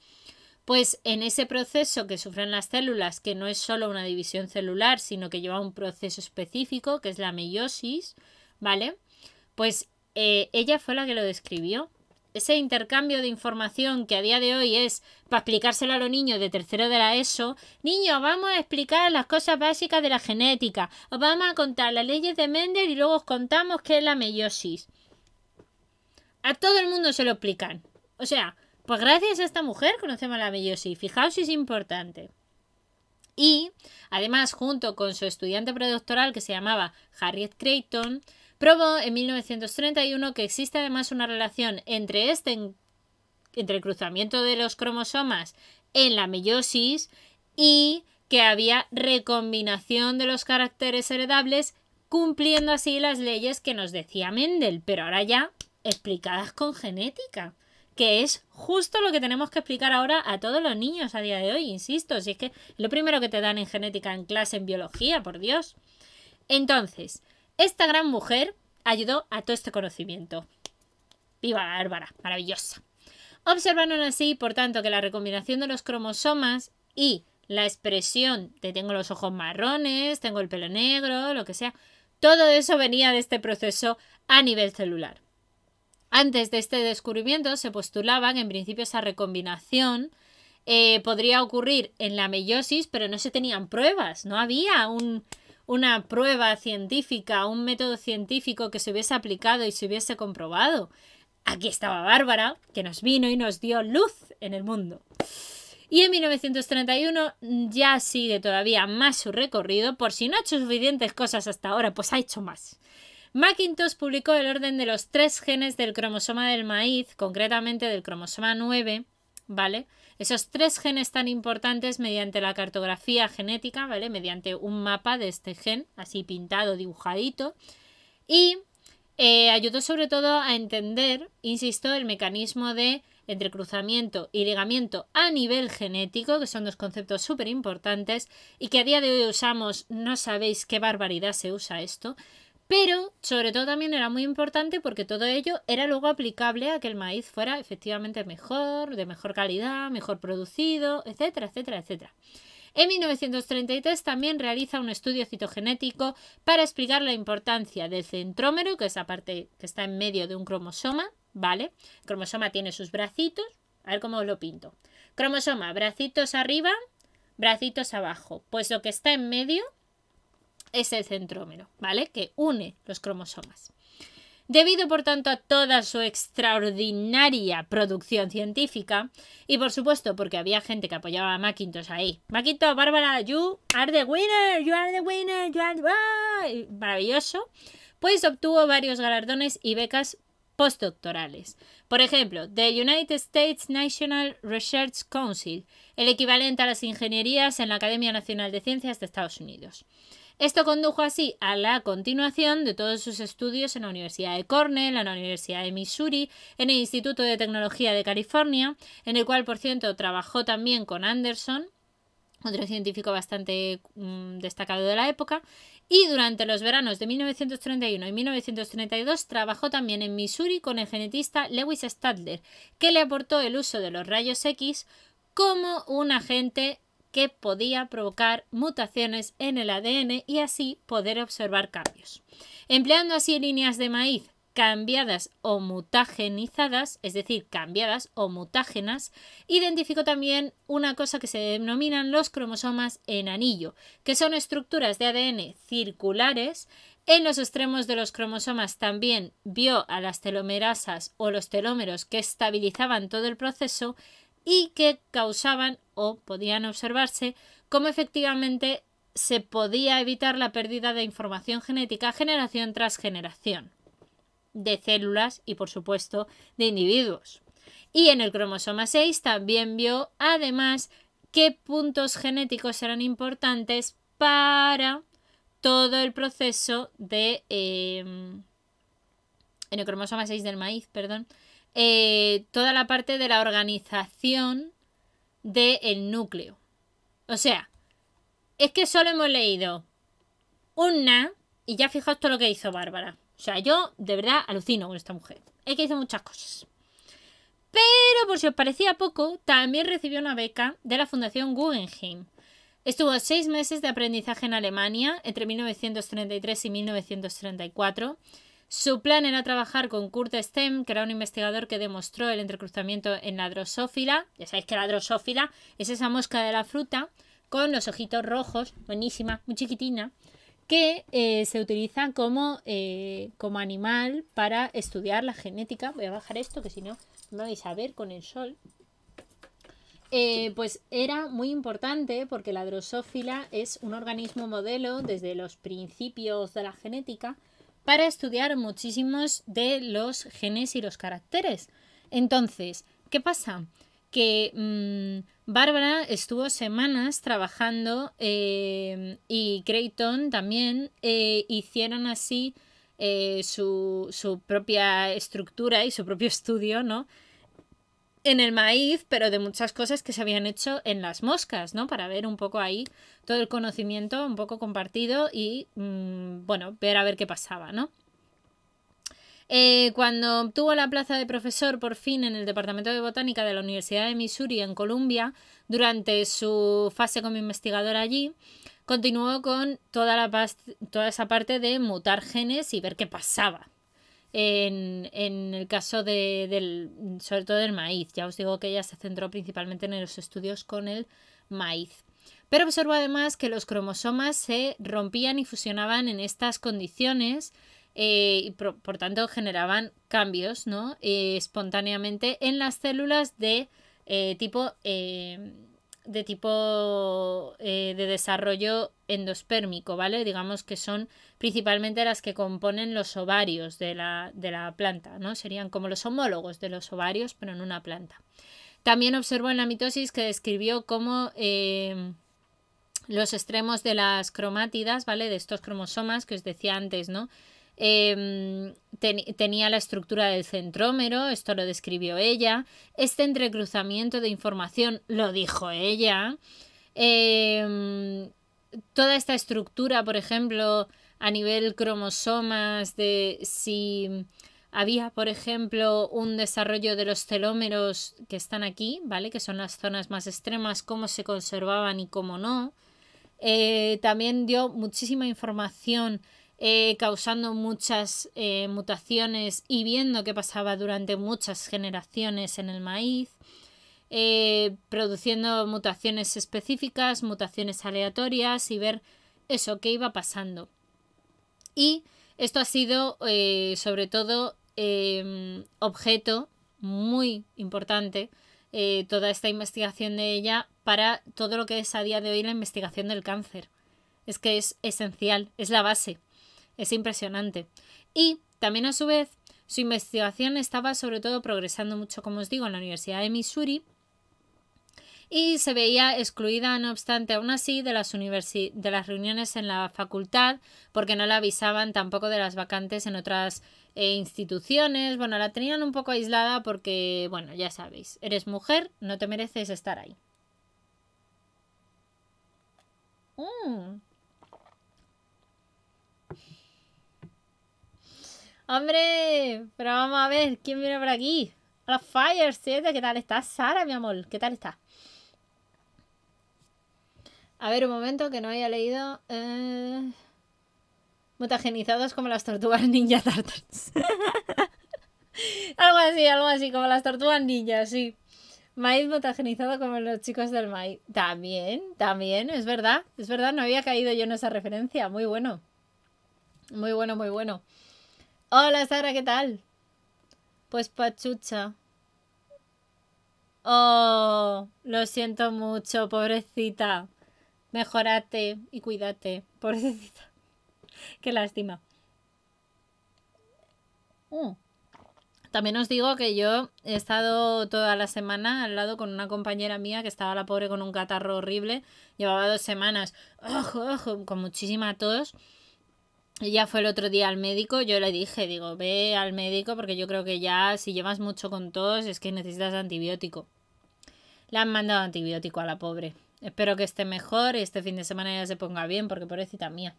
Pues en ese proceso que sufren las células, que no es solo una división celular, sino que lleva un proceso específico, que es la meiosis, ¿vale? Pues eh, ella fue la que lo describió, ese intercambio de información que a día de hoy es para explicárselo a los niños de tercero de la ESO, niños, vamos a explicar las cosas básicas de la genética, os vamos a contar las leyes de Mendel y luego os contamos qué es la meiosis. A todo el mundo se lo explican. O sea, pues gracias a esta mujer conocemos la meiosis. Fijaos si es importante. Y además, junto con su estudiante predoctoral que se llamaba Harriet Creighton, Probó en 1931 que existe además una relación entre este el cruzamiento de los cromosomas en la meiosis y que había recombinación de los caracteres heredables cumpliendo así las leyes que nos decía Mendel, pero ahora ya explicadas con genética, que es justo lo que tenemos que explicar ahora a todos los niños a día de hoy, insisto, si es que lo primero que te dan en genética en clase en biología, por Dios. Entonces, esta gran mujer ayudó a todo este conocimiento. Viva Bárbara, maravillosa. Observaron así, por tanto, que la recombinación de los cromosomas y la expresión de tengo los ojos marrones, tengo el pelo negro, lo que sea, todo eso venía de este proceso a nivel celular. Antes de este descubrimiento se postulaba que en principio esa recombinación eh, podría ocurrir en la meiosis, pero no se tenían pruebas, no había un, una prueba científica, un método científico que se hubiese aplicado y se hubiese comprobado. Aquí estaba Bárbara, que nos vino y nos dio luz en el mundo. Y en 1931 ya sigue todavía más su recorrido, por si no ha hecho suficientes cosas hasta ahora, pues ha hecho más. Macintosh publicó el orden de los tres genes del cromosoma del maíz, concretamente del cromosoma 9, ¿vale? esos tres genes tan importantes mediante la cartografía genética, ¿vale? Mediante un mapa de este gen, así pintado, dibujadito. Y eh, ayudó sobre todo a entender, insisto, el mecanismo de entrecruzamiento y ligamiento a nivel genético, que son dos conceptos súper importantes y que a día de hoy usamos, no sabéis qué barbaridad se usa esto, pero, sobre todo, también era muy importante porque todo ello era luego aplicable a que el maíz fuera efectivamente mejor, de mejor calidad, mejor producido, etcétera, etcétera, etcétera. En 1933 también realiza un estudio citogenético para explicar la importancia del centrómero, que es la parte que está en medio de un cromosoma, ¿vale? cromosoma tiene sus bracitos, a ver cómo os lo pinto. Cromosoma, bracitos arriba, bracitos abajo. Pues lo que está en medio es el centrómero, ¿vale? Que une los cromosomas. Debido, por tanto, a toda su extraordinaria producción científica, y por supuesto porque había gente que apoyaba a Macintosh ahí. Macintosh, Bárbara, you are the winner, you are the winner, you are the... Maravilloso. Pues obtuvo varios galardones y becas postdoctorales. Por ejemplo, The United States National Research Council, el equivalente a las ingenierías en la Academia Nacional de Ciencias de Estados Unidos. Esto condujo así a la continuación de todos sus estudios en la Universidad de Cornell, en la Universidad de Missouri, en el Instituto de Tecnología de California, en el cual, por cierto, trabajó también con Anderson, otro científico bastante mm, destacado de la época, y durante los veranos de 1931 y 1932 trabajó también en Missouri con el genetista Lewis Stadler, que le aportó el uso de los rayos X como un agente que podía provocar mutaciones en el ADN y así poder observar cambios. Empleando así líneas de maíz cambiadas o mutagenizadas, es decir, cambiadas o mutágenas, identificó también una cosa que se denominan los cromosomas en anillo, que son estructuras de ADN circulares. En los extremos de los cromosomas también vio a las telomerasas o los telómeros que estabilizaban todo el proceso y que causaban o podían observarse cómo efectivamente se podía evitar la pérdida de información genética generación tras generación de células y por supuesto de individuos. Y en el cromosoma 6 también vio además qué puntos genéticos eran importantes para todo el proceso de... Em, en el cromosoma 6 del maíz, perdón, eh, toda la parte de la organización del núcleo. O sea, es que solo hemos leído una y ya fijaos todo lo que hizo Bárbara. O sea, yo de verdad alucino con esta mujer. Es que hizo muchas cosas. Pero por si os parecía poco, también recibió una beca de la Fundación Guggenheim. Estuvo seis meses de aprendizaje en Alemania entre 1933 y 1934 su plan era trabajar con Kurt Stem, que era un investigador que demostró el entrecruzamiento en la drosófila. Ya sabéis que la drosófila es esa mosca de la fruta con los ojitos rojos, buenísima, muy chiquitina, que eh, se utiliza eh, como, animal para estudiar la genética. Voy a bajar esto, que si no, no vais a ver con el sol. Eh, pues era muy importante porque la drosófila es un organismo modelo desde los principios de la genética para estudiar muchísimos de los genes y los caracteres. Entonces, ¿qué pasa? Que mm, Bárbara estuvo semanas trabajando em, y Creighton también eh, hicieron así eh, su, su propia estructura y su propio estudio, ¿no? en el maíz, pero de muchas cosas que se habían hecho en las moscas, ¿no? Para ver un poco ahí todo el conocimiento, un poco compartido y, mm, bueno, ver a ver qué pasaba, ¿no? Eh, cuando obtuvo la plaza de profesor por fin en el Departamento de Botánica de la Universidad de Missouri en Columbia, durante su fase como investigadora allí, continuó con toda, la toda esa parte de mutar genes y ver qué pasaba, en, el caso del, sobre todo del maíz. Ya os digo que ella se centró principalmente en los estudios con el maíz. Pero observó además que los cromosomas se rompían y fusionaban en estas condiciones eh, y por, tanto generaban cambios ¿no? Eh, espontáneamente en las células de eh, tipo de tipo eh, de desarrollo endospermico, ¿vale? Digamos que son principalmente las que componen los ovarios de la, planta, ¿no? Serían como los homólogos de los ovarios, pero en una planta. También observo en la mitosis que describió cómo eh, los extremos de las cromátidas, ¿vale? De estos cromosomas que os decía antes, ¿no? Em, tenía la estructura del centrómero, esto lo describió ella, este entrecruzamiento de información lo dijo ella, em, toda esta estructura, por ejemplo, a nivel cromosomas, de si había, por ejemplo, un desarrollo de los telómeros que están aquí, ¿vale? Que son las zonas más extremas, cómo se conservaban y cómo no. Eh, también dio muchísima información eh, causando muchas eh, mutaciones y viendo qué pasaba durante muchas generaciones en el maíz, eh, produciendo mutaciones específicas, mutaciones aleatorias y ver eso, que iba pasando. Y esto ha sido sobre todo objeto muy importante toda esta investigación de ella para todo lo que es a día de hoy la investigación del cáncer. Es que es esencial, es la base. Es impresionante. Y también a su vez, su investigación estaba sobre todo progresando mucho, como os digo, en la Universidad de Missouri y se veía excluida, no obstante, aún así, de las, de las reuniones en la facultad porque no la avisaban tampoco de las vacantes en otras eh, instituciones. Bueno, la tenían un poco aislada porque, bueno, ya sabéis, eres mujer, no te mereces estar ahí. Mm. ¡Hombre! Pero vamos a ver, ¿quién viene por aquí? la Fire 7, ¿qué tal estás? Sara, mi amor, ¿qué tal está A ver, un momento que no haya leído. Eh, mutagenizados como las tortugas ninja algo así, algo así, como las tortugas ninja, sí. Maíz mutagenizado como los chicos del maíz. También, también, es verdad, es verdad, no había caído yo en esa referencia. Muy bueno. Muy bueno, muy bueno. Hola Sara, ¿qué tal? Pues pachucha. Oh, lo siento mucho, pobrecita. Mejorate y cuídate, pobrecita. Qué lástima. Mm. También os digo que yo he estado toda la semana al lado con una compañera mía que estaba la pobre con un catarro horrible. Llevaba dos semanas con muchísima tos. Ya fue el otro día al médico, yo le dije, digo, ve al médico porque yo creo que ya si llevas mucho con tos es que necesitas antibiótico. Le han mandado antibiótico a la pobre. Espero que esté mejor y este fin de semana ya se ponga bien porque pobrecita mía.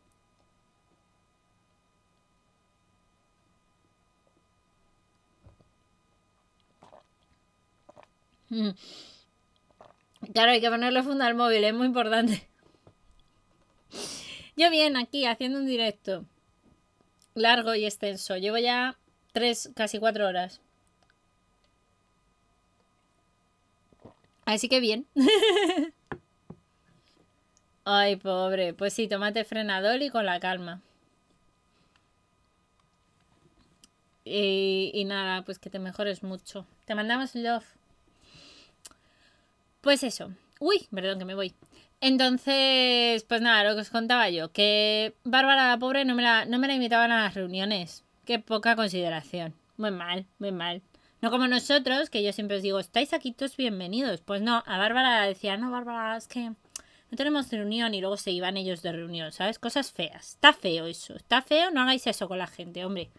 Mm. Claro, hay que ponerle funda al móvil, es muy importante. Yo bien, aquí haciendo un directo largo y extenso. Llevo ya tres, casi cuatro horas. Así que bien. Ay, pobre. Pues sí, tomate frenador y con la calma. Y, y, nada, pues que te mejores mucho. Te mandamos love. Pues eso. Uy, perdón que me voy. Entonces, pues nada, lo que os contaba yo, que Bárbara la pobre no me la, no me la invitaban a las reuniones. Qué poca consideración. Muy mal, muy mal. No como nosotros, que yo siempre os digo, estáis aquí todos bienvenidos. Pues no, a Bárbara decía, no, Bárbara, es que no tenemos reunión y luego se iban ellos de reunión, ¿sabes? Cosas feas. Está feo eso, está feo, no hagáis eso con la gente, hombre.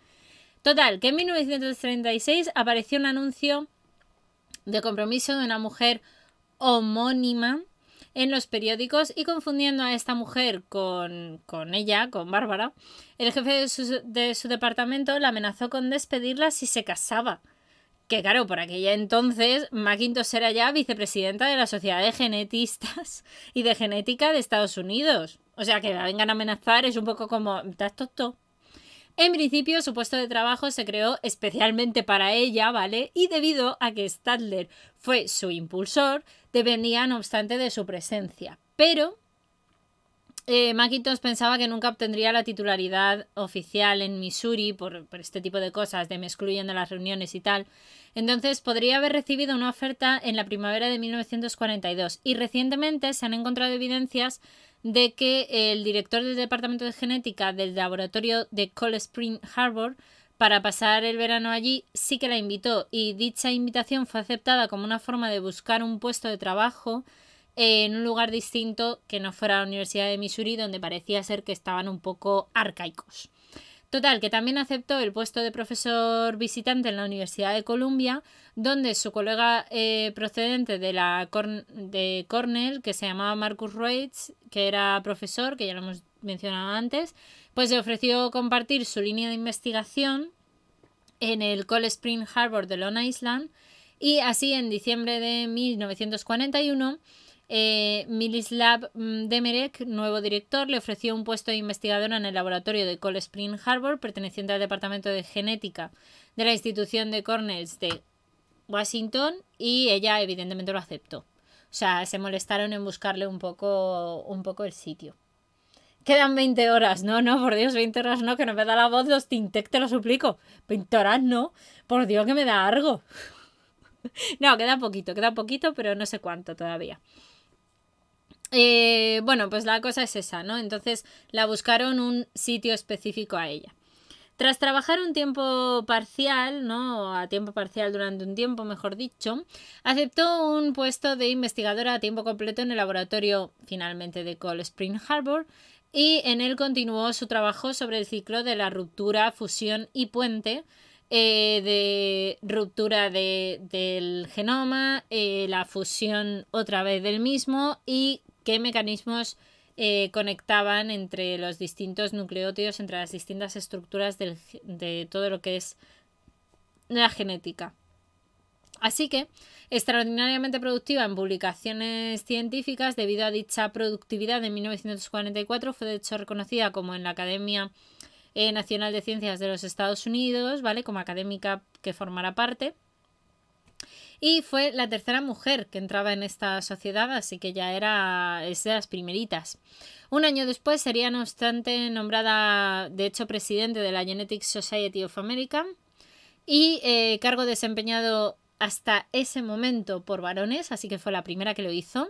Total, que en 1936 apareció un anuncio de compromiso de una mujer homónima en los periódicos y confundiendo a esta mujer con, con ella, con Bárbara, el jefe de su, departamento la amenazó con despedirla si se casaba. Que claro, por aquella entonces McIntosh era ya vicepresidenta de la Sociedad de Genetistas y de Genética de Estados Unidos. O sea, que la vengan a amenazar es un poco como, estás en principio, su puesto de trabajo se creó especialmente para ella, ¿vale? Y debido a que Stadler fue su impulsor, dependía, no obstante, de su presencia. Pero eh, pensaba que nunca obtendría la titularidad oficial en Missouri por, por, este tipo de cosas, de me excluyen de las reuniones y tal. Entonces podría haber recibido una oferta en la primavera de 1942 y recientemente se han encontrado evidencias de que el director del Departamento de Genética del laboratorio de Cold Spring Harbor para pasar el verano allí sí que la invitó y dicha invitación fue aceptada como una forma de buscar un puesto de trabajo en un lugar distinto que no fuera la Universidad de Missouri donde parecía ser que estaban un poco arcaicos. Total, que también aceptó el puesto de profesor visitante en la Universidad de Columbia, donde su colega eh, procedente de, la de Cornell, que se llamaba Marcus Reitz, que era profesor, que ya lo hemos mencionado antes, pues le ofreció compartir su línea de investigación en el Cold Spring Harbor de Long Island, y así en diciembre de 1941 eh, Milislav mm, Demerek, nuevo director, le ofreció un puesto de investigadora en el laboratorio de Cold Spring Harbor, perteneciente al Departamento de Genética de la institución de Cornell de Washington, y ella evidentemente lo aceptó. O sea, se molestaron en buscarle un poco, un poco el sitio. Quedan 20 horas, no, no, por Dios, 20 horas no, que no me da la voz los Tintec, te lo suplico. 20 horas no, por Dios que me da algo. no, queda poquito, queda poquito, pero no sé cuánto todavía. Eh, bueno, pues la cosa es esa, ¿no? Entonces la buscaron un sitio específico a ella. Tras trabajar un tiempo parcial, ¿no? A tiempo parcial durante un tiempo, mejor dicho, aceptó un puesto de investigadora a tiempo completo en el laboratorio finalmente de Cold Spring Harbor y en él continuó su trabajo sobre el ciclo de la ruptura, fusión y puente, eh, de ruptura del genoma, eh, la fusión otra vez del mismo y qué mecanismos eh, conectaban entre los distintos nucleótidos, entre las distintas estructuras de todo lo que es la genética. Así que, extraordinariamente productiva en publicaciones científicas, debido a dicha productividad en 1944, fue de hecho reconocida como en la Academia eh, Nacional de Ciencias de los Estados Unidos, ¿vale? Como académica que formará parte. Y fue la tercera mujer que entraba en esta sociedad, así que ya era es de las primeritas. Un año después sería, no obstante, nombrada, de hecho, presidente de la Genetic Society of America y eh, cargo desempeñado hasta ese momento por varones, así que fue la primera que lo hizo.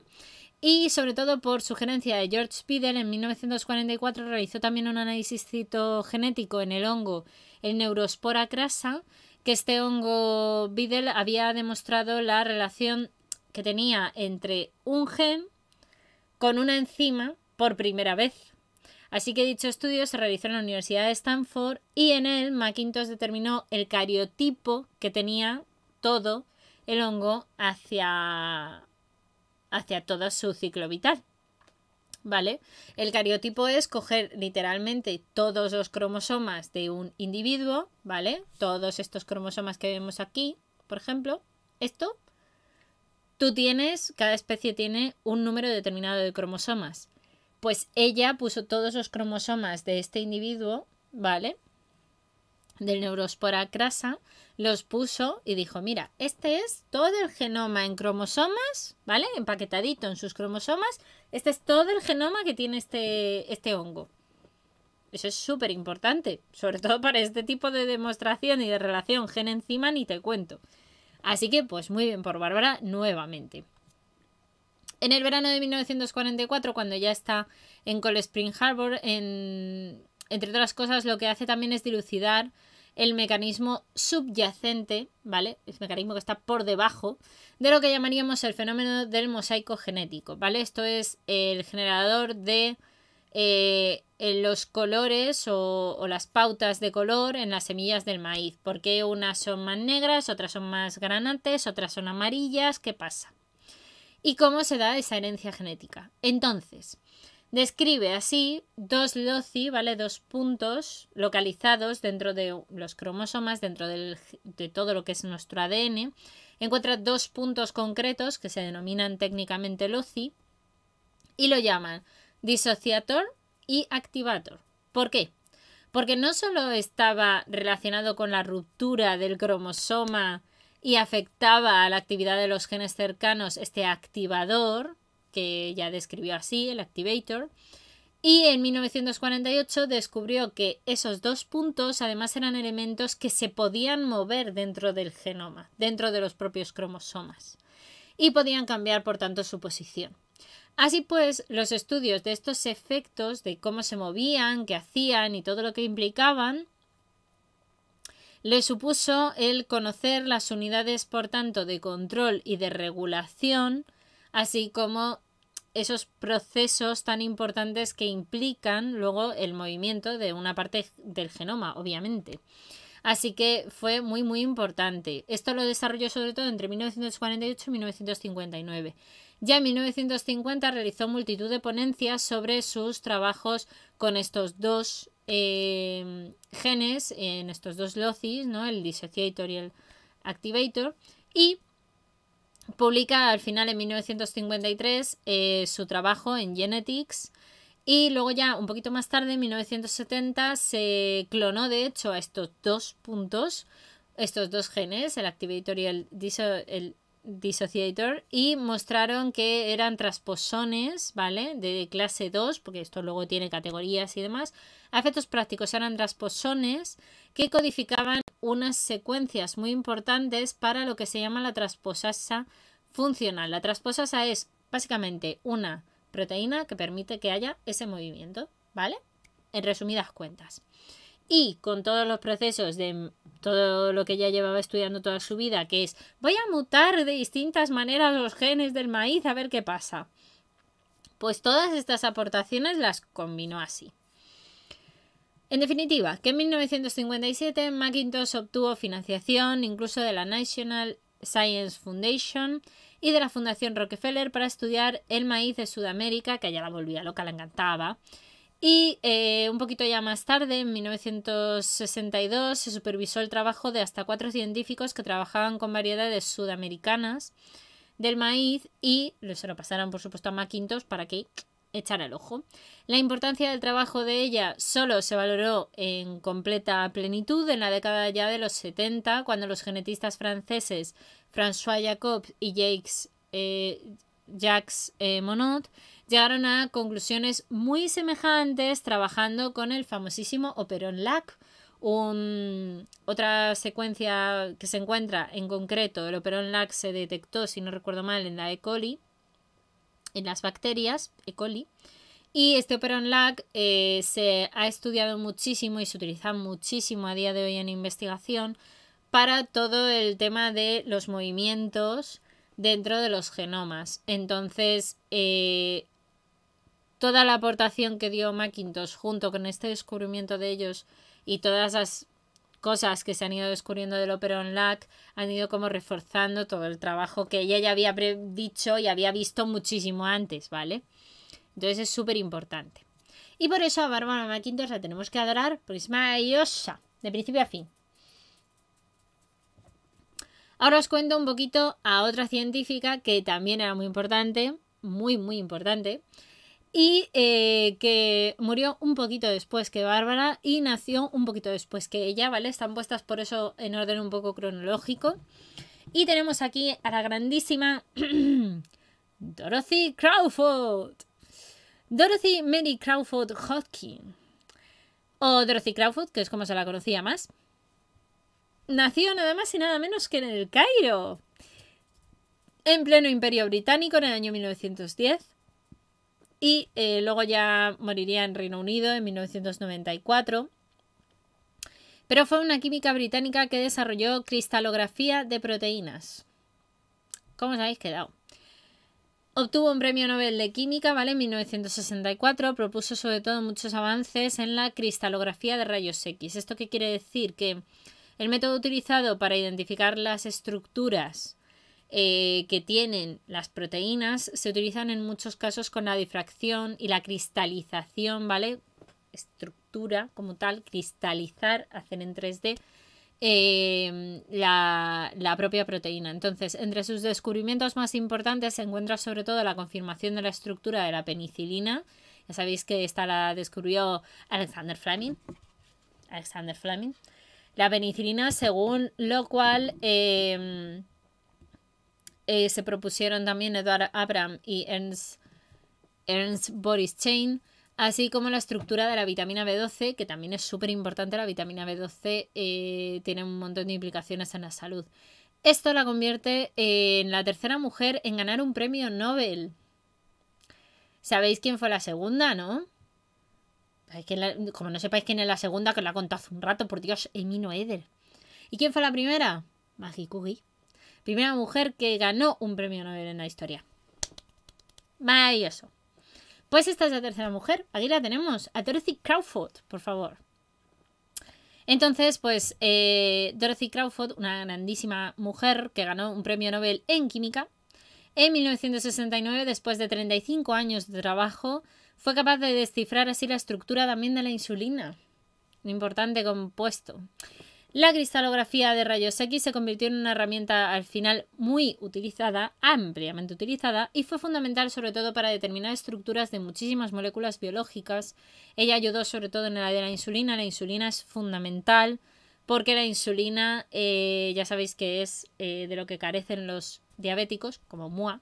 Y sobre todo por sugerencia de George Spiegel, en 1944 realizó también un análisis citogenético en el hongo, el Neurospora crasa, que este hongo Bidel había demostrado la relación que tenía entre un gen con una enzima por primera vez. Así que dicho estudio se realizó en la Universidad de Stanford y en él McIntosh determinó el cariotipo que tenía todo el hongo hacia, hacia todo su ciclo vital. ¿vale? El cariotipo es coger literalmente todos los cromosomas de un individuo, ¿vale? Todos estos cromosomas que vemos aquí, por ejemplo, esto. Tú tienes, cada especie tiene un número determinado de cromosomas. Pues ella puso todos los cromosomas de este individuo, ¿vale? del neurospora crasa, los puso y dijo, mira, este es todo el genoma en cromosomas, ¿vale? Empaquetadito en sus cromosomas este es todo el genoma que tiene este, este hongo. Eso es súper importante, sobre todo para este tipo de demostración y de relación gen encima ni te cuento. Así que pues muy bien por Bárbara nuevamente. En el verano de 1944, cuando ya está en Cold Spring Harbor, entre otras cosas lo que hace también es dilucidar el mecanismo subyacente, ¿vale? El mecanismo que está por debajo de lo que llamaríamos el fenómeno del mosaico genético, ¿vale? Esto es el generador de eh, los colores o, las pautas de color en las semillas del maíz. Porque unas son más negras, otras son más granantes, otras son amarillas, ¿qué pasa? ¿Y cómo se da esa herencia genética? Entonces, Describe así dos loci, ¿vale? Dos puntos localizados dentro de los cromosomas, dentro de todo lo que es nuestro ADN. Encuentra dos puntos concretos que se denominan técnicamente loci y lo llaman disociator y activator. ¿Por qué? Porque no solo estaba relacionado con la ruptura del cromosoma y afectaba a la actividad de los genes cercanos este activador, que ya describió así, el Activator. Y en 1948 descubrió que esos dos puntos además eran elementos que se podían mover dentro del genoma, dentro de los propios cromosomas, y podían cambiar por tanto su posición. Así pues, los estudios de estos efectos, de cómo se movían, qué hacían y todo lo que implicaban, le supuso el conocer las unidades, por tanto, de control y de regulación así como esos procesos tan importantes que implican luego el movimiento de una parte del genoma, obviamente. Así que fue muy, muy importante. Esto lo desarrolló sobre todo entre 1948 y 1959. Ya en 1950 realizó multitud de ponencias sobre sus trabajos con estos dos eh, genes, en estos dos locis, ¿no? el dissociator y el activator, y Publica al final en 1953 eh, su trabajo en Genetics y luego ya un poquito más tarde, en 1970, se clonó de hecho a estos dos puntos, estos dos genes, el activator y el Dissociator y mostraron que eran transposones, ¿vale? De clase 2, porque esto luego tiene categorías y demás. A efectos prácticos eran transposones que codificaban unas secuencias muy importantes para lo que se llama la transposasa funcional. La transposasa es básicamente una proteína que permite que haya ese movimiento, ¿vale? En resumidas cuentas y con todos los procesos de todo lo que ya llevaba estudiando toda su vida, que es voy a mutar de distintas maneras los genes del maíz a ver qué pasa. Pues todas estas aportaciones las combinó así. En definitiva, que en 1957 McIntosh obtuvo financiación incluso de la National Science Foundation y de la Fundación Rockefeller para estudiar el maíz de Sudamérica, que allá la volvía loca, la encantaba, y eh, un poquito ya más tarde, en 1962, se supervisó el trabajo de hasta cuatro científicos que trabajaban con variedades sudamericanas del maíz y se lo pasaron, por supuesto, a Macintosh para que echara el ojo. La importancia del trabajo de ella solo se valoró en completa plenitud en la década ya de los 70, cuando los genetistas franceses François Jacob y Jacques, eh, Jacques eh, Monod llegaron a conclusiones muy semejantes trabajando con el famosísimo Operon Lac. otra secuencia que se encuentra en concreto, el Operon Lac se detectó, si no recuerdo mal, en la E. coli, en las bacterias E. coli. Y este Operon Lac eh, se ha estudiado muchísimo y se utiliza muchísimo a día de hoy en investigación para todo el tema de los movimientos dentro de los genomas. Entonces, eh, toda la aportación que dio Macintosh junto con este descubrimiento de ellos y todas las cosas que se han ido descubriendo del Operon LAC... han ido como reforzando todo el trabajo que ella ya había dicho y había visto muchísimo antes, ¿vale? Entonces es súper importante. Y por eso a Bárbara Macintosh la tenemos que adorar, porque es maravillosa, de principio a fin. Ahora os cuento un poquito a otra científica que también era muy importante, muy, muy importante, y eh, que murió un poquito después que Bárbara y nació un poquito después que ella, ¿vale? Están puestas por eso en orden un poco cronológico. Y tenemos aquí a la grandísima Dorothy Crawford. Dorothy Mary Crawford Hodgkin. O Dorothy Crawford, que es como se la conocía más. Nació nada más y nada menos que en el Cairo. En pleno imperio británico en el año 1910 y eh, luego ya moriría en Reino Unido en 1994. Pero fue una química británica que desarrolló cristalografía de proteínas. ¿Cómo os habéis quedado? Obtuvo un premio Nobel de Química, ¿vale? En 1964 propuso sobre todo muchos avances en la cristalografía de rayos X. ¿Esto qué quiere decir? Que el método utilizado para identificar las estructuras eh, que tienen las proteínas se utilizan en muchos casos con la difracción y la cristalización, ¿vale? Estructura como tal, cristalizar, hacer en 3D em, la, la, propia proteína. Entonces, entre sus descubrimientos más importantes se encuentra sobre todo la confirmación de la estructura de la penicilina. Ya sabéis que esta la descubrió Alexander Fleming. Alexander Fleming. La penicilina, según lo cual. Em, eh, se propusieron también Edward Abram y Ernst, Boris Chain, así como la estructura de la vitamina B12, que también es súper importante. La vitamina B12 eh, tiene un montón de implicaciones en la salud. Esto la convierte eh, en la tercera mujer en ganar un premio Nobel. ¿Sabéis quién fue la segunda, no? como no sepáis quién es la segunda, que la contó hace un rato, por Dios, Emino Eder. ¿Y quién fue la primera? Maggie Primera mujer que ganó un premio Nobel en la historia. Maravilloso. Pues esta es la tercera mujer. Aquí la tenemos. A Dorothy Crawford, por favor. Entonces, pues eh, Dorothy Crawford, una grandísima mujer que ganó un premio Nobel en química, en 1969, después de 35 años de trabajo, fue capaz de descifrar así la estructura también de la insulina. Un importante compuesto. La cristalografía de rayos X se convirtió en una herramienta al final muy utilizada, ampliamente utilizada, y fue fundamental sobre todo para determinar estructuras de muchísimas moléculas biológicas. Ella ayudó sobre todo en la de la insulina. La insulina es fundamental porque la insulina eh, ya sabéis que es eh, de lo que carecen los diabéticos, como MUA.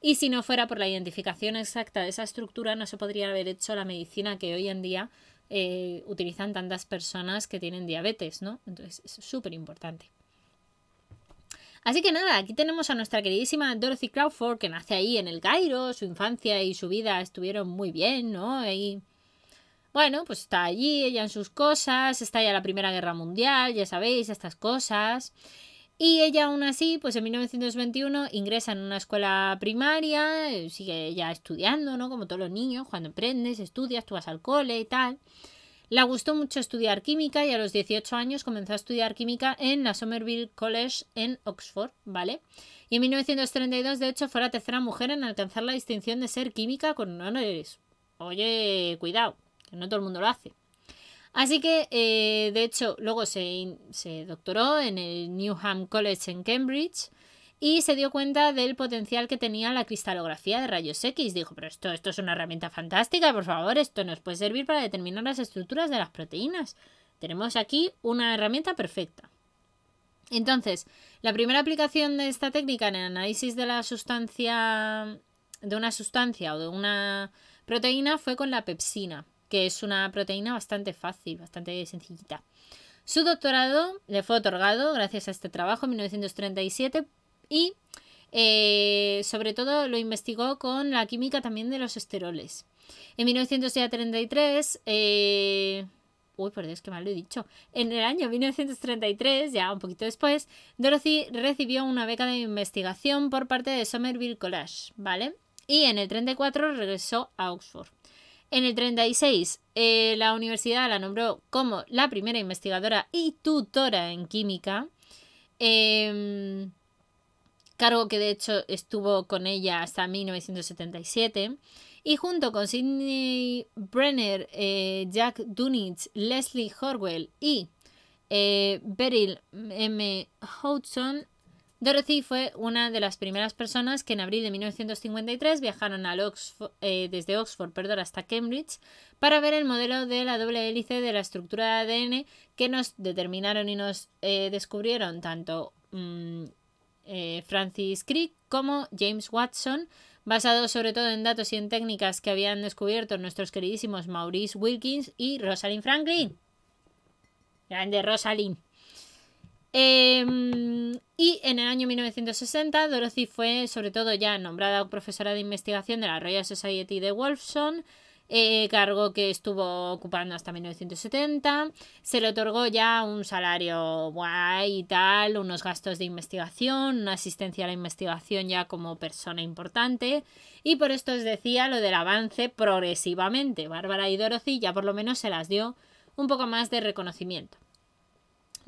Y si no fuera por la identificación exacta de esa estructura, no se podría haber hecho la medicina que hoy en día eh, utilizan tantas personas que tienen diabetes, ¿no? Entonces es súper importante. Así que nada, aquí tenemos a nuestra queridísima Dorothy Crawford, que nace ahí en el Cairo, su infancia y su vida estuvieron muy bien, ¿no? Bueno, pues está allí, ella en sus cosas, está ya la Primera Guerra Mundial, ya sabéis, estas cosas. Y ella aún así, pues en 1921 ingresa en una escuela primaria, eh, sigue ya estudiando, ¿no? Como todos los niños, cuando emprendes, estudias, tú vas al cole y tal. Le gustó mucho estudiar química y a los 18 años comenzó a estudiar química en la Somerville College en Oxford, ¿vale? Y en 1932, de hecho, fue la tercera mujer en alcanzar la distinción de ser química con honores. Oye, cuidado, que no todo el mundo lo hace. Así que, eh, de hecho, luego se, doctoró en el Newham College en Cambridge y se dio cuenta del potencial que tenía la cristalografía de rayos X. Dijo, pero esto, esto es una herramienta fantástica, por favor, esto nos puede servir para determinar las estructuras de las proteínas. Tenemos aquí una herramienta perfecta. Entonces, la primera aplicación de esta técnica en el análisis de la sustancia, de una sustancia o de una proteína fue con la pepsina que es una proteína bastante fácil, bastante sencillita. Su doctorado le fue otorgado gracias a este trabajo en 1937 y eh, sobre todo lo investigó con la química también de los esteroles. En 1933, eh, uy, por Dios, que mal lo he dicho. En el año 1933, ya un poquito después, Dorothy recibió una beca de investigación por parte de Somerville College, ¿vale? Y en el 34 regresó a Oxford. En el 36, eh, la universidad la nombró como la primera investigadora y tutora en química, em, cargo que de hecho estuvo con ella hasta 1977. Y junto con Sidney Brenner, eh, Jack Dunitz, Leslie Horwell y eh, Beryl M. Hodgson, Dorothy fue una de las primeras personas que en abril de 1953 viajaron eh, desde Oxford perdón, hasta Cambridge para ver el modelo de la doble hélice de la estructura de ADN que nos determinaron y nos eh, descubrieron tanto mm, eh, Francis Crick como James Watson, basado sobre todo en datos y en técnicas que habían descubierto nuestros queridísimos Maurice Wilkins y Rosalind Franklin. Grande Rosalind. Em, y en el año 1960, Dorothy fue sobre todo ya nombrada profesora de investigación de la Royal Society de Wolfson, eh, cargo que estuvo ocupando hasta 1970. Se le otorgó ya un salario guay y tal, unos gastos de investigación, una asistencia a la investigación ya como persona importante. Y por esto os decía lo del avance progresivamente. Bárbara y Dorothy ya por lo menos se las dio un poco más de reconocimiento.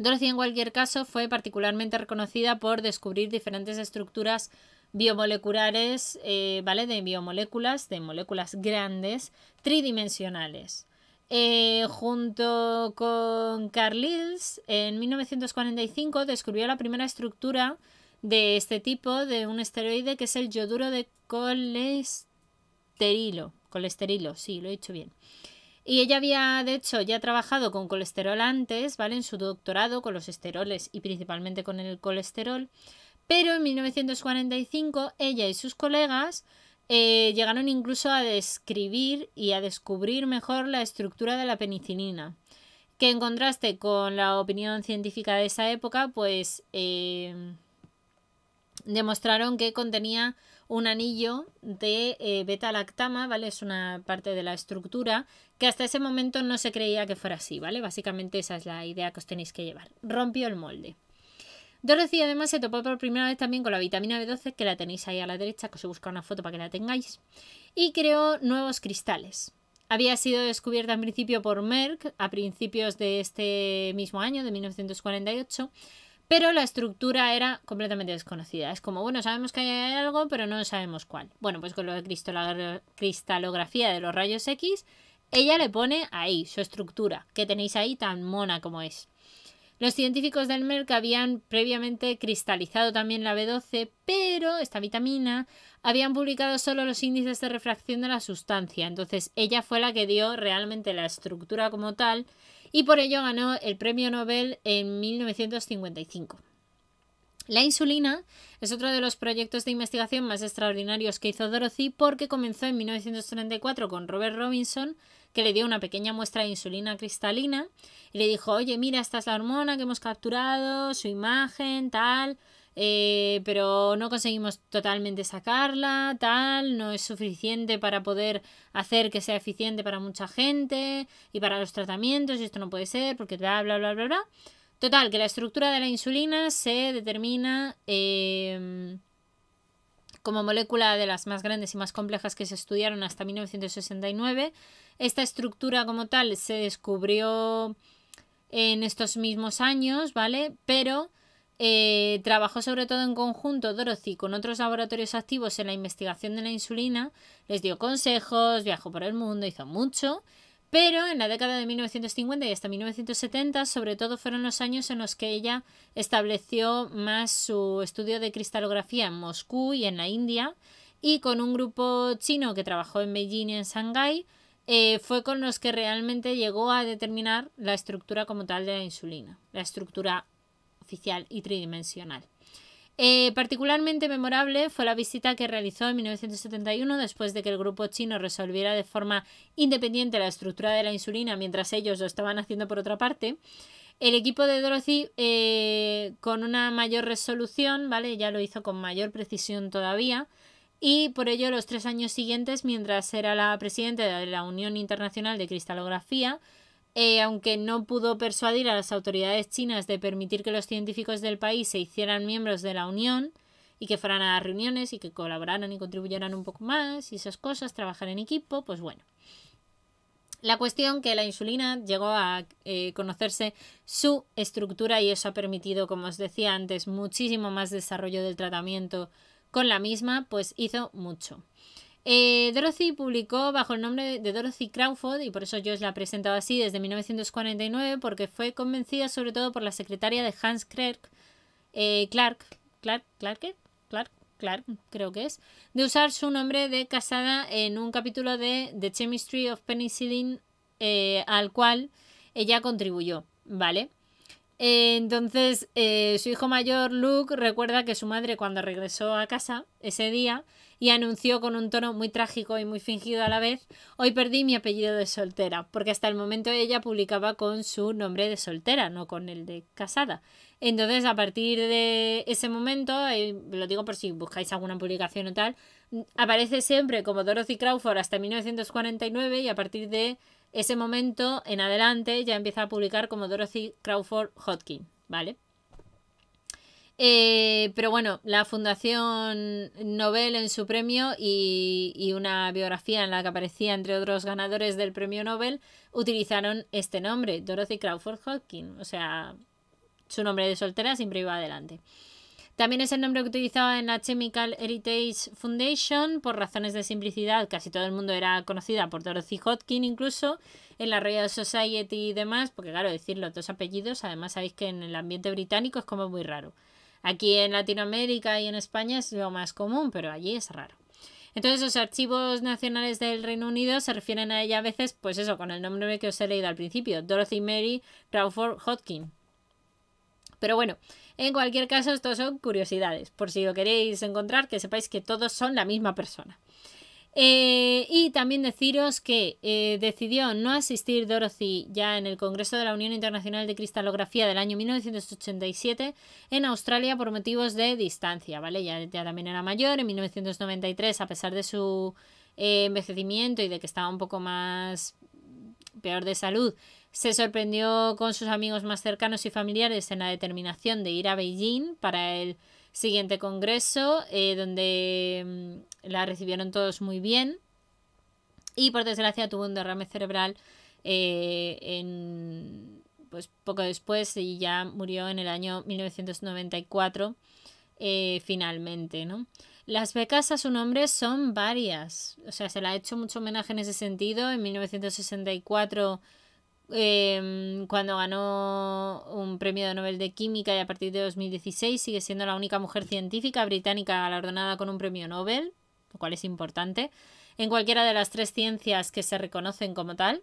Dorothy, en cualquier caso, fue particularmente reconocida por descubrir diferentes estructuras biomoleculares, eh, ¿vale? De biomoléculas, de moléculas grandes, tridimensionales. Eh, junto con Carlisle, en 1945 descubrió la primera estructura de este tipo de un esteroide que es el yoduro de colesterilo. Colesterilo, sí, lo he dicho bien. Y ella había, de hecho, ya trabajado con colesterol antes, ¿vale? En su doctorado con los esteroles y principalmente con el colesterol. Pero en 1945 ella y sus colegas eh, llegaron incluso a describir y a descubrir mejor la estructura de la penicilina, que en contraste con la opinión científica de esa época, pues eh, demostraron que contenía un anillo de eh, beta-lactama, ¿vale? Es una parte de la estructura que hasta ese momento no se creía que fuera así, ¿vale? Básicamente esa es la idea que os tenéis que llevar. Rompió el molde. Dorothy además se topó por primera vez también con la vitamina B12, que la tenéis ahí a la derecha, que os he buscado una foto para que la tengáis, y creó nuevos cristales. Había sido descubierta en principio por Merck a principios de este mismo año, de 1948, pero la estructura era completamente desconocida. Es como, bueno, sabemos que hay algo, pero no sabemos cuál. Bueno, pues con lo de cristalografía de los rayos X, ella le pone ahí su estructura, que tenéis ahí tan mona como es. Los científicos del Merck habían previamente cristalizado también la B12, pero esta vitamina habían publicado solo los índices de refracción de la sustancia. Entonces ella fue la que dio realmente la estructura como tal y por ello ganó el premio Nobel en 1955. La insulina es otro de los proyectos de investigación más extraordinarios que hizo Dorothy porque comenzó en 1934 con Robert Robinson, que le dio una pequeña muestra de insulina cristalina y le dijo, oye, mira, esta es la hormona que hemos capturado, su imagen, tal. Eh, pero no conseguimos totalmente sacarla, tal, no es suficiente para poder hacer que sea eficiente para mucha gente y para los tratamientos, y esto no puede ser, porque bla, bla, bla, bla, bla. Total, que la estructura de la insulina se determina em, como molécula de las más grandes y más complejas que se estudiaron hasta 1969. Esta estructura como tal se descubrió en estos mismos años, ¿vale? Pero eh, trabajó sobre todo en conjunto Dorothy con otros laboratorios activos en la investigación de la insulina, les dio consejos, viajó por el mundo, hizo mucho, pero en la década de 1950 y hasta 1970 sobre todo fueron los años en los que ella estableció más su estudio de cristalografía en Moscú y en la India, y con un grupo chino que trabajó en Beijing y en Shanghái, eh, fue con los que realmente llegó a determinar la estructura como tal de la insulina, la estructura oficial y tridimensional. Eh, particularmente memorable fue la visita que realizó en 1971 después de que el grupo chino resolviera de forma independiente la estructura de la insulina mientras ellos lo estaban haciendo por otra parte. El equipo de Dorothy eh, con una mayor resolución, ¿vale? Ya lo hizo con mayor precisión todavía. Y por ello los tres años siguientes, mientras era la presidenta de la Unión Internacional de Cristalografía, eh, aunque no pudo persuadir a las autoridades chinas de permitir que los científicos del país se hicieran miembros de la Unión y que fueran a las reuniones y que colaboraran y contribuyeran un poco más y esas cosas, trabajar en equipo, pues bueno. La cuestión que la insulina llegó a eh, conocerse su estructura y eso ha permitido, como os decía antes, muchísimo más desarrollo del tratamiento con la misma, pues hizo mucho. Eh, Dorothy publicó bajo el nombre de Dorothy Crawford, y por eso yo os la he presentado así desde 1949, porque fue convencida sobre todo por la secretaria de Hans eh, Clark, Clark, Clark, Clark, Clark, creo que es, de usar su nombre de casada en un capítulo de The Chemistry of Penicillin, eh, al cual ella contribuyó, ¿vale? Entonces, su hijo mayor, Luke, recuerda que su madre cuando regresó a casa ese día, y anunció con un tono muy trágico y muy fingido a la vez, hoy perdí mi apellido de soltera, porque hasta el momento ella publicaba con su nombre de soltera, no con el de casada. Entonces, a partir de ese momento, eh, lo digo por si buscáis alguna publicación o tal, aparece siempre como Dorothy Crawford hasta 1949 y a partir de ese momento en adelante ya empieza a publicar como Dorothy Crawford Hodgkin, ¿vale? Eh, pero bueno, la Fundación Nobel en su premio y, una biografía en la que aparecía, entre otros ganadores del premio Nobel, utilizaron este nombre, Dorothy Crawford Hodkin, O sea, su nombre de soltera siempre iba adelante. También es el nombre que utilizaba en la Chemical Heritage Foundation por razones de simplicidad. Casi todo el mundo era conocida por Dorothy Hodkin incluso, en la Royal Society y demás, porque claro, decirlo, los dos apellidos, además sabéis que en el ambiente británico es como muy raro. Aquí en Latinoamérica y en España es lo más común, pero allí es raro. Entonces, los archivos nacionales del Reino Unido se refieren a ella a veces, pues eso, con el nombre que os he leído al principio, Dorothy Mary Crawford Hodgkin. Pero bueno, en cualquier caso, estos son curiosidades, por si lo queréis encontrar, que sepáis que todos son la misma persona. Eh, y también deciros que eh, decidió no asistir Dorothy ya en el Congreso de la Unión Internacional de Cristalografía del año 1987 en Australia por motivos de distancia, ¿vale? Ya, también era mayor, en 1993, a pesar de su eh, envejecimiento y de que estaba un poco más mm, peor de salud, se sorprendió con sus amigos más cercanos y familiares en la determinación de ir a Beijing para el siguiente congreso, donde mm, la recibieron todos muy bien y por desgracia tuvo un derrame cerebral eh, en, pues poco después y ya murió en el año 1994 eh, finalmente, ¿no? Las becas a su nombre son varias, o sea, se le ha hecho mucho homenaje en ese sentido. En 1964 em, cuando ganó un premio de Nobel de Química y a partir de 2016 sigue siendo la única mujer científica británica galardonada con un premio Nobel lo cual es importante, en cualquiera de las tres ciencias que se reconocen como tal.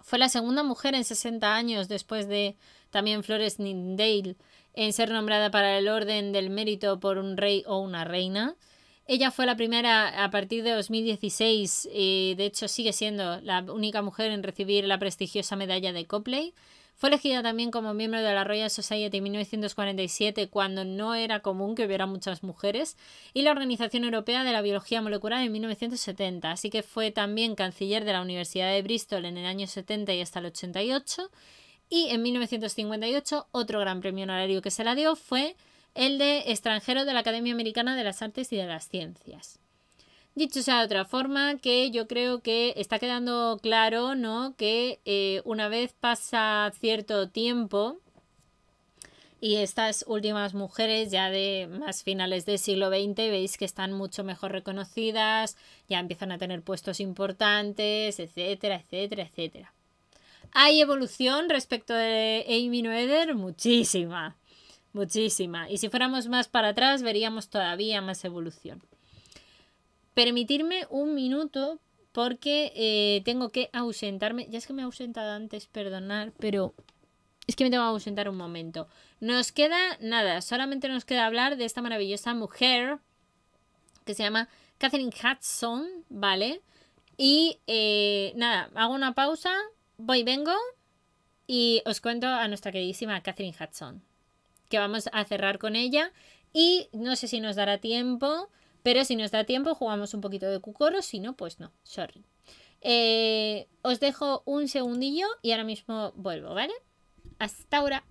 Fue la segunda mujer en 60 años después de también Flores Nindale en ser nombrada para el Orden del Mérito por un rey o una reina. Ella fue la primera a partir de 2016, y eh, de hecho sigue siendo la única mujer en recibir la prestigiosa medalla de Copley fue elegida también como miembro de la Royal Society en 1947, cuando no era común que hubiera muchas mujeres, y la Organización Europea de la Biología Molecular en 1970, así que fue también canciller de la Universidad de Bristol en el año 70 y hasta el 88. Y en 1958, otro gran premio honorario que se la dio fue el de extranjero de la Academia Americana de las Artes y de las Ciencias. Dicho sea de otra forma, que yo creo que está quedando claro, ¿no? Que eh, una vez pasa cierto tiempo, y estas últimas mujeres ya de más finales del siglo XX veis que están mucho mejor reconocidas, ya empiezan a tener puestos importantes, etcétera, etcétera, etcétera. ¿Hay evolución respecto de Amy Noether? Muchísima, muchísima. Y si fuéramos más para atrás veríamos todavía más evolución. Permitirme un minuto porque eh, tengo que ausentarme. Ya es que me he ausentado antes, perdonar, pero es que me tengo que ausentar un momento. Nos queda nada, solamente nos queda hablar de esta maravillosa mujer que se llama Catherine Hudson, ¿vale? Y eh, nada, hago una pausa, voy, vengo y os cuento a nuestra queridísima Catherine Hudson, que vamos a cerrar con ella y no sé si nos dará tiempo pero si nos da tiempo, jugamos un poquito de cucoro Si no, pues no. Sorry. Eh, os dejo un segundillo y ahora mismo vuelvo, ¿vale? Hasta ahora.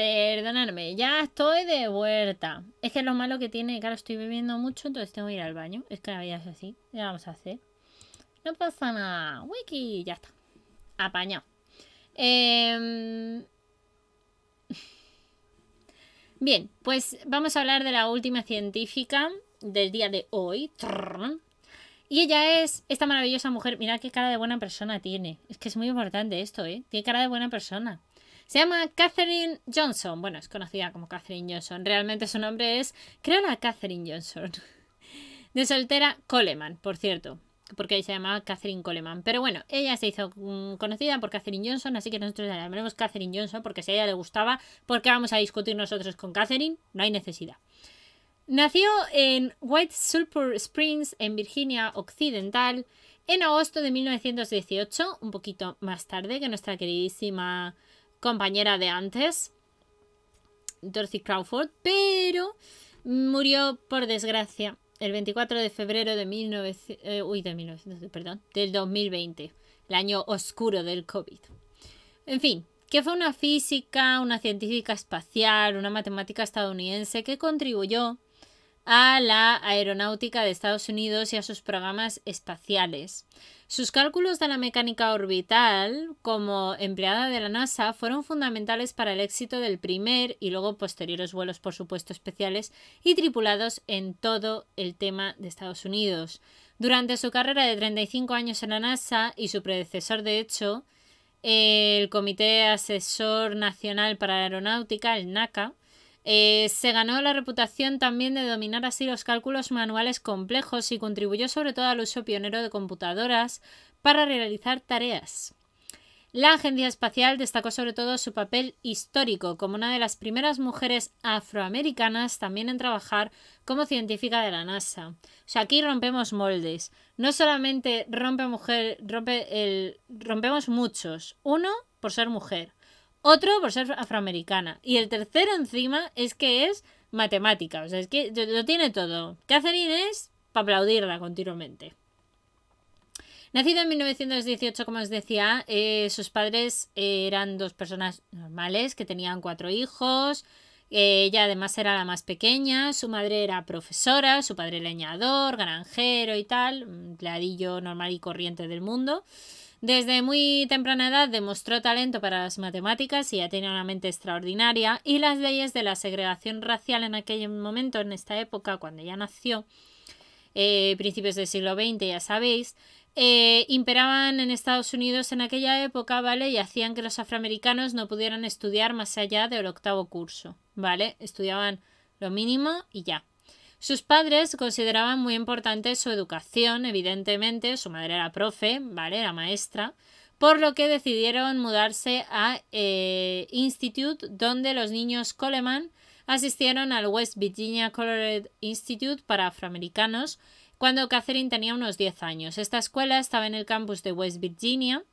Perdonadme, ya estoy de vuelta. Es que lo malo que tiene, claro, estoy bebiendo mucho, entonces tengo que ir al baño. Es que la vida es así. Ya vamos a hacer. No pasa nada. Wiki, ya está. Apañado. Em, bien, pues vamos a hablar de la última científica del día de hoy. Y ella es esta maravillosa mujer. Mira qué cara de buena persona tiene. Es que es muy importante esto, ¿eh? Tiene cara de buena persona. Se llama Katherine Johnson. Bueno, es conocida como Catherine Johnson. Realmente su nombre es, creo, la Catherine Johnson. De soltera Coleman, por cierto. Porque ella se llamaba Catherine Coleman. Pero bueno, ella se hizo mm, conocida por Katherine Johnson, así que nosotros la llamaremos Katherine Johnson, porque si a ella le gustaba, ¿por qué vamos a discutir nosotros con Catherine? No hay necesidad. Nació en White Sulphur Springs, en Virginia Occidental, en agosto de 1918, un poquito más tarde que nuestra queridísima compañera de antes, Dorothy Crawford, pero murió por desgracia el 24 de febrero de eh, perdón, del 2020, el año oscuro del COVID. En fin, que fue una física, una científica espacial, una matemática estadounidense que contribuyó a la aeronáutica de Estados Unidos y a sus programas espaciales. Sus cálculos de la mecánica orbital como empleada de la NASA fueron fundamentales para el éxito del primer y luego posteriores vuelos, por supuesto, especiales y tripulados en todo el tema de Estados Unidos. Durante su carrera de 35 años en la NASA y su predecesor, de hecho, el Comité Asesor Nacional para Aeronáutica, el NACA, eh, se ganó la reputación también de dominar así los cálculos manuales complejos y contribuyó sobre todo al uso pionero de computadoras para realizar tareas. La Agencia Espacial destacó sobre todo su papel histórico como una de las primeras mujeres afroamericanas también en trabajar como científica de la NASA. O sea, aquí rompemos moldes. No solamente rompe mujer, rompe el, rompemos muchos. Uno, por ser mujer otro por ser afroamericana. Y el tercero encima es que es matemática. O sea, es que lo tiene todo. Catherine es para aplaudirla continuamente. Nacida en 1918, como os decía, eh, sus padres eh, eran dos personas normales que tenían cuatro hijos. Eh, ella además era la más pequeña, su madre era profesora, su padre leñador, granjero y tal, un ladillo normal y corriente del mundo. Desde muy temprana edad demostró talento para las matemáticas y ya tenía una mente extraordinaria y las leyes de la segregación racial en aquel momento, en esta época, cuando ya nació, eh, principios del siglo XX, ya sabéis, eh, imperaban en Estados Unidos en aquella época, ¿vale? Y hacían que los afroamericanos no pudieran estudiar más allá del octavo curso, ¿vale? Estudiaban lo mínimo y ya. Sus padres consideraban muy importante su educación, evidentemente, su madre era profe, ¿vale? Era maestra, por lo que decidieron mudarse a eh, Institute, donde los niños Coleman asistieron al West Virginia Colored Institute para afroamericanos cuando Catherine tenía unos 10 años. Esta escuela estaba en el campus de West Virginia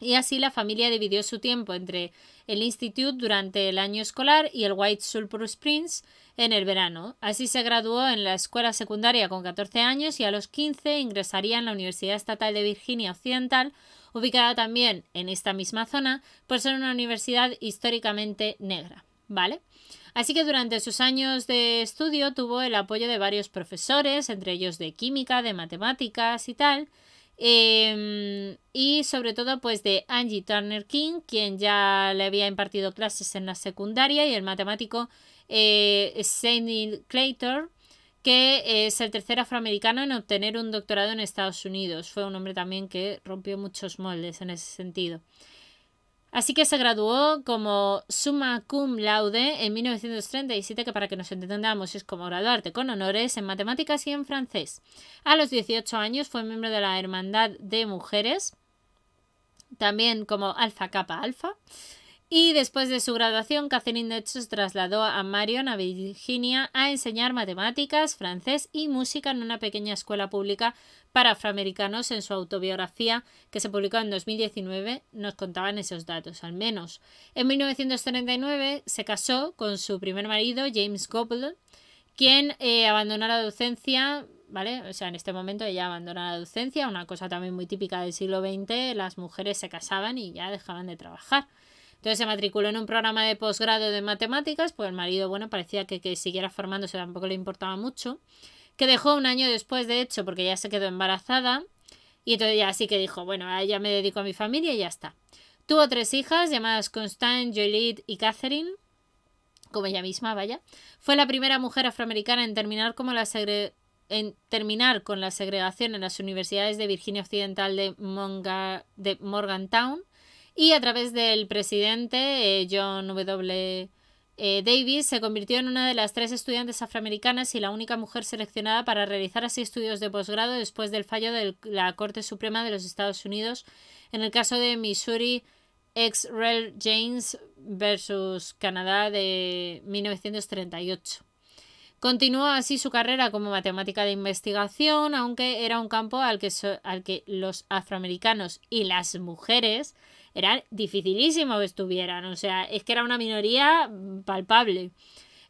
y así la familia dividió su tiempo entre el Institute durante el año escolar y el White Sulphur Springs, en el verano. Así se graduó en la escuela secundaria con 14 años y a los 15 ingresaría en la Universidad Estatal de Virginia Occidental, ubicada también en esta misma zona, por ser una universidad históricamente negra. ¿Vale? Así que durante sus años de estudio tuvo el apoyo de varios profesores, entre ellos de química, de matemáticas y tal, em, y sobre todo pues de Angie Turner King, quien ya le había impartido clases en la secundaria y el matemático eh, Claytor, que es el tercer afroamericano en obtener un doctorado en Estados Unidos. Fue un hombre también que rompió muchos moldes en ese sentido. Así que se graduó como summa cum laude en 1937, que para que nos entendamos es como graduarte con honores en matemáticas y en francés. A los 18 años fue miembro de la Hermandad de Mujeres, también como Alpha Kappa Alpha. Y después de su graduación, Catherine hecho se trasladó a Marion, a Virginia, a enseñar matemáticas, francés y música en una pequeña escuela pública para afroamericanos. En su autobiografía, que se publicó en 2019, nos contaban esos datos, al menos. En 1939 se casó con su primer marido, James Goble, quien eh, abandonó la docencia ¿vale? O sea, en este momento ella abandona la docencia, una cosa también muy típica del siglo XX, las mujeres se casaban y ya dejaban de trabajar. Entonces se matriculó en un programa de posgrado de matemáticas, pues el marido, bueno, parecía que, que siguiera formándose, tampoco le importaba mucho, que dejó un año después, de hecho, porque ya se quedó embarazada, y entonces ya sí que dijo, bueno, ya me dedico a mi familia y ya está. Tuvo tres hijas llamadas Constance, Joliet y Catherine, como ella misma, vaya. Fue la primera mujer afroamericana en terminar como la en terminar con la segregación en las universidades de Virginia Occidental de, de Morgantown y a través del presidente eh, John W. Eh, Davis se convirtió en una de las tres estudiantes afroamericanas y la única mujer seleccionada para realizar así estudios de posgrado después del fallo de la Corte Suprema de los Estados Unidos en el caso de Missouri ex Rel James versus Canadá de 1938. Continuó así su carrera como matemática de investigación, aunque era un campo al que, al que los afroamericanos y las mujeres era dificilísimo que estuvieran, o sea, es que era una minoría palpable.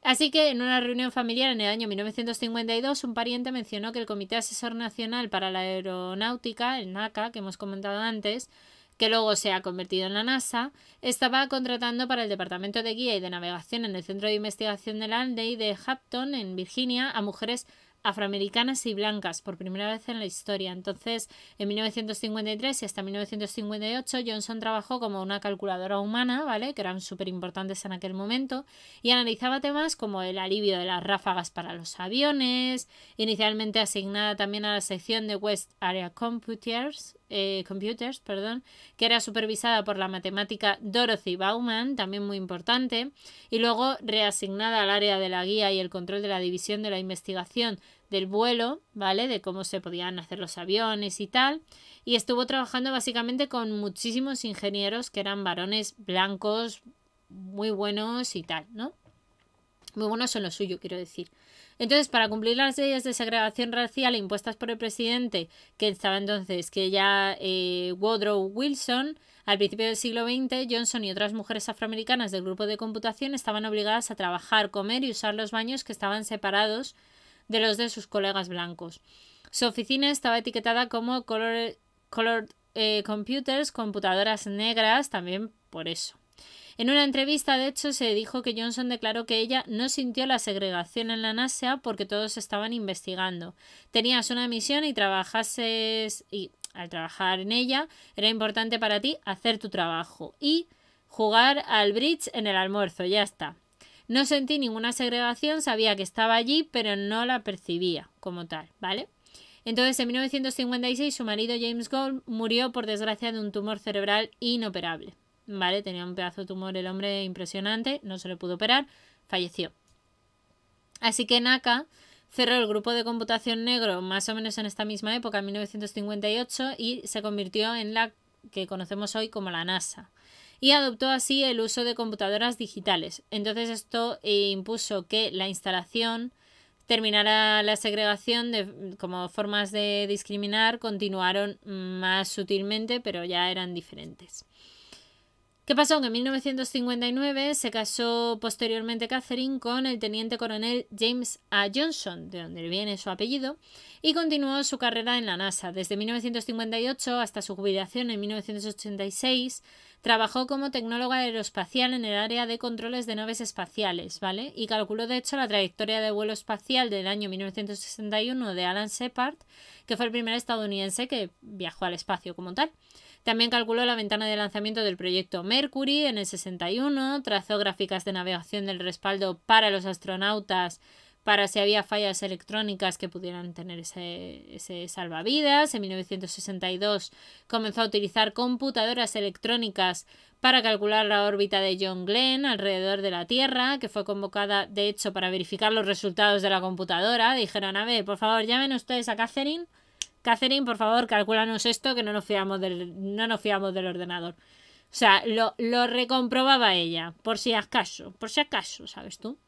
Así que en una reunión familiar en el año 1952, un pariente mencionó que el Comité Asesor Nacional para la Aeronáutica, el NACA, que hemos comentado antes, que luego se ha convertido en la NASA, estaba contratando para el Departamento de Guía y de Navegación en el Centro de Investigación del y de Hampton, en Virginia, a mujeres afroamericanas y blancas por primera vez en la historia. Entonces, en 1953 y hasta 1958, Johnson trabajó como una calculadora humana, ¿vale? Que eran súper importantes en aquel momento, y analizaba temas como el alivio de las ráfagas para los aviones, inicialmente asignada también a la sección de West Area Computers, eh, computers, perdón, que era supervisada por la matemática Dorothy Bauman, también muy importante, y luego reasignada al área de la guía y el control de la división de la investigación del vuelo, ¿vale? De cómo se podían hacer los aviones y tal. Y estuvo trabajando básicamente con muchísimos ingenieros que eran varones blancos, muy buenos y tal, ¿no? Muy buenos en lo suyo, quiero decir. Entonces, para cumplir las leyes de segregación racial impuestas por el presidente, que estaba entonces, que ya eh, Woodrow Wilson, al principio del siglo XX, Johnson y otras mujeres afroamericanas del grupo de computación estaban obligadas a trabajar, comer y usar los baños que estaban separados de los de sus colegas blancos. Su oficina estaba etiquetada como color, Colored eh, Computers, computadoras negras, también por eso. En una entrevista, de hecho, se dijo que Johnson declaró que ella no sintió la segregación en la NASA porque todos estaban investigando. Tenías una misión y trabajases y al trabajar en ella era importante para ti hacer tu trabajo y jugar al bridge en el almuerzo, ya está. No sentí ninguna segregación, sabía que estaba allí, pero no la percibía como tal, ¿vale? Entonces, en 1956, su marido James Gold murió por desgracia de un tumor cerebral inoperable. ¿vale? Tenía un pedazo de tumor el hombre impresionante, no se le pudo operar, falleció. Así que NACA cerró el grupo de computación negro más o menos en esta misma época, en 1958, y se convirtió en la que conocemos hoy como la NASA. Y adoptó así el uso de computadoras digitales. Entonces esto eh, impuso que la instalación terminara la segregación de, como formas de discriminar, continuaron mm, más sutilmente, pero ya eran diferentes. ¿Qué pasó? Que en 1959 se casó posteriormente Catherine con el teniente coronel James A. Johnson, de donde viene su apellido, y continuó su carrera en la NASA. Desde 1958 hasta su jubilación en 1986, trabajó como tecnóloga aeroespacial en el área de controles de naves espaciales, ¿vale? Y calculó de hecho la trayectoria de vuelo espacial del año 1961 de Alan Shepard, que fue el primer estadounidense que viajó al espacio como tal. También calculó la ventana de lanzamiento del proyecto Mercury en el 61, trazó gráficas de navegación del respaldo para los astronautas para si había fallas electrónicas que pudieran tener ese, ese, salvavidas. En 1962 comenzó a utilizar computadoras electrónicas para calcular la órbita de John Glenn alrededor de la Tierra, que fue convocada, de hecho, para verificar los resultados de la computadora. Dijeron, a ver, por favor, llamen ustedes a Catherine Catherine, por favor, calculanos esto que no nos fiamos del, no del ordenador. O sea, lo, recomprobaba ella, por si acaso, por si acaso, ¿sabes tú?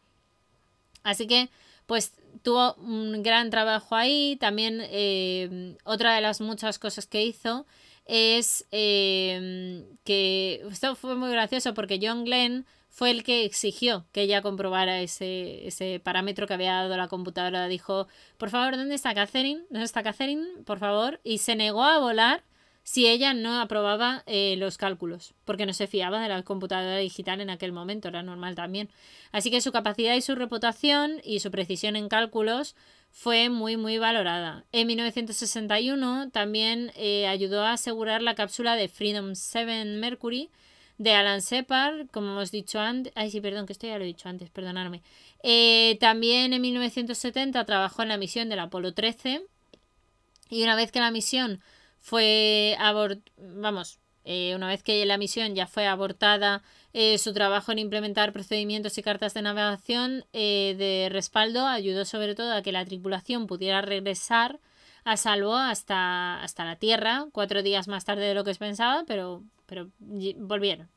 Así que, pues tuvo un gran trabajo ahí. También eh, otra de las muchas cosas que hizo es eh, que esto fue muy gracioso porque John Glenn fue el que exigió que ella comprobara ese, parámetro que había dado la computadora. Dijo, por favor, ¿dónde está Catherine? ¿Dónde está Catherine? Por favor. Y se negó a volar si ella no aprobaba eh, los cálculos, porque no se fiaba de la computadora digital en aquel momento, era normal también. Así que su capacidad y su reputación y su precisión en cálculos fue muy muy valorada. En 1961 también eh, ayudó a asegurar la cápsula de Freedom 7 Mercury, de Alan Separ, como hemos dicho antes. Ay, sí, perdón, que esto ya lo he dicho antes, perdonadme. Eh, también en 1970 trabajó en la misión del Apolo 13. Y una vez que la misión fue vamos, eh, una vez que la misión ya fue abortada, eh, su trabajo en implementar procedimientos y cartas de navegación de respaldo ayudó sobre todo a que la tripulación pudiera regresar a salvo hasta, hasta la Tierra, cuatro días más tarde de lo que se pensaba, pero pero volvieron.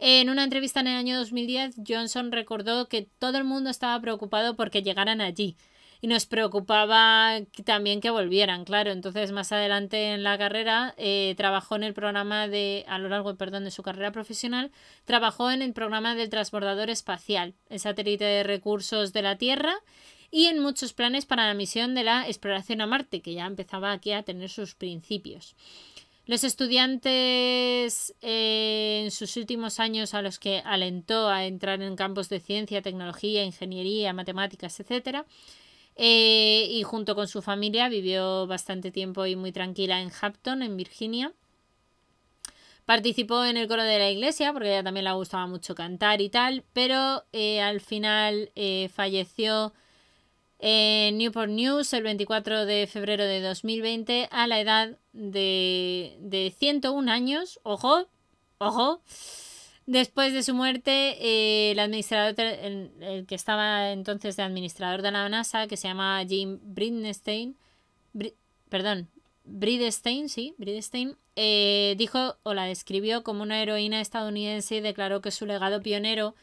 En una entrevista en el año 2010, Johnson recordó que todo el mundo estaba preocupado porque llegaran allí. Y nos preocupaba también que volvieran, claro. Entonces, más adelante en la carrera, eh, trabajó en el programa de, a lo largo perdón, de su carrera profesional, trabajó en el programa del transbordador espacial, el satélite de recursos de la Tierra, y en muchos planes para la misión de la exploración a Marte, que ya empezaba aquí a tener sus principios. Los estudiantes eh, en sus últimos años a los que alentó a entrar en campos de ciencia, tecnología, ingeniería, matemáticas, etc. Eh, y junto con su familia vivió bastante tiempo y muy tranquila en Hampton, en Virginia. Participó en el coro de la iglesia porque a ella también le gustaba mucho cantar y tal, pero eh, al final falleció en eh, Newport News el 24 de febrero de 2020 a la edad de, de 101 años. Ojo, ojo. Después de su muerte, eh, el administrador, el, que estaba entonces de administrador de la NASA, que se llama Jim Bridenstine, perdón, Bridenstine, sí, Bridenstine, eh, dijo o la describió como una heroína estadounidense y declaró que su legado pionero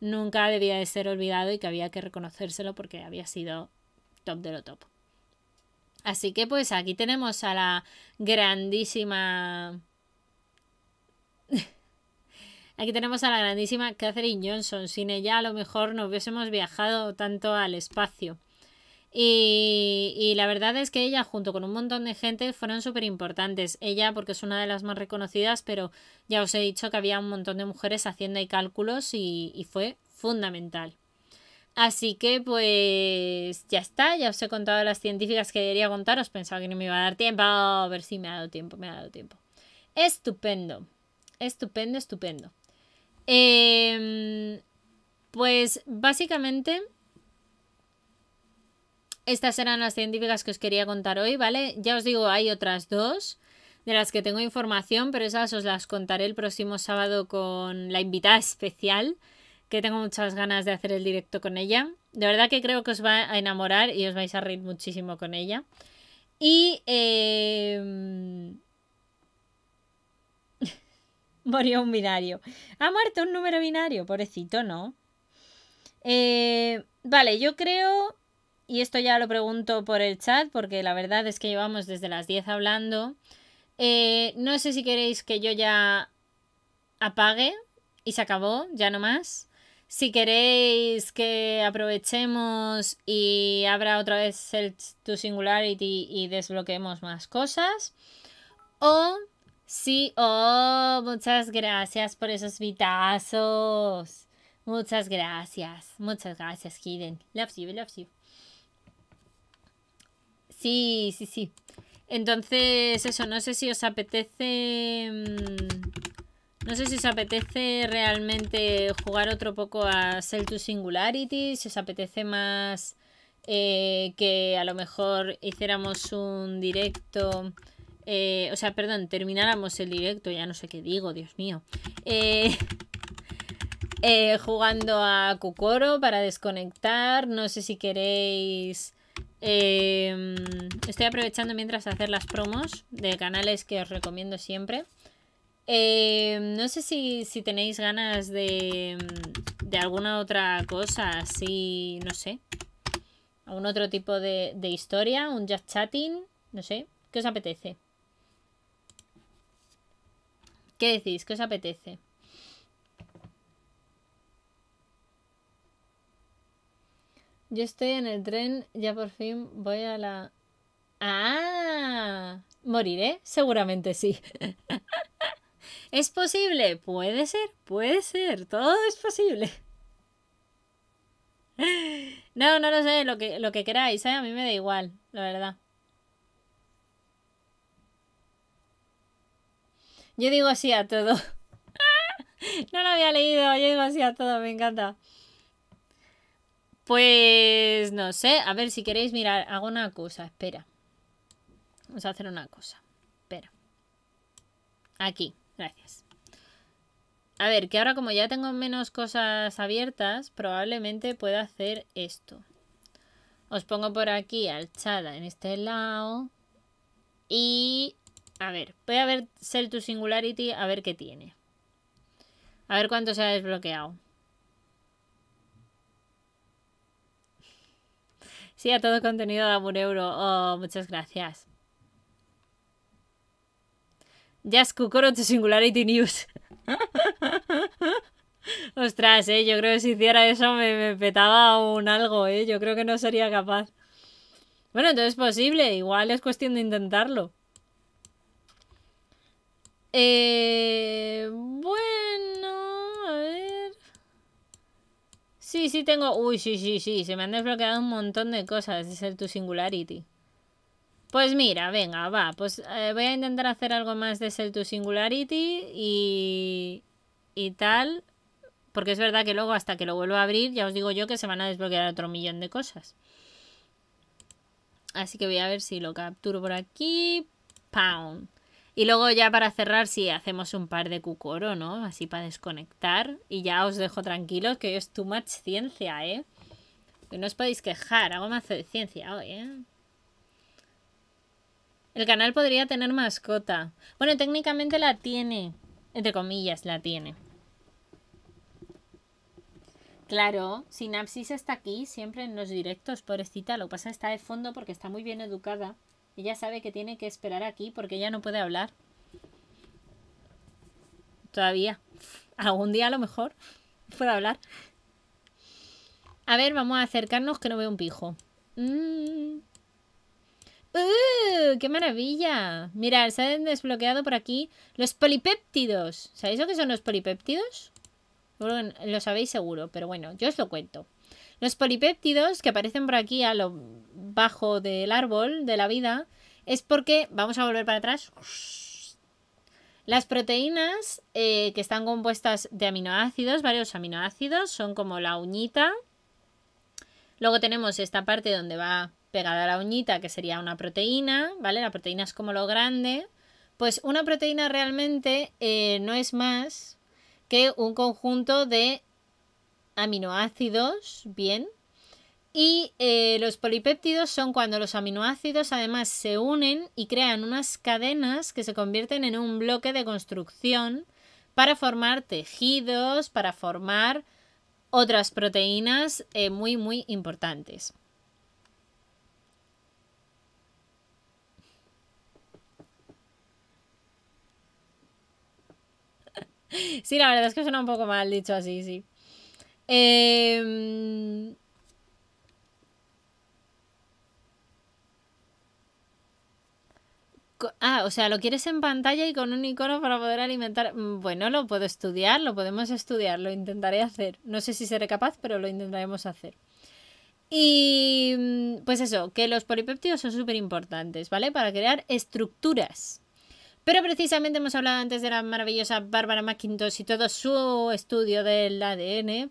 nunca debía de ser olvidado y que había que reconocérselo porque había sido top de lo top. Así que pues aquí tenemos a la grandísima... Aquí tenemos a la grandísima Catherine Johnson. Sin ella a lo mejor no hubiésemos viajado tanto al espacio. Y, la verdad es que ella, junto con un montón de gente, fueron súper importantes. Ella, porque es una de las más reconocidas, pero ya os he dicho que había un montón de mujeres haciendo ahí cálculos y, fue fundamental. Así que pues ya está, ya os he contado las científicas que quería Os pensaba que no me iba a dar tiempo, a ver si me ha dado tiempo, me ha dado tiempo. Estupendo, estupendo, estupendo. Em, pues básicamente estas eran las científicas que os quería contar hoy, ¿vale? Ya os digo, hay otras dos de las que tengo información, pero esas os las contaré el próximo sábado con la invitada especial, que tengo muchas ganas de hacer el directo con ella. De verdad que creo que os va a enamorar y os vais a reír muchísimo con ella. Y... Eh... un binario. Ha muerto un número binario, pobrecito, ¿no? Eh, vale, yo creo y esto ya lo pregunto por el chat, porque la verdad es que llevamos desde las 10 hablando. Eh, no sé si queréis que yo ya apague y se acabó, ya no más. Si queréis que aprovechemos y abra otra vez el To Singularity y desbloqueemos más cosas. O si... ¡Oh! Muchas gracias por esos vitazos. Muchas gracias. Muchas gracias, Hidden. Love you, love you. Sí, sí, sí. Entonces, eso, no sé si os apetece... Mm, no sé si os apetece realmente jugar otro poco a Cell to Singularity, si os apetece más eh, que a lo mejor hiciéramos un directo... Eh, o sea, perdón, termináramos el directo, ya no sé qué digo, Dios mío. Eh, jugando a Kukoro para desconectar. No sé si queréis Em, estoy aprovechando mientras hacer las promos de canales que os recomiendo siempre. Em, no sé si, tenéis ganas de, de alguna otra cosa, así, no sé. Algún otro tipo de, de historia, un just chatting, no sé. ¿Qué os apetece? ¿Qué decís? ¿Qué os apetece? Yo estoy en el tren, ya por fin voy a la... ¡Ah! ¿Moriré? Seguramente sí. ¿Es posible? Puede ser, puede ser, todo es posible. No, no lo sé, lo que, lo que queráis, ¿eh? a mí me da igual, la verdad. Yo digo así a todo. No lo había leído, yo digo así a todo, me encanta. Pues no sé, a ver si queréis mirar, hago una cosa, espera. Vamos a hacer una cosa, espera. Aquí, gracias. A ver, que ahora como ya tengo menos cosas abiertas, probablemente pueda hacer esto. Os pongo por aquí al chat en este lado. Y... A ver, voy a ver Cell to Singularity a ver qué tiene. A ver cuánto se ha desbloqueado. Sí, a todo contenido de un euro. Oh, muchas gracias. Jazz Kukoro Singularity News. Ostras, eh, yo creo que si hiciera eso me, me, petaba un algo, eh. Yo creo que no sería capaz. Bueno, entonces es posible, igual es cuestión de intentarlo. Eh, bueno. Sí, sí tengo... Uy, sí, sí, sí. Se me han desbloqueado un montón de cosas de ser tu singularity. Pues mira, venga, va. Pues eh, voy a intentar hacer algo más de ser tu singularity y... Y tal. Porque es verdad que luego hasta que lo vuelva a abrir, ya os digo yo que se van a desbloquear otro millón de cosas. Así que voy a ver si lo capturo por aquí. Pound. Y luego ya para cerrar, si hacemos un par de cucoro, ¿no? Así para desconectar. Y ya os dejo tranquilos, que es too much ciencia, ¿eh? Que no os podéis quejar, hago más de ciencia hoy, ¿eh? El canal podría tener mascota. Bueno, técnicamente la tiene. Entre comillas, la tiene. Claro, Sinapsis está aquí siempre en los directos, pobrecita. Lo que pasa está de fondo porque está muy bien educada. Ella sabe que tiene que esperar aquí porque ella no puede hablar. Todavía. Algún día a lo mejor puede hablar. A ver, vamos a acercarnos que no veo un pijo. Mm. ¡Uh! ¡Qué maravilla! Mirad, se han desbloqueado por aquí los polipéptidos. ¿Sabéis lo que son los polipéptidos? Lo sabéis seguro, pero bueno, yo os lo cuento. Los polipéptidos que aparecen por aquí a lo bajo del árbol de la vida es porque, vamos a volver para atrás, las proteínas eh, que están compuestas de aminoácidos, varios aminoácidos, son como la uñita. Luego tenemos esta parte donde va pegada la uñita, que sería una proteína, ¿vale? La proteína es como lo grande. Pues una proteína realmente eh, no es más que un conjunto de aminoácidos, bien. Y eh, los polipéptidos son cuando los aminoácidos además se unen y crean unas cadenas que se convierten en un bloque de construcción para formar tejidos, para formar otras proteínas eh, muy, muy importantes. Sí, la verdad es que suena un poco mal dicho así, sí. Em, ah, o sea, lo quieres en pantalla y con un icono para poder alimentar. Mm, bueno, lo puedo estudiar, lo podemos estudiar, lo intentaré hacer. No sé si seré capaz, pero lo intentaremos hacer. Y mm, pues eso, que los polipéptidos son súper importantes, ¿vale? Para crear estructuras. Pero precisamente hemos hablado antes de la maravillosa Bárbara McIntosh y todo su estudio del ADN,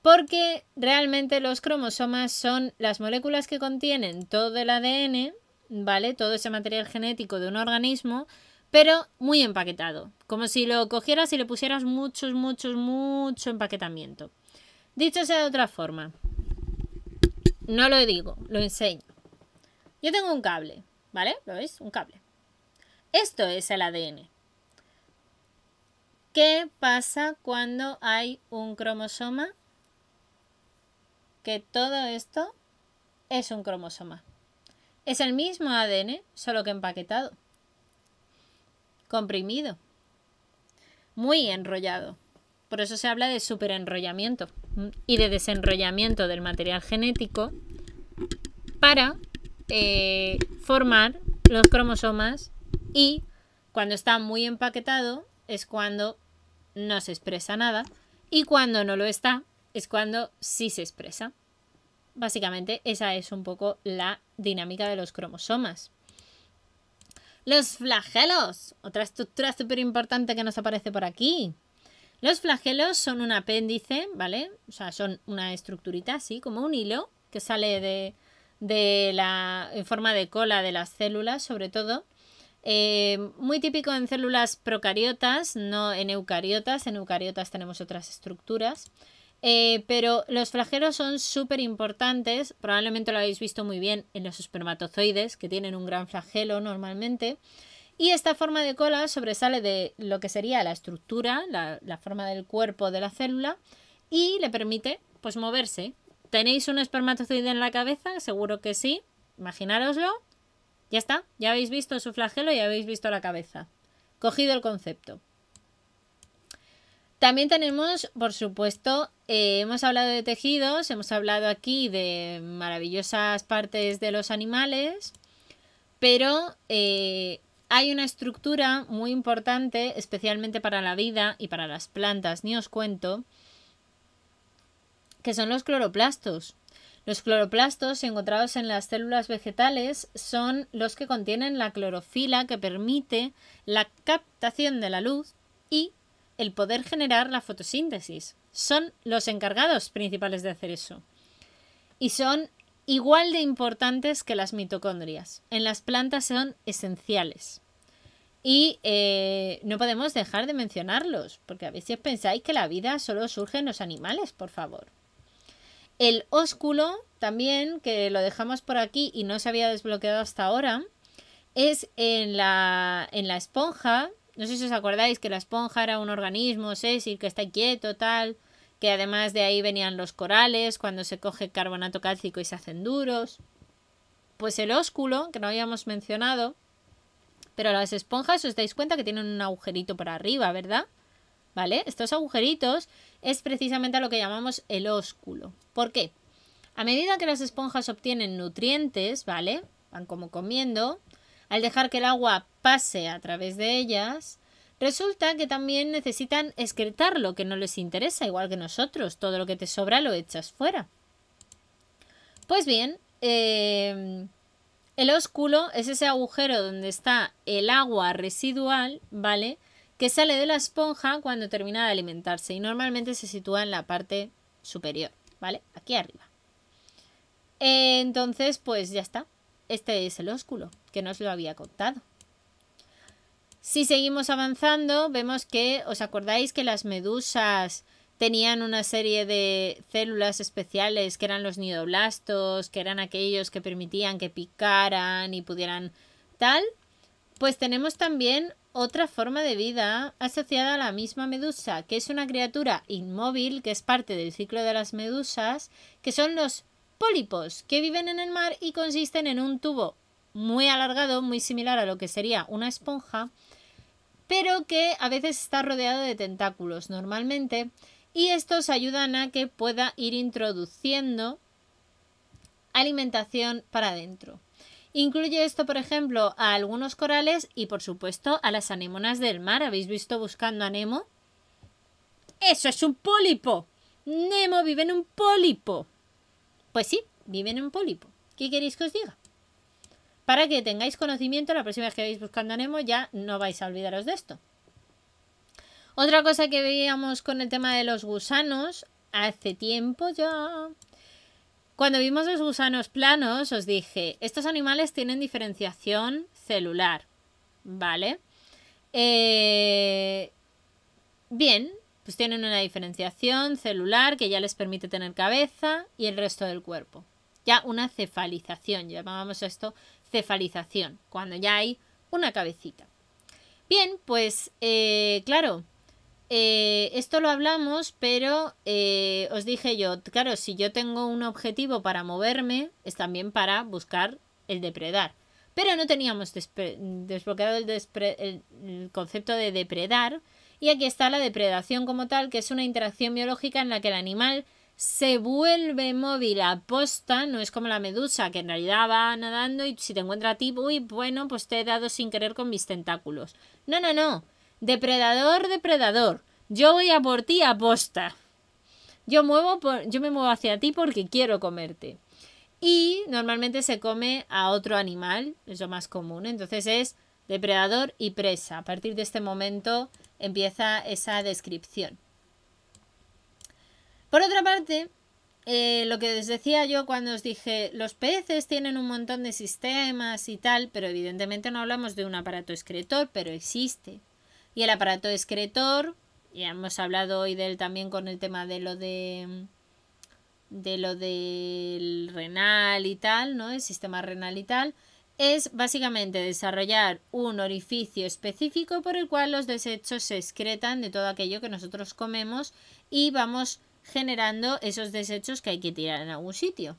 porque realmente los cromosomas son las moléculas que contienen todo el ADN, ¿vale? Todo ese material genético de un organismo, pero muy empaquetado, como si lo cogieras y le pusieras muchos, muchos, mucho empaquetamiento. Dicho sea de otra forma, no lo digo, lo enseño. Yo tengo un cable, ¿vale? ¿Lo veis? Un cable. Esto es el ADN. ¿Qué pasa cuando hay un cromosoma? Que todo esto es un cromosoma. Es el mismo ADN, solo que empaquetado, comprimido, muy enrollado. Por eso se habla de superenrollamiento y de desenrollamiento del material genético para eh, formar los cromosomas y cuando está muy empaquetado es cuando no se expresa nada. Y cuando no lo está es cuando sí se expresa. Básicamente esa es un poco la dinámica de los cromosomas. Los flagelos, otra estructura súper importante que nos aparece por aquí. Los flagelos son un apéndice, ¿vale? O sea, son una estructurita así, como un hilo que sale de, la, en forma de cola de las células, sobre todo, eh, muy típico en células procariotas, no en eucariotas. En eucariotas tenemos otras estructuras. Eh, pero los flagelos son súper importantes, probablemente lo habéis visto muy bien en los espermatozoides, que tienen un gran flagelo normalmente. Y esta forma de cola sobresale de lo que sería la estructura, la, forma del cuerpo de la célula, y le permite pues moverse. ¿Tenéis un espermatozoide en la cabeza? Seguro que sí. Imaginároslo ya está, ya habéis visto su flagelo y habéis visto la cabeza. Cogido el concepto. También tenemos, por supuesto, eh, hemos hablado de tejidos, hemos hablado aquí de maravillosas partes de los animales, pero eh, hay una estructura muy importante, especialmente para la vida y para las plantas, ni os cuento, que son los cloroplastos. Los cloroplastos encontrados en las células vegetales son los que contienen la clorofila que permite la captación de la luz y el poder generar la fotosíntesis. Son los encargados principales de hacer eso. Y son igual de importantes que las mitocondrias. En las plantas son esenciales. Y eh, no podemos dejar de mencionarlos, porque a veces pensáis que la vida solo surge en los animales, por favor. El ósculo, también, que lo dejamos por aquí y no se había desbloqueado hasta ahora, es en la, en la esponja. No sé si os acordáis que la esponja era un organismo sésil que está quieto, tal, que además de ahí venían los corales cuando se coge carbonato cálcico y se hacen duros. Pues el ósculo, que no habíamos mencionado, pero las esponjas os dais cuenta que tienen un agujerito por arriba, ¿verdad? ¿vale? Estos agujeritos es precisamente a lo que llamamos el ósculo. ¿Por qué? A medida que las esponjas obtienen nutrientes, ¿vale? Van como comiendo, al dejar que el agua pase a través de ellas, resulta que también necesitan excretar lo que no les interesa, igual que nosotros, todo lo que te sobra lo echas fuera. Pues bien, em, el ósculo es ese agujero donde está el agua residual, ¿vale? que sale de la esponja cuando termina de alimentarse y normalmente se sitúa en la parte superior, ¿vale? Aquí arriba. Entonces, pues ya está. Este es el ósculo, que nos lo había contado. Si seguimos avanzando, vemos que, ¿os acordáis que las medusas tenían una serie de células especiales que eran los nidoblastos, que eran aquellos que permitían que picaran y pudieran tal? Pues tenemos también otra forma de vida asociada a la misma medusa, que es una criatura inmóvil que es parte del ciclo de las medusas, que son los pólipos, que viven en el mar y consisten en un tubo muy alargado, muy similar a lo que sería una esponja, pero que a veces está rodeado de tentáculos normalmente, y estos ayudan a que pueda ir introduciendo alimentación para adentro. Incluye esto, por ejemplo, a algunos corales y, por supuesto, a las anémonas del mar. ¿Habéis visto buscando a Nemo? ¡Eso es un pólipo! Nemo vive en un pólipo. Pues sí, vive en un pólipo. ¿Qué queréis que os diga? Para que tengáis conocimiento, la próxima vez que vais buscando a Nemo ya no vais a olvidaros de esto. Otra cosa que veíamos con el tema de los gusanos hace tiempo ya cuando vimos los gusanos planos, os dije, estos animales tienen diferenciación celular, ¿vale? Eh, bien, pues tienen una diferenciación celular que ya les permite tener cabeza y el resto del cuerpo. Ya una cefalización, llamábamos esto cefalización, cuando ya hay una cabecita. Bien, pues eh, claro, eh, esto lo hablamos, pero eh, os dije yo, claro, si yo tengo un objetivo para moverme, es también para buscar el depredar. Pero no teníamos desbloqueado el, concepto de depredar. Y aquí está la depredación como tal, que es una interacción biológica en la que el animal se vuelve móvil aposta, posta, no es como la medusa, que en realidad va nadando y si te encuentra a ti, uy, bueno, pues te he dado sin querer con mis tentáculos. No, no, no. Depredador, depredador. Yo voy a por ti aposta. Yo, muevo yo me muevo hacia ti porque quiero comerte. Y normalmente se come a otro animal, es lo más común. Entonces es depredador y presa. A partir de este momento empieza esa descripción. Por otra parte, eh, lo que os decía yo cuando os dije, los peces tienen un montón de sistemas y tal, pero evidentemente no hablamos de un aparato excretor, pero existe. Y el aparato excretor, ya hemos hablado hoy de él también con el tema de lo de mm, de lo del renal y tal, ¿no? El sistema renal y tal, es básicamente desarrollar un orificio específico por el cual los desechos se excretan de todo aquello que nosotros comemos y vamos generando esos desechos que hay que tirar en algún sitio.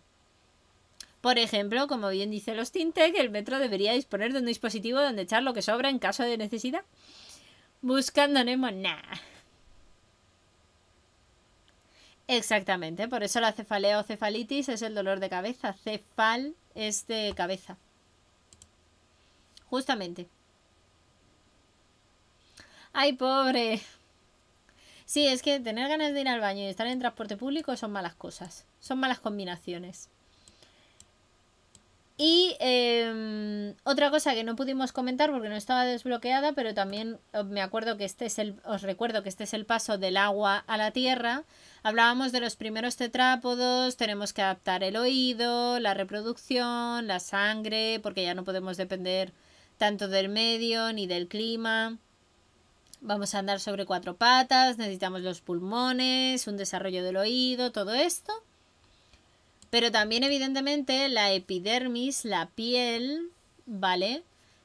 Por ejemplo, como bien dice los Tintec, el metro debería disponer de un dispositivo donde echar lo que sobra en caso de necesidad. Buscando Nemo, Exactamente, por eso la cefalea o cefalitis es el dolor de cabeza. Cefal es de cabeza. Justamente. ¡Ay, pobre! Sí, es que tener ganas de ir al baño y estar en transporte público son malas cosas. Son malas combinaciones. Y em, otra cosa que no pudimos comentar porque no estaba desbloqueada, pero también oh, me acuerdo que este es el, os recuerdo que este es el paso del agua a la tierra. Hablábamos de los primeros tetrápodos, tenemos que adaptar el oído, la reproducción, la sangre, porque ya no podemos depender tanto del medio ni del clima. Vamos a andar sobre cuatro patas, necesitamos los pulmones, un desarrollo del oído, todo esto. Pero también, evidentemente, la epidermis, la piel, ¿vale?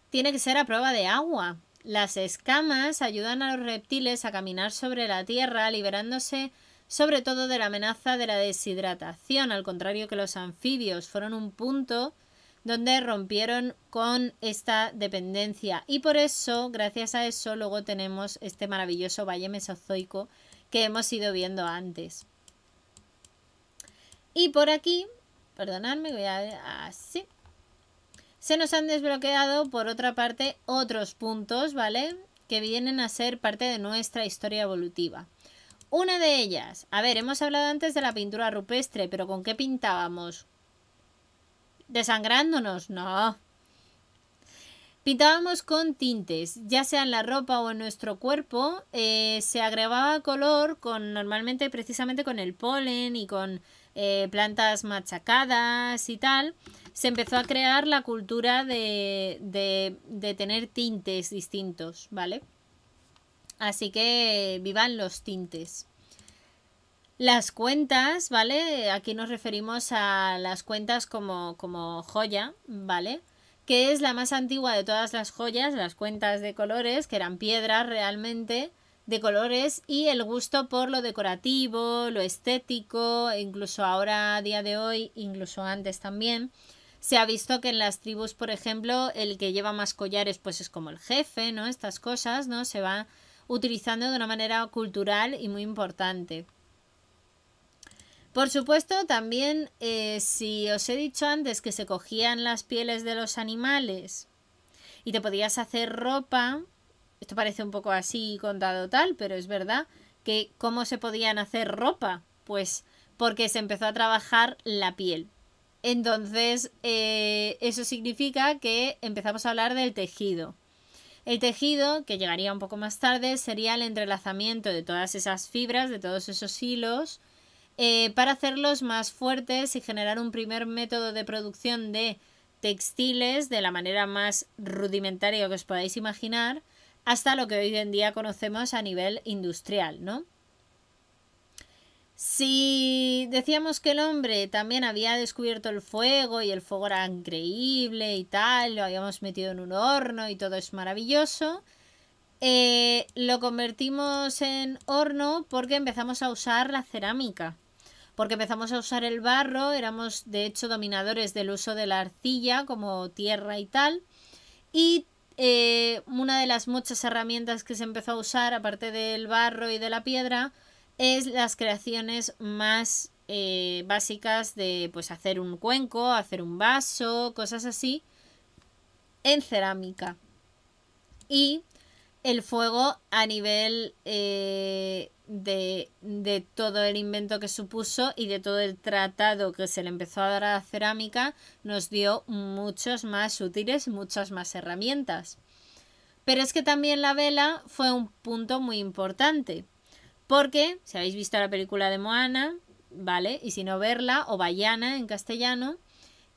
Tiene que ser a prueba de agua. Las escamas ayudan a los reptiles a caminar sobre la tierra, liberándose sobre todo de la amenaza de la deshidratación, al contrario que los anfibios fueron un punto donde rompieron con esta dependencia. Y por eso, gracias a eso, luego tenemos este maravilloso valle mesozoico que hemos ido viendo antes. Y por aquí, perdonadme, voy a así. Se nos han desbloqueado, por otra parte, otros puntos, ¿vale? Que vienen a ser parte de nuestra historia evolutiva. Una de ellas, a ver, hemos hablado antes de la pintura rupestre, pero ¿con qué pintábamos? ¿Desangrándonos? No. Pintábamos con tintes, ya sea en la ropa o en nuestro cuerpo, eh, se agregaba color con normalmente precisamente con el polen y con eh, plantas machacadas y tal, se empezó a crear la cultura de, de tener tintes distintos, ¿vale? Así que vivan los tintes. Las cuentas, ¿vale? Aquí nos referimos a las cuentas como, como joya, ¿vale? Que es la más antigua de todas las joyas, las cuentas de colores, que eran piedras realmente, de colores y el gusto por lo decorativo, lo estético, incluso ahora a día de hoy, incluso antes también. Se ha visto que en las tribus, por ejemplo, el que lleva más collares pues es como el jefe, ¿no? Estas cosas, ¿no? Se va utilizando de una manera cultural y muy importante. Por supuesto, también eh, si os he dicho antes que se cogían las pieles de los animales y te podías hacer ropa, esto parece un poco así contado tal, pero es verdad que cómo se podían hacer ropa, pues porque se empezó a trabajar la piel. Entonces, eh, eso significa que empezamos a hablar del tejido. El tejido, que llegaría un poco más tarde, sería el entrelazamiento de todas esas fibras, de todos esos hilos, eh, para hacerlos más fuertes y generar un primer método de producción de textiles de la manera más rudimentaria que os podáis imaginar, hasta lo que hoy en día conocemos a nivel industrial, ¿no? Si decíamos que el hombre también había descubierto el fuego y el fuego era increíble y tal, lo habíamos metido en un horno y todo es maravilloso, eh, lo convertimos en horno porque empezamos a usar la cerámica, porque empezamos a usar el barro, éramos de hecho dominadores del uso de la arcilla como tierra y tal, y eh, una de las muchas herramientas que se empezó a usar, aparte del barro y de la piedra, es las creaciones más eh, básicas de pues hacer un cuenco, hacer un vaso, cosas así, en cerámica. Y el fuego a nivel eh, de, todo el invento que supuso y de todo el tratado que se le empezó a dar a la cerámica, nos dio muchos más útiles, muchas más herramientas. Pero es que también la vela fue un punto muy importante, porque si habéis visto la película de Moana, ¿vale? Y si no verla, o Bayana en castellano,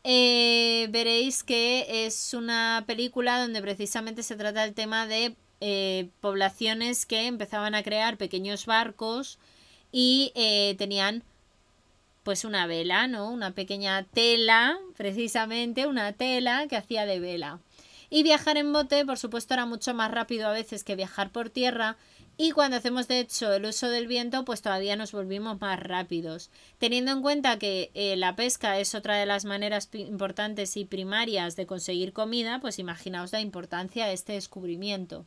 eh, veréis que es una película donde precisamente se trata el tema de eh, poblaciones que empezaban a crear pequeños barcos y eh, tenían pues una vela, ¿no? Una pequeña tela, precisamente una tela que hacía de vela. Y viajar en bote, por supuesto, era mucho más rápido a veces que viajar por tierra. Y cuando hacemos, de hecho, el uso del viento, pues todavía nos volvimos más rápidos. Teniendo en cuenta que eh, la pesca es otra de las maneras importantes y primarias de conseguir comida, pues imaginaos la importancia de este descubrimiento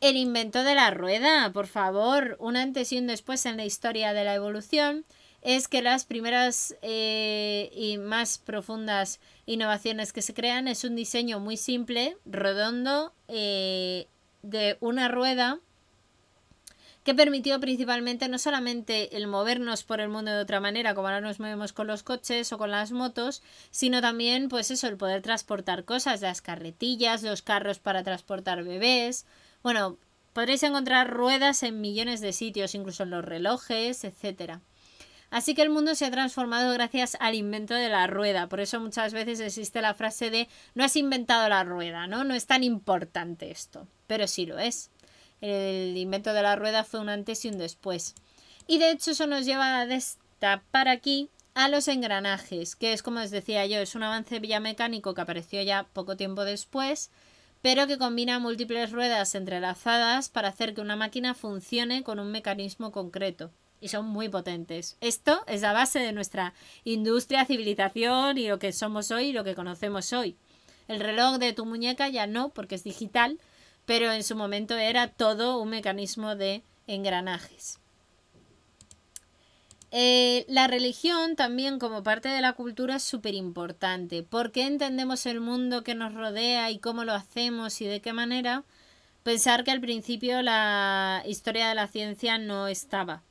el invento de la rueda, por favor, un antes y un después en la historia de la evolución, es que las primeras eh, y más profundas innovaciones que se crean es un diseño muy simple, redondo, eh, de una rueda que permitió principalmente no solamente el movernos por el mundo de otra manera, como ahora nos movemos con los coches o con las motos, sino también, pues eso, el poder transportar cosas, las carretillas, los carros para transportar bebés, bueno, podréis encontrar ruedas en millones de sitios, incluso en los relojes, etc. Así que el mundo se ha transformado gracias al invento de la rueda. Por eso muchas veces existe la frase de no has inventado la rueda, ¿no? No es tan importante esto, pero sí lo es. El invento de la rueda fue un antes y un después. Y de hecho eso nos lleva esta para aquí a los engranajes, que es como os decía yo, es un avance ya mecánico que apareció ya poco tiempo después pero que combina múltiples ruedas entrelazadas para hacer que una máquina funcione con un mecanismo concreto. Y son muy potentes. Esto es la base de nuestra industria, civilización y lo que somos hoy y lo que conocemos hoy. El reloj de tu muñeca ya no, porque es digital, pero en su momento era todo un mecanismo de engranajes. Eh, la religión también como parte de la cultura es súper importante. ¿Por qué entendemos el mundo que nos rodea y cómo lo hacemos y de qué manera? Pensar que al principio la historia de la ciencia no estaba.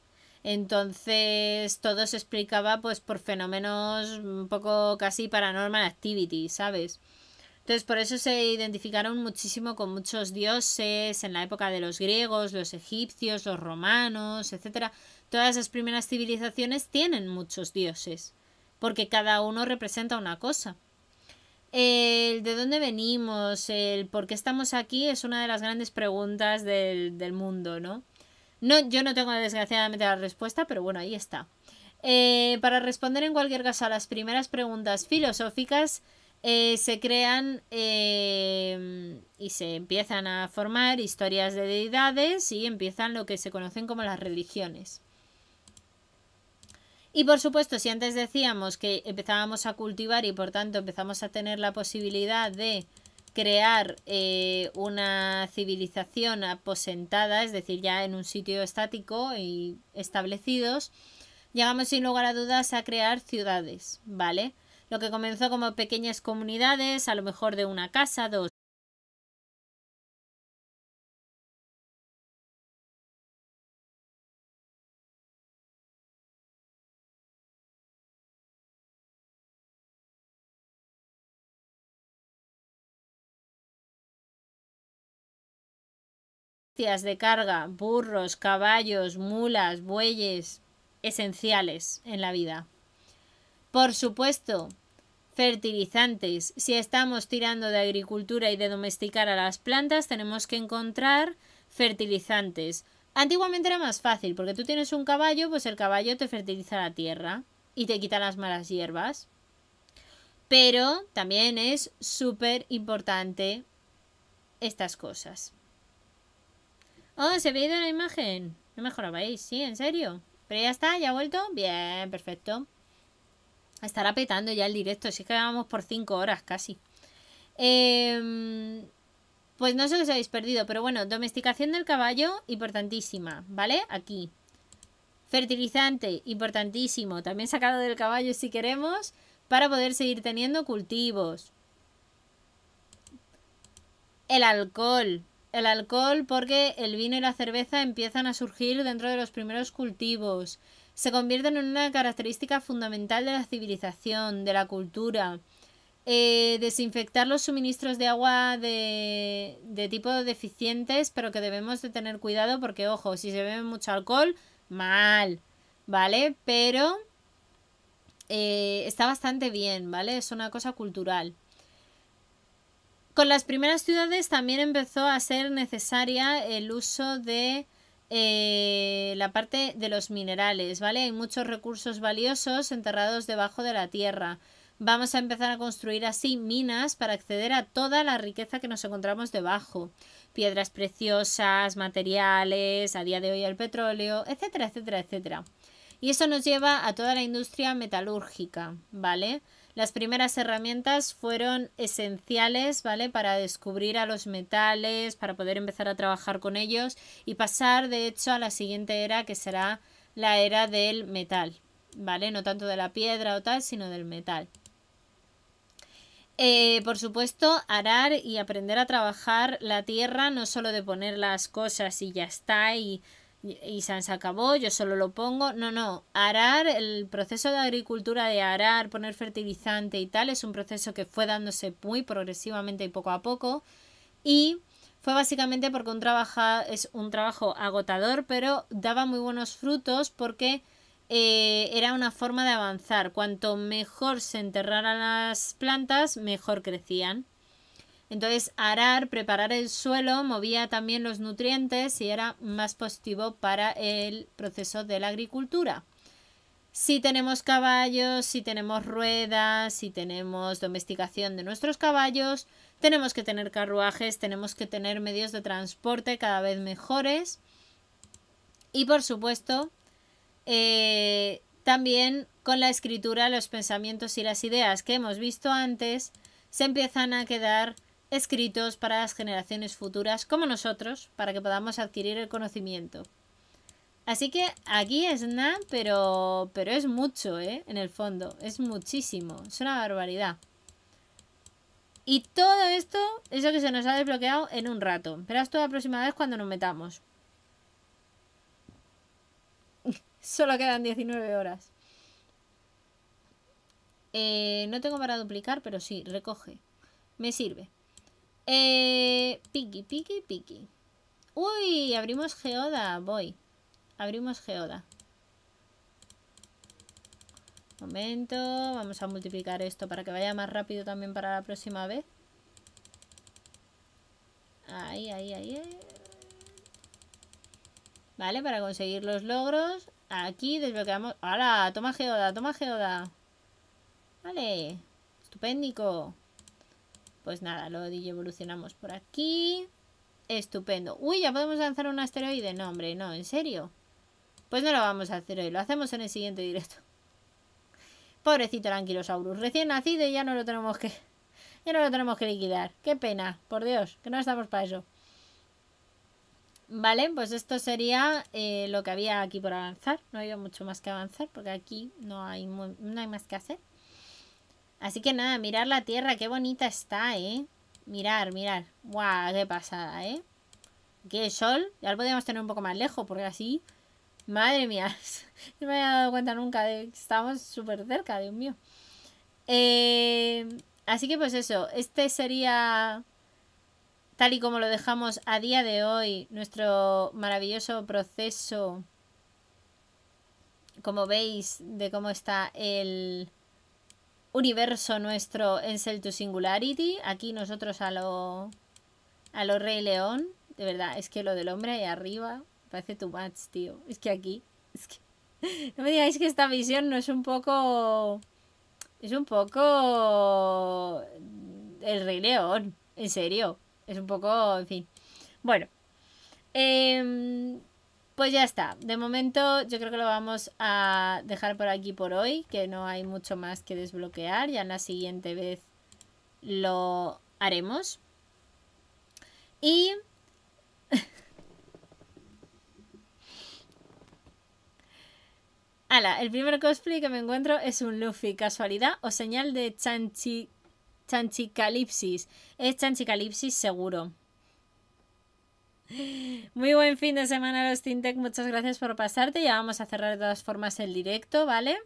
Entonces todo se explicaba pues por fenómenos un poco casi paranormal activity, ¿sabes? Entonces por eso se identificaron muchísimo con muchos dioses en la época de los griegos, los egipcios, los romanos, etcétera Todas las primeras civilizaciones tienen muchos dioses, porque cada uno representa una cosa. El de dónde venimos, el por qué estamos aquí, es una de las grandes preguntas del, mundo, ¿no? No, yo no tengo desgraciadamente la respuesta, pero bueno, ahí está. Eh, para responder en cualquier caso a las primeras preguntas filosóficas, eh, se crean eh, y se empiezan a formar historias de deidades y empiezan lo que se conocen como las religiones. Y por supuesto, si antes decíamos que empezábamos a cultivar y por tanto empezamos a tener la posibilidad de crear eh, una civilización aposentada, es decir, ya en un sitio estático y establecidos, llegamos sin lugar a dudas a crear ciudades, ¿vale? Lo que comenzó como pequeñas comunidades, a lo mejor de una casa, dos, de carga, burros, caballos, mulas, bueyes, esenciales en la vida. Por supuesto, fertilizantes. Si estamos tirando de agricultura y de domesticar a las plantas, tenemos que encontrar fertilizantes. Antiguamente era más fácil, porque tú tienes un caballo, pues el caballo te fertiliza la tierra y te quita las malas hierbas. Pero también es súper importante estas cosas. Oh, se veía la imagen. No mejorabais, sí, en serio. Pero ya está, ya ha vuelto. Bien, perfecto. Estará petando ya el directo. Sí que vamos por cinco horas casi. Em, pues no sé os habéis perdido, pero bueno, domesticación del caballo, importantísima, ¿vale? Aquí. Fertilizante, importantísimo. También sacado del caballo si queremos, para poder seguir teniendo cultivos. El alcohol, el alcohol porque el vino y la cerveza empiezan a surgir dentro de los primeros cultivos, se convierten en una característica fundamental de la civilización, de la cultura. Eh, desinfectar los suministros de agua de, de tipo deficientes, pero que debemos de tener cuidado porque, ojo, si se bebe mucho alcohol, mal, ¿vale? Pero eh, está bastante bien, ¿vale? Es una cosa cultural. Con las primeras ciudades también empezó a ser necesaria el uso de eh, la parte de los minerales, ¿vale? Hay muchos recursos valiosos enterrados debajo de la tierra. Vamos a empezar a construir así minas para acceder a toda la riqueza que nos encontramos debajo. Piedras preciosas, materiales, a día de hoy el petróleo, etcétera, etcétera, etcétera. Y eso nos lleva a toda la industria metalúrgica, ¿vale? vale las primeras herramientas fueron esenciales, ¿vale? Para descubrir a los metales, para poder empezar a trabajar con ellos y pasar, de hecho, a la siguiente era que será la era del metal, ¿vale? No tanto de la piedra o tal, sino del metal. Eh, por supuesto, arar y aprender a trabajar la tierra, no solo de poner las cosas y ya está, y y se acabó, yo solo lo pongo. No, no, arar, el proceso de agricultura de arar, poner fertilizante y tal, es un proceso que fue dándose muy progresivamente y poco a poco. Y fue básicamente porque un trabajo es un trabajo agotador, pero daba muy buenos frutos porque eh, era una forma de avanzar. Cuanto mejor se enterraran las plantas, mejor crecían. Entonces, arar, preparar el suelo, movía también los nutrientes y era más positivo para el proceso de la agricultura. Si tenemos caballos, si tenemos ruedas, si tenemos domesticación de nuestros caballos, tenemos que tener carruajes, tenemos que tener medios de transporte cada vez mejores. Y por supuesto, eh, también con la escritura, los pensamientos y las ideas que hemos visto antes se empiezan a quedar escritos para las generaciones futuras como nosotros, para que podamos adquirir el conocimiento. Así que aquí es nada, pero, pero es mucho, ¿eh? En el fondo, es muchísimo, es una barbaridad. Y todo esto es lo que se nos ha desbloqueado en un rato. Verás toda la próxima vez cuando nos metamos. Solo quedan 19 horas. Eh, no tengo para duplicar, pero sí, recoge. Me sirve. Eh, piki, piki. piqui. Uy, abrimos geoda. Voy. Abrimos geoda. Momento. Vamos a multiplicar esto para que vaya más rápido también para la próxima vez. Ahí, ahí, ahí. Vale, para conseguir los logros. Aquí desbloqueamos... ¡Hala! Toma geoda, toma geoda. Vale. Estupéndico. Pues nada, lo evolucionamos por aquí. Estupendo. Uy, ¿ya podemos lanzar un asteroide? No, hombre, no, ¿en serio? Pues no lo vamos a hacer hoy, lo hacemos en el siguiente directo. Pobrecito el anquilosaurus, recién nacido y ya no lo tenemos que... Ya no lo tenemos que liquidar. Qué pena, por Dios, que no estamos para eso. Vale, pues esto sería eh, lo que había aquí por avanzar. No había mucho más que avanzar porque aquí no hay, no hay más que hacer. Así que nada, mirar la tierra, qué bonita está, ¿eh? Mirar, mirar. ¡Guau! ¡Qué pasada, eh! Qué sol, ya lo podríamos tener un poco más lejos, porque así... Madre mía, no me había dado cuenta nunca de que estábamos súper cerca, Dios mío. Eh, así que pues eso, este sería, tal y como lo dejamos a día de hoy, nuestro maravilloso proceso, como veis, de cómo está el, universo nuestro en Cell to Singularity. Aquí nosotros a lo, a lo Rey León. De verdad, es que lo del hombre ahí arriba parece too match, tío. Es que aquí... No me digáis que esta visión no es un poco... Es un poco... El Rey León. En serio. Es un poco... En fin. Bueno. Em, pues ya está. De momento yo creo que lo vamos a dejar por aquí por hoy, que no hay mucho más que desbloquear. Ya en la siguiente vez lo haremos. Y... Ala, el primer cosplay que me encuentro es un Luffy, casualidad o señal de chanchi, chanchicalipsis. Es chanchicalipsis seguro. Muy buen fin de semana los Tintec, muchas gracias por pasarte. Ya vamos a cerrar de todas formas el directo, ¿vale?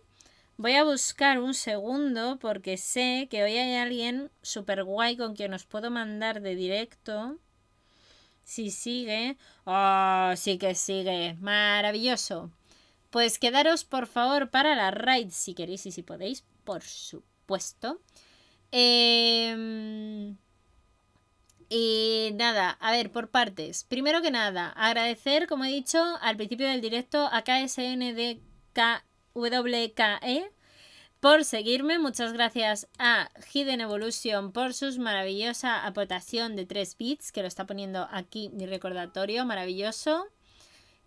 Voy a buscar un segundo porque sé que hoy hay alguien súper guay con quien os puedo mandar de directo. Si sigue. Oh, sí que sigue. Maravilloso. Pues quedaros por favor para la raid si queréis y si podéis, por supuesto. Eh... Y nada, a ver, por partes. Primero que nada, agradecer, como he dicho al principio del directo, a KSNDKWKE por seguirme. Muchas gracias a Hidden Evolution por su maravillosa aportación de 3 bits, que lo está poniendo aquí mi recordatorio, maravilloso.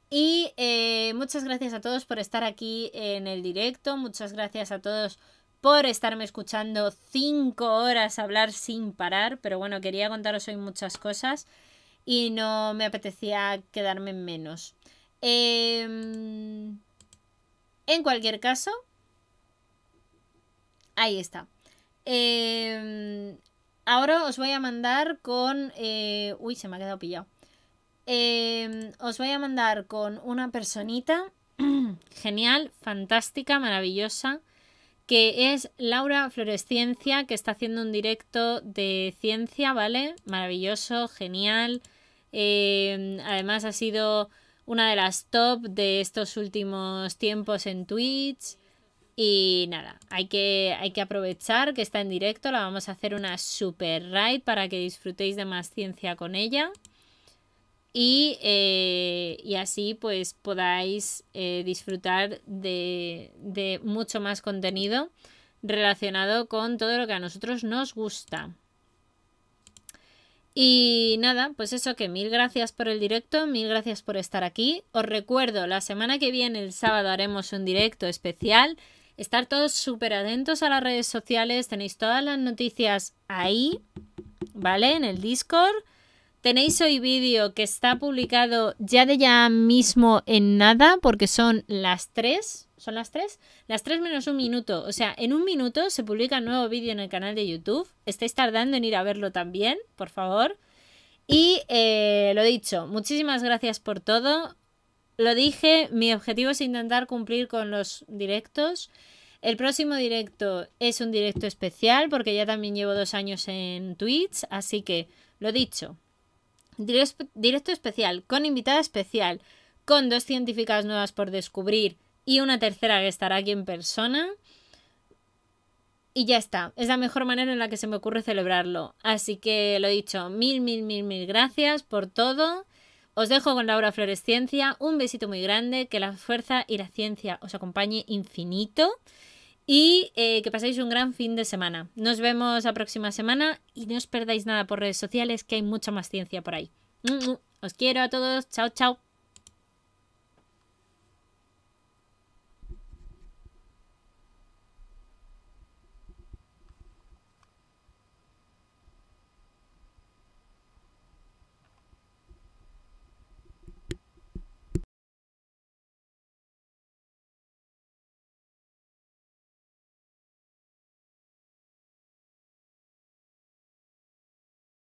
Y eh, muchas gracias a todos por estar aquí en el directo. Muchas gracias a todos por estarme escuchando cinco horas hablar sin parar, pero bueno, quería contaros hoy muchas cosas y no me apetecía quedarme menos. Em, en cualquier caso, ahí está. Em, ahora os voy a mandar con... Eh, uy, se me ha quedado pillado. Em, os voy a mandar con una personita genial, fantástica, maravillosa que es Laura Floresciencia, que está haciendo un directo de ciencia, ¿vale? Maravilloso, genial. Eh, además ha sido una de las top de estos últimos tiempos en Twitch. Y nada, hay que, hay que aprovechar que está en directo, la vamos a hacer una super ride para que disfrutéis de más ciencia con ella. Eh, y, así pues podáis eh, disfrutar de, de mucho más contenido relacionado con todo lo que a nosotros nos gusta. Y nada, pues eso que mil gracias por el directo, mil gracias por estar aquí. Os recuerdo, la semana que viene, el sábado, haremos un directo especial. Estar todos súper atentos a las redes sociales, tenéis todas las noticias ahí, ¿vale? En el Discord. Tenéis hoy vídeo que está publicado ya de ya mismo en nada, porque son las 3. ¿Son las 3? Las 3 menos un minuto. O sea, en un minuto se publica un nuevo vídeo en el canal de YouTube. Estáis tardando en ir a verlo también, por favor. Y eh, lo dicho, muchísimas gracias por todo. Lo dije, mi objetivo es intentar cumplir con los directos. El próximo directo es un directo especial porque ya también llevo dos años en Twitch, así que lo dicho, Directo especial, con invitada especial, con dos científicas nuevas por descubrir y una tercera que estará aquí en persona. Y ya está, es la mejor manera en la que se me ocurre celebrarlo. Así que lo dicho, mil, mil, mil, mil gracias por todo. Os dejo con Laura Floresciencia, un besito muy grande, que la fuerza y la ciencia os acompañe infinito y eh, que paséis un gran fin de semana. Nos vemos la próxima semana y no os perdáis nada por redes sociales, que hay mucha más ciencia por ahí. Os quiero a todos, chao, chao.